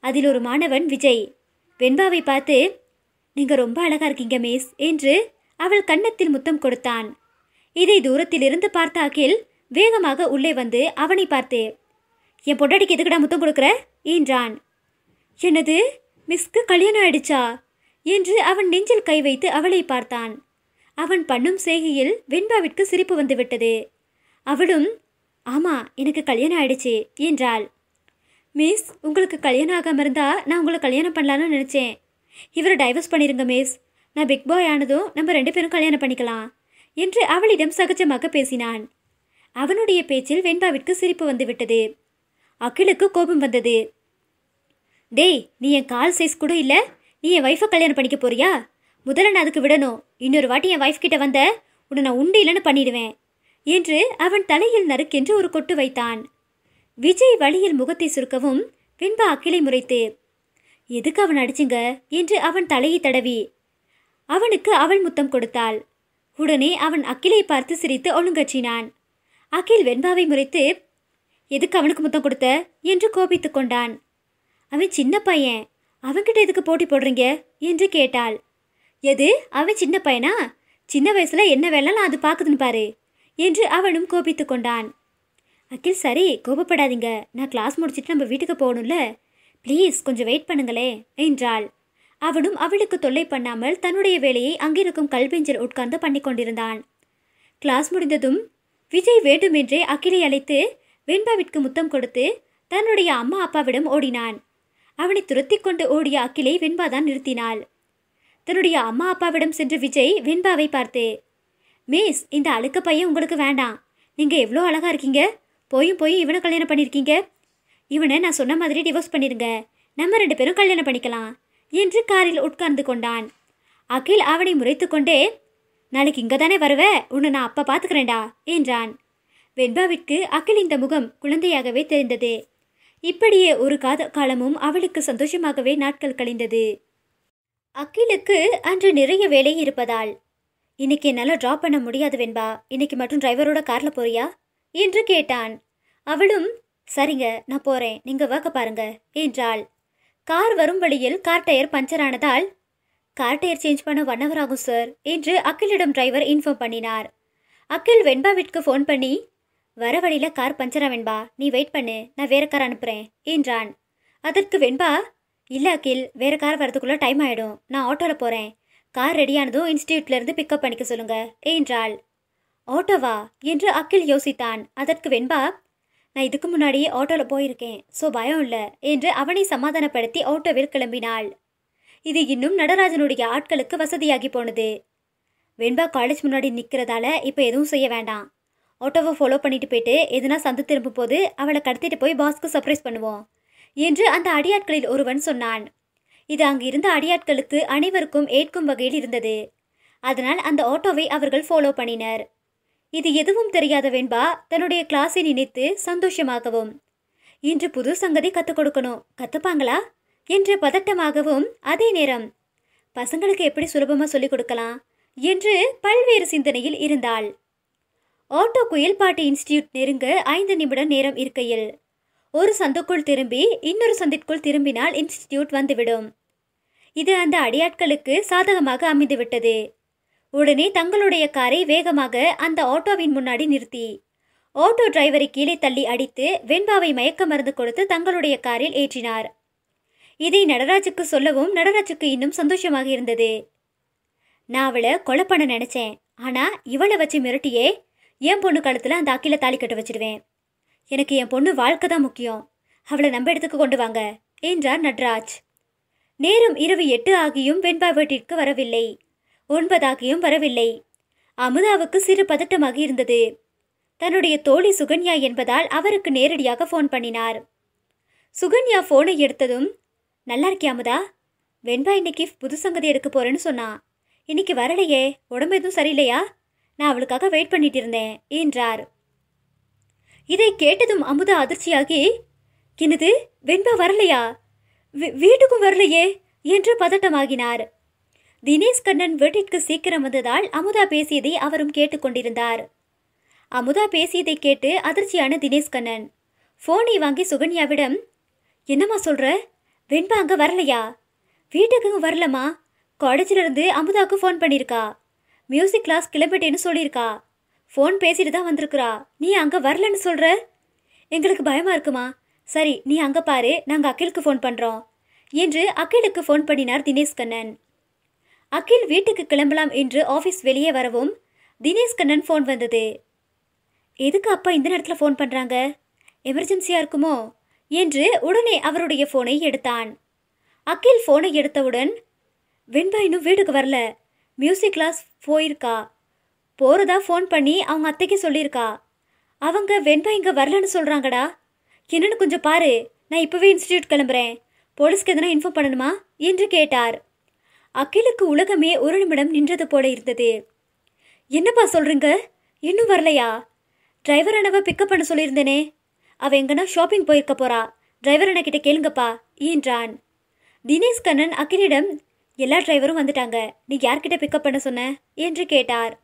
அதில் ஒரு மாணவன் விஜய் வெண்பாவை பார்த்து நீங்கள் ரொம்ப அழகாக இருக்கீங்க மிஸ் என்று அவள் கன்னத்தில் முத்தம் கொடுத்தான் இதை தூரத்திலிருந்து பார்த்த அகில் வேகமாக உள்ளே வந்து அவனை பார்த்து என் பொண்டாட்டிக்கு எதுக்குடா முத்தம் கொடுக்குற என்றான் எனது மிஸ்க்கு கல்யாணம் ஆயிடுச்சா என்று அவன் நெஞ்சில் கை வைத்து அவளை பார்த்தான் அவன் பண்ணும் செய்கையில் வெண்பாவிற்கு சிரிப்பு வந்துவிட்டது அவளும் ஆமா எனக்கு கல்யாணம் ஆயிடுச்சு என்றாள் மிஸ் உங்களுக்கு கல்யாணம் ஆகாமல் இருந்தால் நான் உங்களை கல்யாணம் பண்ணலான்னு நினச்சேன் இவரை டைவர்ஸ் பண்ணிடுங்க மிஸ் நான் பிக் பாய் ஆனதும் நம்ம ரெண்டு பேரும் கல்யாணம் பண்ணிக்கலாம் என்று அவளிடம் சகஜமாக பேசினான் அவனுடைய பேச்சில் வெண்பாவிற்கு சிரிப்பு வந்துவிட்டது அகிலுக்கு கோபம் வந்தது டேய் நீ என் கால் சைஸ் கூட இல்லை நீ என் ஒய்ஃபை கல்யாணம் பண்ணிக்க போறியா முதல்ல நான் அதுக்கு விடணும் இன்னொரு வாட்டி என் ஒய்ஃப் கிட்ட வந்த உன்னை நான் உண்டு இல்லைன்னு பண்ணிடுவேன் என்று அவன் தலையில் நறுக்கென்று ஒரு கொட்டு வைத்தான் விஜய் வழியில் முகத்தை சுருக்கவும் வெண்பா அக்கிளை முறைத்து எதுக்கு அவன் அடிச்சுங்க என்று அவன் தலையை தடவி அவனுக்கு அவள் முத்தம் கொடுத்தாள் உடனே அவன் அக்கிலை பார்த்து சிரித்து ஒழுங்கச்சினான் அகில் வெண்பாவை முறைத்து எதுக்கு அவனுக்கு முத்தம் கொடுத்த என்று கோபித்து கொண்டான் அவன் சின்ன பையன் அவன்கிட்ட எதுக்கு போட்டி போடுறீங்க என்று கேட்டாள் எது அவன் சின்ன பையனா சின்ன வயசுல என்ன வேணாலும் அது பார்க்குதுன்னு பாரு என்று அவனும் கோபித்து கொண்டான் அகில் சரி கோபப்படாதீங்க நான் கிளாஸ் முடிச்சுட்டு நம்ம வீட்டுக்கு போகணும்ல ப்ளீஸ் கொஞ்சம் வெயிட் பண்ணுங்களே என்றாள் அவனும் அவளுக்கு தொல்லை பண்ணாமல் தன்னுடைய வேலையை அங்கிருக்கும் கல்பெஞ்சர் உட்கார்ந்து பண்ணி கொண்டிருந்தான் கிளாஸ் முடிந்ததும் விஜய் வேண்டுமென்றே அகிலை அழைத்து வெண்பாவிற்கு முத்தம் கொடுத்து தன்னுடைய அம்மா அப்பாவிடம் ஓடினான் அவனை துரத்தி கொண்டு ஓடிய அகிலை வெண்பா தான் நிறுத்தினாள் தன்னுடைய அம்மா அப்பாவிடம் சென்ற விஜய் வெண்பாவை பார்த்து மிஸ் இந்த அழுக்க பையன் உங்களுக்கு வேண்டாம் நீங்கள் எவ்வளோ அழகாக இருக்கீங்க போயும் போய் இவனை கல்யாணம் பண்ணியிருக்கீங்க இவனை நான் சொன்ன மாதிரி டிவோர்ஸ் பண்ணிடுங்க நம்ம ரெண்டு பேரும் கல்யாணம் பண்ணிக்கலாம் என்று காரில் உட்கார்ந்து கொண்டான் அகில் அவனை முறைத்து கொண்டே நாளைக்கு இங்கே தானே வருவ உன்னை நான் அப்பா பார்த்துக்கிறேன்டா என்றான் வெண்பாவிற்கு அகில் இந்த முகம் குழந்தையாகவே தெரிந்தது இப்படியே ஒரு காத காலமும் அவளுக்கு சந்தோஷமாகவே நாட்கள் கழிந்தது அகிலுக்கு அன்று நிறைய வேலை இருப்பதால் இன்னைக்கு என்னால் ட்ராப் பண்ண முடியாது வெண்பா இன்னைக்கு மட்டும் டிரைவரோட காரில் போறியா என்று கேட்டான் அவளும் சரிங்க நான் போறேன் நீங்க வாக்க பாருங்க என்றாள் கார் வரும் வழியில் கார் டயர் பஞ்சர் ஆனதால் கார் டயர் சேஞ்ச் பண்ண ஒன் ஹவர் ஆகும் சார் என்று அக்கிலிடம் டிரைவர் இன்ஃபார்ம் பண்ணினார் அக்கில் வெண்பாவிற்கு ஃபோன் பண்ணி வர வழியில் கார் பஞ்சரா வெண்பா நீ வெயிட் பண்ணு நான் வேற கார் அனுப்புகிறேன் என்றான் அதற்கு வெண்பா இல்லை அக்கில் வேற கார் வரதுக்குள்ள டைம் ஆகிடும் நான் ஆட்டோவில் போகிறேன் கார் ரெடியானதும் இன்ஸ்டியூட்லேருந்து பிக்கப் பண்ணிக்க சொல்லுங்கள் என்றாள் ஆட்டோவா என்று அக்கில் யோசித்தான் அதற்கு வெண்பா நான் இதுக்கு முன்னாடியே ஆட்டோவில் போயிருக்கேன் ஸோ பயம் இல்லை என்று அவனை சமாதானப்படுத்தி ஆட்டோவில் கிளம்பினாள் இது இன்னும் நடராஜனுடைய ஆட்களுக்கு வசதியாகி போனது வெண்பா காலேஜ் முன்னாடி நிற்கிறதால இப்போ எதுவும் செய்ய வேண்டாம் ஆட்டோவை ஃபாலோ பண்ணிட்டு போயிட்டு எதுனா சந்து திரும்பும் போது அவளை கடத்திட்டு போய் பாஸ்க்கு சர்ப்ரைஸ் பண்ணுவோம் என்று அந்த அடியாட்களில் ஒருவன் சொன்னான் இது அங்கு இருந்த அடியாட்களுக்கு அனைவருக்கும் ஏற்கும் வகையில் இருந்தது அதனால் அந்த ஆட்டோவை அவர்கள் ஃபாலோ பண்ணினர் இது எதுவும் தெரியாத வெண்பா தன்னுடைய கிளாஸை நினைத்து சந்தோஷமாகவும் இன்று புது சங்கதி கற்றுக் கொடுக்கணும் கற்றுப்பாங்களா என்று பதட்டமாகவும் அதே நேரம் பசங்களுக்கு எப்படி சுலபமாக சொல்லிக் கொடுக்கலாம் என்று பல்வேறு சிந்தனையில் இருந்தாள் ஆட்டோ குயில் பாட்டு இன்ஸ்டியூட் நெருங்க ஐந்து நிமிடம் நேரம் இருக்கையில் ஒரு சந்துக்குள் திரும்பி இன்னொரு சந்திற்குள் திரும்பினால் இன்ஸ்டியூட் வந்துவிடும் இது அந்த அடியாட்களுக்கு சாதகமாக அமைந்துவிட்டது உடனே தங்களுடைய காரை வேகமாக அந்த ஆட்டோவின் முன்னாடி நிறுத்தி ஆட்டோ டிரைவரை கீழே தள்ளி அடித்து வெண்பாவை மயக்க மருந்து கொடுத்து தங்களுடைய காரில் ஏற்றினார் இதை நடராஜுக்கு சொல்லவும் நடராஜுக்கு இன்னும் சந்தோஷமாக இருந்தது நான் அவளை கொலை பண்ண நினச்சேன் ஆனால் இவளை வச்சு மிரட்டியே என் பொண்ணு கழுத்தில் அந்த அக்கில தாலி கட்ட வச்சிடுவேன் எனக்கு என் பொண்ணு வாழ்க்கை தான் முக்கியம் அவளை நம்ம இடத்துக்கு கொண்டு வாங்க என்றார் நட்ராஜ் நேரம் இரவு எட்டு ஆகியும் வெண்பா வீட்டிற்கு வரவில்லை ஒன்பதாகியும் வரவில்லை அமுதாவுக்கு சிறு பதட்டமாக இருந்தது தன்னுடைய தோழி சுகன்யா என்பதால் அவருக்கு நேரடியாக ஃபோன் பண்ணினார் சுகன்யா ஃபோனை எடுத்ததும் நல்லா இருக்கியா அமுதா வெண்பா இன்னைக்கு புது சங்கதி எடுக்க போறேன்னு சொன்னான் இன்னைக்கு வரலையே உடம்பு எதுவும் சரியில்லையா நான் அவளுக்காக வெயிட் பண்ணிட்டு இருந்தேன் என்றார் இதை கேட்டதும் அமுதா அதிர்ச்சியாகி என்னது வெண்பா வரலையா வீட்டுக்கும் வரலையே என்று பதட்டமாகினார் தினேஷ் கண்ணன் வீட்டிற்கு சீக்கிரம் வந்ததால் அமுதா பேசியதை அவரும் கேட்டுக்கொண்டிருந்தார் அமுதா பேசியதை கேட்டு அதிர்ச்சியான தினேஷ் கண்ணன் ஃபோனை வாங்கி சுகன்யாவிடம் என்னம்மா சொல்கிற வெண்பா அங்கே வரலையா வீட்டுக்கு வரலம்மா இருந்து அமுதாவுக்கு ஃபோன் பண்ணியிருக்கா மியூசிக் கிளாஸ் கிளம்பிட்டேன்னு சொல்லியிருக்கா ஃபோன் பேசிட்டு தான் வந்திருக்குறா நீ அங்கே வரலன்னு சொல்கிற எங்களுக்கு பயமாக இருக்குமா சரி நீ அங்கே பாரு நாங்கள் அக்கிலுக்கு ஃபோன் பண்ணுறோம் என்று அக்கிலுக்கு ஃபோன் பண்ணினார் தினேஷ் கண்ணன் அகில் வீட்டுக்கு கிளம்பலாம் என்று ஆஃபீஸ் வெளியே வரவும் தினேஷ் கண்ணன் ஃபோன் வந்தது எதுக்கு அப்பா இந்த நேரத்தில் ஃபோன் பண்ணுறாங்க எமர்ஜென்சியாக இருக்குமோ என்று உடனே அவருடைய ஃபோனை எடுத்தான் அகில் ஃபோனை எடுத்தவுடன் வெண்பா இன்னும் வீட்டுக்கு வரல மியூசிக் கிளாஸ் போயிருக்கா போகிறதா ஃபோன் பண்ணி அவங்க அத்தைக்கு சொல்லியிருக்கா அவங்க வெண்பா இங்கே வரலன்னு சொல்கிறாங்கடா என்னென்னு கொஞ்சம் பாரு நான் இப்போவே இன்ஸ்டியூட் கிளம்புறேன் போலீஸ்க்கு எதனா இன்ஃபார்ம் பண்ணணுமா என்று கேட்டார் அகிலுக்கு உலகமே ஒரு நிமிடம் நின்றது போல இருந்தது என்னப்பா சொல்கிறீங்க இன்னும் வரலையா டிரைவர் அண்ணாவை பிக்கப் பண்ண சொல்லியிருந்தேனே அவள் எங்கன்னா ஷாப்பிங் போயிருக்க போறா டிரைவர் அண்ண கிட்ட கேளுங்கப்பா என்றான் தினேஷ் கண்ணன் அகிலிடம் எல்லா டிரைவரும் வந்துட்டாங்க நீ யார்கிட்ட பிக்கப் பண்ண சொன்ன என்று கேட்டார்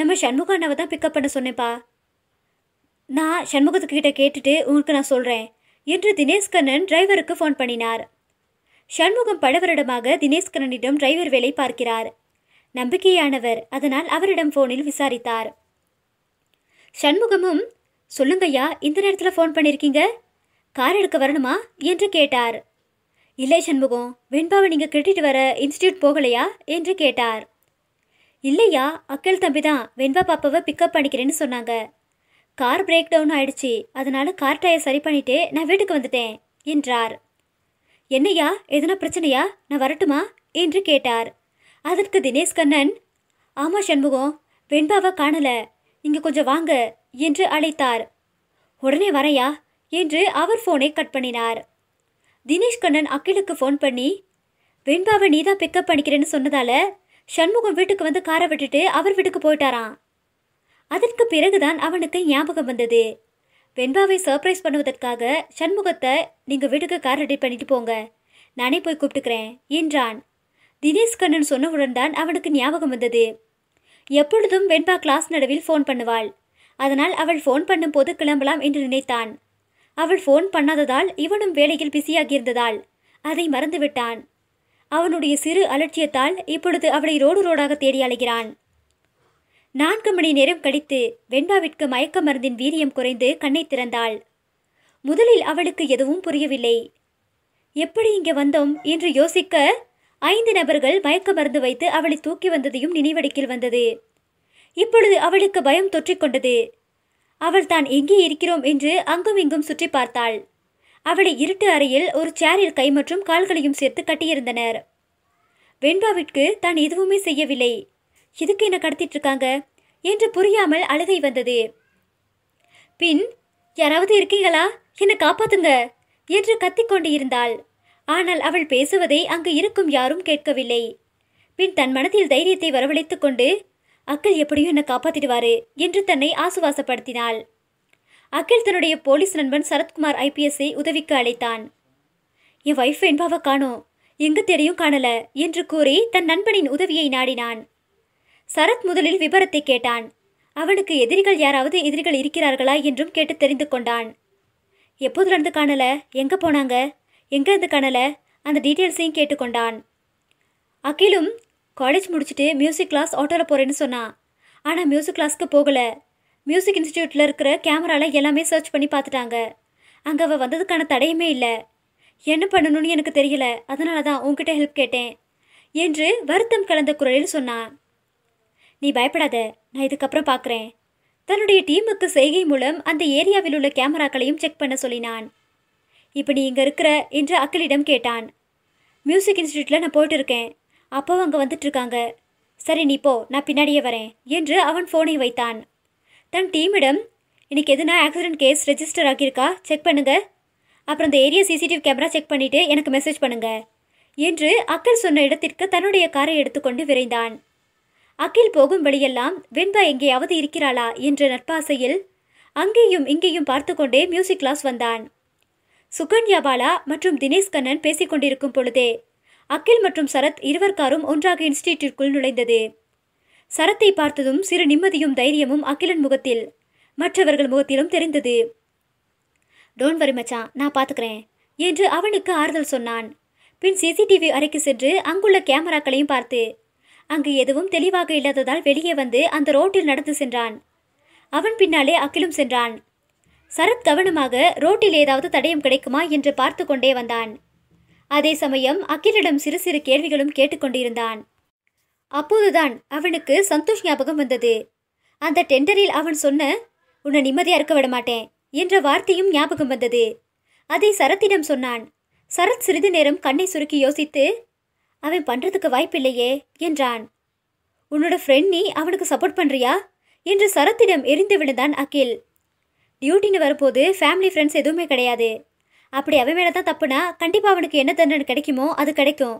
நம்ம சண்முக அண்ணாவை தான் பிக்கப் பண்ண சொன்னேப்பா நான் சண்முகத்துக்கிட்ட கேட்டுட்டு உங்களுக்கு நான் சொல்கிறேன் என்று தினேஷ் கண்ணன் டிரைவருக்கு ஃபோன் பண்ணினார் சண்முகம் பல வருடமாக தினேஷ்கரனிடம் டிரைவர் வேலை பார்க்கிறார் நம்பிக்கையானவர் அதனால் அவரிடம் ஃபோனில் விசாரித்தார் சண்முகமும் சொல்லுங்கய்யா இந்த நேரத்தில் ஃபோன் பண்ணியிருக்கீங்க கார் எடுக்க வரணுமா என்று கேட்டார் இல்லை சண்முகம் வெண்பாவை நீங்கள் கட்டிட்டு வர இன்ஸ்டியூட் போகலையா என்று கேட்டார் இல்லையா அக்கல் தம்பி தான் வெண்பா பாப்பாவை பிக்கப் பண்ணிக்கிறேன்னு சொன்னாங்க கார் பிரேக் டவுன் ஆயிடுச்சு அதனால கார் டயர் சரி பண்ணிட்டு நான் வீட்டுக்கு வந்துட்டேன் என்றார் என்னையா எதுனா பிரச்சனையா நான் வரட்டுமா என்று கேட்டார் அதற்கு தினேஷ் கண்ணன் ஆமா சண்முகம் வெண்பாவை காணல இங்க கொஞ்சம் வாங்க என்று அழைத்தார் உடனே வரையா என்று அவர் போனை கட் பண்ணினார் தினேஷ் கண்ணன் அகிலுக்கு ஃபோன் பண்ணி வெண்பாவை நீ தான் பிக்கப் பண்ணிக்கிறேன்னு சொன்னதால சண்முகம் வீட்டுக்கு வந்து காரை விட்டுட்டு அவர் வீட்டுக்கு போயிட்டாராம் அதற்கு பிறகுதான் அவனுக்கு ஞாபகம் வந்தது வெண்பாவை சர்ப்ரைஸ் பண்ணுவதற்காக சண்முகத்தை நீங்கள் வீட்டுக்கு கார் ரெடி பண்ணிட்டு போங்க நானே போய் கூப்பிட்டுக்கிறேன் என்றான் தினேஷ் கண்ணன் சொன்னவுடன் தான் அவனுக்கு ஞாபகம் வந்தது எப்பொழுதும் வெண்பா கிளாஸ் நடுவில் ஃபோன் பண்ணுவாள் அதனால் அவள் ஃபோன் பண்ணும் போது கிளம்பலாம் என்று நினைத்தான் அவள் ஃபோன் பண்ணாததால் இவனும் வேலையில் பிஸியாகியிருந்ததால் அதை மறந்துவிட்டான் அவனுடைய சிறு அலட்சியத்தால் இப்பொழுது அவளை ரோடு ரோடாக தேடி அலைகிறான் நான்கு மணி நேரம் கழித்து வெண்பாவிற்கு மயக்க மருந்தின் வீரியம் குறைந்து கண்ணை திறந்தாள் முதலில் அவளுக்கு எதுவும் புரியவில்லை எப்படி இங்கே வந்தோம் என்று யோசிக்க ஐந்து நபர்கள் மயக்க மருந்து வைத்து அவளை தூக்கி வந்ததையும் நினைவடுக்கில் வந்தது இப்பொழுது அவளுக்கு பயம் தொற்றிக்கொண்டது அவள் தான் எங்கே இருக்கிறோம் என்று அங்கும் இங்கும் சுற்றி பார்த்தாள் அவளை இருட்டு அறையில் ஒரு சேரில் கை மற்றும் கால்களையும் சேர்த்து கட்டியிருந்தனர் வெண்பாவிற்கு தான் எதுவுமே செய்யவில்லை எதுக்கு என்னை கடத்திட்டு இருக்காங்க என்று புரியாமல் அழுகை வந்தது பின் யாராவது இருக்கீங்களா என்னை காப்பாத்துங்க என்று கத்திக்கொண்டு இருந்தாள் ஆனால் அவள் பேசுவதை அங்கு இருக்கும் யாரும் கேட்கவில்லை பின் தன் மனதில் தைரியத்தை வரவழைத்துக் கொண்டு அக்கள் எப்படியும் என்னை காப்பாத்திடுவாரு என்று தன்னை ஆசுவாசப்படுத்தினாள் அகில் தன்னுடைய போலீஸ் நண்பன் சரத்குமார் ஐபிஎஸ்ஐ உதவிக்கு அழைத்தான் என் வைஃப் என்பாவை காணோம் எங்கு தேடியும் காணல என்று கூறி தன் நண்பனின் உதவியை நாடினான் சரத் முதலில் விபரத்தை கேட்டான் அவனுக்கு எதிரிகள் யாராவது எதிரிகள் இருக்கிறார்களா என்றும் கேட்டு தெரிந்து கொண்டான் எப்போதுலேருந்து காணல எங்கே போனாங்க எங்கேருந்து காணல அந்த டீட்டெயில்ஸையும் கேட்டுக்கொண்டான் அகிலும் காலேஜ் முடிச்சுட்டு மியூசிக் கிளாஸ் ஆட்டோவில் போகிறேன்னு சொன்னான் ஆனால் மியூசிக் கிளாஸ்க்கு போகலை மியூசிக் இன்ஸ்டியூட்டில் இருக்கிற கேமராவில் எல்லாமே சர்ச் பண்ணி பார்த்துட்டாங்க அங்கே அவள் வந்ததுக்கான தடையுமே இல்லை என்ன பண்ணணும்னு எனக்கு தெரியல அதனால தான் உங்ககிட்ட ஹெல்ப் கேட்டேன் என்று வருத்தம் கலந்த குரலில் சொன்னான் நீ பயப்படாத நான் இதுக்கப்புறம் பார்க்குறேன் தன்னுடைய டீமுக்கு செய்கை மூலம் அந்த ஏரியாவில் உள்ள கேமராக்களையும் செக் பண்ண சொல்லினான் இப்போ நீ இங்கே இருக்கிற என்று அக்களிடம் கேட்டான் மியூசிக் இன்ஸ்டியூட்டில் நான் போயிட்டு இருக்கேன் அப்போ அங்கே வந்துட்டுருக்காங்க சரி நீ போ நான் பின்னாடியே வரேன் என்று அவன் ஃபோனை வைத்தான் தன் டீமிடம் இன்னைக்கு எதுனா ஆக்சிடென்ட் கேஸ் ரெஜிஸ்டர் ஆகியிருக்கா செக் பண்ணுங்க அப்புறம் இந்த ஏரியா சிசிடிவி கேமரா செக் பண்ணிவிட்டு எனக்கு மெசேஜ் பண்ணுங்க என்று அக்கல் சொன்ன இடத்திற்கு தன்னுடைய காரை எடுத்துக்கொண்டு விரைந்தான் அகில் போகும் வழியெல்லாம் வெண்பா எங்கேயாவது இருக்கிறாளா என்ற நட்பாசையில் அங்கேயும் இங்கேயும் பார்த்து கொண்டே மியூசிக் கிளாஸ் வந்தான் சுகன்யா பாலா மற்றும் தினேஷ் கண்ணன் பேசிக்கொண்டிருக்கும் பொழுதே அகில் மற்றும் சரத் இருவர் காரும் ஒன்றாக இன்ஸ்டிடியூட்டிற்குள் நுழைந்தது சரத்தை பார்த்ததும் சிறு நிம்மதியும் தைரியமும் அகிலன் முகத்தில் மற்றவர்கள் முகத்திலும் தெரிந்தது டோன் வரி மச்சான் நான் பார்த்துக்கிறேன் என்று அவனுக்கு ஆறுதல் சொன்னான் பின் சிசிடிவி அறைக்கு சென்று அங்குள்ள கேமராக்களையும் பார்த்து அங்கு எதுவும் தெளிவாக இல்லாததால் வெளியே வந்து அந்த ரோட்டில் நடந்து சென்றான் அவன் பின்னாலே அகிலும் சென்றான் சரத் கவனமாக ரோட்டில் ஏதாவது தடயம் கிடைக்குமா என்று பார்த்து கொண்டே வந்தான் அதே சமயம் அகிலிடம் சிறு சிறு கேள்விகளும் கேட்டுக்கொண்டிருந்தான் அப்போதுதான் அவனுக்கு சந்தோஷ் ஞாபகம் வந்தது அந்த டெண்டரில் அவன் சொன்ன உன்னை நிம்மதியாக இருக்க விட மாட்டேன் என்ற வார்த்தையும் ஞாபகம் வந்தது அதை சரத்திடம் சொன்னான் சரத் சிறிது நேரம் கண்ணை சுருக்கி யோசித்து அவன் பண்ணுறதுக்கு வாய்ப்பில்லையே என்றான் உன்னோட ஃப்ரெண்ட் நீ அவனுக்கு சப்போர்ட் பண்ணுறியா என்று சரத்திடம் எரிந்து விழுந்தான் அகில் டியூட்டின்னு வரும்போது ஃபேமிலி ஃப்ரெண்ட்ஸ் எதுவுமே கிடையாது அப்படி அவன் மேலே தான் தப்புனா கண்டிப்பாக அவனுக்கு என்ன தண்டனை கிடைக்குமோ அது கிடைக்கும்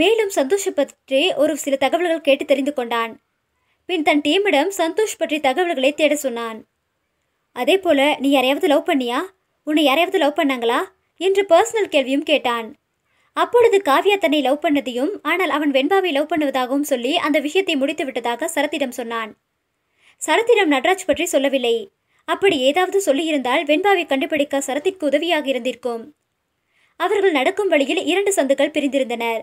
மேலும் சந்தோஷ் பற்றி ஒரு சில தகவல்கள் கேட்டு தெரிந்து கொண்டான் பின் தன் டீமிடம் சந்தோஷ் பற்றி தகவல்களை தேட சொன்னான் அதே போல் நீ யாரையாவது லவ் பண்ணியா உன்னை யாரையாவது லவ் பண்ணாங்களா என்று பர்சனல் கேள்வியும் கேட்டான் அப்பொழுது காவ்யா தன்னை லவ் பண்ணதையும் ஆனால் அவன் வெண்பாவை லவ் பண்ணுவதாகவும் சொல்லி அந்த விஷயத்தை முடித்து விட்டதாக சரத்திடம் சொன்னான் சரத்திடம் நட்ராஜ் பற்றி சொல்லவில்லை அப்படி ஏதாவது சொல்லியிருந்தால் வெண்பாவை கண்டுபிடிக்க சரத்திற்கு உதவியாக இருந்திருக்கும் அவர்கள் நடக்கும் வழியில் இரண்டு சந்துகள் பிரிந்திருந்தனர்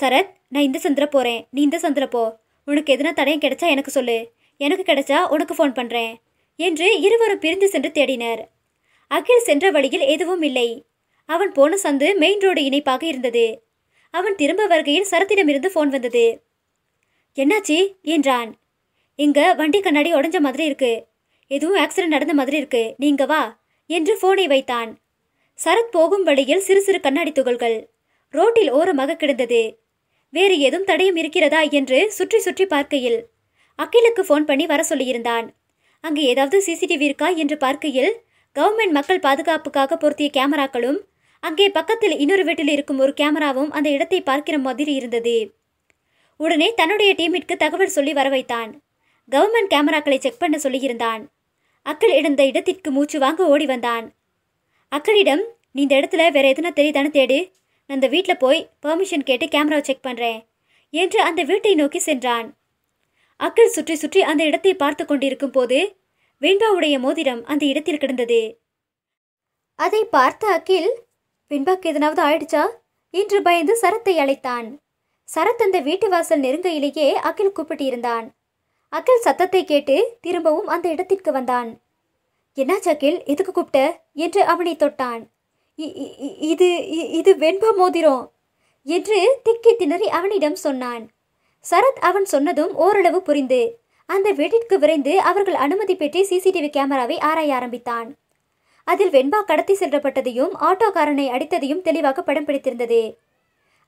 சரத் நான் இந்த சந்திர போகிறேன் நீ இந்த சந்திர போ உனக்கு எதுனா தடையும் கிடைச்சா எனக்கு சொல்லு எனக்கு கிடைச்சா உனக்கு ஃபோன் பண்ணுறேன் என்று இருவரும் பிரிந்து சென்று தேடினர் அகில் சென்ற வழியில் எதுவும் இல்லை அவன் போன சந்து மெயின் ரோடு இணைப்பாக இருந்தது அவன் திரும்ப வருகையில் சரத்திடமிருந்து ஃபோன் வந்தது என்னாச்சி என்றான் இங்க வண்டி கண்ணாடி உடஞ்ச மாதிரி இருக்கு எதுவும் ஆக்சிடென்ட் நடந்த மாதிரி இருக்கு நீங்க வா என்று ஃபோனை வைத்தான் சரத் போகும் வழியில் சிறு சிறு கண்ணாடி துகள்கள் ரோட்டில் ஓரமாக கிடந்தது வேறு ஏதும் தடையும் இருக்கிறதா என்று சுற்றி சுற்றி பார்க்கையில் அகிலுக்கு ஃபோன் பண்ணி வர சொல்லியிருந்தான் அங்கு ஏதாவது சிசிடிவி இருக்கா என்று பார்க்கையில் கவர்மெண்ட் மக்கள் பாதுகாப்புக்காக பொருத்திய கேமராக்களும் அங்கே பக்கத்தில் இன்னொரு வீட்டில் இருக்கும் ஒரு கேமராவும் அந்த இடத்தை பார்க்கிற மாதிரி இருந்தது உடனே தன்னுடைய டீமிற்கு தகவல் சொல்லி வர வைத்தான் கவர்மெண்ட் கேமராக்களை செக் பண்ண சொல்லியிருந்தான் அக்கள் இடந்த இடத்திற்கு மூச்சு வாங்க ஓடி வந்தான் அக்களிடம் நீ இந்த இடத்துல வேற எதுனா தெரியுதானு தேடு நான் அந்த வீட்டில் போய் பெர்மிஷன் கேட்டு கேமரா செக் பண்ணுறேன் என்று அந்த வீட்டை நோக்கி சென்றான் அக்கள் சுற்றி சுற்றி அந்த இடத்தை பார்த்து கொண்டிருக்கும் போது வெண்பாவுடைய மோதிரம் அந்த இடத்தில் கிடந்தது அதை பார்த்த அகில் பின்பாக்கு எதனாவது ஆயிடுச்சா என்று பயந்து சரத்தை அழைத்தான் சரத் அந்த வீட்டு வாசல் நெருங்கையிலேயே அகில் கூப்பிட்டிருந்தான் அகில் சத்தத்தை கேட்டு திரும்பவும் அந்த இடத்திற்கு வந்தான் என்னாச்சு அகில் எதுக்கு கூப்பிட்ட என்று அவனை தொட்டான் இது இது வெண்ப மோதிரம் என்று திக்கி திணறி அவனிடம் சொன்னான் சரத் அவன் சொன்னதும் ஓரளவு புரிந்து அந்த வீட்டிற்கு விரைந்து அவர்கள் அனுமதி பெற்று சிசிடிவி கேமராவை ஆராய ஆரம்பித்தான் அதில் வெண்பா கடத்தி செல்லப்பட்டதையும் ஆட்டோக்காரனை அடித்ததையும் தெளிவாக படம் பிடித்திருந்தது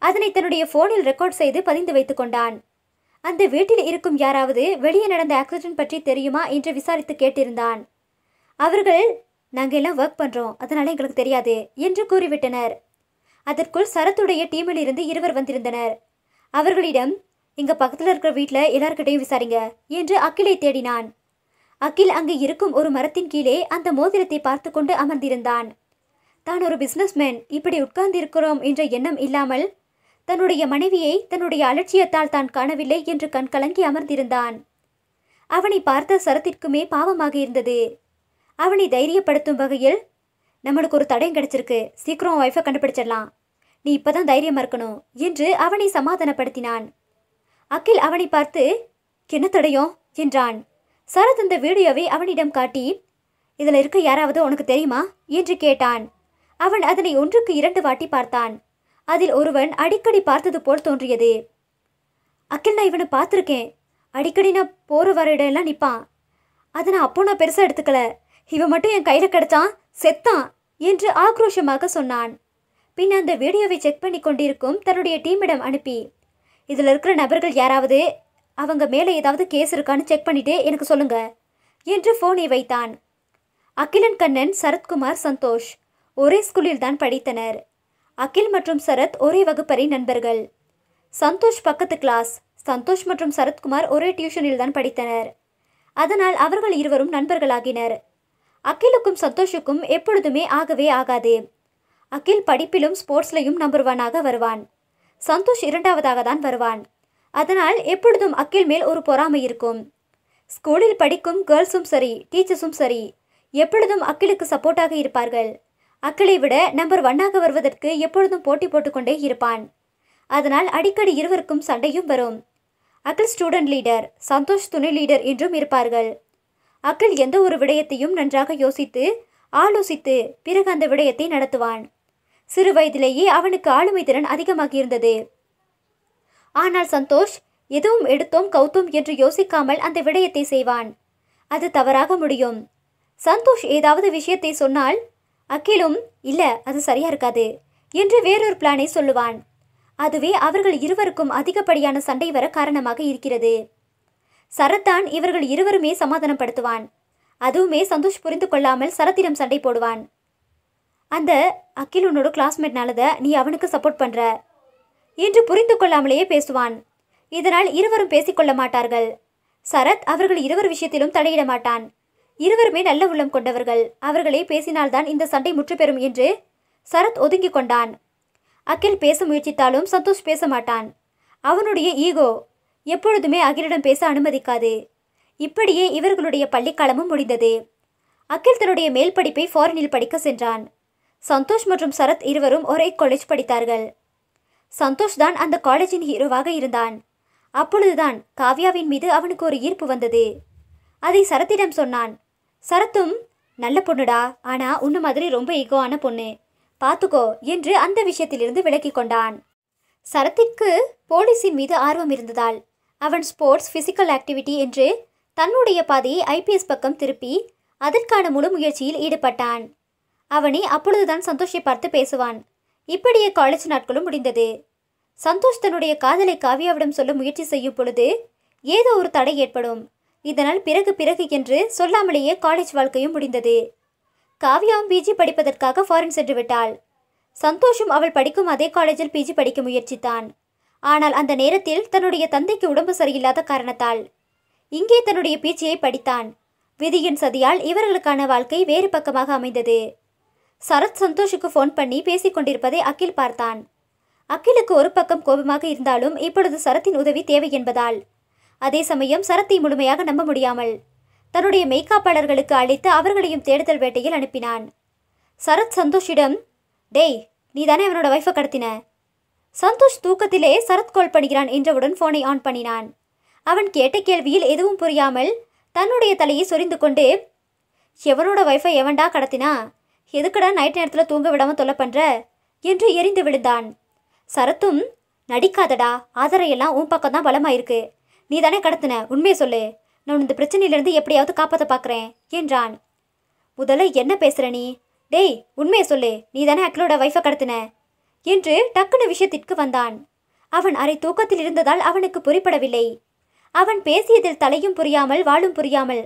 அதனை தன்னுடைய போனில் ரெக்கார்ட் செய்து பதிந்து வைத்துக் கொண்டான் அந்த வீட்டில் இருக்கும் யாராவது வெளியே நடந்த ஆக்சிடென்ட் பற்றி தெரியுமா என்று விசாரித்து கேட்டிருந்தான் அவர்கள் நாங்கள் எல்லாம் ஒர்க் பண்ணுறோம் அதனால எங்களுக்கு தெரியாது என்று கூறிவிட்டனர் அதற்குள் சரத்துடைய டீமில் இருந்து இருவர் வந்திருந்தனர் அவர்களிடம் இங்க பக்கத்தில் இருக்கிற வீட்டில் எல்லார்கிட்டையும் விசாரிங்க என்று அக்கிலை தேடினான் அகில் அங்கு இருக்கும் ஒரு மரத்தின் கீழே அந்த மோதிரத்தை பார்த்து கொண்டு அமர்ந்திருந்தான் தான் ஒரு பிஸ்னஸ்மேன் இப்படி உட்கார்ந்திருக்கிறோம் என்ற எண்ணம் இல்லாமல் தன்னுடைய மனைவியை தன்னுடைய அலட்சியத்தால் தான் காணவில்லை என்று கண்கலங்கி அமர்ந்திருந்தான் அவனை பார்த்த சரத்திற்குமே பாவமாக இருந்தது அவனை தைரியப்படுத்தும் வகையில் நம்மளுக்கு ஒரு தடையும் கிடைச்சிருக்கு சீக்கிரம் ஒய்ஃபை கண்டுபிடிச்சிடலாம் நீ இப்போதான் தைரியமாக இருக்கணும் என்று அவனை சமாதானப்படுத்தினான் அகில் அவனை பார்த்து என்ன தடையும் என்றான் சரத் இந்த வீடியோவை அவனிடம் காட்டி இதில் இருக்க யாராவது உனக்கு தெரியுமா என்று கேட்டான் அவன் அதனை ஒன்றுக்கு இரண்டு வாட்டி பார்த்தான் அதில் ஒருவன் அடிக்கடி பார்த்தது போல் தோன்றியது அக்கில் நான் இவனை பார்த்துருக்கேன் அடிக்கடி நான் போகிற வர இடம்லாம் நிற்பான் அதை நான் அப்போ நான் பெருசாக எடுத்துக்கல இவன் மட்டும் என் கையில் கிடச்சான் செத்தான் என்று ஆக்ரோஷமாக சொன்னான் பின் அந்த வீடியோவை செக் பண்ணி கொண்டிருக்கும் தன்னுடைய டீமிடம் அனுப்பி இதில் இருக்கிற நபர்கள் யாராவது அவங்க மேலே ஏதாவது கேஸ் இருக்கான்னு செக் பண்ணிட்டே எனக்கு சொல்லுங்க என்று ஃபோனை வைத்தான் அகிலன் கண்ணன் சரத்குமார் சந்தோஷ் ஒரே ஸ்கூலில் தான் படித்தனர் அகில் மற்றும் சரத் ஒரே வகுப்பறை நண்பர்கள் சந்தோஷ் பக்கத்து கிளாஸ் சந்தோஷ் மற்றும் சரத்குமார் ஒரே டியூஷனில் தான் படித்தனர் அதனால் அவர்கள் இருவரும் நண்பர்களாகினர் அகிலுக்கும் சந்தோஷுக்கும் எப்பொழுதுமே ஆகவே ஆகாது அகில் படிப்பிலும் ஸ்போர்ட்ஸ்லையும் நம்பர் ஒன்னாக வருவான் சந்தோஷ் இரண்டாவதாக தான் வருவான் அதனால் எப்பொழுதும் அக்கில் மேல் ஒரு பொறாமை இருக்கும் ஸ்கூலில் படிக்கும் கேர்ள்ஸும் சரி டீச்சர்ஸும் சரி எப்பொழுதும் அக்கிலுக்கு சப்போர்ட்டாக இருப்பார்கள் அக்கிலை விட நம்பர் ஒன்னாக வருவதற்கு எப்பொழுதும் போட்டி போட்டுக்கொண்டே இருப்பான் அதனால் அடிக்கடி இருவருக்கும் சண்டையும் வரும் அக்கில் ஸ்டூடெண்ட் லீடர் சந்தோஷ் துணை லீடர் என்றும் இருப்பார்கள் அக்கில் எந்த ஒரு விடயத்தையும் நன்றாக யோசித்து ஆலோசித்து பிறகு அந்த விடயத்தை நடத்துவான் சிறு வயதிலேயே அவனுக்கு ஆளுமை திறன் அதிகமாகியிருந்தது ஆனால் சந்தோஷ் எதுவும் எடுத்தோம் கௌத்தோம் என்று யோசிக்காமல் அந்த விடயத்தை செய்வான் அது தவறாக முடியும் சந்தோஷ் ஏதாவது விஷயத்தை சொன்னால் அகிலும் இல்ல அது சரியா இருக்காது என்று வேறொரு பிளானை சொல்லுவான் அதுவே அவர்கள் இருவருக்கும் அதிகப்படியான சண்டை வர காரணமாக இருக்கிறது சரத்தான் இவர்கள் இருவருமே சமாதானப்படுத்துவான் அதுவுமே சந்தோஷ் புரிந்து கொள்ளாமல் சரத்திடம் சண்டை போடுவான் அந்த அகில் உன்னோட கிளாஸ்மேட்னாலத நீ அவனுக்கு சப்போர்ட் பண்ற என்று புரிந்து கொள்ளாமலேயே பேசுவான் இதனால் இருவரும் பேசிக்கொள்ள மாட்டார்கள் சரத் அவர்கள் இருவர் விஷயத்திலும் தலையிட மாட்டான் இருவருமே நல்ல உள்ளம் கொண்டவர்கள் அவர்களே பேசினால்தான் இந்த சண்டை முற்றுப்பெறும் என்று சரத் ஒதுங்கிக் கொண்டான் அகில் பேச முயற்சித்தாலும் சந்தோஷ் பேச மாட்டான் அவனுடைய ஈகோ எப்பொழுதுமே அகிலிடம் பேச அனுமதிக்காது இப்படியே இவர்களுடைய பள்ளிக்காலமும் முடிந்தது அகில் தன்னுடைய மேல் படிப்பை ஃபாரினில் படிக்க சென்றான் சந்தோஷ் மற்றும் சரத் இருவரும் ஒரே காலேஜ் படித்தார்கள் சந்தோஷ் தான் அந்த காலேஜின் ஹீரோவாக இருந்தான் அப்பொழுதுதான் காவ்யாவின் மீது அவனுக்கு ஒரு ஈர்ப்பு வந்தது அதை சரத்திடம் சொன்னான் சரத்தும் நல்ல பொண்ணுடா ஆனா உன்ன மாதிரி ரொம்ப ஈகோவான பொண்ணு பார்த்துக்கோ என்று அந்த விஷயத்திலிருந்து விலக்கிக் கொண்டான் சரத்திற்கு போலீஸின் மீது ஆர்வம் இருந்ததால் அவன் ஸ்போர்ட்ஸ் பிசிக்கல் ஆக்டிவிட்டி என்று தன்னுடைய பாதையை ஐபிஎஸ் பக்கம் திருப்பி அதற்கான முழு முயற்சியில் ஈடுபட்டான் அவனை அப்பொழுதுதான் சந்தோஷை பார்த்து பேசுவான் இப்படியே காலேஜ் நாட்களும் முடிந்தது சந்தோஷ் தன்னுடைய காதலை காவியாவிடம் சொல்ல முயற்சி செய்யும் பொழுது ஏதோ ஒரு தடை ஏற்படும் இதனால் பிறகு பிறகு என்று சொல்லாமலேயே காலேஜ் வாழ்க்கையும் முடிந்தது காவியாவும் பிஜி படிப்பதற்காக ஃபாரின் சென்று விட்டாள் சந்தோஷும் அவள் படிக்கும் அதே காலேஜில் பிஜி படிக்க முயற்சித்தான் ஆனால் அந்த நேரத்தில் தன்னுடைய தந்தைக்கு உடம்பு சரியில்லாத காரணத்தால் இங்கே தன்னுடைய பிஜியை படித்தான் விதியின் சதியால் இவர்களுக்கான வாழ்க்கை வேறு பக்கமாக அமைந்தது சரத் சந்தோஷுக்கு ஃபோன் பண்ணி பேசிக்கொண்டிருப்பதை அகில் பார்த்தான் அகிலுக்கு ஒரு பக்கம் கோபமாக இருந்தாலும் இப்பொழுது சரத்தின் உதவி தேவை என்பதால் அதே சமயம் சரத்தை முழுமையாக நம்ப முடியாமல் தன்னுடைய மெய்காப்பாளர்களுக்கு அழைத்து அவர்களையும் தேடுதல் வேட்டையில் அனுப்பினான் சரத் சந்தோஷிடம் டேய் நீ தானே அவனோட ஒய்ஃபை கடத்தின சந்தோஷ் தூக்கத்திலே சரத் கால் பண்ணுகிறான் என்றவுடன் ஃபோனை ஆன் பண்ணினான் அவன் கேட்ட கேள்வியில் எதுவும் புரியாமல் தன்னுடைய தலையை சொரிந்து கொண்டு எவனோட ஒய்ஃபை எவன்டா கடத்தினா எதுக்கடா நைட் நேரத்தில் தூங்க விடாமல் தொல்லை பண்ணுற என்று எரிந்து விழுந்தான் சரத்தும் நடிக்காதடா ஆதரையெல்லாம் உன் பக்கம் தான் இருக்கு நீ தானே கடத்தின உண்மையை சொல்லு நான் இந்த பிரச்சனையிலேருந்து எப்படியாவது காப்பாற்ற பார்க்குறேன் என்றான் முதல்ல என்ன பேசுகிற நீ டேய் உண்மையை சொல்லு நீ தானே அக்களோட ஒய்ஃபை கடத்தின என்று டக்குனு விஷயத்திற்கு வந்தான் அவன் அரை தூக்கத்தில் இருந்ததால் அவனுக்கு புரிப்படவில்லை அவன் பேசியதில் தலையும் புரியாமல் வாழும் புரியாமல்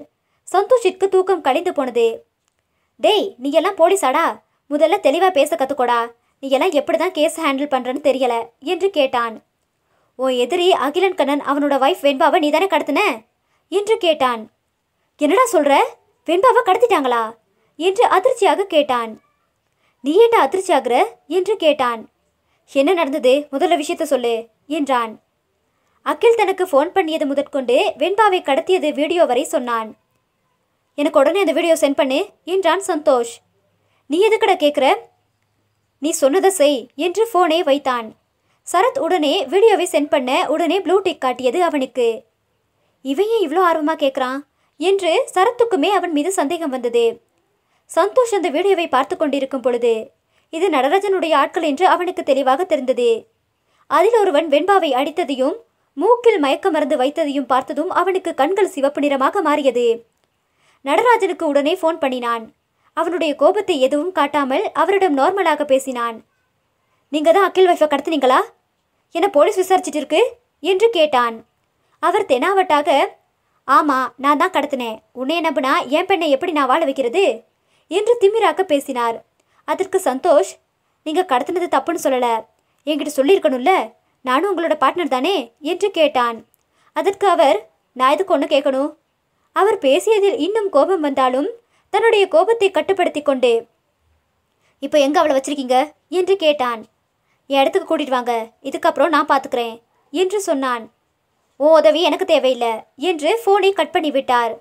சந்தோஷிற்கு தூக்கம் கழிந்து போனது டேய் நீ எல்லாம் போலீஸாடா முதல்ல தெளிவாக பேச கற்றுக்கோடா நீ எல்லாம் எப்படி தான் கேஸ் ஹேண்டில் பண்ணுறன்னு தெரியல என்று கேட்டான் உன் எதிரி அகிலன் கண்ணன் அவனோட ஒய்ஃப் வெண்பாவை நீ தானே கடத்தின என்று கேட்டான் என்னடா சொல்கிற வெண்பாவை கடத்திட்டாங்களா என்று அதிர்ச்சியாக கேட்டான் நீ ஏண்டா அதிர்ச்சி ஆகுற என்று கேட்டான் என்ன நடந்தது முதல்ல விஷயத்த சொல்லு என்றான் அகில் தனக்கு ஃபோன் பண்ணியது முதற்கொண்டு வெண்பாவை கடத்தியது வீடியோ வரை சொன்னான் எனக்கு உடனே அந்த வீடியோ சென்ட் பண்ணு என்றான் சந்தோஷ் நீ எதுக்கடா கேட்குற நீ சொன்னதை செய் என்று ஃபோனை வைத்தான் சரத் உடனே வீடியோவை சென்ட் பண்ண உடனே ப்ளூ காட்டியது அவனுக்கு இவையே இவ்வளோ ஆர்வமாக கேட்குறான் என்று சரத்துக்குமே அவன் மீது சந்தேகம் வந்தது சந்தோஷ் அந்த வீடியோவை பார்த்து கொண்டிருக்கும் பொழுது இது நடராஜனுடைய ஆட்கள் என்று அவனுக்கு தெளிவாக தெரிந்தது அதில் ஒருவன் வெண்பாவை அடித்ததையும் மூக்கில் மயக்க மருந்து வைத்ததையும் பார்த்ததும் அவனுக்கு கண்கள் சிவப்பு நிறமாக மாறியது நடராஜனுக்கு உடனே ஃபோன் பண்ணினான் அவனுடைய கோபத்தை எதுவும் காட்டாமல் அவரிடம் நார்மலாக பேசினான் நீங்கள் தான் அகில் வைஃபை கடத்தினீங்களா என்ன போலீஸ் விசாரிச்சிட்டு இருக்கு என்று கேட்டான் அவர் தெனாவட்டாக ஆமாம் நான் தான் கடத்தினேன் உன்னை நம்புனா என் பெண்ணை எப்படி நான் வாழ வைக்கிறது என்று திமிராக பேசினார் அதற்கு சந்தோஷ் நீங்கள் கடத்தினது தப்புன்னு சொல்லலை என்கிட்ட சொல்லியிருக்கணும்ல நானும் உங்களோட பார்ட்னர் தானே என்று கேட்டான் அதற்கு அவர் நான் எதுக்கு ஒன்று கேட்கணும் அவர் பேசியதில் இன்னும் கோபம் வந்தாலும் தன்னுடைய கோபத்தை கட்டுப்படுத்தி கொண்டு இப்போ எங்கே அவளை வச்சிருக்கீங்க என்று கேட்டான் என் இடத்துக்கு கூட்டிட்டு வாங்க இதுக்கப்புறம் நான் பார்த்துக்கிறேன் என்று சொன்னான் ஓ உதவி எனக்கு தேவையில்லை என்று ஃபோனை கட் பண்ணிவிட்டார்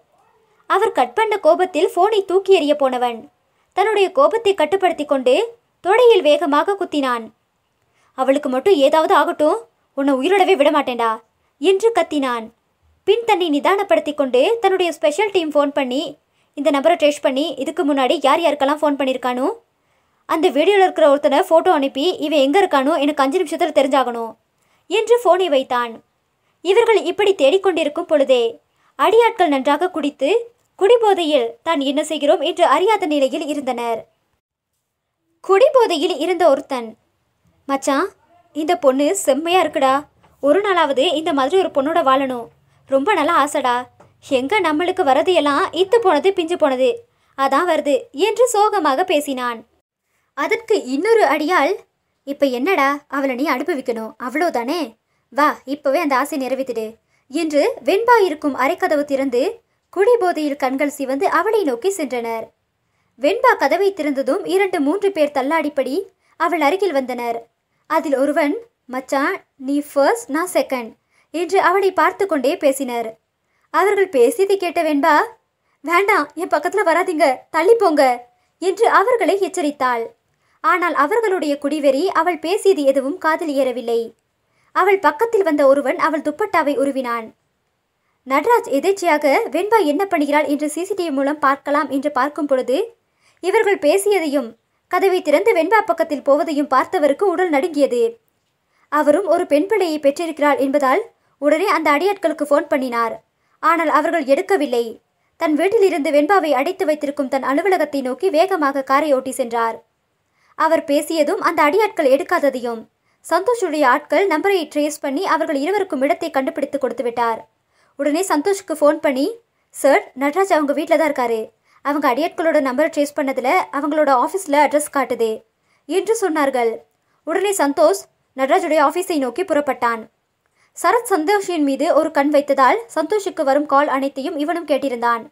அவர் கட் பண்ண கோபத்தில் ஃபோனை தூக்கி எறிய போனவன் தன்னுடைய கோபத்தை கட்டுப்படுத்தி கொண்டு தொடையில் வேகமாக குத்தினான் அவளுக்கு மட்டும் ஏதாவது ஆகட்டும் உன்னை உயிரோடவே விடமாட்டேண்டா என்று கத்தினான் பின் தன்னை நிதானப்படுத்தி கொண்டு தன்னுடைய ஸ்பெஷல் டீம் ஃபோன் பண்ணி இந்த நம்பரை ட்ரேஸ் பண்ணி இதுக்கு முன்னாடி யார் யாருக்கெல்லாம் ஃபோன் பண்ணியிருக்கானோ அந்த வீடியோவில் இருக்கிற ஒருத்தனை ஃபோட்டோ அனுப்பி இவன் எங்கே இருக்கானோ எனக்கு அஞ்சு நிமிஷத்தில் தெரிஞ்சாகணும் என்று ஃபோனை வைத்தான் இவர்கள் இப்படி தேடிக்கொண்டிருக்கும் பொழுதே அடியாட்கள் நன்றாக குடித்து குடிபோதையில் தான் என்ன செய்கிறோம் என்று அறியாத நிலையில் இருந்தனர் குடிபோதையில் இருந்த ஒருத்தன் மச்சான் இந்த பொண்ணு செம்மையாக இருக்குடா ஒரு நாளாவது இந்த மாதிரி ஒரு பொண்ணோட வாழணும் ரொம்ப நல்லா ஆசைடா எங்க நம்மளுக்கு வரது எல்லாம் இத்து போனது பிஞ்சு போனது அதான் வருது என்று சோகமாக பேசினான் அதற்கு இன்னொரு அடியால் இப்போ என்னடா அவளை நீ அனுபவிக்கணும் அவ்வளோதானே வா இப்போவே அந்த ஆசை நிறைவித்துடு என்று வெண்பா இருக்கும் அரைக்கதவு திறந்து குடிபோதையில் கண்கள் சிவந்து அவளை நோக்கி சென்றனர் வெண்பா கதவை திறந்ததும் இரண்டு மூன்று பேர் தள்ளாடிப்படி அவள் அருகில் வந்தனர் அதில் ஒருவன் மச்சான் நீ ஃபர்ஸ்ட் நான் செகண்ட் என்று அவனை பார்த்து கொண்டே பேசினர் அவர்கள் பேசியதை கேட்ட வெண்பா வேண்டாம் என் பக்கத்தில் வராதிங்க தள்ளி போங்க என்று அவர்களை எச்சரித்தாள் ஆனால் அவர்களுடைய குடிவெறி அவள் பேசியது எதுவும் காதில் ஏறவில்லை அவள் பக்கத்தில் வந்த ஒருவன் அவள் துப்பட்டாவை உருவினான் நட்ராஜ் எதேச்சையாக வெண்பா என்ன பண்ணுகிறாள் என்று சிசிடிவி மூலம் பார்க்கலாம் என்று பார்க்கும் பொழுது இவர்கள் பேசியதையும் கதவை திறந்து வெண்பா பக்கத்தில் போவதையும் பார்த்தவருக்கு உடல் நடுங்கியது அவரும் ஒரு பெண் பிள்ளையை பெற்றிருக்கிறாள் என்பதால் உடனே அந்த அடியாட்களுக்கு ஃபோன் பண்ணினார் ஆனால் அவர்கள் எடுக்கவில்லை தன் வீட்டிலிருந்து வெண்பாவை அடைத்து வைத்திருக்கும் தன் அலுவலகத்தை நோக்கி வேகமாக காரை ஓட்டி சென்றார் அவர் பேசியதும் அந்த அடியாட்கள் எடுக்காததையும் சந்தோஷுடைய ஆட்கள் நம்பரை ட்ரேஸ் பண்ணி அவர்கள் இருவருக்கும் இடத்தை கண்டுபிடித்து கொடுத்து விட்டார் உடனே சந்தோஷுக்கு ஃபோன் பண்ணி சார் நட்ராஜ் அவங்க வீட்டில் தான் இருக்காரு அவங்க அடியாட்களோட நம்பரை ட்ரேஸ் பண்ணதில் அவங்களோட ஆஃபீஸில் அட்ரஸ் காட்டுதே என்று சொன்னார்கள் உடனே சந்தோஷ் நட்ராஜுடைய ஆஃபீஸை நோக்கி புறப்பட்டான் சரத் சந்தோஷின் மீது ஒரு கண் வைத்ததால் சந்தோஷுக்கு வரும் கால் அனைத்தையும் இவனும் கேட்டிருந்தான்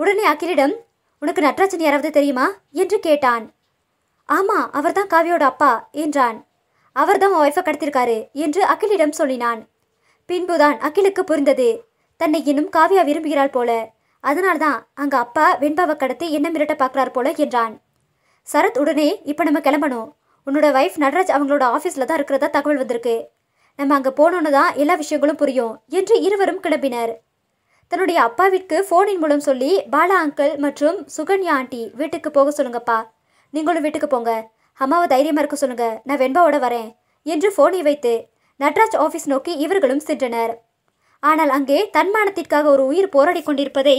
உடனே அகிலிடம் உனக்கு நட்ராஜன் யாராவது தெரியுமா என்று கேட்டான் ஆமா அவர்தான் காவியோட அப்பா என்றான் அவர்தான் உன் ஒய்ஃபை கடத்திருக்காரு என்று அகிலிடம் சொல்லினான் பின்புதான் அகிலுக்கு புரிந்தது தன்னை இன்னும் காவியா விரும்புகிறாள் போல அதனால்தான் அங்க அப்பா வெண்பாவை கடத்தி என்ன மிரட்ட பார்க்கிறார் போல என்றான் சரத் உடனே இப்போ நம்ம கிளம்பணும் உன்னோட ஒய்ஃப் நடராஜ் அவங்களோட ஆஃபீஸில் தான் இருக்கிறதா தகவல் வந்திருக்கு நம்ம அங்கே போனோன்னு தான் எல்லா விஷயங்களும் புரியும் என்று இருவரும் கிளம்பினர் தன்னுடைய அப்பாவிற்கு ஃபோனின் மூலம் சொல்லி பாலா அங்கிள் மற்றும் சுகன்யா ஆண்டி வீட்டுக்கு போக சொல்லுங்கப்பா நீங்களும் வீட்டுக்கு போங்க அம்மாவை தைரியமாக இருக்க சொல்லுங்க நான் வெண்பாவோட வரேன் என்று ஃபோனை வைத்து நட்ராஜ் ஆஃபீஸ் நோக்கி இவர்களும் சென்றனர் ஆனால் அங்கே தன்மானத்திற்காக ஒரு உயிர் போராடி கொண்டிருப்பதை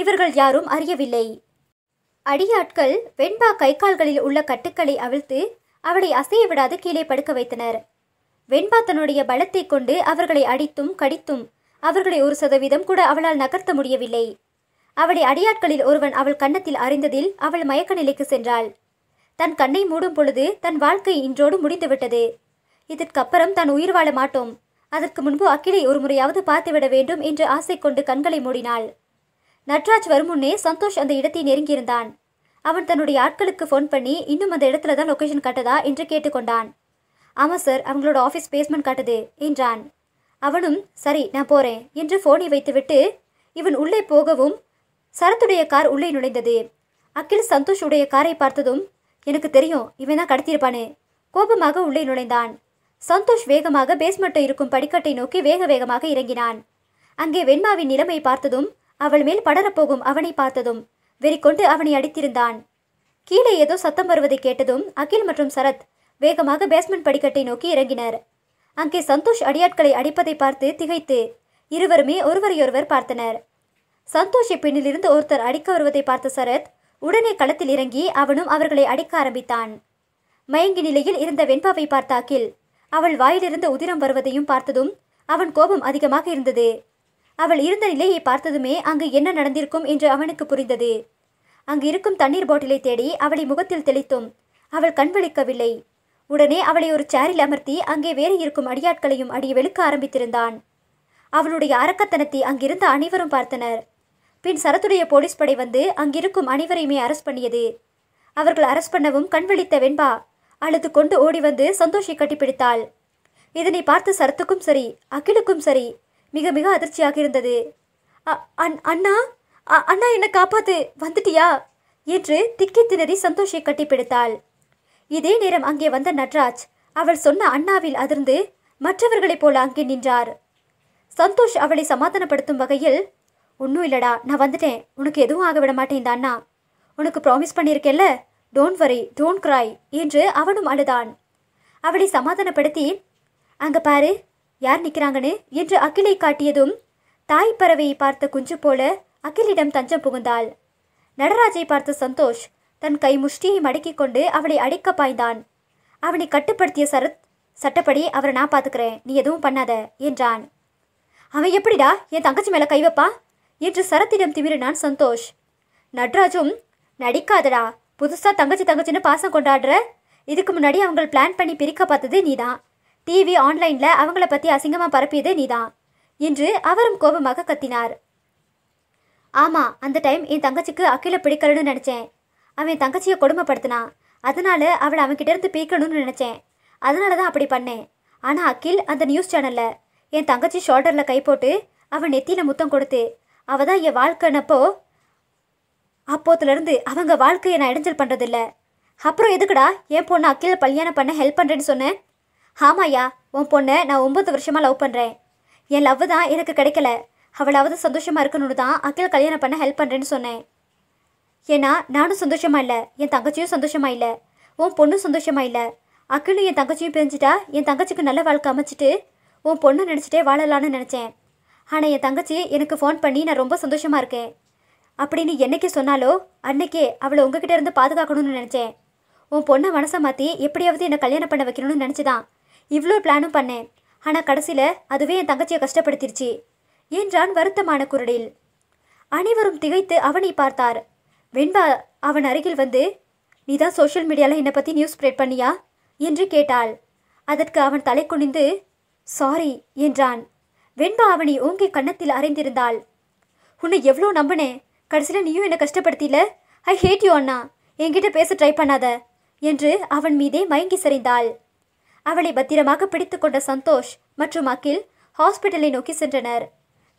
இவர்கள் யாரும் அறியவில்லை அடியாட்கள் வெண்பா கை கால்களில் உள்ள கட்டுக்களை அவிழ்த்து அவளை அசைய விடாது கீழே படுக்க வைத்தனர் வெண்பா தன்னுடைய பலத்தை கொண்டு அவர்களை அடித்தும் கடித்தும் அவர்களை ஒரு சதவீதம் கூட அவளால் நகர்த்த முடியவில்லை அவளை அடியாட்களில் ஒருவன் அவள் கன்னத்தில் அறிந்ததில் அவள் மயக்க நிலைக்கு சென்றாள் தன் கண்ணை மூடும் பொழுது தன் வாழ்க்கை இன்றோடு முடிந்துவிட்டது இதற்கப்புறம் தான் உயிர் வாழ மாட்டோம் அதற்கு முன்பு அக்கிலை ஒரு முறையாவது பார்த்துவிட வேண்டும் என்று ஆசை கொண்டு கண்களை மூடினாள் நட்ராஜ் வருமுன்னே சந்தோஷ் அந்த இடத்தை நெருங்கியிருந்தான் அவன் தன்னுடைய ஆட்களுக்கு ஃபோன் பண்ணி இன்னும் அந்த இடத்துல தான் லொக்கேஷன் கட்டதா என்று கேட்டுக்கொண்டான் ஆமாம் சார் அவங்களோட ஆஃபீஸ் பேஸ்மெண்ட் காட்டுது என்றான் அவனும் சரி நான் போகிறேன் என்று ஃபோனை வைத்துவிட்டு இவன் உள்ளே போகவும் சரத்துடைய கார் உள்ளே நுழைந்தது அகில் சந்தோஷ் உடைய காரை பார்த்ததும் எனக்கு தெரியும் இவன் தான் கடத்தியிருப்பானு கோபமாக உள்ளே நுழைந்தான் சந்தோஷ் வேகமாக பேஸ்மெண்ட்டை இருக்கும் படிக்கட்டை நோக்கி வேக வேகமாக இறங்கினான் அங்கே வெண்மாவின் நிலைமை பார்த்ததும் அவள் மேல் படரப்போகும் அவனை பார்த்ததும் வெறிக்கொண்டு அவனை அடித்திருந்தான் கீழே ஏதோ சத்தம் வருவதை கேட்டதும் அகில் மற்றும் சரத் வேகமாக பேஸ்மெண்ட் படிக்கட்டை நோக்கி இறங்கினர் அங்கே சந்தோஷ் அடியாட்களை அடிப்பதை பார்த்து திகைத்து இருவருமே ஒருவரையொருவர் பார்த்தனர் சந்தோஷை பின்னிலிருந்து ஒருத்தர் அடிக்க வருவதை பார்த்த சரத் உடனே களத்தில் இறங்கி அவனும் அவர்களை அடிக்க ஆரம்பித்தான் மயங்கி நிலையில் இருந்த வெண்பாவை பார்த்த அகில் அவள் வாயிலிருந்து உதிரம் வருவதையும் பார்த்ததும் அவன் கோபம் அதிகமாக இருந்தது அவள் இருந்த நிலையை பார்த்ததுமே அங்கு என்ன நடந்திருக்கும் என்று அவனுக்கு புரிந்தது அங்கு இருக்கும் தண்ணீர் பாட்டிலை தேடி அவளை முகத்தில் தெளித்தும் அவள் கண்வழிக்கவில்லை உடனே அவளை ஒரு சேரில் அமர்த்தி அங்கே வேறு இருக்கும் அடியாட்களையும் அடிய வெளுக்க ஆரம்பித்திருந்தான் அவளுடைய அரக்கத்தனத்தை அங்கிருந்த அனைவரும் பார்த்தனர் பின் சரத்துடைய போலீஸ் படை வந்து அங்கிருக்கும் அனைவரையுமே அரஸ்ட் பண்ணியது அவர்கள் அரஸ்ட் பண்ணவும் கண்வழித்த வெண்பா அழுது கொண்டு ஓடி வந்து சந்தோஷை கட்டிப்பிடித்தாள் இதனை பார்த்து சரத்துக்கும் சரி அகிலுக்கும் சரி மிக மிக அதிர்ச்சியாக இருந்தது அண்ணா அண்ணா என்னை காப்பாத்து வந்துட்டியா என்று திக்கி திணறி சந்தோஷை கட்டிப்பிடித்தாள் இதே நேரம் அங்கே வந்த நட்ராஜ் அவள் சொன்ன அண்ணாவில் அதிர்ந்து மற்றவர்களைப் போல அங்கே நின்றார் சந்தோஷ் அவளை சமாதானப்படுத்தும் வகையில் ஒன்றும் இல்லடா நான் வந்துட்டேன் உனக்கு எதுவும் ஆக விட மாட்டேன் இந்த அண்ணா உனக்கு ப்ராமிஸ் பண்ணியிருக்கேல்ல டோன்ட் வரி டோன்ட் கிராய் என்று அவனும் அழுதான் அவளை சமாதானப்படுத்தி அங்கே பாரு யார் நிற்கிறாங்கன்னு என்று அகிலை காட்டியதும் தாய் பறவையை பார்த்த குஞ்சு போல அகிலிடம் தஞ்சம் புகுந்தாள் நடராஜை பார்த்த சந்தோஷ் தன் கை முஷ்டியை மடக்கிக் கொண்டு அவளை அடிக்க பாய்ந்தான் அவனை கட்டுப்படுத்திய சரத் சட்டப்படி அவரை நான் பார்த்துக்கிறேன் நீ எதுவும் பண்ணாத என்றான் அவன் எப்படிடா என் தங்கச்சி மேலே கை வைப்பா என்று சரத்திடம் திமிரினான் சந்தோஷ் நட்ராஜும் நடிக்காதடா புதுசாக தங்கச்சி தங்கச்சின்னு பாசம் கொண்டாடுற இதுக்கு முன்னாடி அவங்கள பிளான் பண்ணி பிரிக்க பார்த்தது நீதான் டிவி ஆன்லைனில் அவங்கள பற்றி அசிங்கமாக பரப்பியது நீதான் என்று அவரும் கோபமாக கத்தினார் ஆமாம் அந்த டைம் என் தங்கச்சிக்கு அக்கீழ பிடிக்கலன்னு நினச்சேன் அவன் தங்கச்சியை கொடுமைப்படுத்தினான் அதனால அவளை அவன்கிட்ட இருந்து பீக்கணும்னு நினச்சேன் அதனால தான் அப்படி பண்ணேன் ஆனால் அகில் அந்த நியூஸ் சேனலில் என் தங்கச்சி ஷோல்டரில் கை போட்டு அவன் நெத்தியில் முத்தம் கொடுத்து அவள் தான் என் வாழ்க்கைனப்போ அப்போத்துலேருந்து அவங்க வாழ்க்கையை நான் இடைஞ்சல் பண்ணுறதில்ல அப்புறம் எதுக்குடா என் பொண்ணு அக்கில் கல்யாணம் பண்ண ஹெல்ப் பண்ணுறேன்னு சொன்னேன் ஆமாயா உன் பொண்ணை நான் ஒம்பது வருஷமாக லவ் பண்ணுறேன் என் லவ் தான் எனக்கு கிடைக்கல அவளாவது சந்தோஷமாக இருக்கணும்னு தான் அக்கில் கல்யாணம் பண்ண ஹெல்ப் பண்ணுறேன்னு சொன்னேன் ஏன்னா நானும் சந்தோஷமாக இல்லை என் தங்கச்சியும் சந்தோஷமா இல்லை உன் பொண்ணும் சந்தோஷமாக இல்லை அக்கிலும் என் தங்கச்சியும் பிரிஞ்சுட்டா என் தங்கச்சிக்கு நல்ல வாழ்க்கை அமைச்சிட்டு உன் பொண்ணு நினச்சிட்டே வாழலான்னு நினச்சேன் ஆனால் என் தங்கச்சி எனக்கு ஃபோன் பண்ணி நான் ரொம்ப சந்தோஷமாக இருக்கேன் அப்படின்னு என்னைக்கு சொன்னாலோ அன்னைக்கே அவளை உங்ககிட்ட இருந்து பாதுகாக்கணும்னு நினச்சேன் உன் பொண்ணை மனசை மாற்றி எப்படியாவது என்னை கல்யாணம் பண்ண வைக்கணும்னு நினச்சிதான் இவ்வளோ பிளானும் பண்ணேன் ஆனால் கடைசியில் அதுவே என் தங்கச்சியை கஷ்டப்படுத்திருச்சு என்றான் வருத்தமான குரலில் அனைவரும் திகைத்து அவனை பார்த்தார் வெண்பா அவன் அருகில் வந்து நீ தான் சோஷியல் மீடியாவில் என்னை பற்றி நியூஸ் ஸ்ப்ரெட் பண்ணியா என்று கேட்டாள் அதற்கு அவன் தலை குனிந்து சாரி என்றான் வெண்பா அவனை ஓங்கி கன்னத்தில் அறைந்திருந்தாள் உன்னை எவ்வளோ நம்பினேன் கடைசியில் நீயும் என்னை கஷ்டப்படுத்தில ஐ ஹேட் யூ அண்ணா என்கிட்ட பேச ட்ரை பண்ணாத என்று அவன் மீதே மயங்கி சரிந்தாள் அவளை பத்திரமாக பிடித்து கொண்ட சந்தோஷ் மற்றும் அகில் ஹாஸ்பிட்டலை நோக்கி சென்றனர்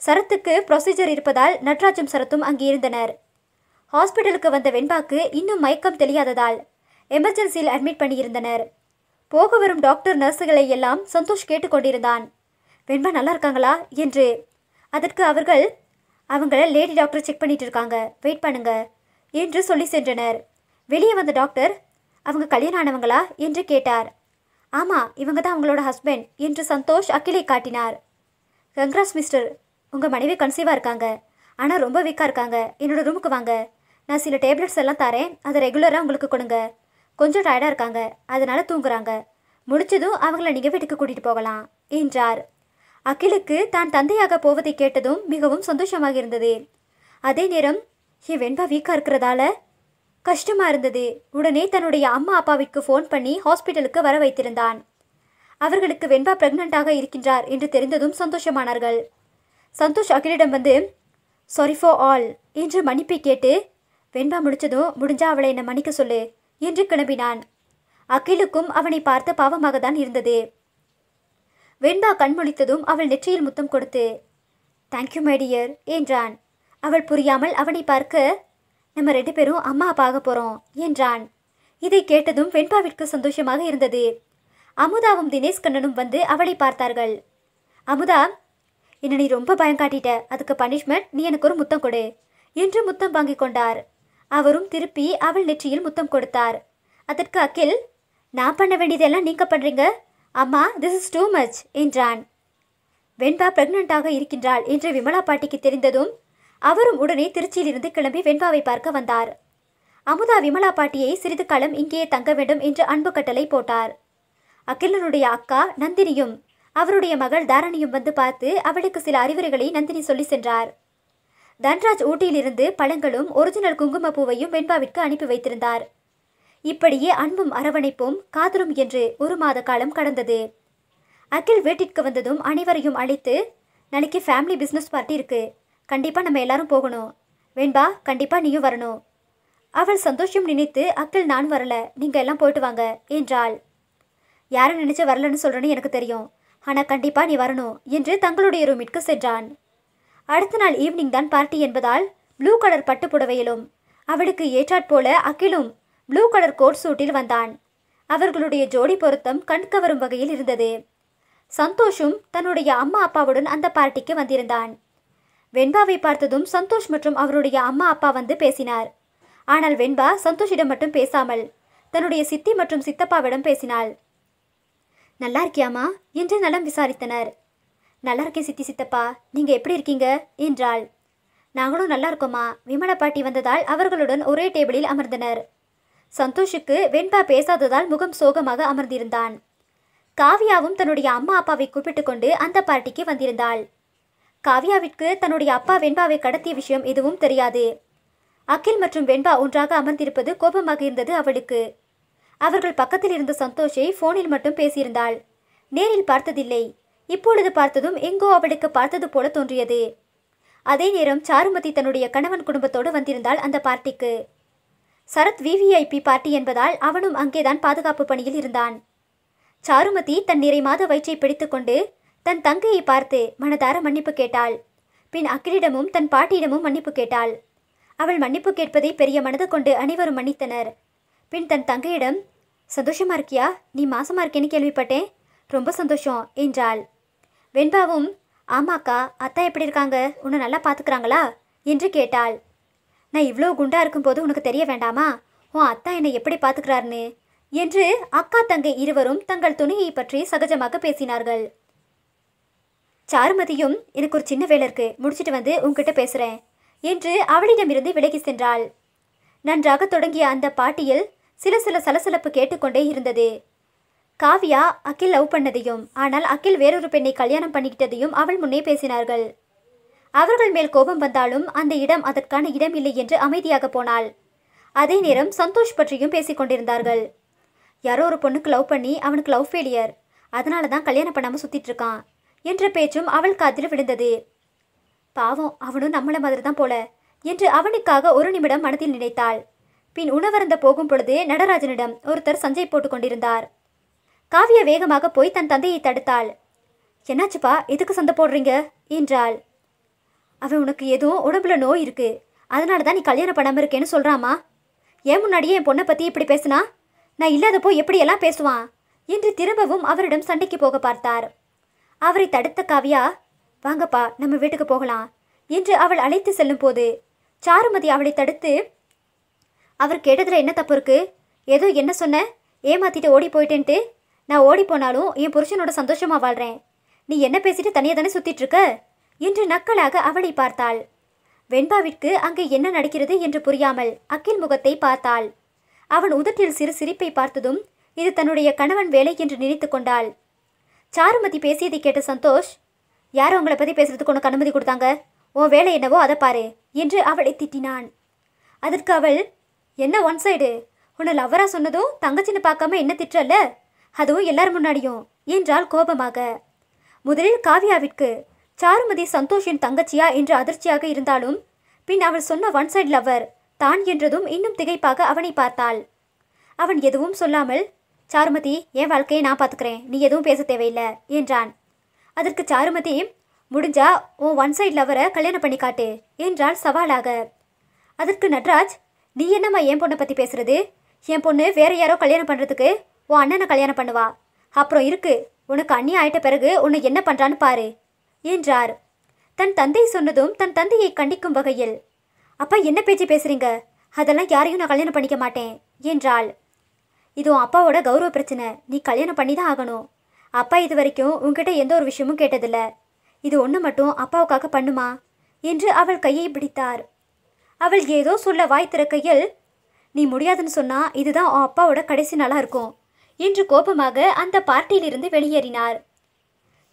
சரத்துக்கு ப்ரொசீஜர் இருப்பதால் நட்ராஜும் சரத்தும் அங்கே இருந்தனர் ஹாஸ்பிட்டலுக்கு வந்த வெண்பாக்கு இன்னும் மயக்கம் தெரியாததால் எமர்ஜென்சியில் அட்மிட் பண்ணியிருந்தனர் போக வரும் டாக்டர் நர்ஸுகளை எல்லாம் சந்தோஷ் கேட்டுக்கொண்டிருந்தான் வெண்பா நல்லா இருக்காங்களா என்று அதற்கு அவர்கள் அவங்கள லேடி டாக்டர் செக் பண்ணிட்டு இருக்காங்க வெயிட் பண்ணுங்க என்று சொல்லி சென்றனர் வெளியே வந்த டாக்டர் அவங்க கல்யாணம் ஆனவங்களா என்று கேட்டார் ஆமாம் இவங்க தான் அவங்களோட ஹஸ்பண்ட் என்று சந்தோஷ் அக்கிலை காட்டினார் கங்க்ராஸ் மிஸ்டர் உங்கள் மனைவி கன்சீவாக இருக்காங்க ஆனால் ரொம்ப வீக்காக இருக்காங்க என்னோட ரூமுக்கு வாங்க நான் சில டேப்லெட்ஸ் எல்லாம் தரேன் அதை ரெகுலராக உங்களுக்கு கொடுங்க கொஞ்சம் டயர்டாக இருக்காங்க அதனால் தூங்குறாங்க முடிச்சதும் அவங்கள நீங்கள் வீட்டுக்கு கூட்டிகிட்டு போகலாம் என்றார் அகிலுக்கு தான் தந்தையாக போவதை கேட்டதும் மிகவும் சந்தோஷமாக இருந்தது அதே நேரம் என் வெண்பா வீக்காக இருக்கிறதால கஷ்டமாக இருந்தது உடனே தன்னுடைய அம்மா அப்பாவிற்கு ஃபோன் பண்ணி ஹாஸ்பிட்டலுக்கு வர வைத்திருந்தான் அவர்களுக்கு வெண்பா பிரெக்னண்ட்டாக இருக்கின்றார் என்று தெரிந்ததும் சந்தோஷமானார்கள் சந்தோஷ் அகிலிடம் வந்து சாரி ஃபார் ஆல் என்று மன்னிப்பை கேட்டு வெண்பா முடிச்சதோ முடிஞ்சா அவளை என்னை மன்னிக்க சொல்லு என்று கிளம்பினான் அகிலுக்கும் அவனை பார்த்த பாவமாக தான் இருந்தது வெண்பா கண்மொழித்ததும் அவள் நெற்றியில் முத்தம் கொடுத்து தேங்க்யூ மை டியர் என்றான் அவள் புரியாமல் அவனை பார்க்க நம்ம ரெண்டு பேரும் அம்மா அப்பாக போகிறோம் என்றான் இதை கேட்டதும் வெண்பாவிற்கு சந்தோஷமாக இருந்தது அமுதாவும் தினேஷ் கண்ணனும் வந்து அவளை பார்த்தார்கள் அமுதா என்ன நீ ரொம்ப பயம் காட்டிட்ட அதுக்கு பனிஷ்மெண்ட் நீ எனக்கு ஒரு முத்தம் கொடு என்று முத்தம் வாங்கி கொண்டார் அவரும் திருப்பி அவள் நெற்றியில் முத்தம் கொடுத்தார் அதற்கு அகில் நான் பண்ண வேண்டியதெல்லாம் நீங்க பண்ணுறீங்க அம்மா திஸ் இஸ் டூ மச் என்றான் வெண்பா பிரெக்னண்டாக இருக்கின்றாள் என்று விமலா பாட்டிக்கு தெரிந்ததும் அவரும் உடனே திருச்சியிலிருந்து கிளம்பி வெண்பாவை பார்க்க வந்தார் அமுதா விமலா பாட்டியை சிறிது காலம் இங்கேயே தங்க வேண்டும் என்று அன்பு கட்டளை போட்டார் அகிலனுடைய அக்கா நந்தினியும் அவருடைய மகள் தாரணியும் வந்து பார்த்து அவளுக்கு சில அறிவுரைகளை நந்தினி சொல்லி சென்றார் தன்ராஜ் ஊட்டியிலிருந்து பழங்களும் ஒரிஜினல் குங்குமப்பூவையும் வெண்பாவிற்கு அனுப்பி வைத்திருந்தார் இப்படியே அன்பும் அரவணைப்பும் காதலும் என்று ஒரு மாத காலம் கடந்தது அகில் வீட்டிற்கு வந்ததும் அனைவரையும் அழைத்து நாளைக்கு ஃபேமிலி பிஸ்னஸ் பார்ட்டி இருக்கு கண்டிப்பாக நம்ம எல்லாரும் போகணும் வெண்பா கண்டிப்பாக நீயும் வரணும் அவள் சந்தோஷம் நினைத்து அக்கில் நான் வரல நீங்கள் எல்லாம் போயிட்டு வாங்க என்றாள் யாரும் நினைச்சு வரலன்னு சொல்கிறேன்னு எனக்கு தெரியும் ஆனால் கண்டிப்பாக நீ வரணும் என்று தங்களுடைய ரூமிற்கு சென்றான் அடுத்த நாள் ஈவினிங் தான் பார்ட்டி என்பதால் ப்ளூ கலர் பட்டு புடவையிலும் அவளுக்கு ஏற்றாற்போல அகிலும் ப்ளூ கலர் கோட் சூட்டில் வந்தான் அவர்களுடைய ஜோடி பொருத்தம் கண்கவரும் வகையில் இருந்தது சந்தோஷும் தன்னுடைய அம்மா அப்பாவுடன் அந்த பார்ட்டிக்கு வந்திருந்தான் வெண்பாவை பார்த்ததும் சந்தோஷ் மற்றும் அவருடைய அம்மா அப்பா வந்து பேசினார் ஆனால் வெண்பா சந்தோஷிடம் மட்டும் பேசாமல் தன்னுடைய சித்தி மற்றும் சித்தப்பாவிடம் பேசினாள் நல்லா இருக்கியாமா என்று நலம் விசாரித்தனர் நல்லா இருக்கேன் சித்தி சித்தப்பா நீங்கள் எப்படி இருக்கீங்க என்றாள் நாங்களும் நல்லா இருக்கோமா விமல பாட்டி வந்ததால் அவர்களுடன் ஒரே டேபிளில் அமர்ந்தனர் சந்தோஷுக்கு வெண்பா பேசாததால் முகம் சோகமாக அமர்ந்திருந்தான் காவியாவும் தன்னுடைய அம்மா அப்பாவை கூப்பிட்டு கொண்டு அந்த பார்ட்டிக்கு வந்திருந்தாள் காவியாவிற்கு தன்னுடைய அப்பா வெண்பாவை கடத்திய விஷயம் எதுவும் தெரியாது அகில் மற்றும் வெண்பா ஒன்றாக அமர்ந்திருப்பது கோபமாக இருந்தது அவளுக்கு அவர்கள் பக்கத்தில் இருந்த சந்தோஷை ஃபோனில் மட்டும் பேசியிருந்தாள் நேரில் பார்த்ததில்லை இப்பொழுது பார்த்ததும் எங்கோ அவளுக்கு பார்த்தது போல தோன்றியது அதே நேரம் சாருமதி தன்னுடைய கணவன் குடும்பத்தோடு வந்திருந்தாள் அந்த பார்ட்டிக்கு சரத் விவிஐபி பார்ட்டி என்பதால் அவனும் அங்கேதான் பாதுகாப்பு பணியில் இருந்தான் சாருமதி தன் நிறை மாத வயிற்றை பிடித்துக்கொண்டு தன் தங்கையை பார்த்து மனதார மன்னிப்பு கேட்டாள் பின் அக்கிரிடமும் தன் பாட்டியிடமும் மன்னிப்பு கேட்டாள் அவள் மன்னிப்பு கேட்பதை பெரிய மனது கொண்டு அனைவரும் மன்னித்தனர் பின் தன் தங்கையிடம் சந்தோஷமா இருக்கியா நீ மாசமா இருக்கேன்னு கேள்விப்பட்டேன் ரொம்ப சந்தோஷம் என்றாள் வெண்பாவும் ஆமாக்கா அத்தா எப்படி இருக்காங்க உன்னை நல்லா பார்த்துக்கிறாங்களா என்று கேட்டாள் நான் இவ்வளோ குண்டா இருக்கும்போது உனக்கு தெரிய வேண்டாமா உன் அத்தா என்னை எப்படி பார்த்துக்கிறாருன்னு என்று அக்கா தங்கை இருவரும் தங்கள் துணியை பற்றி சகஜமாக பேசினார்கள் சாருமதியும் எனக்கு ஒரு சின்ன வேலை இருக்கு முடிச்சிட்டு வந்து உங்ககிட்ட பேசுகிறேன் என்று அவளிடமிருந்து விலகி சென்றாள் நன்றாக தொடங்கிய அந்த பாட்டியில் சில சில சலசலப்பு கேட்டுக்கொண்டே இருந்தது காவ்யா அகில் லவ் பண்ணதையும் ஆனால் அகில் வேறொரு பெண்ணை கல்யாணம் பண்ணிக்கிட்டதையும் அவள் முன்னே பேசினார்கள் அவர்கள் மேல் கோபம் வந்தாலும் அந்த இடம் அதற்கான இடம் இல்லை என்று அமைதியாக போனாள் அதே நேரம் சந்தோஷ் பற்றியும் பேசிக்கொண்டிருந்தார்கள் யாரோ ஒரு பொண்ணுக்கு லவ் பண்ணி அவனுக்கு லவ் ஃபெயிலியர் அதனால தான் கல்யாணம் பண்ணாமல் சுற்றிட்டு இருக்கான் என்ற பேச்சும் அவள் காதில் விழுந்தது பாவம் அவனும் நம்மள மாதிரி தான் போல என்று அவனுக்காக ஒரு நிமிடம் மனதில் நினைத்தாள் பின் உணவருந்த போகும் பொழுது நடராஜனிடம் ஒருத்தர் சஞ்சை போட்டுக் கொண்டிருந்தார் காவியா வேகமாக போய் தன் தந்தையை தடுத்தாள் என்னாச்சுப்பா எதுக்கு சந்தை போடுறீங்க என்றாள் அவன் உனக்கு எதுவும் உடம்புல நோய் இருக்கு அதனால தான் நீ கல்யாணம் பண்ணாமல் இருக்கேன்னு சொல்கிறாமா ஏன் முன்னாடியே என் பொண்ணை பற்றி இப்படி பேசுனா நான் இல்லாதப்போ எப்படியெல்லாம் பேசுவான் என்று திரும்பவும் அவரிடம் சண்டைக்கு போக பார்த்தார் அவரை தடுத்த காவியா வாங்கப்பா நம்ம வீட்டுக்கு போகலாம் என்று அவள் அழைத்து செல்லும் போது சாருமதி அவளை தடுத்து அவர் கேட்டதில் என்ன தப்பு இருக்கு ஏதோ என்ன சொன்ன ஏமாத்திட்டு ஓடி போயிட்டேன்ட்டு நான் ஓடி போனாலும் என் புருஷனோட சந்தோஷமா வாழ்றேன் நீ என்ன பேசிட்டு தனியாக தானே சுத்திட்டு இருக்க என்று நக்கலாக அவளை பார்த்தாள் வெண்பாவிற்கு அங்கே என்ன நடக்கிறது என்று புரியாமல் அக்கில் முகத்தை பார்த்தாள் அவன் உதட்டில் சிறு சிரிப்பை பார்த்ததும் இது தன்னுடைய கணவன் வேலை என்று நினைத்து கொண்டாள் சாருமதி பேசியதை கேட்ட சந்தோஷ் யாரும் உங்களை பற்றி பேசுறதுக்கு உனக்கு அனுமதி கொடுத்தாங்க உன் வேலை என்னவோ அதை பாரு என்று அவளை திட்டினான் அதற்கு அவள் என்ன ஒன் சைடு உன்னை லவ்வரா சொன்னதும் தங்கச்சின்னு பார்க்காம என்ன திட்டல அதுவும் எல்லார் முன்னாடியும் என்றால் கோபமாக முதலில் காவியாவிற்கு சாருமதி சந்தோஷின் தங்கச்சியா என்று அதிர்ச்சியாக இருந்தாலும் பின் அவள் சொன்ன ஒன் சைட் லவ்வர் தான் என்றதும் இன்னும் திகைப்பாக அவனை பார்த்தாள் அவன் எதுவும் சொல்லாமல் சாருமதி என் வாழ்க்கையை நான் பார்த்துக்கிறேன் நீ எதுவும் பேச தேவையில்லை என்றான் அதற்கு சாருமதி முடிஞ்சா உன் ஒன் சைட் லவரை கல்யாணம் பண்ணி காட்டு என்றாள் சவாலாக அதற்கு நட்ராஜ் நீ என்னம்மா என் பொண்ணை பற்றி பேசுறது என் பொண்ணு வேற யாரோ கல்யாணம் பண்ணுறதுக்கு உன் அண்ணனை கல்யாணம் பண்ணுவா அப்புறம் இருக்கு உனக்கு அண்ணி ஆயிட்ட பிறகு உன்னை என்ன பண்ணுறான்னு பாரு என்றார் தன் தந்தை சொன்னதும் தன் தந்தையை கண்டிக்கும் வகையில் அப்பா என்ன பேச்சு பேசுறீங்க அதெல்லாம் யாரையும் நான் கல்யாணம் பண்ணிக்க மாட்டேன் என்றாள் இது உன் அப்பாவோட கௌரவ பிரச்சனை நீ கல்யாணம் பண்ணி தான் ஆகணும் அப்பா இது வரைக்கும் உன்கிட்ட எந்த ஒரு விஷயமும் கேட்டதில்ல இது ஒன்று மட்டும் அப்பாவுக்காக பண்ணுமா என்று அவள் கையை பிடித்தார் அவள் ஏதோ சொல்ல வாய் திறக்கையில் நீ முடியாதுன்னு சொன்னால் இதுதான் உன் அப்பாவோட கடைசி நாளாக இருக்கும் என்று கோபமாக அந்த பார்ட்டியிலிருந்து வெளியேறினார்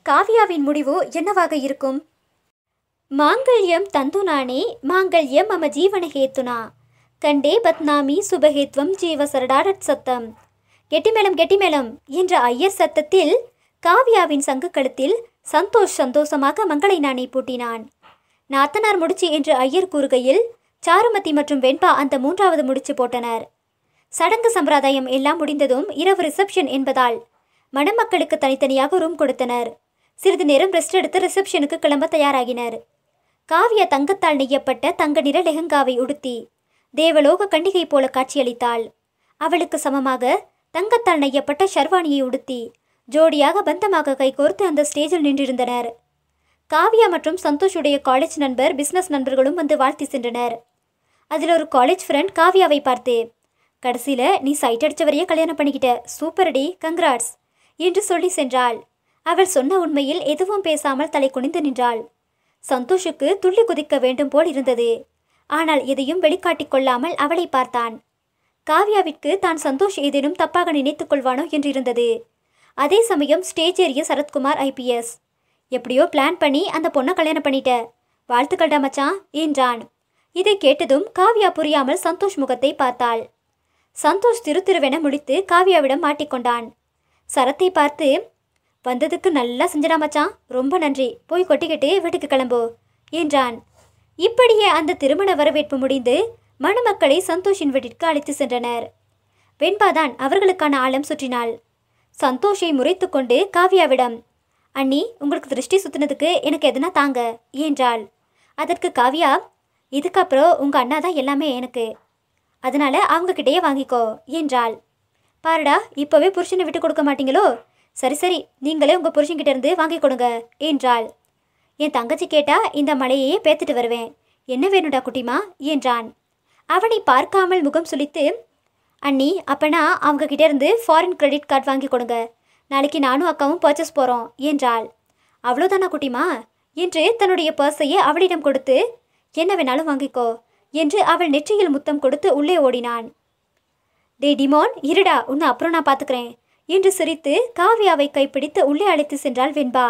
காவியாவின் முடிவு என்னவாக இருக்கும் மாங்கல்யம் தந்துனானே மாங்கல்யம் மம ஜீவனஹேத்துனா கண்டே பத்னாமி சுபஹேத்வம் ஜீவ சரடாரட் சத்தம் கெட்டிமேளம் கெட்டிமேளம் என்ற ஐயர் சத்தத்தில் காவியாவின் சங்கு கழுத்தில் சந்தோஷ் சந்தோஷமாக மங்களை நாணி பூட்டினான் நாத்தனார் முடிச்சு என்று ஐயர் கூறுகையில் சாருமதி மற்றும் வெண்பா அந்த மூன்றாவது முடிச்சு போட்டனர் சடங்கு சம்பிரதாயம் எல்லாம் முடிந்ததும் இரவு ரிசப்ஷன் என்பதால் மணமக்களுக்கு தனித்தனியாக ரூம் கொடுத்தனர் சிறிது நேரம் ரெஸ்ட் எடுத்து ரிசப்ஷனுக்கு கிளம்ப தயாராகினர் காவியா தங்கத்தால் நெய்யப்பட்ட தங்க நிற லெஹங்காவை உடுத்தி தேவலோக கண்டிகை போல காட்சியளித்தாள் அவளுக்கு சமமாக தங்கத்தால் நெய்யப்பட்ட ஷர்வானியை உடுத்தி ஜோடியாக பந்தமாக கைகோர்த்து அந்த ஸ்டேஜில் நின்றிருந்தனர் காவியா மற்றும் சந்தோஷுடைய காலேஜ் நண்பர் பிஸ்னஸ் நண்பர்களும் வந்து வாழ்த்தி சென்றனர் அதில் ஒரு காலேஜ் ஃப்ரெண்ட் காவியாவை பார்த்தேன் கடைசியில் நீ சைட் அடித்தவரையே கல்யாணம் பண்ணிக்கிட்ட சூப்பரடி கங்க்ராட்ஸ் என்று சொல்லி சென்றாள் அவள் சொன்ன உண்மையில் எதுவும் பேசாமல் தலை குனிந்து நின்றாள் சந்தோஷுக்கு துள்ளி குதிக்க வேண்டும் போல் இருந்தது ஆனால் எதையும் வெளிக்காட்டிக் கொள்ளாமல் அவளை பார்த்தான் காவ்யாவிற்கு தான் சந்தோஷ் ஏதேனும் தப்பாக நினைத்துக் கொள்வானோ என்றிருந்தது அதே சமயம் ஸ்டேஜ் ஏறிய சரத்குமார் ஐபிஎஸ் எப்படியோ பிளான் பண்ணி அந்த பொண்ணை கல்யாணம் பண்ணிட்ட வாழ்த்துக்கள்டா மச்சான் என்றான் இதை கேட்டதும் காவ்யா புரியாமல் சந்தோஷ் முகத்தை பார்த்தாள் சந்தோஷ் திருவென முடித்து காவியாவிடம் மாட்டிக்கொண்டான் சரத்தை பார்த்து வந்ததுக்கு நல்லா செஞ்சடா மச்சான் ரொம்ப நன்றி போய் கொட்டிக்கிட்டு வீட்டுக்கு கிளம்போ என்றான் இப்படியே அந்த திருமண வரவேற்பு முடிந்து மணமக்களை சந்தோஷின் வீட்டிற்கு அழைத்து சென்றனர் வெண்பாதான் அவர்களுக்கான ஆழம் சுற்றினாள் சந்தோஷை முறைத்து கொண்டு காவியாவிடம் அண்ணி உங்களுக்கு திருஷ்டி சுத்தினதுக்கு எனக்கு எதனா தாங்க என்றாள் அதற்கு காவியா இதுக்கப்புறம் உங்கள் அண்ணா தான் எல்லாமே எனக்கு அதனால அவங்கக்கிட்டேயே வாங்கிக்கோ என்றாள் பாருடா இப்போவே புருஷனை விட்டு கொடுக்க மாட்டீங்களோ சரி சரி நீங்களே உங்கள் புருஷன்கிட்ட இருந்து வாங்கி கொடுங்க என்றாள் என் தங்கச்சி கேட்டால் இந்த மலையையே பேத்துட்டு வருவேன் என்ன வேணும்டா குட்டிமா என்றான் அவனை பார்க்காமல் முகம் சுழித்து அண்ணி அப்பனா அவங்க இருந்து ஃபாரின் கிரெடிட் கார்டு வாங்கி கொடுங்க நாளைக்கு நானும் அக்காவும் பர்ச்சேஸ் போகிறோம் என்றாள் அவ்வளோதானா குட்டிமா என்று தன்னுடைய பர்ஸையே அவளிடம் கொடுத்து என்ன வேணாலும் வாங்கிக்கோ என்று அவள் நெற்றியில் முத்தம் கொடுத்து உள்ளே ஓடினான் டே டிமோன் இருடா உன்னை அப்புறம் நான் பார்த்துக்கிறேன் என்று சிரித்து காவியாவை கைப்பிடித்து உள்ளே அழைத்து சென்றாள் வெண்பா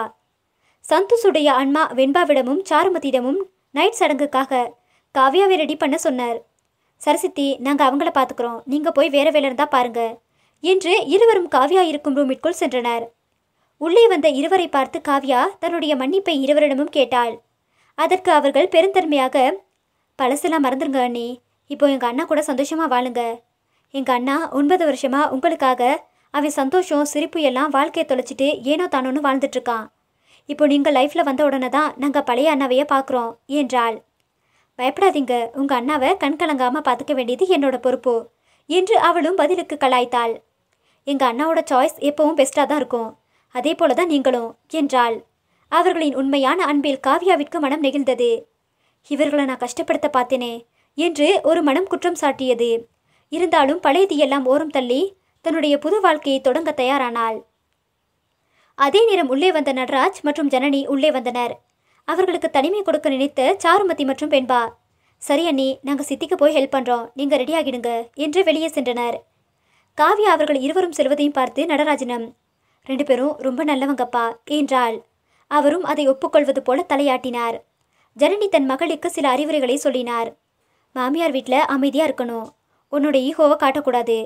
சந்தோஷுடைய அன்மா வெண்பாவிடமும் சாருமதியிடமும் நைட் சடங்குக்காக காவியாவை ரெடி பண்ண சொன்னார் சரசித்தி நாங்கள் அவங்கள பார்த்துக்குறோம் நீங்கள் போய் வேற வேலை இருந்தால் பாருங்க என்று இருவரும் காவியா இருக்கும் ரூமிற்குள் சென்றனர் உள்ளே வந்த இருவரை பார்த்து காவ்யா தன்னுடைய மன்னிப்பை இருவரிடமும் கேட்டாள் அதற்கு அவர்கள் பெருந்தன்மையாக பழசெல்லாம் மறந்துருங்க அண்ணி இப்போ எங்கள் அண்ணா கூட சந்தோஷமாக வாழுங்க எங்கள் அண்ணா ஒன்பது வருஷமாக உங்களுக்காக அவன் சந்தோஷம் சிரிப்பு எல்லாம் வாழ்க்கையை தொலைச்சிட்டு ஏனோ தானோன்னு வாழ்ந்துட்டுருக்கான் இப்போ நீங்கள் லைஃப்பில் வந்த உடனே தான் நாங்கள் பழைய அண்ணாவையே பார்க்குறோம் என்றாள் பயப்படாதீங்க உங்கள் அண்ணாவை கண்கலங்காமல் பார்த்துக்க வேண்டியது என்னோட பொறுப்பு என்று அவளும் பதிலுக்கு கலாய்த்தாள் எங்கள் அண்ணாவோட சாய்ஸ் எப்பவும் பெஸ்ட்டாக தான் இருக்கும் அதே போல தான் நீங்களும் என்றாள் அவர்களின் உண்மையான அன்பில் காவியாவிற்கு மனம் நெகிழ்ந்தது இவர்களை நான் கஷ்டப்படுத்த பார்த்தேனே என்று ஒரு மனம் குற்றம் சாட்டியது இருந்தாலும் பழையதியெல்லாம் ஓரம் தள்ளி தன்னுடைய புது வாழ்க்கையை தொடங்க தயாரானாள் அதே நேரம் உள்ளே வந்த நடராஜ் மற்றும் ஜனனி உள்ளே வந்தனர் அவர்களுக்கு தனிமை கொடுக்க நினைத்த சாருமதி மற்றும் பெண்பா சரி அண்ணி நாங்கள் சித்திக்கு போய் ஹெல்ப் பண்ணுறோம் நீங்கள் ரெடியாகிடுங்க என்று வெளியே சென்றனர் காவியா அவர்கள் இருவரும் செல்வதையும் பார்த்து நடராஜனம் ரெண்டு பேரும் ரொம்ப நல்லவங்கப்பா என்றாள் அவரும் அதை ஒப்புக்கொள்வது போல தலையாட்டினார் ஜனனி தன் மகளுக்கு சில அறிவுரைகளை சொல்லினார் மாமியார் வீட்டில் அமைதியாக இருக்கணும் உன்னோட ஈகோவை காட்டக்கூடாது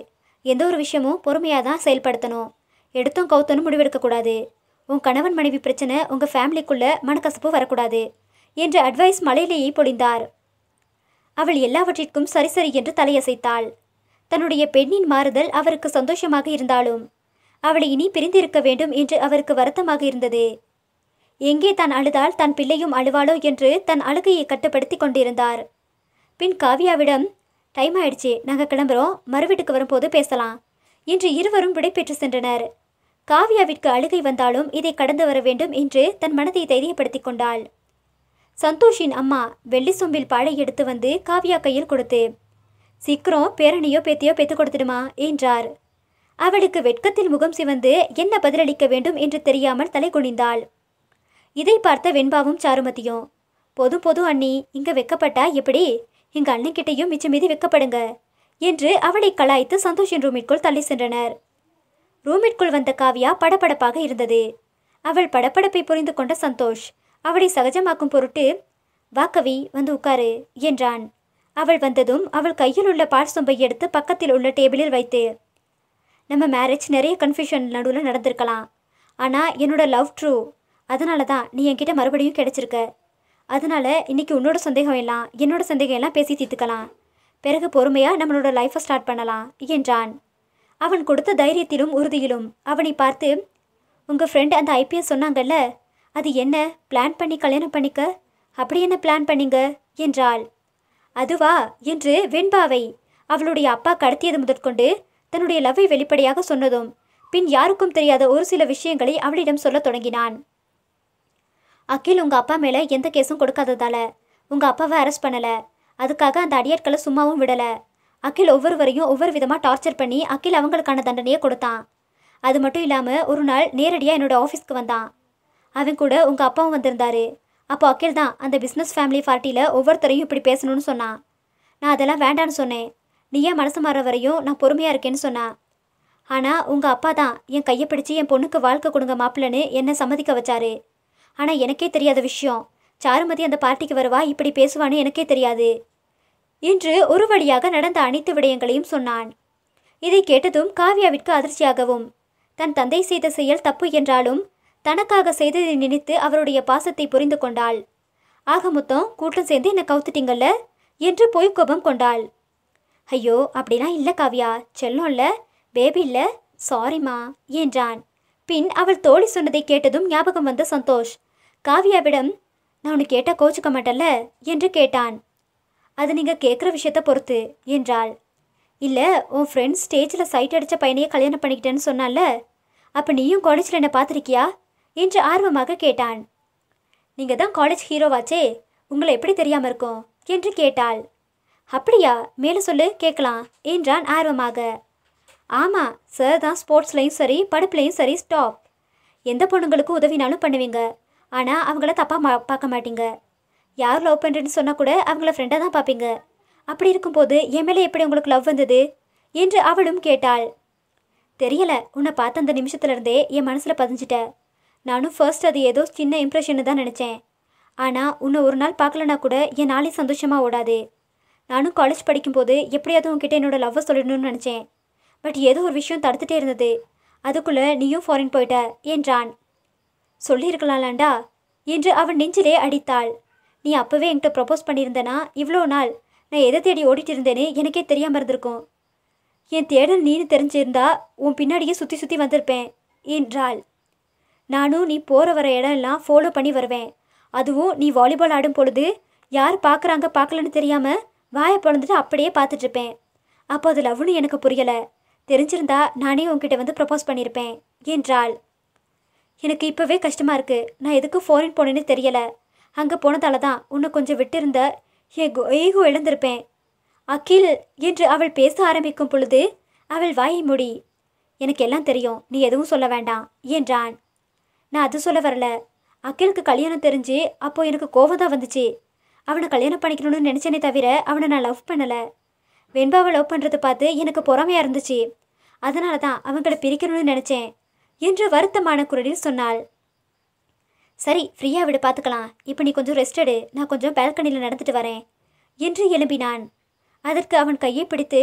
எந்த ஒரு விஷயமும் பொறுமையாக தான் செயல்படுத்தணும் எடுத்தும் கவுத்தனும் முடிவெடுக்கக்கூடாது உன் கணவன் மனைவி பிரச்சனை உங்கள் ஃபேமிலிக்குள்ளே மனக்கசப்பு வரக்கூடாது என்று அட்வைஸ் மலையிலேயே பொழிந்தார் அவள் எல்லாவற்றிற்கும் சரி சரி என்று தலையசைத்தாள் தன்னுடைய பெண்ணின் மாறுதல் அவருக்கு சந்தோஷமாக இருந்தாலும் அவளை இனி பிரிந்திருக்க வேண்டும் என்று அவருக்கு வருத்தமாக இருந்தது எங்கே தான் அழுதால் தன் பிள்ளையும் அழுவாளோ என்று தன் அழுகையை கட்டுப்படுத்தி கொண்டிருந்தார் பின் காவியாவிடம் டைம் ஆயிடுச்சு நாங்கள் கிளம்புறோம் மறுவீட்டுக்கு வரும்போது பேசலாம் என்று இருவரும் விடைபெற்று சென்றனர் காவியாவிற்கு அழுகை வந்தாலும் இதை கடந்து வர வேண்டும் என்று தன் மனதை தைரியப்படுத்தி கொண்டாள் சந்தோஷின் அம்மா வெள்ளி சொம்பில் பாழை எடுத்து வந்து காவியா கையில் கொடுத்து சீக்கிரம் பேரணியோ பேத்தியோ பெத்து கொடுத்துடுமா என்றார் அவளுக்கு வெட்கத்தில் முகம் சிவந்து என்ன பதிலளிக்க வேண்டும் என்று தெரியாமல் தலை குனிந்தாள் இதை பார்த்த வெண்பாவும் சாருமதியும் பொது பொது அண்ணி இங்க வெக்கப்பட்டா எப்படி எங்கள் அண்ணன்கிட்டையும் மிச்சம் மீதி வெக்கப்படுங்க என்று அவளை கலாய்த்து சந்தோஷின் ரூமிற்குள் தள்ளி சென்றனர் ரூமிற்குள் வந்த காவியா படபடப்பாக இருந்தது அவள் படப்படப்பை புரிந்து கொண்ட சந்தோஷ் அவளை சகஜமாக்கும் பொருட்டு வாக்கவி வந்து உட்காரு என்றான் அவள் வந்ததும் அவள் கையில் உள்ள பால் சொம்பை எடுத்து பக்கத்தில் உள்ள டேபிளில் வைத்து நம்ம மேரேஜ் நிறைய கன்ஃபியூஷன் நடுவில் நடந்திருக்கலாம் ஆனால் என்னோட லவ் ட்ரூ அதனால தான் நீ என்கிட்ட மறுபடியும் கிடச்சிருக்க அதனால் இன்றைக்கி உன்னோட சந்தேகம் எல்லாம் என்னோட சந்தேகம் எல்லாம் பேசி தீர்த்துக்கலாம் பிறகு பொறுமையாக நம்மளோட லைஃப்பை ஸ்டார்ட் பண்ணலாம் என்றான் அவன் கொடுத்த தைரியத்திலும் உறுதியிலும் அவனை பார்த்து உங்கள் ஃப்ரெண்ட் அந்த ஐபிஎஸ் சொன்னாங்கல்ல அது என்ன பிளான் பண்ணி கல்யாணம் பண்ணிக்க அப்படி என்ன பிளான் பண்ணிங்க என்றாள் அதுவா என்று வெண்பாவை அவளுடைய அப்பா கடத்தியது முதற்கொண்டு தன்னுடைய லவ்வை வெளிப்படையாக சொன்னதும் பின் யாருக்கும் தெரியாத ஒரு சில விஷயங்களை அவளிடம் சொல்லத் தொடங்கினான் அகில் உங்கள் அப்பா மேலே எந்த கேஸும் கொடுக்காததால உங்கள் அப்பாவை அரெஸ்ட் பண்ணலை அதுக்காக அந்த அடியாட்களை சும்மாவும் விடலை அகில் ஒவ்வொருவரையும் ஒவ்வொரு விதமாக டார்ச்சர் பண்ணி அகில் அவங்களுக்கான தண்டனையை கொடுத்தான் அது மட்டும் இல்லாமல் ஒரு நாள் நேரடியாக என்னோடய ஆஃபீஸ்க்கு வந்தான் அவன் கூட உங்கள் அப்பாவும் வந்திருந்தாரு அப்போ அகில் தான் அந்த பிஸ்னஸ் ஃபேமிலி பார்ட்டியில் ஒவ்வொருத்தரையும் இப்படி பேசணும்னு சொன்னான் நான் அதெல்லாம் வேண்டான்னு சொன்னேன் நீ ஏன் மனசு மாற வரையும் நான் பொறுமையாக இருக்கேன்னு சொன்னான் ஆனால் உங்கள் அப்பா தான் என் கையை பிடிச்சி என் பொண்ணுக்கு வாழ்க்கை கொடுங்க மாப்பிள்ளன்னு என்னை சம்மதிக்க வச்சாரு ஆனால் எனக்கே தெரியாத விஷயம் சாருமதி அந்த பார்ட்டிக்கு வருவா இப்படி பேசுவான்னு எனக்கே தெரியாது என்று ஒரு வழியாக நடந்த அனைத்து விடயங்களையும் சொன்னான் இதை கேட்டதும் காவ்யாவிற்கு அதிர்ச்சியாகவும் தன் தந்தை செய்த செயல் தப்பு என்றாலும் தனக்காக செய்ததை நினைத்து அவருடைய பாசத்தை புரிந்து கொண்டாள் ஆக மொத்தம் கூட்டம் சேர்ந்து என்னை கவுத்துட்டீங்கல்ல என்று போய் கோபம் கொண்டாள் ஐயோ அப்படிலாம் இல்லை காவ்யா செல்லோம்ல பேபி இல்லை சாரிம்மா என்றான் பின் அவள் தோழி சொன்னதை கேட்டதும் ஞாபகம் வந்த சந்தோஷ் காவியாவிடம் நான் உன்னை கேட்டால் கோச்சுக்க மாட்டல்ல என்று கேட்டான் அது நீங்கள் கேட்குற விஷயத்த பொறுத்து என்றாள் இல்லை உன் ஃப்ரெண்ட் ஸ்டேஜில் சைட் அடித்த பையனையே கல்யாணம் பண்ணிக்கிட்டேன்னு சொன்னால அப்போ நீயும் காலேஜில் என்னை பார்த்துருக்கியா என்று ஆர்வமாக கேட்டான் நீங்கள் தான் காலேஜ் ஹீரோவாச்சே உங்களை எப்படி தெரியாமல் இருக்கும் என்று கேட்டாள் அப்படியா மேலே சொல்லு கேட்கலாம் என்றான் ஆர்வமாக ஆமாம் சார் தான் ஸ்போர்ட்ஸ்லேயும் சரி படுப்புலேயும் சரி ஸ்டாப் எந்த பொண்ணுங்களுக்கும் உதவினாலும் பண்ணுவீங்க ஆனால் அவங்கள தப்பாக மா பார்க்க மாட்டீங்க யார் லவ் பண்ணுறேன்னு சொன்னால் கூட அவங்கள ஃப்ரெண்டாக தான் பார்ப்பீங்க அப்படி இருக்கும்போது என் மேலே எப்படி உங்களுக்கு லவ் வந்தது என்று அவளும் கேட்டாள் தெரியலை உன்னை பார்த்த அந்த நிமிஷத்துலேருந்தே என் மனசில் பதிஞ்சிட்ட நானும் ஃபர்ஸ்ட் அது ஏதோ சின்ன இம்ப்ரெஷன்னு தான் நினச்சேன் ஆனால் உன்னை ஒரு நாள் பார்க்கலனா கூட என் நாளே சந்தோஷமாக ஓடாது நானும் காலேஜ் படிக்கும்போது எப்படியாவது உங்ககிட்ட என்னோடய லவ்வை சொல்லணும்னு நினச்சேன் பட் ஏதோ ஒரு விஷயம் தடுத்துட்டே இருந்தது அதுக்குள்ளே நீயும் ஃபாரின் போயிட்ட என்றான் சொல்லியிருக்கலாம்லாண்டா என்று அவன் நெஞ்சிலே அடித்தாள் நீ அப்போவே என்கிட்ட ப்ரப்போஸ் பண்ணியிருந்தனா இவ்வளோ நாள் நான் எதை தேடி ஓடிட்டு இருந்தேனே எனக்கே தெரியாமல் இருந்திருக்கும் என் தேடல் நீனு தெரிஞ்சிருந்தா உன் பின்னாடியே சுற்றி சுற்றி வந்திருப்பேன் என்றாள் நானும் நீ போகிற வர இடம் எல்லாம் ஃபாலோ பண்ணி வருவேன் அதுவும் நீ வாலிபால் ஆடும் பொழுது யார் பார்க்குறாங்க பார்க்கலன்னு தெரியாமல் வாயை பிறந்துட்டு அப்படியே பார்த்துட்ருப்பேன் அப்போ அது லவ்னு எனக்கு புரியலை தெரிஞ்சிருந்தா நானே உன்கிட்ட வந்து ப்ரப்போஸ் பண்ணியிருப்பேன் என்றாள் எனக்கு இப்போவே கஷ்டமாக இருக்குது நான் எதுக்கு ஃபாரின் போனேன்னு தெரியலை அங்கே போனதால தான் உன்னை கொஞ்சம் விட்டிருந்த ஏகோ ஏகோ இழந்திருப்பேன் அகில் என்று அவள் பேச ஆரம்பிக்கும் பொழுது அவள் வாயை முடி எனக்கு எல்லாம் தெரியும் நீ எதுவும் சொல்ல வேண்டாம் என்றான் நான் அது சொல்ல வரல அகிலுக்கு கல்யாணம் தெரிஞ்சு அப்போது எனக்கு கோவம் தான் வந்துச்சு அவனை கல்யாணம் பண்ணிக்கணும்னு நினச்சேனே தவிர அவனை நான் லவ் பண்ணலை வெண்பாவை லவ் பண்ணுறது பார்த்து எனக்கு பொறாமையாக இருந்துச்சு அதனால தான் அவங்கள பிரிக்கணும்னு நினச்சேன் என்று வருத்தமான குரலில் சொன்னாள் சரி ஃப்ரீயாக விட பார்த்துக்கலாம் இப்போ நீ கொஞ்சம் ரெஸ்ட் எடு நான் கொஞ்சம் பால்கனியில் நடந்துட்டு வரேன் என்று எழும்பினான் அதற்கு அவன் கையை பிடித்து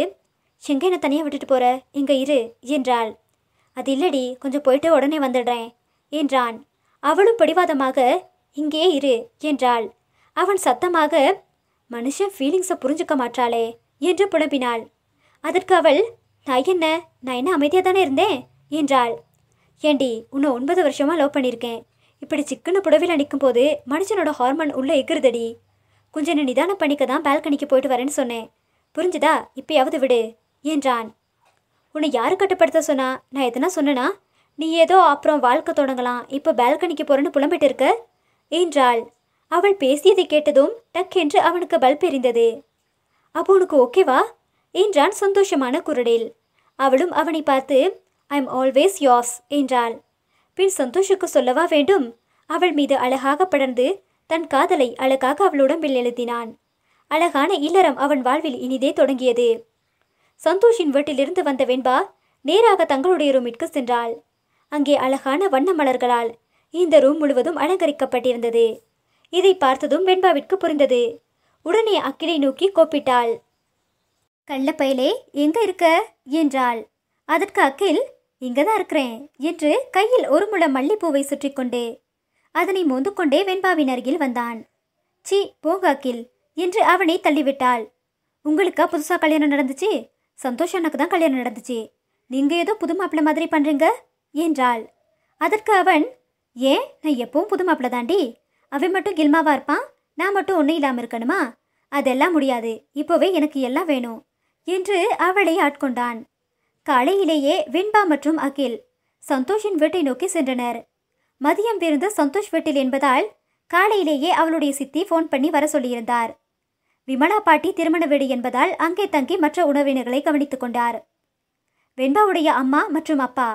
எங்கே என்னை தனியாக விட்டுட்டு போகிற இங்கே இரு என்றாள் அது இல்லடி கொஞ்சம் போயிட்டு உடனே வந்துடுறேன் என்றான் அவளும் பிடிவாதமாக இங்கே இரு என்றாள் அவன் சத்தமாக மனுஷன் ஃபீலிங்ஸை புரிஞ்சுக்க மாட்டாளே என்று புலம்பினாள் அதற்கு அவள் நான் என்ன நான் என்ன அமைதியாக தானே இருந்தேன் என்றாள் ஏண்டி உன்னை ஒன்பது வருஷமாக லவ் பண்ணியிருக்கேன் இப்படி சிக்கன புடவையில் நிற்கும் போது மனுஷனோட ஹார்மோன் உள்ளே எகிருதடி கொஞ்சம் நிதானம் பண்ணிக்க தான் பால்கனிக்கு போயிட்டு வரேன்னு சொன்னேன் புரிஞ்சுதா இப்போயாவது விடு என்றான் உன்னை யார் கட்டுப்படுத்த சொன்னா நான் எதனா சொன்னனா நீ ஏதோ அப்புறம் வாழ்க்கை தொடங்கலாம் இப்போ பால்கனிக்கு போறேன்னு புலம்பிட்டு இருக்க என்றாள் அவள் பேசியதை கேட்டதும் டக் என்று அவனுக்கு பல்ப் எரிந்தது அப்போ உனக்கு ஓகேவா என்றான் சந்தோஷமான குரலில் அவளும் அவனை பார்த்து ஐ எம் ஆல்வேஸ் யாஸ் என்றாள் பின் சந்தோஷுக்கு சொல்லவா வேண்டும் அவள் மீது அழகாக படர்ந்து தன் காதலை அழகாக உடம்பில் எழுதினான் அழகான இல்லறம் அவன் வாழ்வில் இனிதே தொடங்கியது சந்தோஷின் வீட்டிலிருந்து வந்த வெண்பா நேராக தங்களுடைய ரூமிற்கு சென்றாள் அங்கே அழகான வண்ண மலர்களால் இந்த ரூம் முழுவதும் அலங்கரிக்கப்பட்டிருந்தது இதை பார்த்ததும் வெண்பாவிற்கு புரிந்தது உடனே அக்கிலை நோக்கி கோப்பிட்டாள் கள்ளப்பயலே எங்க இருக்க என்றாள் அதற்கு அக்கில் இங்கே தான் இருக்கிறேன் என்று கையில் ஒரு முள மல்லிப்பூவை சுற்றி கொண்டு அதனை மோந்து கொண்டே வெண்பாவின் அருகில் வந்தான் சி போங்காக்கில் என்று அவனை தள்ளிவிட்டாள் உங்களுக்கா புதுசாக கல்யாணம் நடந்துச்சு சந்தோஷம் எனக்கு தான் கல்யாணம் நடந்துச்சு நீங்கள் ஏதோ புது மாப்பிள்ளை மாதிரி பண்ணுறீங்க என்றாள் அதற்கு அவன் ஏன் நான் எப்பவும் புது மாப்பிள்ளை தாண்டி அவன் மட்டும் கில்மாவாக இருப்பான் நான் மட்டும் ஒன்றும் இல்லாமல் இருக்கணுமா அதெல்லாம் முடியாது இப்போவே எனக்கு எல்லாம் வேணும் என்று அவளை ஆட்கொண்டான் காலையிலேயே வெண்பா மற்றும் அகில் சந்தோஷின் வீட்டை நோக்கி சென்றனர் மதியம் விருந்து சந்தோஷ் வீட்டில் என்பதால் காலையிலேயே அவளுடைய சித்தி ஃபோன் பண்ணி வர சொல்லியிருந்தார் விமலா பாட்டி திருமண வீடு என்பதால் அங்கே தங்கி மற்ற உணவினர்களை கவனித்துக் கொண்டார் வெண்பாவுடைய அம்மா மற்றும் அப்பா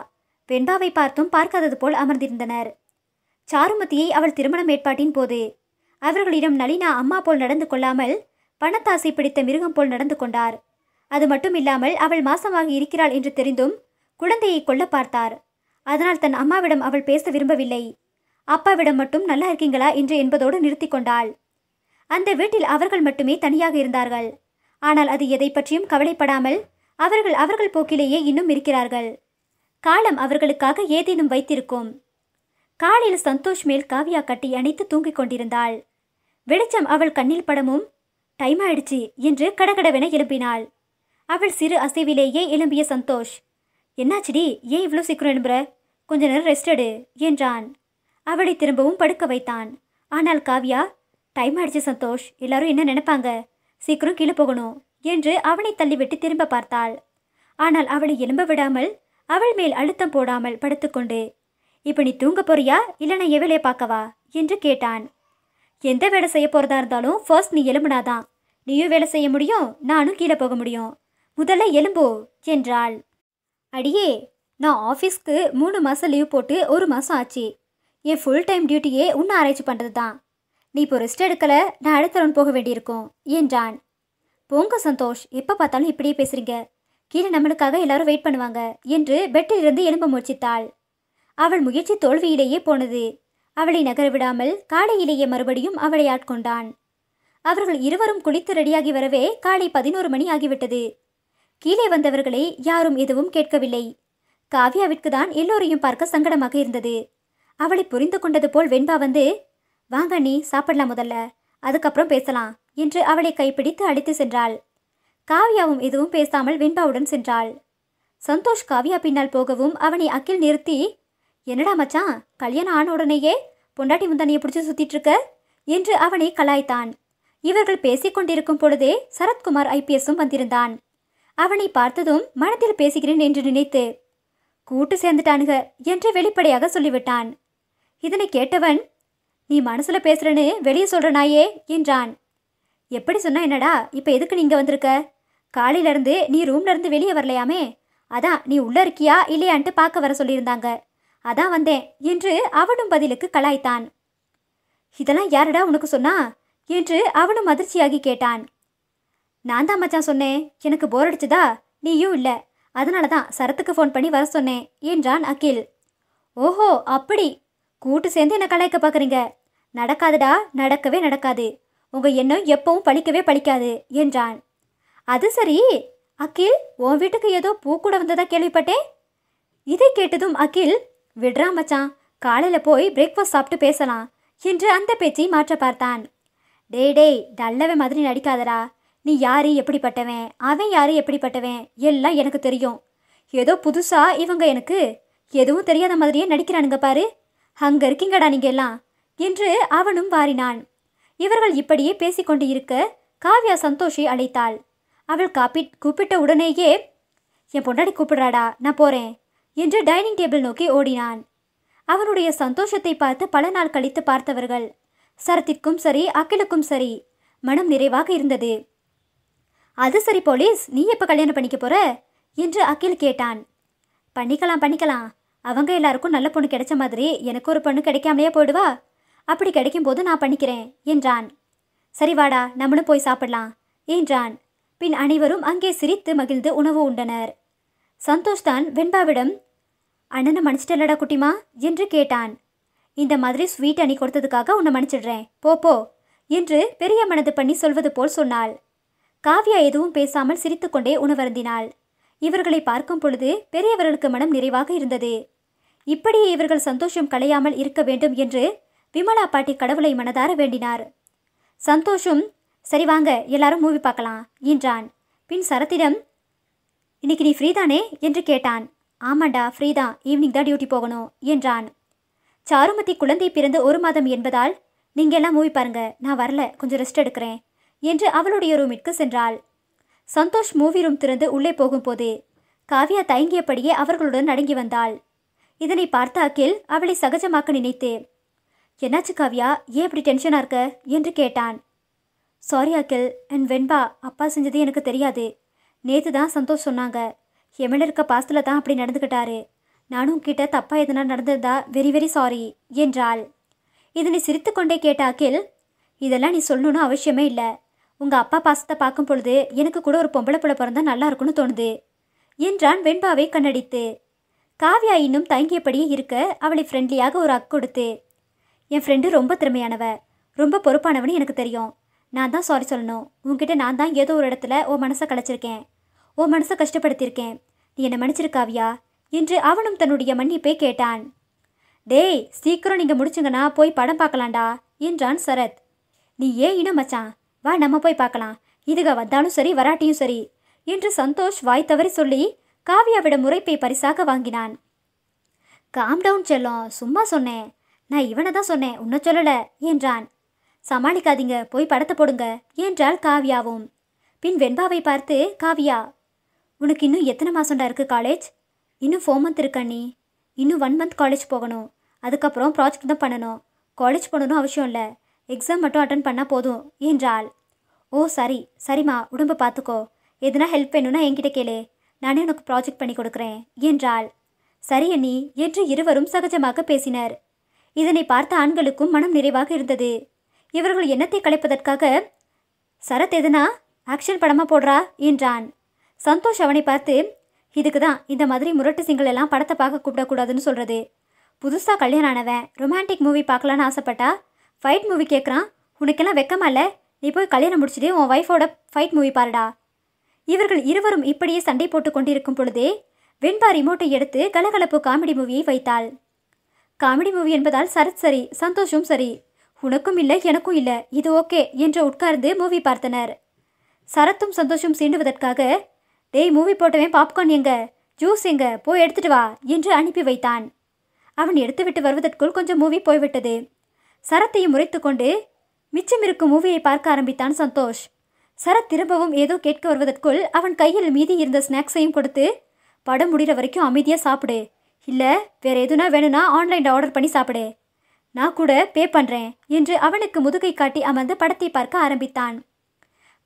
வெண்பாவை பார்த்தும் பார்க்காதது போல் அமர்ந்திருந்தனர் சாருமதியை அவள் திருமணம் ஏற்பாட்டின் போது அவர்களிடம் நளினா அம்மா போல் நடந்து கொள்ளாமல் பணத்தாசை பிடித்த மிருகம் போல் நடந்து கொண்டார் அது மட்டும் இல்லாமல் அவள் மாசமாக இருக்கிறாள் என்று தெரிந்தும் குழந்தையை கொல்ல பார்த்தார் அதனால் தன் அம்மாவிடம் அவள் பேச விரும்பவில்லை அப்பாவிடம் மட்டும் நல்லா இருக்கீங்களா என்று என்பதோடு நிறுத்தி கொண்டாள் அந்த வீட்டில் அவர்கள் மட்டுமே தனியாக இருந்தார்கள் ஆனால் அது எதை பற்றியும் கவலைப்படாமல் அவர்கள் அவர்கள் போக்கிலேயே இன்னும் இருக்கிறார்கள் காலம் அவர்களுக்காக ஏதேனும் வைத்திருக்கும் காலையில் சந்தோஷ் மேல் காவியா கட்டி அணைத்து தூங்கிக் கொண்டிருந்தாள் வெளிச்சம் அவள் கண்ணில் படமும் டைம் ஆயிடுச்சு என்று கடகடவென எழுப்பினாள் அவள் சிறு அசைவிலேயே எழும்பிய சந்தோஷ் என்னாச்சுடி ஏன் இவ்வளோ சீக்கிரம் எழும்புற கொஞ்ச நேரம் ரெஸ்ட் எடு என்றான் அவளை திரும்பவும் படுக்க வைத்தான் ஆனால் காவ்யா டைம் ஆயிடுச்சு சந்தோஷ் எல்லாரும் என்ன நினைப்பாங்க சீக்கிரம் கீழே போகணும் என்று அவனை தள்ளிவிட்டு திரும்ப பார்த்தாள் ஆனால் அவளை எழும்ப விடாமல் அவள் மேல் அழுத்தம் போடாமல் படுத்துக்கொண்டு இப்போ நீ தூங்க போறியா இல்லை நான் பார்க்கவா என்று கேட்டான் எந்த வேலை செய்ய போகிறதா இருந்தாலும் ஃபர்ஸ்ட் நீ எழும்புனாதான் நீயும் வேலை செய்ய முடியும் நானும் கீழே போக முடியும் முதல்ல எலும்போ என்றாள் அடியே நான் ஆஃபீஸ்க்கு மூணு மாதம் லீவ் போட்டு ஒரு மாதம் ஆச்சு என் ஃபுல் டைம் டியூட்டியே உன்னை ஆராய்ச்சி பண்ணுறது தான் நீ இப்போ ரெஸ்ட் எடுக்கலை நான் அடுத்த ரவுண்ட் போக வேண்டியிருக்கும் என்றான் போங்க சந்தோஷ் எப்போ பார்த்தாலும் இப்படியே பேசுகிறீங்க கீழே நம்மளுக்காக எல்லாரும் வெயிட் பண்ணுவாங்க என்று பெட்டிலிருந்து எலும்ப முயற்சித்தாள் அவள் முயற்சி தோல்வியிலேயே போனது அவளை நகர விடாமல் காலையிலேயே மறுபடியும் அவளை ஆட்கொண்டான் அவர்கள் இருவரும் குளித்து ரெடியாகி வரவே காலை பதினோரு மணி ஆகிவிட்டது கீழே வந்தவர்களை யாரும் எதுவும் கேட்கவில்லை காவ்யாவிற்கு தான் எல்லோரையும் பார்க்க சங்கடமாக இருந்தது அவளை புரிந்து கொண்டது போல் வெண்பா வந்து வாங்க நீ சாப்பிடலாம் முதல்ல அதுக்கப்புறம் பேசலாம் என்று அவளை கைப்பிடித்து அழைத்து சென்றாள் காவ்யாவும் எதுவும் பேசாமல் வெண்பாவுடன் சென்றாள் சந்தோஷ் காவ்யா பின்னால் போகவும் அவனை அக்கில் நிறுத்தி என்னடா மச்சான் கல்யாணம் ஆன உடனேயே பொண்டாட்டி முந்தானியை பிடிச்சி சுத்திட்டு இருக்க என்று அவனை கலாய்த்தான் இவர்கள் பேசிக் கொண்டிருக்கும் பொழுதே சரத்குமார் ஐபிஎஸும் வந்திருந்தான் அவனை பார்த்ததும் மனத்தில் பேசுகிறேன் என்று நினைத்து கூட்டு சேர்ந்துட்டானுங்க என்று வெளிப்படையாக சொல்லிவிட்டான் இதனை கேட்டவன் நீ மனசுல பேசுறேன்னு வெளியே சொல்றனாயே என்றான் எப்படி சொன்னா என்னடா இப்ப எதுக்கு நீங்க வந்திருக்க காலையில இருந்து நீ ரூம்ல இருந்து வெளியே வரலையாமே அதான் நீ உள்ள இருக்கியா இல்லையான்ட்டு பார்க்க வர சொல்லியிருந்தாங்க அதான் வந்தேன் என்று அவனும் பதிலுக்கு கலாய்த்தான் இதெல்லாம் யாரடா உனக்கு சொன்னா என்று அவனும் அதிர்ச்சியாகி கேட்டான் நான் தான் மச்சான் சொன்னேன் எனக்கு போர் அடிச்சுதா நீயும் இல்லை அதனால தான் சரத்துக்கு ஃபோன் பண்ணி வர சொன்னேன் என்றான் அகில் ஓஹோ அப்படி கூட்டு சேர்ந்து என்னை கலாய்க்க பார்க்குறீங்க நடக்காதுடா நடக்கவே நடக்காது உங்கள் எண்ணம் எப்பவும் பழிக்கவே பழிக்காது என்றான் அது சரி அகில் உன் வீட்டுக்கு ஏதோ பூ கூட வந்ததா கேள்விப்பட்டேன் இதை கேட்டதும் அகில் விடுறா மச்சான் காலையில் போய் பிரேக்ஃபாஸ்ட் சாப்பிட்டு பேசலாம் என்று அந்த பேச்சை மாற்ற பார்த்தான் டே டேய் டல்லவே மாதிரி நடிக்காதடா நீ யார் எப்படிப்பட்டவன் அவன் யார் எப்படிப்பட்டவன் எல்லாம் எனக்கு தெரியும் ஏதோ புதுசாக இவங்க எனக்கு எதுவும் தெரியாத மாதிரியே நடிக்கிறானுங்க பாரு அங்கே இருக்கீங்கடா நீங்கள் எல்லாம் என்று அவனும் வாரினான் இவர்கள் இப்படியே பேசிக்கொண்டு இருக்க காவ்யா சந்தோஷி அழைத்தாள் அவள் காப்பி கூப்பிட்ட உடனேயே என் பொன்னாடி கூப்பிடுறாடா நான் போகிறேன் என்று டைனிங் டேபிள் நோக்கி ஓடினான் அவனுடைய சந்தோஷத்தை பார்த்து பல நாள் கழித்து பார்த்தவர்கள் சரத்திற்கும் சரி அகிலுக்கும் சரி மனம் நிறைவாக இருந்தது அது சரி போலீஸ் நீ எப்போ கல்யாணம் பண்ணிக்க போற என்று அகில் கேட்டான் பண்ணிக்கலாம் பண்ணிக்கலாம் அவங்க எல்லாருக்கும் நல்ல பொண்ணு கிடைச்ச மாதிரி எனக்கு ஒரு பொண்ணு கிடைக்காமலேயே போயிடுவா அப்படி கிடைக்கும் போது நான் பண்ணிக்கிறேன் என்றான் சரி வாடா நம்மளும் போய் சாப்பிடலாம் என்றான் பின் அனைவரும் அங்கே சிரித்து மகிழ்ந்து உணவு உண்டனர் சந்தோஷ் தான் வெண்பாவிடம் அண்ணனை மன்னிச்சிட்டலடா குட்டிமா என்று கேட்டான் இந்த மாதிரி ஸ்வீட் அணி கொடுத்ததுக்காக உன்னை மன்னிச்சிடுறேன் போ போ என்று பெரிய மனது பண்ணி சொல்வது போல் சொன்னாள் காவ்யா எதுவும் பேசாமல் சிரித்துக்கொண்டே உணவருந்தினாள் இவர்களை பார்க்கும் பொழுது பெரியவர்களுக்கு மனம் நிறைவாக இருந்தது இப்படியே இவர்கள் சந்தோஷம் களையாமல் இருக்க வேண்டும் என்று விமலா பாட்டி கடவுளை மனதார வேண்டினார் சந்தோஷம் சரி வாங்க எல்லாரும் மூவி பார்க்கலாம் என்றான் பின் சரத்திடம் இன்னைக்கு நீ ஃப்ரீதானே என்று கேட்டான் ஆமாண்டா ஃப்ரீ தான் ஈவினிங் தான் டியூட்டி போகணும் என்றான் சாருமதி குழந்தை பிறந்து ஒரு மாதம் என்பதால் நீங்கள் எல்லாம் மூவி பாருங்க நான் வரல கொஞ்சம் ரெஸ்ட் எடுக்கிறேன் என்று அவளுடைய ரூமிற்கு சென்றாள் சந்தோஷ் மூவி ரூம் திறந்து உள்ளே போகும்போது காவியா தயங்கியபடியே அவர்களுடன் அடங்கி வந்தாள் இதனை பார்த்த அகில் அவளை சகஜமாக்க நினைத்து என்னாச்சு காவியா ஏன் இப்படி டென்ஷனாக இருக்க என்று கேட்டான் சாரி அகில் என் வெண்பா அப்பா செஞ்சது எனக்கு தெரியாது நேற்று தான் சந்தோஷ் சொன்னாங்க எமிழ இருக்க பாசத்தில் தான் அப்படி நடந்துக்கிட்டாரு நானும் கிட்ட தப்பாக எதனா நடந்ததா வெரி வெரி சாரி என்றாள் இதனை சிரித்து கொண்டே கேட்ட அகில் இதெல்லாம் நீ சொல்லணும்னு அவசியமே இல்லை உங்கள் அப்பா பாசத்தை பார்க்கும் பொழுது எனக்கு கூட ஒரு பொம்பளை புள்ள பிறந்தா நல்லா இருக்கும்னு தோணுது என்றான் வெண்பாவை கண்ணடித்து காவியா இன்னும் தங்கியபடியே இருக்க அவளை ஃப்ரெண்ட்லியாக ஒரு அக் கொடுத்து என் ஃப்ரெண்டு ரொம்ப திறமையானவ ரொம்ப பொறுப்பானவனு எனக்கு தெரியும் நான் தான் சாரி சொல்லணும் உங்ககிட்ட நான் தான் ஏதோ ஒரு இடத்துல ஓ மனசை கலைச்சிருக்கேன் ஓ மனசை கஷ்டப்படுத்தியிருக்கேன் நீ என்னை மன்னிச்சிருக்காவியா என்று அவனும் தன்னுடைய மன்னிப்பை கேட்டான் டேய் சீக்கிரம் நீங்கள் முடிச்சுங்கன்னா போய் படம் பார்க்கலாண்டா என்றான் சரத் நீ ஏன் இனம் மச்சான் வா நம்ம போய் பார்க்கலாம் இதுக வந்தாலும் சரி வராட்டியும் சரி என்று சந்தோஷ் வாய் தவறி சொல்லி காவியாவிட முறைப்பை பரிசாக வாங்கினான் காம் டவுன் செல்லும் சும்மா சொன்னேன் நான் இவனை தான் சொன்னேன் உன்ன சொல்லலை என்றான் சமாளிக்காதீங்க போய் படத்தை போடுங்க என்றாள் காவியாவும் பின் வெண்பாவை பார்த்து காவியா உனக்கு இன்னும் எத்தனை மாதம்டா இருக்குது காலேஜ் இன்னும் ஃபோர் மந்த் இருக்கண்ணி இன்னும் ஒன் மந்த் காலேஜ் போகணும் அதுக்கப்புறம் ப்ராஜெக்ட் தான் பண்ணணும் காலேஜ் போகணும்னு அவசியம் இல்லை எக்ஸாம் மட்டும் அட்டன் பண்ணால் போதும் என்றாள் ஓ சரி சரிம்மா உடம்பை பார்த்துக்கோ எதுனா ஹெல்ப் வேணும்னா என்கிட்ட கேளு நானே உனக்கு ப்ராஜெக்ட் பண்ணி கொடுக்குறேன் என்றாள் சரி அண்ணி என்று இருவரும் சகஜமாக பேசினர் இதனை பார்த்த ஆண்களுக்கும் மனம் நிறைவாக இருந்தது இவர்கள் எண்ணத்தை கலைப்பதற்காக சரத் எதுனா ஆக்ஷன் படமாக போடுறா என்றான் சந்தோஷ் அவனை பார்த்து இதுக்கு தான் இந்த மாதிரி முரட்டு சிங்கள் எல்லாம் படத்தை பார்க்க கூப்பிடக்கூடாதுன்னு சொல்கிறது புதுசாக கல்யாணம் ஆனவன் ரொமான்டிக் மூவி பார்க்கலான்னு ஆசைப்பட்டா ஃபைட் மூவி கேட்குறான் உனக்கெல்லாம் வெக்கமா இல்லை நீ போய் கல்யாணம் முடிச்சுட்டு உன் ஒய்ஃபோட ஃபைட் மூவி பாருடா இவர்கள் இருவரும் இப்படியே சண்டை போட்டு கொண்டிருக்கும் பொழுதே வெண்பா ரிமோட்டை எடுத்து கலகலப்பு காமெடி மூவியை வைத்தாள் காமெடி மூவி என்பதால் சரத் சரி சந்தோஷம் சரி உனக்கும் இல்லை எனக்கும் இல்லை இது ஓகே என்று உட்கார்ந்து மூவி பார்த்தனர் சரத்தும் சந்தோஷம் சீண்டுவதற்காக டேய் மூவி போட்டவன் பாப்கார்ன் எங்க ஜூஸ் எங்க போய் எடுத்துட்டு வா என்று அனுப்பி வைத்தான் அவன் எடுத்துவிட்டு வருவதற்குள் கொஞ்சம் மூவி போய்விட்டது சரத்தையும் முறைத்து கொண்டு மிச்சம் இருக்கும் மூவியை பார்க்க ஆரம்பித்தான் சந்தோஷ் சரத் திரும்பவும் ஏதோ கேட்க வருவதற்குள் அவன் கையில் மீதி இருந்த ஸ்நாக்ஸையும் கொடுத்து படம் முடிகிற வரைக்கும் அமைதியாக சாப்பிடு இல்லை வேறு எதுனா வேணும்னா ஆன்லைனில் ஆர்டர் பண்ணி சாப்பிடு நான் கூட பே பண்ணுறேன் என்று அவனுக்கு முதுகை காட்டி அமர்ந்து படத்தை பார்க்க ஆரம்பித்தான்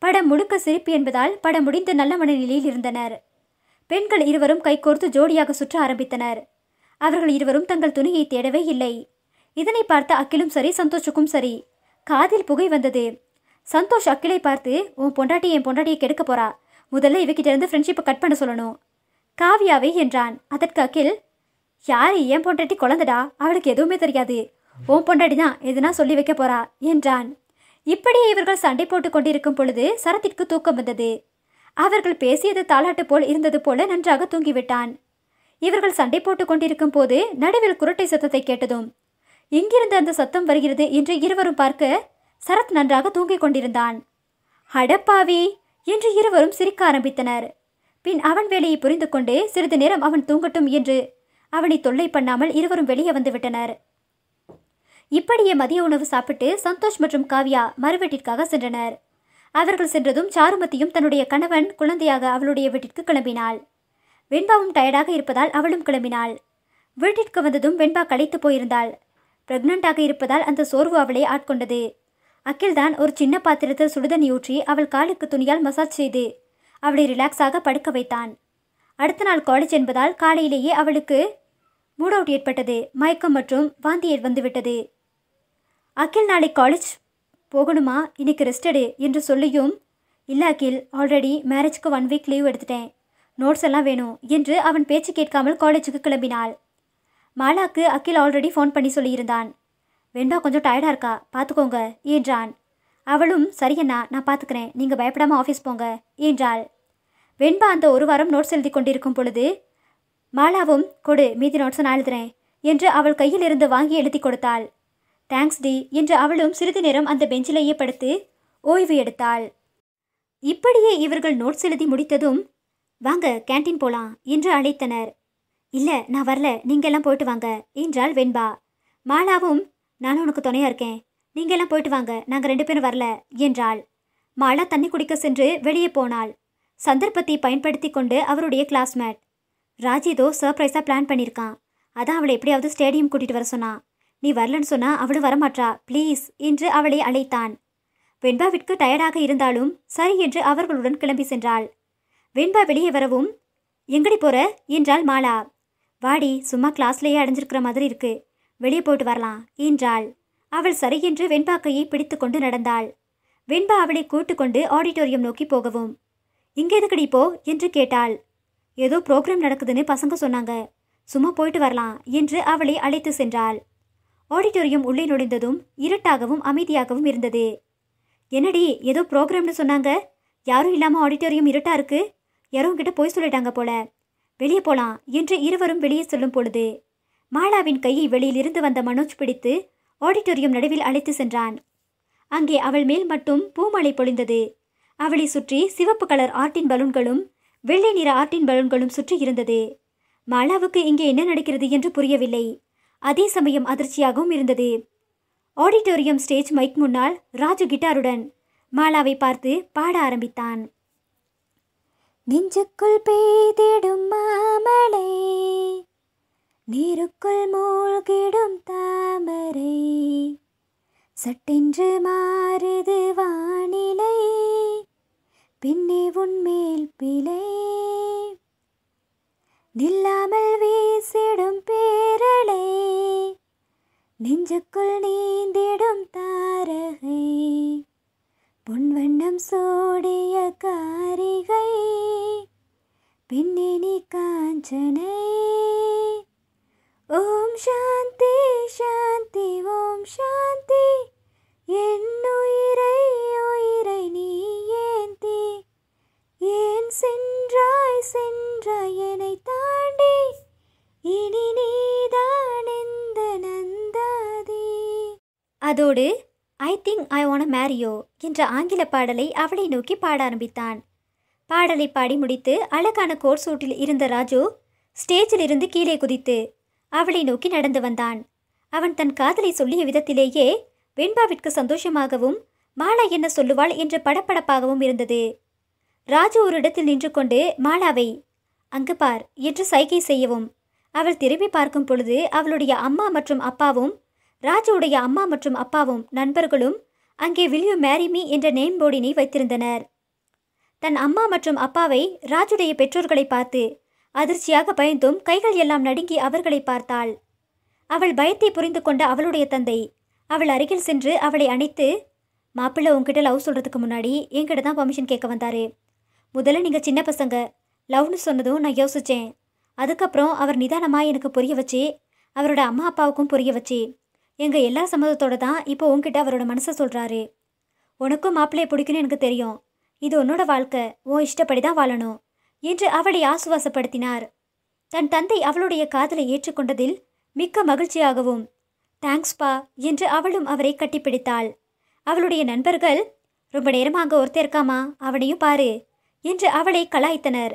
படம் முழுக்க சிரிப்பு என்பதால் படம் முடிந்து நல்ல மனநிலையில் இருந்தனர் பெண்கள் இருவரும் கைகோர்த்து ஜோடியாக சுற்ற ஆரம்பித்தனர் அவர்கள் இருவரும் தங்கள் துணியை தேடவே இல்லை இதனை பார்த்த அக்கிலும் சரி சந்தோஷுக்கும் சரி காதில் புகை வந்தது சந்தோஷ் அக்கிலை பார்த்து உன் பொண்டாட்டி என் பொண்டாட்டியை கெடுக்க போறா முதல்ல இவகிட்ட இருந்து ஃப்ரெண்ட்ஷிப்பை கட் பண்ண சொல்லணும் காவியாவை என்றான் அதற்கு அகில் யார் என் பொண்டாட்டி குழந்தடா அவளுக்கு எதுவுமே தெரியாது ஓம் பொண்டாடி தான் எதுனா சொல்லி வைக்க போறா என்றான் இப்படியே இவர்கள் சண்டை போட்டு கொண்டிருக்கும் பொழுது சரத்திற்கு தூக்கம் வந்தது அவர்கள் பேசியது தாளாட்டு போல் இருந்தது போல நன்றாக தூங்கிவிட்டான் இவர்கள் சண்டை போட்டு கொண்டிருக்கும் போது நடுவில் குரட்டை சத்தத்தை கேட்டதும் எங்கிருந்து அந்த சத்தம் வருகிறது என்று இருவரும் பார்க்க சரத் நன்றாக தூங்கிக் கொண்டிருந்தான் அடப்பாவி என்று இருவரும் சிரிக்க ஆரம்பித்தனர் பின் அவன் வேலையை புரிந்து கொண்டு சிறிது நேரம் அவன் தூங்கட்டும் என்று அவனை தொல்லை பண்ணாமல் இருவரும் வெளியே வந்துவிட்டனர் இப்படியே மதிய உணவு சாப்பிட்டு சந்தோஷ் மற்றும் காவ்யா மறுவீட்டிற்காக சென்றனர் அவர்கள் சென்றதும் சாருமத்தியும் தன்னுடைய கணவன் குழந்தையாக அவளுடைய வீட்டிற்கு கிளம்பினாள் வெண்பாவும் டயர்டாக இருப்பதால் அவளும் கிளம்பினாள் வீட்டிற்கு வந்ததும் வெண்பா களைத்து போயிருந்தாள் பிரெக்னண்டாக இருப்பதால் அந்த சோர்வு அவளை ஆட்கொண்டது அகில் தான் ஒரு சின்ன பாத்திரத்தில் சுடுதண்ணி ஊற்றி அவள் காலுக்கு துணியால் மசாஜ் செய்து அவளை ரிலாக்ஸாக படுக்க வைத்தான் அடுத்த நாள் காலேஜ் என்பதால் காலையிலேயே அவளுக்கு மூட் அவுட் ஏற்பட்டது மயக்கம் மற்றும் வாந்தி வந்துவிட்டது அகில் நாளை காலேஜ் போகணுமா இன்னைக்கு ரெஸ்டடு என்று சொல்லியும் இல்லை அகில் ஆல்ரெடி மேரேஜ்க்கு ஒன் வீக் லீவ் எடுத்துட்டேன் நோட்ஸ் எல்லாம் வேணும் என்று அவன் பேச்சு கேட்காமல் காலேஜுக்கு கிளம்பினாள் மாலாக்கு அகில் ஆல்ரெடி ஃபோன் பண்ணி சொல்லியிருந்தான் வெண்டா கொஞ்சம் டயர்டாக இருக்கா பார்த்துக்கோங்க என்றான் அவளும் சரியண்ணா நான் பார்த்துக்கிறேன் நீங்கள் பயப்படாமல் ஆஃபீஸ் போங்க என்றாள் வெண்பா அந்த ஒரு வாரம் நோட்ஸ் எழுதி கொண்டிருக்கும் பொழுது மாலாவும் கொடு மீதி நோட்ஸை நான் எழுதுறேன் என்று அவள் கையில் இருந்து வாங்கி எழுதி கொடுத்தாள் தேங்க்ஸ் டி என்று அவளும் சிறிது நேரம் அந்த பெஞ்சிலேயே படுத்து ஓய்வு எடுத்தாள் இப்படியே இவர்கள் நோட்ஸ் எழுதி முடித்ததும் வாங்க கேன்டீன் போலாம் என்று அழைத்தனர் இல்லை நான் வரல நீங்கள்லாம் போயிட்டு வாங்க என்றாள் வெண்பா மாலாவும் நானும் உனக்கு துணையாக இருக்கேன் நீங்கள்லாம் போயிட்டு வாங்க நாங்கள் ரெண்டு பேரும் வரல என்றாள் மாலா தண்ணி குடிக்க சென்று வெளியே போனாள் சந்தர்ப்பத்தை பயன்படுத்தி கொண்டு அவருடைய கிளாஸ்மேட் ராஜ் ஏதோ சர்ப்ரைஸாக பிளான் பண்ணியிருக்கான் அதான் அவளை எப்படியாவது ஸ்டேடியம் கூட்டிகிட்டு வர சொன்னான் நீ வரலன்னு சொன்னால் அவளும் வரமாட்டா ப்ளீஸ் என்று அவளை அழைத்தான் வெண்பாவிற்கு டயர்டாக இருந்தாலும் சரி என்று அவர்களுடன் கிளம்பி சென்றாள் வெண்பா வெளியே வரவும் எங்கடி போற என்றாள் மாலா வாடி சும்மா கிளாஸ்லேயே அடைஞ்சிருக்கிற மாதிரி இருக்கு வெளியே போயிட்டு வரலாம் என்றாள் அவள் சரி வெண்பா வெண்பாக்கையை பிடித்து கொண்டு நடந்தாள் வெண்பா அவளை கூட்டுக்கொண்டு ஆடிட்டோரியம் நோக்கி போகவும் இங்கே எதுக்கடி போ என்று கேட்டாள் ஏதோ ப்ரோக்ராம் நடக்குதுன்னு பசங்க சொன்னாங்க சும்மா போயிட்டு வரலாம் என்று அவளை அழைத்து சென்றாள் ஆடிட்டோரியம் உள்ளே நுழைந்ததும் இருட்டாகவும் அமைதியாகவும் இருந்தது என்னடி ஏதோ ப்ரோக்ராம்னு சொன்னாங்க யாரும் இல்லாமல் ஆடிட்டோரியம் இருட்டா இருக்கு யாரும் கிட்ட போய் சொல்லிட்டாங்க போல வெளியே போலாம் என்று இருவரும் வெளியே சொல்லும் பொழுது மாலாவின் கையை வெளியில் இருந்து வந்த மனோஜ் பிடித்து ஆடிட்டோரியம் நடுவில் அழைத்து சென்றான் அங்கே அவள் மேல் மட்டும் பூமலை பொழிந்தது அவளை சுற்றி சிவப்பு கலர் ஆர்டின் பலூன்களும் வெள்ளை நிற ஆர்டின் பலூன்களும் சுற்றி இருந்தது மாலாவுக்கு இங்கே என்ன நடக்கிறது என்று புரியவில்லை அதே சமயம் அதிர்ச்சியாகவும் இருந்தது ஆடிட்டோரியம் ஸ்டேஜ் மைக் முன்னால் ராஜு கிட்டாருடன் மாலாவை பார்த்து பாட ஆரம்பித்தான் நெஞ்சுக்குள் பெய்திடும் மாமலை நீருக்குள் மூழ்கிடும் தாமரை சட்டென்று மாறுது வானிலை பின்னே உன்மேல் பிழை நில்லாமல் வீசிடும் பேரலை நெஞ்சுக்குள் நீந்திடும் தாரகை பொன்வண்ணம் சோடிய காரிகை பின்னணி காஞ்சனை ஓம் சாந்தி சாந்தி ஓம் சாந்தி என் உயிரை உயிரை நீ ஏந்தி ஏன் சென்றாய் சென்றாய் என்னை தாண்டி இனி நீதான் இந்த நந்தாதி அதோடு I think I wanna marry you என்ற ஆங்கில பாடலை அவளை நோக்கி பாட ஆரம்பித்தான் பாடலை பாடி முடித்து அழகான கோட் சூட்டில் இருந்த ராஜு ஸ்டேஜில் இருந்து கீழே குதித்து அவளை நோக்கி நடந்து வந்தான் அவன் தன் காதலை சொல்லிய விதத்திலேயே வெண்பாவிற்கு சந்தோஷமாகவும் மாலா என்ன சொல்லுவாள் என்று படப்படப்பாகவும் இருந்தது ராஜு ஒரு இடத்தில் நின்று கொண்டு மாலாவை அங்கு பார் என்று சைகை செய்யவும் அவள் திரும்பி பார்க்கும் பொழுது அவளுடைய அம்மா மற்றும் அப்பாவும் ராஜுவுடைய அம்மா மற்றும் அப்பாவும் நண்பர்களும் அங்கே வில்யூ மேரிமி என்ற நேம் போர்டினை வைத்திருந்தனர் தன் அம்மா மற்றும் அப்பாவை ராஜுடைய பெற்றோர்களை பார்த்து அதிர்ச்சியாக பயந்தும் கைகள் எல்லாம் நடுங்கி அவர்களை பார்த்தாள் அவள் பயத்தை புரிந்து கொண்ட அவளுடைய தந்தை அவள் அருகில் சென்று அவளை அணைத்து மாப்பிள்ளை உங்ககிட்ட லவ் சொல்கிறதுக்கு முன்னாடி என்கிட்ட தான் பர்மிஷன் கேட்க வந்தார் முதல்ல நீங்கள் சின்ன பசங்க லவ்னு சொன்னதும் நான் யோசித்தேன் அதுக்கப்புறம் அவர் நிதானமாக எனக்கு புரிய வச்சு அவரோட அம்மா அப்பாவுக்கும் புரிய வச்சு எங்கள் எல்லா சம்மதத்தோடு தான் இப்போ உன்கிட்ட அவரோட மனசை சொல்கிறாரு உனக்கும் மாப்பிள்ளையை பிடிக்குன்னு எனக்கு தெரியும் இது உன்னோட வாழ்க்கை உன் இஷ்டப்படி தான் வாழணும் என்று அவளை ஆசுவாசப்படுத்தினார் தன் தந்தை அவளுடைய காதலை ஏற்றுக்கொண்டதில் மிக்க மகிழ்ச்சியாகவும் தேங்க்ஸ்பா என்று அவளும் அவரை கட்டிப்பிடித்தாள் அவளுடைய நண்பர்கள் ரொம்ப நேரமாக அங்கே ஒருத்தர் இருக்காமா அவனையும் பாரு என்று அவளை கலாய்த்தனர்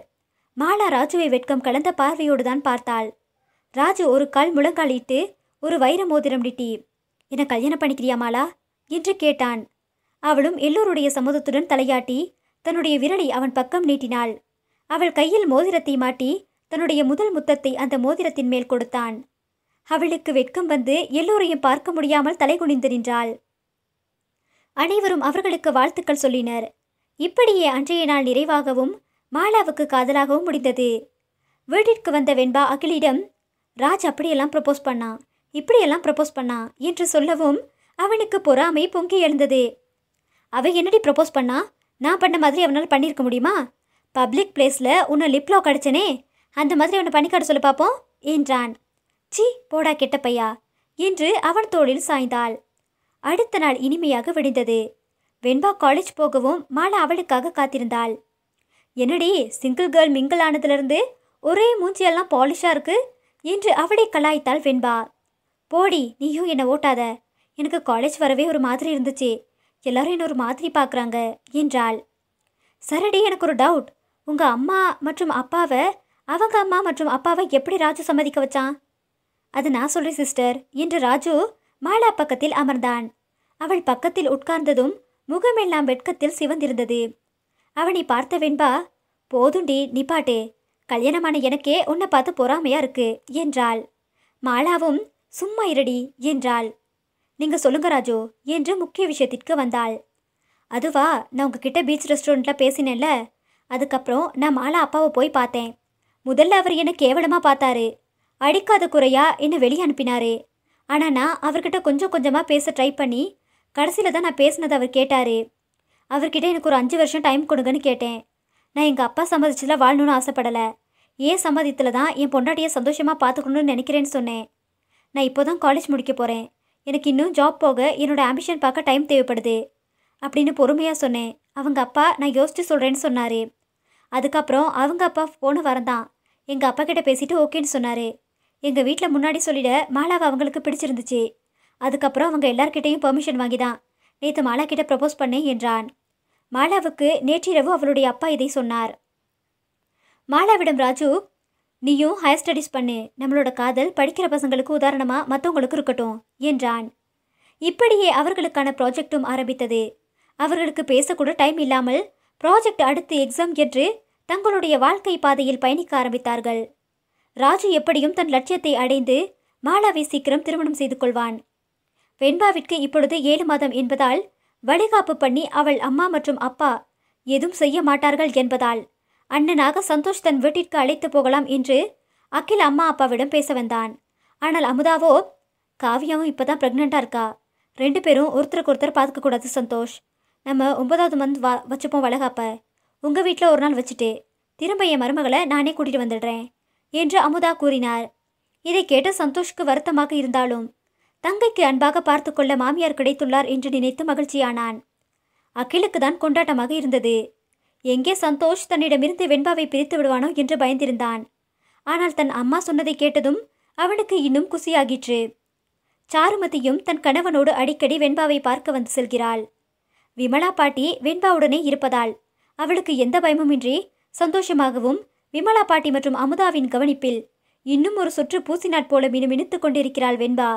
மாலா ராஜுவை வெட்கம் கலந்த பார்வையோடு தான் பார்த்தாள் ராஜு ஒரு கால் முழங்காலிட்டு ஒரு வைர மோதிரம் டிட்டி என்னை கல்யாணம் பண்ணிக்கிறியா மாலா என்று கேட்டான் அவளும் எல்லோருடைய சம்மதத்துடன் தலையாட்டி தன்னுடைய விரலை அவன் பக்கம் நீட்டினாள் அவள் கையில் மோதிரத்தை மாட்டி தன்னுடைய முதல் முத்தத்தை அந்த மோதிரத்தின் மேல் கொடுத்தான் அவளுக்கு வெட்கம் வந்து எல்லோரையும் பார்க்க முடியாமல் தலை குனிந்து நின்றாள் அனைவரும் அவர்களுக்கு வாழ்த்துக்கள் சொல்லினர் இப்படியே அன்றைய நாள் நிறைவாகவும் மாலாவுக்கு காதலாகவும் முடிந்தது வீட்டிற்கு வந்த வெண்பா அகிலிடம் ராஜ் அப்படியெல்லாம் ப்ரப்போஸ் பண்ணான் இப்படியெல்லாம் ப்ரப்போஸ் பண்ணா என்று சொல்லவும் அவனுக்கு பொறாமை பொங்கி எழுந்தது அவ என்னடி ப்ரப்போஸ் பண்ணா நான் பண்ண மாதிரி அவனால் பண்ணியிருக்க முடியுமா பப்ளிக் பிளேஸில் உன்னை லிப்லோ கிடச்சனே அந்த மாதிரி அவனை பண்ணிக்காட சொல்ல பார்ப்போம் என்றான் சி போடா கெட்ட பையா என்று அவன் தோளில் சாய்ந்தாள் அடுத்த நாள் இனிமையாக விடிந்தது வெண்பா காலேஜ் போகவும் மாலை அவளுக்காக காத்திருந்தாள் என்னடி சிங்கிள் கேர்ள் மிங்கிள் ஆனதுலேருந்து ஒரே மூஞ்சியெல்லாம் பாலிஷாக இருக்கு என்று அவளை கலாய்த்தாள் வெண்பா போடி நீயும் என்னை ஓட்டாத எனக்கு காலேஜ் வரவே ஒரு மாதிரி இருந்துச்சு எல்லாரும் என்ன ஒரு மாதிரி பார்க்குறாங்க என்றாள் சரடி எனக்கு ஒரு டவுட் உங்கள் அம்மா மற்றும் அப்பாவை அவங்க அம்மா மற்றும் அப்பாவை எப்படி ராஜு சம்மதிக்க வச்சான் அது நான் சொல்கிறேன் சிஸ்டர் என்று ராஜு மாலா பக்கத்தில் அமர்ந்தான் அவள் பக்கத்தில் உட்கார்ந்ததும் முகமெல்லாம் வெட்கத்தில் சிவந்திருந்தது அவனை பார்த்த வெண்பா போதுண்டி நிப்பாட்டு கல்யாணமான எனக்கே உன்னை பார்த்து பொறாமையாக இருக்கு என்றாள் மாலாவும் சும்மா இருடி என்றாள் நீங்கள் சொல்லுங்க ராஜு என்று முக்கிய விஷயத்திற்கு வந்தாள் அதுவா நான் உங்ககிட்ட பீச் ரெஸ்டாரண்ட்டில் பேசினேன்ல அதுக்கப்புறம் நான் மாலா அப்பாவை போய் பார்த்தேன் முதல்ல அவர் என்னை கேவலமாக பார்த்தாரு அடிக்காத குறையா என்னை வெளியே அனுப்பினாரு ஆனால் நான் அவர்கிட்ட கொஞ்சம் கொஞ்சமாக பேச ட்ரை பண்ணி கடைசியில் தான் நான் பேசினதை அவர் கேட்டார் அவர்கிட்ட எனக்கு ஒரு அஞ்சு வருஷம் டைம் கொடுங்கன்னு கேட்டேன் நான் எங்கள் அப்பா சம்மதிச்சதில் வாழணும்னு ஆசைப்படலை ஏன் சம்மதித்தில் தான் என் பொண்டாட்டியை சந்தோஷமாக பார்த்துக்கணும்னு நினைக்கிறேன்னு சொன்னேன் நான் இப்போ தான் காலேஜ் முடிக்க போகிறேன் எனக்கு இன்னும் ஜாப் போக என்னோடய ஆம்பிஷன் பார்க்க டைம் தேவைப்படுது அப்படின்னு பொறுமையாக சொன்னேன் அவங்க அப்பா நான் யோசித்து சொல்கிறேன்னு சொன்னார் அதுக்கப்புறம் அவங்க அப்பா ஃபோனு வரந்தான் தான் எங்கள் அப்பா கிட்டே பேசிட்டு ஓகேன்னு சொன்னார் எங்கள் வீட்டில் முன்னாடி சொல்லிட மாலாவை அவங்களுக்கு பிடிச்சிருந்துச்சு அதுக்கப்புறம் அவங்க எல்லார்கிட்டேயும் பெர்மிஷன் வாங்கி தான் நேற்று மாலா கிட்டே ப்ரப்போஸ் பண்ணேன் என்றான் மாலாவுக்கு நேற்றிரவு அவளுடைய அப்பா இதை சொன்னார் மாலாவிடம் ராஜு நீயும் ஹையர் ஸ்டடீஸ் பண்ணு நம்மளோட காதல் படிக்கிற பசங்களுக்கு உதாரணமாக மற்றவங்களுக்கு இருக்கட்டும் என்றான் இப்படியே அவர்களுக்கான ப்ராஜெக்டும் ஆரம்பித்தது அவர்களுக்கு பேசக்கூட டைம் இல்லாமல் ப்ராஜெக்ட் அடுத்து எக்ஸாம் என்று தங்களுடைய வாழ்க்கை பாதையில் பயணிக்க ஆரம்பித்தார்கள் ராஜு எப்படியும் தன் லட்சியத்தை அடைந்து மாலாவை சீக்கிரம் திருமணம் செய்து கொள்வான் வெண்பாவிற்கு இப்பொழுது ஏழு மாதம் என்பதால் வழிகாப்பு பண்ணி அவள் அம்மா மற்றும் அப்பா எதுவும் செய்ய மாட்டார்கள் என்பதால் அண்ணனாக சந்தோஷ் தன் வீட்டிற்கு அழைத்து போகலாம் என்று அகில் அம்மா அப்பாவிடம் பேச வந்தான் ஆனால் அமுதாவோ காவியாவும் இப்போ தான் ப்ரெக்னெண்ட்டாக இருக்கா ரெண்டு பேரும் ஒருத்தருக்கு ஒருத்தர் பார்த்துக்கக்கூடாது சந்தோஷ் நம்ம ஒன்பதாவது மந்த் வா வச்சுப்போம் வளகாப்ப உங்கள் வீட்டில் ஒரு நாள் வச்சுட்டு திரும்ப என் மருமகளை நானே கூட்டிகிட்டு வந்துடுறேன் என்று அமுதா கூறினார் இதை கேட்ட சந்தோஷ்க்கு வருத்தமாக இருந்தாலும் தங்கைக்கு அன்பாக பார்த்து கொள்ள மாமியார் கிடைத்துள்ளார் என்று நினைத்து மகிழ்ச்சியானான் அகிலுக்கு தான் கொண்டாட்டமாக இருந்தது எங்கே சந்தோஷ் தன்னிடமிருந்து வெண்பாவை பிரித்து விடுவானோ என்று பயந்திருந்தான் ஆனால் தன் அம்மா சொன்னதை கேட்டதும் அவனுக்கு இன்னும் குசியாகிற்று சாருமதியும் தன் கணவனோடு அடிக்கடி வெண்பாவை பார்க்க வந்து செல்கிறாள் விமலா பாட்டி வெண்பாவுடனே இருப்பதால் அவளுக்கு எந்த பயமுமின்றி சந்தோஷமாகவும் விமலா பாட்டி மற்றும் அமுதாவின் கவனிப்பில் இன்னும் ஒரு சுற்று பூசினாற் போல மினுமினுத்து கொண்டிருக்கிறாள் வெண்பா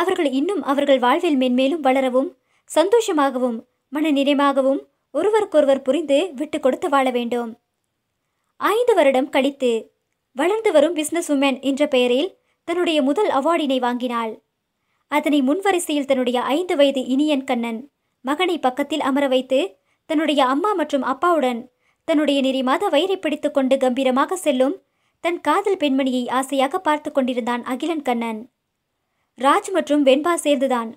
அவர்கள் இன்னும் அவர்கள் வாழ்வில் மென்மேலும் வளரவும் சந்தோஷமாகவும் மன ஒருவருக்கொருவர் புரிந்து விட்டு கொடுத்து வாழ வேண்டும் ஐந்து வருடம் கழித்து வளர்ந்து வரும் பிஸ்னஸ் உமன் என்ற பெயரில் தன்னுடைய முதல் அவார்டினை வாங்கினாள் அதனை முன்வரிசையில் தன்னுடைய ஐந்து வயது இனியன் கண்ணன் மகனை பக்கத்தில் அமர வைத்து தன்னுடைய அம்மா மற்றும் அப்பாவுடன் தன்னுடைய நெறிமாத வயிறை பிடித்துக் கொண்டு கம்பீரமாக செல்லும் தன் காதல் பெண்மணியை ஆசையாக பார்த்து கொண்டிருந்தான் அகிலன் கண்ணன் ராஜ் மற்றும் வெண்பா சேர்ந்துதான்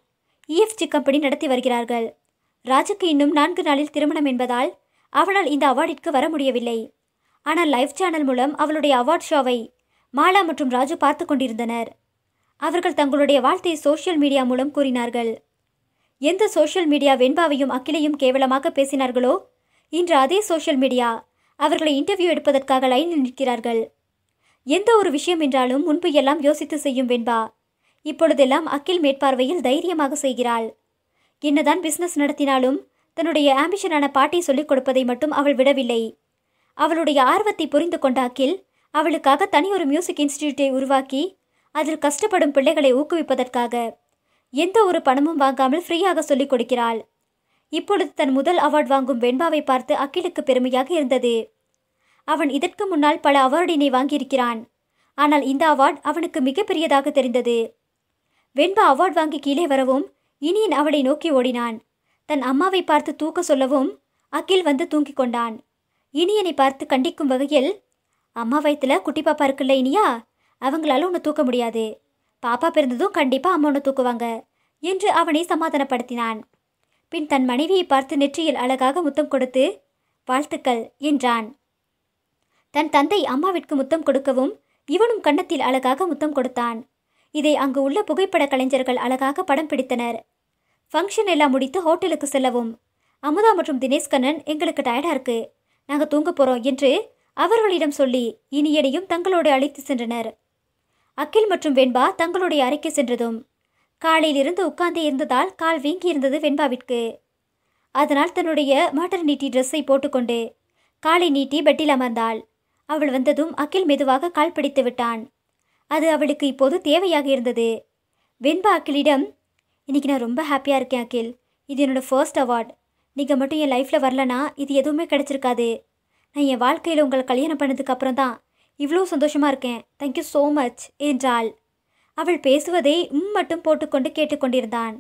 இஎஃப்ஜி e கம்பெனி நடத்தி வருகிறார்கள் ராஜுக்கு இன்னும் நான்கு நாளில் திருமணம் என்பதால் அவளால் இந்த அவார்டிற்கு வர முடியவில்லை ஆனால் லைவ் சேனல் மூலம் அவளுடைய அவார்ட் ஷோவை மாலா மற்றும் ராஜு பார்த்து கொண்டிருந்தனர் அவர்கள் தங்களுடைய வாழ்த்தையை சோஷியல் மீடியா மூலம் கூறினார்கள் எந்த சோஷியல் மீடியா வெண்பாவையும் அகிலையும் கேவலமாக பேசினார்களோ இன்று அதே சோஷியல் மீடியா அவர்களை இன்டர்வியூ எடுப்பதற்காக லைனில் நிற்கிறார்கள் எந்த ஒரு விஷயம் என்றாலும் முன்பு எல்லாம் யோசித்து செய்யும் வெண்பா இப்பொழுதெல்லாம் அகில் மேற்பார்வையில் தைரியமாக செய்கிறாள் என்னதான் பிஸ்னஸ் நடத்தினாலும் தன்னுடைய ஆம்பிஷனான பாட்டை சொல்லிக் கொடுப்பதை மட்டும் அவள் விடவில்லை அவளுடைய ஆர்வத்தை புரிந்து கொண்ட அகில் அவளுக்காக தனியொரு மியூசிக் இன்ஸ்டிடியூட்டை உருவாக்கி அதில் கஷ்டப்படும் பிள்ளைகளை ஊக்குவிப்பதற்காக எந்த ஒரு பணமும் வாங்காமல் ஃப்ரீயாக சொல்லிக் கொடுக்கிறாள் இப்பொழுது தன் முதல் அவார்ட் வாங்கும் வெண்பாவை பார்த்து அகிலுக்கு பெருமையாக இருந்தது அவன் இதற்கு முன்னால் பல அவார்டினை வாங்கியிருக்கிறான் ஆனால் இந்த அவார்ட் அவனுக்கு மிகப்பெரியதாக தெரிந்தது வெண்பா அவார்ட் வாங்கி கீழே வரவும் இனியன் அவனை நோக்கி ஓடினான் தன் அம்மாவை பார்த்து தூக்க சொல்லவும் அகில் வந்து தூங்கிக் கொண்டான் இனியனை பார்த்து கண்டிக்கும் வகையில் அம்மா வயத்தில் குட்டி பாப்பா இருக்குல்ல இனியா அவங்களால ஒன்று தூக்க முடியாது பாப்பா பிறந்ததும் கண்டிப்பாக அம்மா ஒன்று தூக்குவாங்க என்று அவனை சமாதானப்படுத்தினான் பின் தன் மனைவியை பார்த்து நெற்றியில் அழகாக முத்தம் கொடுத்து வாழ்த்துக்கள் என்றான் தன் தந்தை அம்மாவிற்கு முத்தம் கொடுக்கவும் இவனும் கன்னத்தில் அழகாக முத்தம் கொடுத்தான் இதை அங்கு உள்ள புகைப்பட கலைஞர்கள் அழகாக படம் பிடித்தனர் ஃபங்க்ஷன் எல்லாம் முடித்து ஹோட்டலுக்கு செல்லவும் அமுதா மற்றும் தினேஷ்கண்ணன் எங்களுக்கு டயர்டாக இருக்கு நாங்கள் தூங்க போகிறோம் என்று அவர்களிடம் சொல்லி இனியனையும் தங்களோடு அழைத்து சென்றனர் அகில் மற்றும் வெண்பா தங்களுடைய அறைக்கு சென்றதும் காலையிலிருந்து உட்கார்ந்து இருந்ததால் கால் வீங்கி இருந்தது வெண்பாவிற்கு அதனால் தன்னுடைய மாட்டர்னிட்டி ட்ரெஸ்ஸை போட்டுக்கொண்டு காலை நீட்டி பெட்டில் அமர்ந்தாள் அவள் வந்ததும் அகில் மெதுவாக கால் பிடித்து விட்டான் அது அவளுக்கு இப்போது தேவையாக இருந்தது வெண்பா அக்கிலிடம் இன்றைக்கி நான் ரொம்ப ஹாப்பியாக இருக்கேன் அகில் இது என்னோடய ஃபர்ஸ்ட் அவார்ட் நீங்கள் மட்டும் என் லைஃப்பில் வரலனா இது எதுவுமே கிடச்சிருக்காது நான் என் வாழ்க்கையில் உங்களை கல்யாணம் பண்ணதுக்கப்புறம் தான் இவ்வளோ சந்தோஷமாக இருக்கேன் தேங்க்யூ ஸோ மச் என்றாள் அவள் பேசுவதை உம் மட்டும் போட்டுக்கொண்டு கேட்டுக்கொண்டிருந்தான்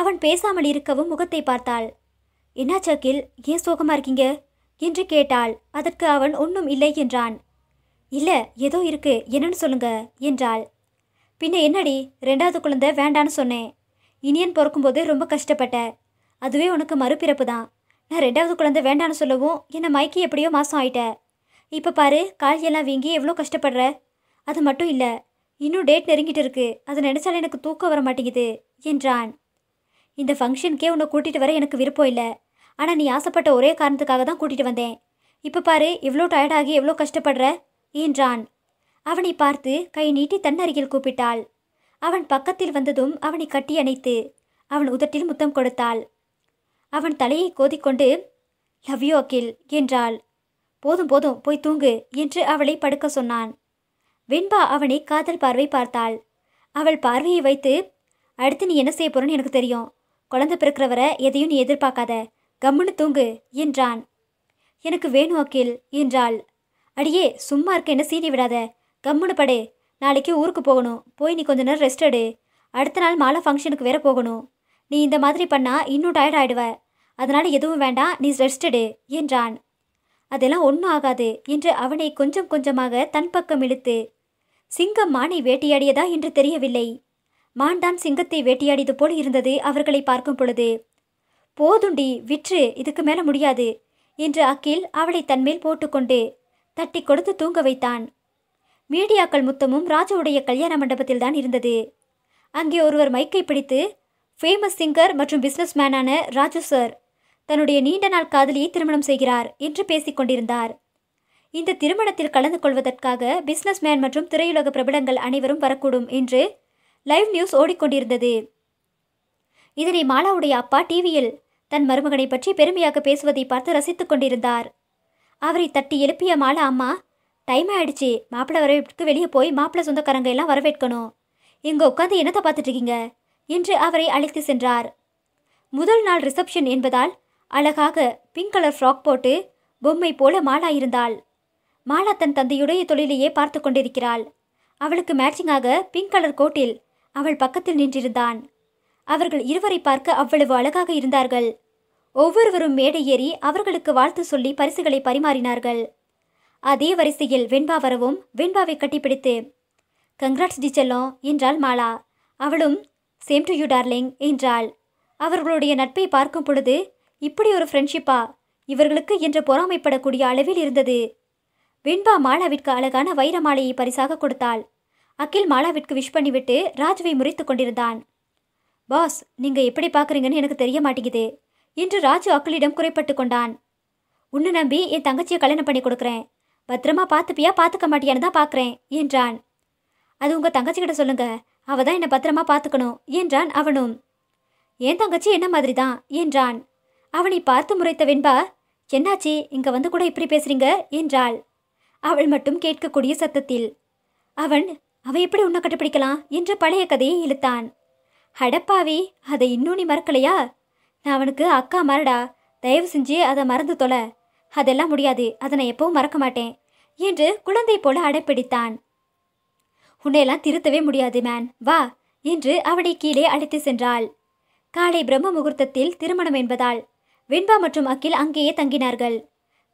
அவன் பேசாமல் இருக்கவும் முகத்தை பார்த்தாள் என்னாச்சு அகில் ஏன் சோகமாக இருக்கீங்க என்று கேட்டாள் அதற்கு அவன் ஒன்றும் இல்லை என்றான் இல்லை ஏதோ இருக்கு என்னன்னு சொல்லுங்க என்றாள் பின்ன என்னடி ரெண்டாவது குழந்தை வேண்டான்னு சொன்னேன் இனியன் பிறக்கும்போது ரொம்ப கஷ்டப்பட்ட அதுவே உனக்கு மறுபிறப்பு தான் நான் ரெண்டாவது குழந்தை வேண்டான்னு சொல்லவும் என்னை மைக்கி எப்படியோ மாதம் ஆயிட்ட இப்போ பாரு கால் எல்லாம் வீங்கி எவ்வளோ கஷ்டப்படுற அது மட்டும் இல்லை இன்னும் டேட் நெருங்கிட்டு இருக்கு அதை நினச்சாலே எனக்கு தூக்கம் வர மாட்டேங்குது என்றான் இந்த ஃபங்க்ஷனுக்கே உன்னை கூட்டிகிட்டு வர எனக்கு விருப்பம் இல்லை ஆனால் நீ ஆசைப்பட்ட ஒரே காரணத்துக்காக தான் கூட்டிகிட்டு வந்தேன் இப்போ பாரு எவ்வளோ டயர்டாகி எவ்வளோ கஷ்டப்படுற என்றான் அவனை பார்த்து கை நீட்டி தன்னருகில் கூப்பிட்டாள் அவன் பக்கத்தில் வந்ததும் அவனை கட்டி அணைத்து அவன் உதட்டில் முத்தம் கொடுத்தாள் அவன் தலையை கோதிக்கொண்டு லவ் யூ அகில் என்றாள் போதும் போதும் போய் தூங்கு என்று அவளை படுக்க சொன்னான் வெண்பா அவனை காதல் பார்வை பார்த்தாள் அவள் பார்வையை வைத்து அடுத்து நீ என்ன செய்ய போறன்னு எனக்கு தெரியும் குழந்தை பிறக்கிறவரை எதையும் நீ எதிர்பார்க்காத கம்முன்னு தூங்கு என்றான் எனக்கு வேணும் அகில் என்றாள் அடியே சும்மா இருக்க என்ன சீனி விடாத கம்முன்னு படு நாளைக்கு ஊருக்கு போகணும் போய் நீ கொஞ்ச நேரம் ரெஸ்ட் எடு அடுத்த நாள் மாலை ஃபங்க்ஷனுக்கு வேற போகணும் நீ இந்த மாதிரி பண்ணால் இன்னும் டயர்ட் ஆகிடுவ அதனால் எதுவும் வேண்டாம் நீ ரெஸ்ட் எடு என்றான் அதெல்லாம் ஒன்றும் ஆகாது என்று அவனை கொஞ்சம் கொஞ்சமாக தன் பக்கம் இழுத்து சிங்கம் மானை வேட்டையாடியதா என்று தெரியவில்லை தான் சிங்கத்தை வேட்டையாடியது போல் இருந்தது அவர்களை பார்க்கும் பொழுது போதுண்டி விற்று இதுக்கு மேலே முடியாது என்று அக்கில் அவளை தன்மேல் போட்டுக்கொண்டு தட்டி கொடுத்து தூங்க வைத்தான் மீடியாக்கள் முத்தமும் ராஜாவுடைய கல்யாண மண்டபத்தில் தான் இருந்தது அங்கே ஒருவர் மைக்கை பிடித்து ஃபேமஸ் சிங்கர் மற்றும் பிஸ்னஸ் மேனான ராஜு சார் தன்னுடைய நீண்ட நாள் காதலியை திருமணம் செய்கிறார் என்று பேசிக்கொண்டிருந்தார் இந்த திருமணத்தில் கலந்து கொள்வதற்காக பிஸ்னஸ் மேன் மற்றும் திரையுலக பிரபலங்கள் அனைவரும் வரக்கூடும் என்று லைவ் நியூஸ் ஓடிக்கொண்டிருந்தது இதனை மாலாவுடைய அப்பா டிவியில் தன் மருமகனை பற்றி பெருமையாக பேசுவதை பார்த்து ரசித்துக் கொண்டிருந்தார் அவரை தட்டி எழுப்பிய மாலா அம்மா டைம் ஆயிடுச்சு மாப்பிள்ளை வரவேற்புக்கு வெளியே போய் மாப்பிள்ளை சொந்தக்காரங்க எல்லாம் வரவேற்கணும் இங்கே உட்காந்து என்னத்தை பார்த்துட்டு இருக்கீங்க என்று அவரை அழைத்து சென்றார் முதல் நாள் ரிசப்ஷன் என்பதால் அழகாக பிங்க் கலர் ஃப்ராக் போட்டு பொம்மை போல மாலா இருந்தாள் மாலா தன் தந்தையுடைய தொழிலையே பார்த்து கொண்டிருக்கிறாள் அவளுக்கு மேட்சிங்காக பிங்க் கலர் கோட்டில் அவள் பக்கத்தில் நின்றிருந்தான் அவர்கள் இருவரை பார்க்க அவ்வளவு அழகாக இருந்தார்கள் ஒவ்வொருவரும் மேடை ஏறி அவர்களுக்கு வாழ்த்து சொல்லி பரிசுகளை பரிமாறினார்கள் அதே வரிசையில் வெண்பா வரவும் வெண்பாவை கட்டிப்பிடித்து கங்க்ராட்ஸ் டிச்செல்லாம் என்றாள் மாலா அவளும் சேம் டு யூ டார்லிங் என்றாள் அவர்களுடைய நட்பை பார்க்கும் பொழுது இப்படி ஒரு ஃப்ரெண்ட்ஷிப்பா இவர்களுக்கு என்று பொறாமைப்படக்கூடிய அளவில் இருந்தது வெண்பா மாலாவிற்கு அழகான வைர மாலையை பரிசாக கொடுத்தாள் அகில் மாலாவிற்கு விஷ் பண்ணிவிட்டு ராஜுவை முறைத்துக் கொண்டிருந்தான் பாஸ் நீங்க எப்படி பார்க்குறீங்கன்னு எனக்கு தெரிய மாட்டேங்குது என்று ராஜு அக்கிலிடம் குறைப்பட்டு கொண்டான் உன்னை நம்பி என் தங்கச்சியை கல்யாணம் பண்ணி கொடுக்குறேன் பத்திரமா பார்த்துப்பியா பார்த்துக்க மாட்டியான்னு தான் பார்க்குறேன் என்றான் அது உங்கள் தங்கச்சிக்கிட்ட சொல்லுங்க அவ தான் என்னை பத்திரமா பார்த்துக்கணும் என்றான் அவனும் என் தங்கச்சி என்ன மாதிரி தான் என்றான் அவனை பார்த்து முறைத்த வெண்பா என்னாச்சி இங்கே வந்து கூட இப்படி பேசுறீங்க என்றாள் அவள் மட்டும் கேட்கக்கூடிய சத்தத்தில் அவன் அவ எப்படி உன்னை கட்டுப்பிடிக்கலாம் என்ற பழைய கதையை இழுத்தான் ஹடப்பாவி அதை இன்னும் நீ மறக்கலையா நான் அவனுக்கு அக்கா மறடா தயவு செஞ்சு அதை மறந்து தொலை அதெல்லாம் முடியாது அதனை எப்பவும் மறக்க மாட்டேன் என்று குழந்தை போல அடைப்பிடித்தான் உன்னையெல்லாம் திருத்தவே முடியாது மேன் வா என்று அவனை கீழே அழைத்து சென்றாள் காலை பிரம்ம முகூர்த்தத்தில் திருமணம் என்பதால் வெண்பா மற்றும் அக்கில் அங்கேயே தங்கினார்கள்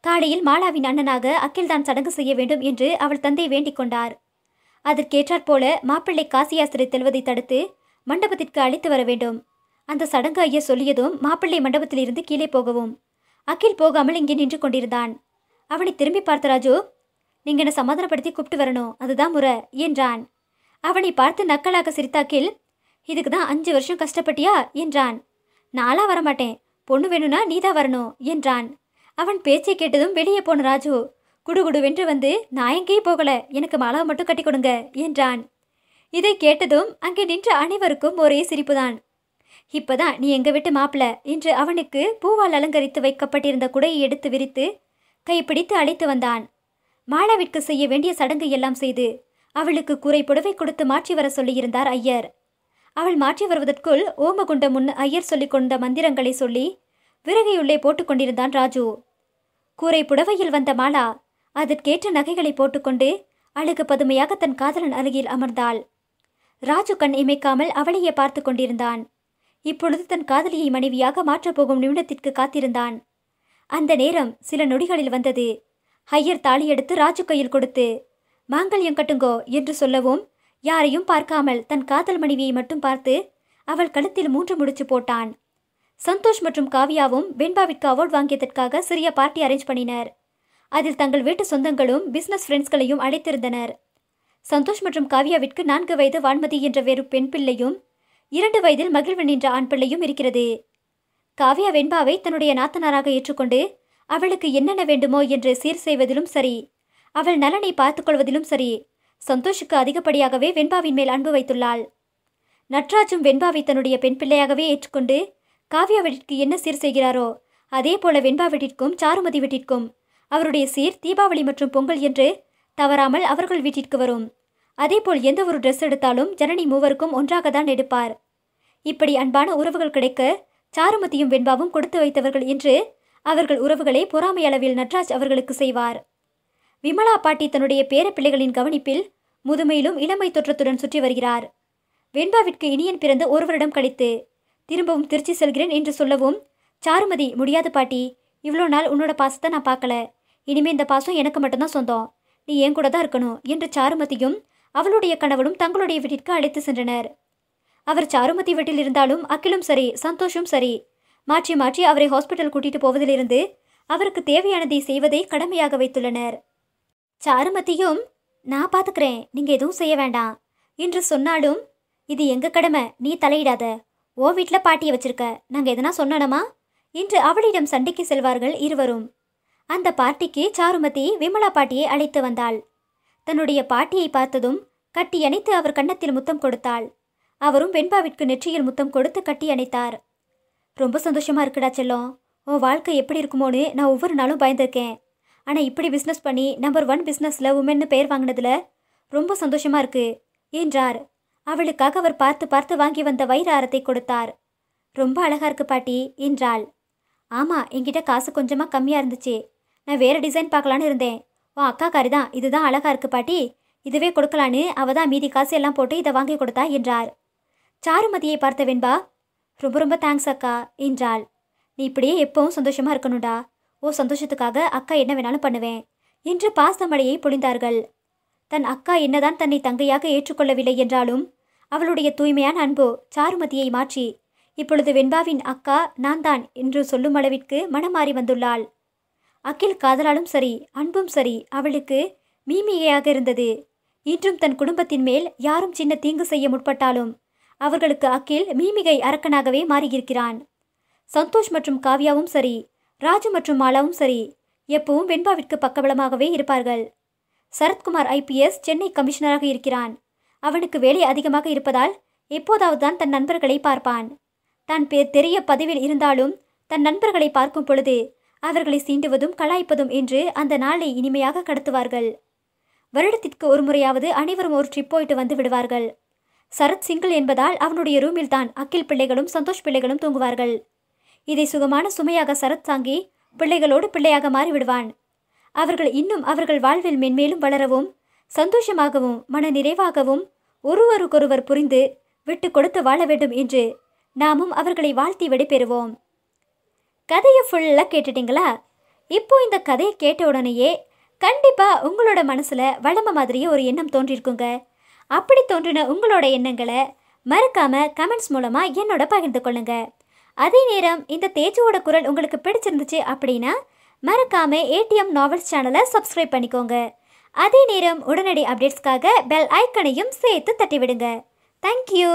காலையில் மாலாவின் அண்ணனாக அக்கில் தான் சடங்கு செய்ய வேண்டும் என்று அவள் தந்தை வேண்டிக் கொண்டார் அதற்கேற்றாற் போல மாப்பிள்ளை காசியாஸ்திரை தெல்வதை தடுத்து மண்டபத்திற்கு அழைத்து வர வேண்டும் அந்த சடங்கு ஐயா சொல்லியதும் மாப்பிள்ளை மண்டபத்திலிருந்து கீழே போகவும் அகில் போகாமல் இங்கே நின்று கொண்டிருந்தான் அவனை திரும்பி பார்த்த ராஜு நீங்கள் என்னை சமாதானப்படுத்தி கூப்பிட்டு வரணும் அதுதான் முறை என்றான் அவனை பார்த்து நக்கலாக சிரித்த அகில் இதுக்கு தான் அஞ்சு வருஷம் கஷ்டப்பட்டியா என்றான் நாளா வரமாட்டேன் பொண்ணு வேணும்னா நீதான் வரணும் என்றான் அவன் பேச்சை கேட்டதும் வெளியே போன ராஜு வென்று வந்து நான் எங்கேயும் போகல எனக்கு மாலாவை மட்டும் கட்டி கொடுங்க என்றான் இதை கேட்டதும் அங்கே நின்ற அனைவருக்கும் ஒரே சிரிப்புதான் இப்பதான் நீ எங்க வீட்டு மாப்பிள என்று அவனுக்கு பூவால் அலங்கரித்து வைக்கப்பட்டிருந்த குடையை எடுத்து விரித்து கைப்பிடித்து அழைத்து வந்தான் மாலாவிற்கு செய்ய வேண்டிய சடங்கு எல்லாம் செய்து அவளுக்கு குறை புடவை கொடுத்து மாற்றி வர சொல்லியிருந்தார் ஐயர் அவள் மாற்றி வருவதற்குள் ஓமகுண்ட முன் ஐயர் சொல்லிக் கொண்ட மந்திரங்களை சொல்லி விறகையுள்ளே போட்டுக்கொண்டிருந்தான் ராஜு கூரை புடவையில் வந்த மாலா அதற்கேற்ற நகைகளை போட்டுக்கொண்டு அழகு பதுமையாக தன் காதலன் அருகில் அமர்ந்தாள் ராஜு கண் இமைக்காமல் அவளையே பார்த்து கொண்டிருந்தான் இப்பொழுது தன் காதலியை மனைவியாக மாற்றப்போகும் நிமிடத்திற்கு காத்திருந்தான் அந்த நேரம் சில நொடிகளில் வந்தது ஹையர் தாலி எடுத்து ராஜு கையில் கொடுத்து மாங்கல்யம் கட்டுங்கோ என்று சொல்லவும் யாரையும் பார்க்காமல் தன் காதல் மனைவியை மட்டும் பார்த்து அவள் கழுத்தில் மூன்று முடிச்சு போட்டான் சந்தோஷ் மற்றும் காவியாவும் வெண்பாவிற்கு அவார்ட் வாங்கியதற்காக சிறிய பார்ட்டி அரேஞ்ச் பண்ணினர் அதில் தங்கள் வீட்டு சொந்தங்களும் பிசினஸ் ஃப்ரெண்ட்ஸ்களையும் அழைத்திருந்தனர் சந்தோஷ் மற்றும் காவியாவிற்கு நான்கு வயது வான்மதி என்ற வேறு பெண் பிள்ளையும் இரண்டு வயதில் மகிழ்வு நின்ற ஆண் பிள்ளையும் இருக்கிறது காவியா வெண்பாவை தன்னுடைய நாத்தனாராக ஏற்றுக்கொண்டு அவளுக்கு என்னென்ன வேண்டுமோ என்று சீர் செய்வதிலும் சரி அவள் நலனை பார்த்துக்கொள்வதிலும் சரி சந்தோஷுக்கு அதிகப்படியாகவே வெண்பாவின் மேல் அன்பு வைத்துள்ளாள் நட்ராஜும் வெண்பாவை தன்னுடைய பெண் பிள்ளையாகவே ஏற்றுக்கொண்டு காவியா வீட்டிற்கு என்ன சீர் செய்கிறாரோ அதே போல வெண்பா வீட்டிற்கும் சாருமதி வீட்டிற்கும் அவருடைய சீர் தீபாவளி மற்றும் பொங்கல் என்று தவறாமல் அவர்கள் வீட்டிற்கு வரும் அதேபோல் எந்த ஒரு ட்ரெஸ் எடுத்தாலும் ஜனனி மூவருக்கும் ஒன்றாக தான் எடுப்பார் இப்படி அன்பான உறவுகள் கிடைக்க சாருமதியும் வெண்பாவும் கொடுத்து வைத்தவர்கள் என்று அவர்கள் உறவுகளை பொறாமை அளவில் நட்ராஜ் அவர்களுக்கு செய்வார் விமலா பாட்டி தன்னுடைய பேரப்பிள்ளைகளின் கவனிப்பில் முதுமையிலும் இளமை தோற்றத்துடன் சுற்றி வருகிறார் வெண்பாவிற்கு இனியன் பிறந்த ஒரு வருடம் கழித்து திரும்பவும் திருச்சி செல்கிறேன் என்று சொல்லவும் சாருமதி முடியாது பாட்டி இவ்வளோ நாள் உன்னோட பாசத்தை நான் பார்க்கல இனிமே இந்த பாசம் எனக்கு மட்டும்தான் சொந்தம் நீ என் கூட தான் இருக்கணும் என்று சாருமதியும் அவளுடைய கணவனும் தங்களுடைய வீட்டிற்கு அழைத்து சென்றனர் அவர் சாருமதி வீட்டில் இருந்தாலும் அக்கிலும் சரி சந்தோஷும் சரி மாற்றி மாற்றி அவரை ஹாஸ்பிட்டல் கூட்டிட்டு போவதிலிருந்து அவருக்கு தேவையானதை செய்வதை கடமையாக வைத்துள்ளனர் சாருமதியும் நான் பார்த்துக்கிறேன் நீங்கள் எதுவும் செய்ய வேண்டாம் என்று சொன்னாலும் இது எங்க கடமை நீ தலையிடாத ஓ வீட்டில் பாட்டியை வச்சிருக்க நாங்கள் எதனா சொன்னனமா என்று அவளிடம் சண்டைக்கு செல்வார்கள் இருவரும் அந்த பார்ட்டிக்கு சாருமதி விமலா பாட்டியை அழைத்து வந்தாள் தன்னுடைய பாட்டியை பார்த்ததும் கட்டி அணைத்து அவர் கன்னத்தில் முத்தம் கொடுத்தாள் அவரும் வெண்பாவிற்கு நெற்றியில் முத்தம் கொடுத்து கட்டி அணைத்தார் ரொம்ப சந்தோஷமா இருக்குடா செல்லம் உன் வாழ்க்கை எப்படி இருக்குமோன்னு நான் ஒவ்வொரு நாளும் பயந்திருக்கேன் ஆனால் இப்படி பிஸ்னஸ் பண்ணி நம்பர் ஒன் பிஸ்னஸில் உமென்னு பெயர் வாங்கினதுல ரொம்ப சந்தோஷமா இருக்கு என்றார் அவளுக்காக அவர் பார்த்து பார்த்து வாங்கி வந்த வைர ஆரத்தை கொடுத்தார் ரொம்ப அழகா இருக்கு பாட்டி என்றாள் ஆமாம் என்கிட்ட காசு கொஞ்சமாக கம்மியாக இருந்துச்சு நான் வேறு டிசைன் பார்க்கலான்னு இருந்தேன் உன் அக்கா கறி தான் இதுதான் அழகா இருக்கு பாட்டி இதுவே கொடுக்கலான்னு அவ தான் மீதி காசு எல்லாம் போட்டு இதை வாங்கி கொடுத்தா என்றார் சாருமதியை பார்த்த வெண்பா ரொம்ப ரொம்ப தேங்க்ஸ் அக்கா என்றாள் நீ இப்படியே எப்பவும் சந்தோஷமா இருக்கணும்டா ஓ சந்தோஷத்துக்காக அக்கா என்ன வேணாலும் பண்ணுவேன் என்று பாசமழையை பொழிந்தார்கள் தன் அக்கா என்னதான் தன்னை தங்கையாக ஏற்றுக்கொள்ளவில்லை என்றாலும் அவளுடைய தூய்மையான அன்பு சாருமதியை மாற்றி இப்பொழுது வெண்பாவின் அக்கா நான் தான் என்று சொல்லும் அளவிற்கு மனம் மாறி வந்துள்ளாள் அகில் காதலாலும் சரி அன்பும் சரி அவளுக்கு மீமிகையாக இருந்தது இன்றும் தன் குடும்பத்தின் மேல் யாரும் சின்ன தீங்கு செய்ய முற்பட்டாலும் அவர்களுக்கு அகில் மீமிகை அரக்கனாகவே மாறியிருக்கிறான் சந்தோஷ் மற்றும் காவ்யாவும் சரி ராஜு மற்றும் மாலாவும் சரி எப்பவும் வெண்பாவிற்கு பக்கபலமாகவே இருப்பார்கள் சரத்குமார் ஐபிஎஸ் சென்னை கமிஷனராக இருக்கிறான் அவனுக்கு வேலை அதிகமாக இருப்பதால் எப்போதாவது தான் தன் நண்பர்களை பார்ப்பான் தான் பெரிய பதவியில் இருந்தாலும் தன் நண்பர்களை பார்க்கும் பொழுது அவர்களை சீண்டுவதும் கலாய்ப்பதும் என்று அந்த நாளை இனிமையாக கடத்துவார்கள் வருடத்திற்கு ஒரு முறையாவது அனைவரும் ஒரு ட்ரிப் போயிட்டு வந்து விடுவார்கள் சரத் சிங்கிள் என்பதால் அவனுடைய ரூமில் தான் அக்கில் பிள்ளைகளும் சந்தோஷ் பிள்ளைகளும் தூங்குவார்கள் இதை சுகமான சுமையாக சரத் தாங்கி பிள்ளைகளோடு பிள்ளையாக மாறிவிடுவான் அவர்கள் இன்னும் அவர்கள் வாழ்வில் மென்மேலும் வளரவும் சந்தோஷமாகவும் மன நிறைவாகவும் ஒருவருக்கொருவர் புரிந்து விட்டு கொடுத்து வாழ வேண்டும் என்று நாமும் அவர்களை வாழ்த்தி விடைபெறுவோம் கதையை ஃபுல்லாக கேட்டுட்டிங்களா இப்போ இந்த கதையை கேட்ட உடனேயே கண்டிப்பாக உங்களோட மனசில் வளம மாதிரியே ஒரு எண்ணம் தோன்றிருக்குங்க அப்படி தோன்றின உங்களோட எண்ணங்களை மறக்காமல் கமெண்ட்ஸ் மூலமாக என்னோட பகிர்ந்து கொள்ளுங்க அதே நேரம் இந்த தேஜுவோட குரல் உங்களுக்கு பிடிச்சிருந்துச்சு அப்படின்னா மறக்காமல் ஏடிஎம் நாவல்ஸ் சேனலை சப்ஸ்கிரைப் பண்ணிக்கோங்க அதே நேரம் உடனடி அப்டேட்ஸ்க்காக பெல் ஐக்கனையும் சேர்த்து தட்டிவிடுங்க தேங்க்யூ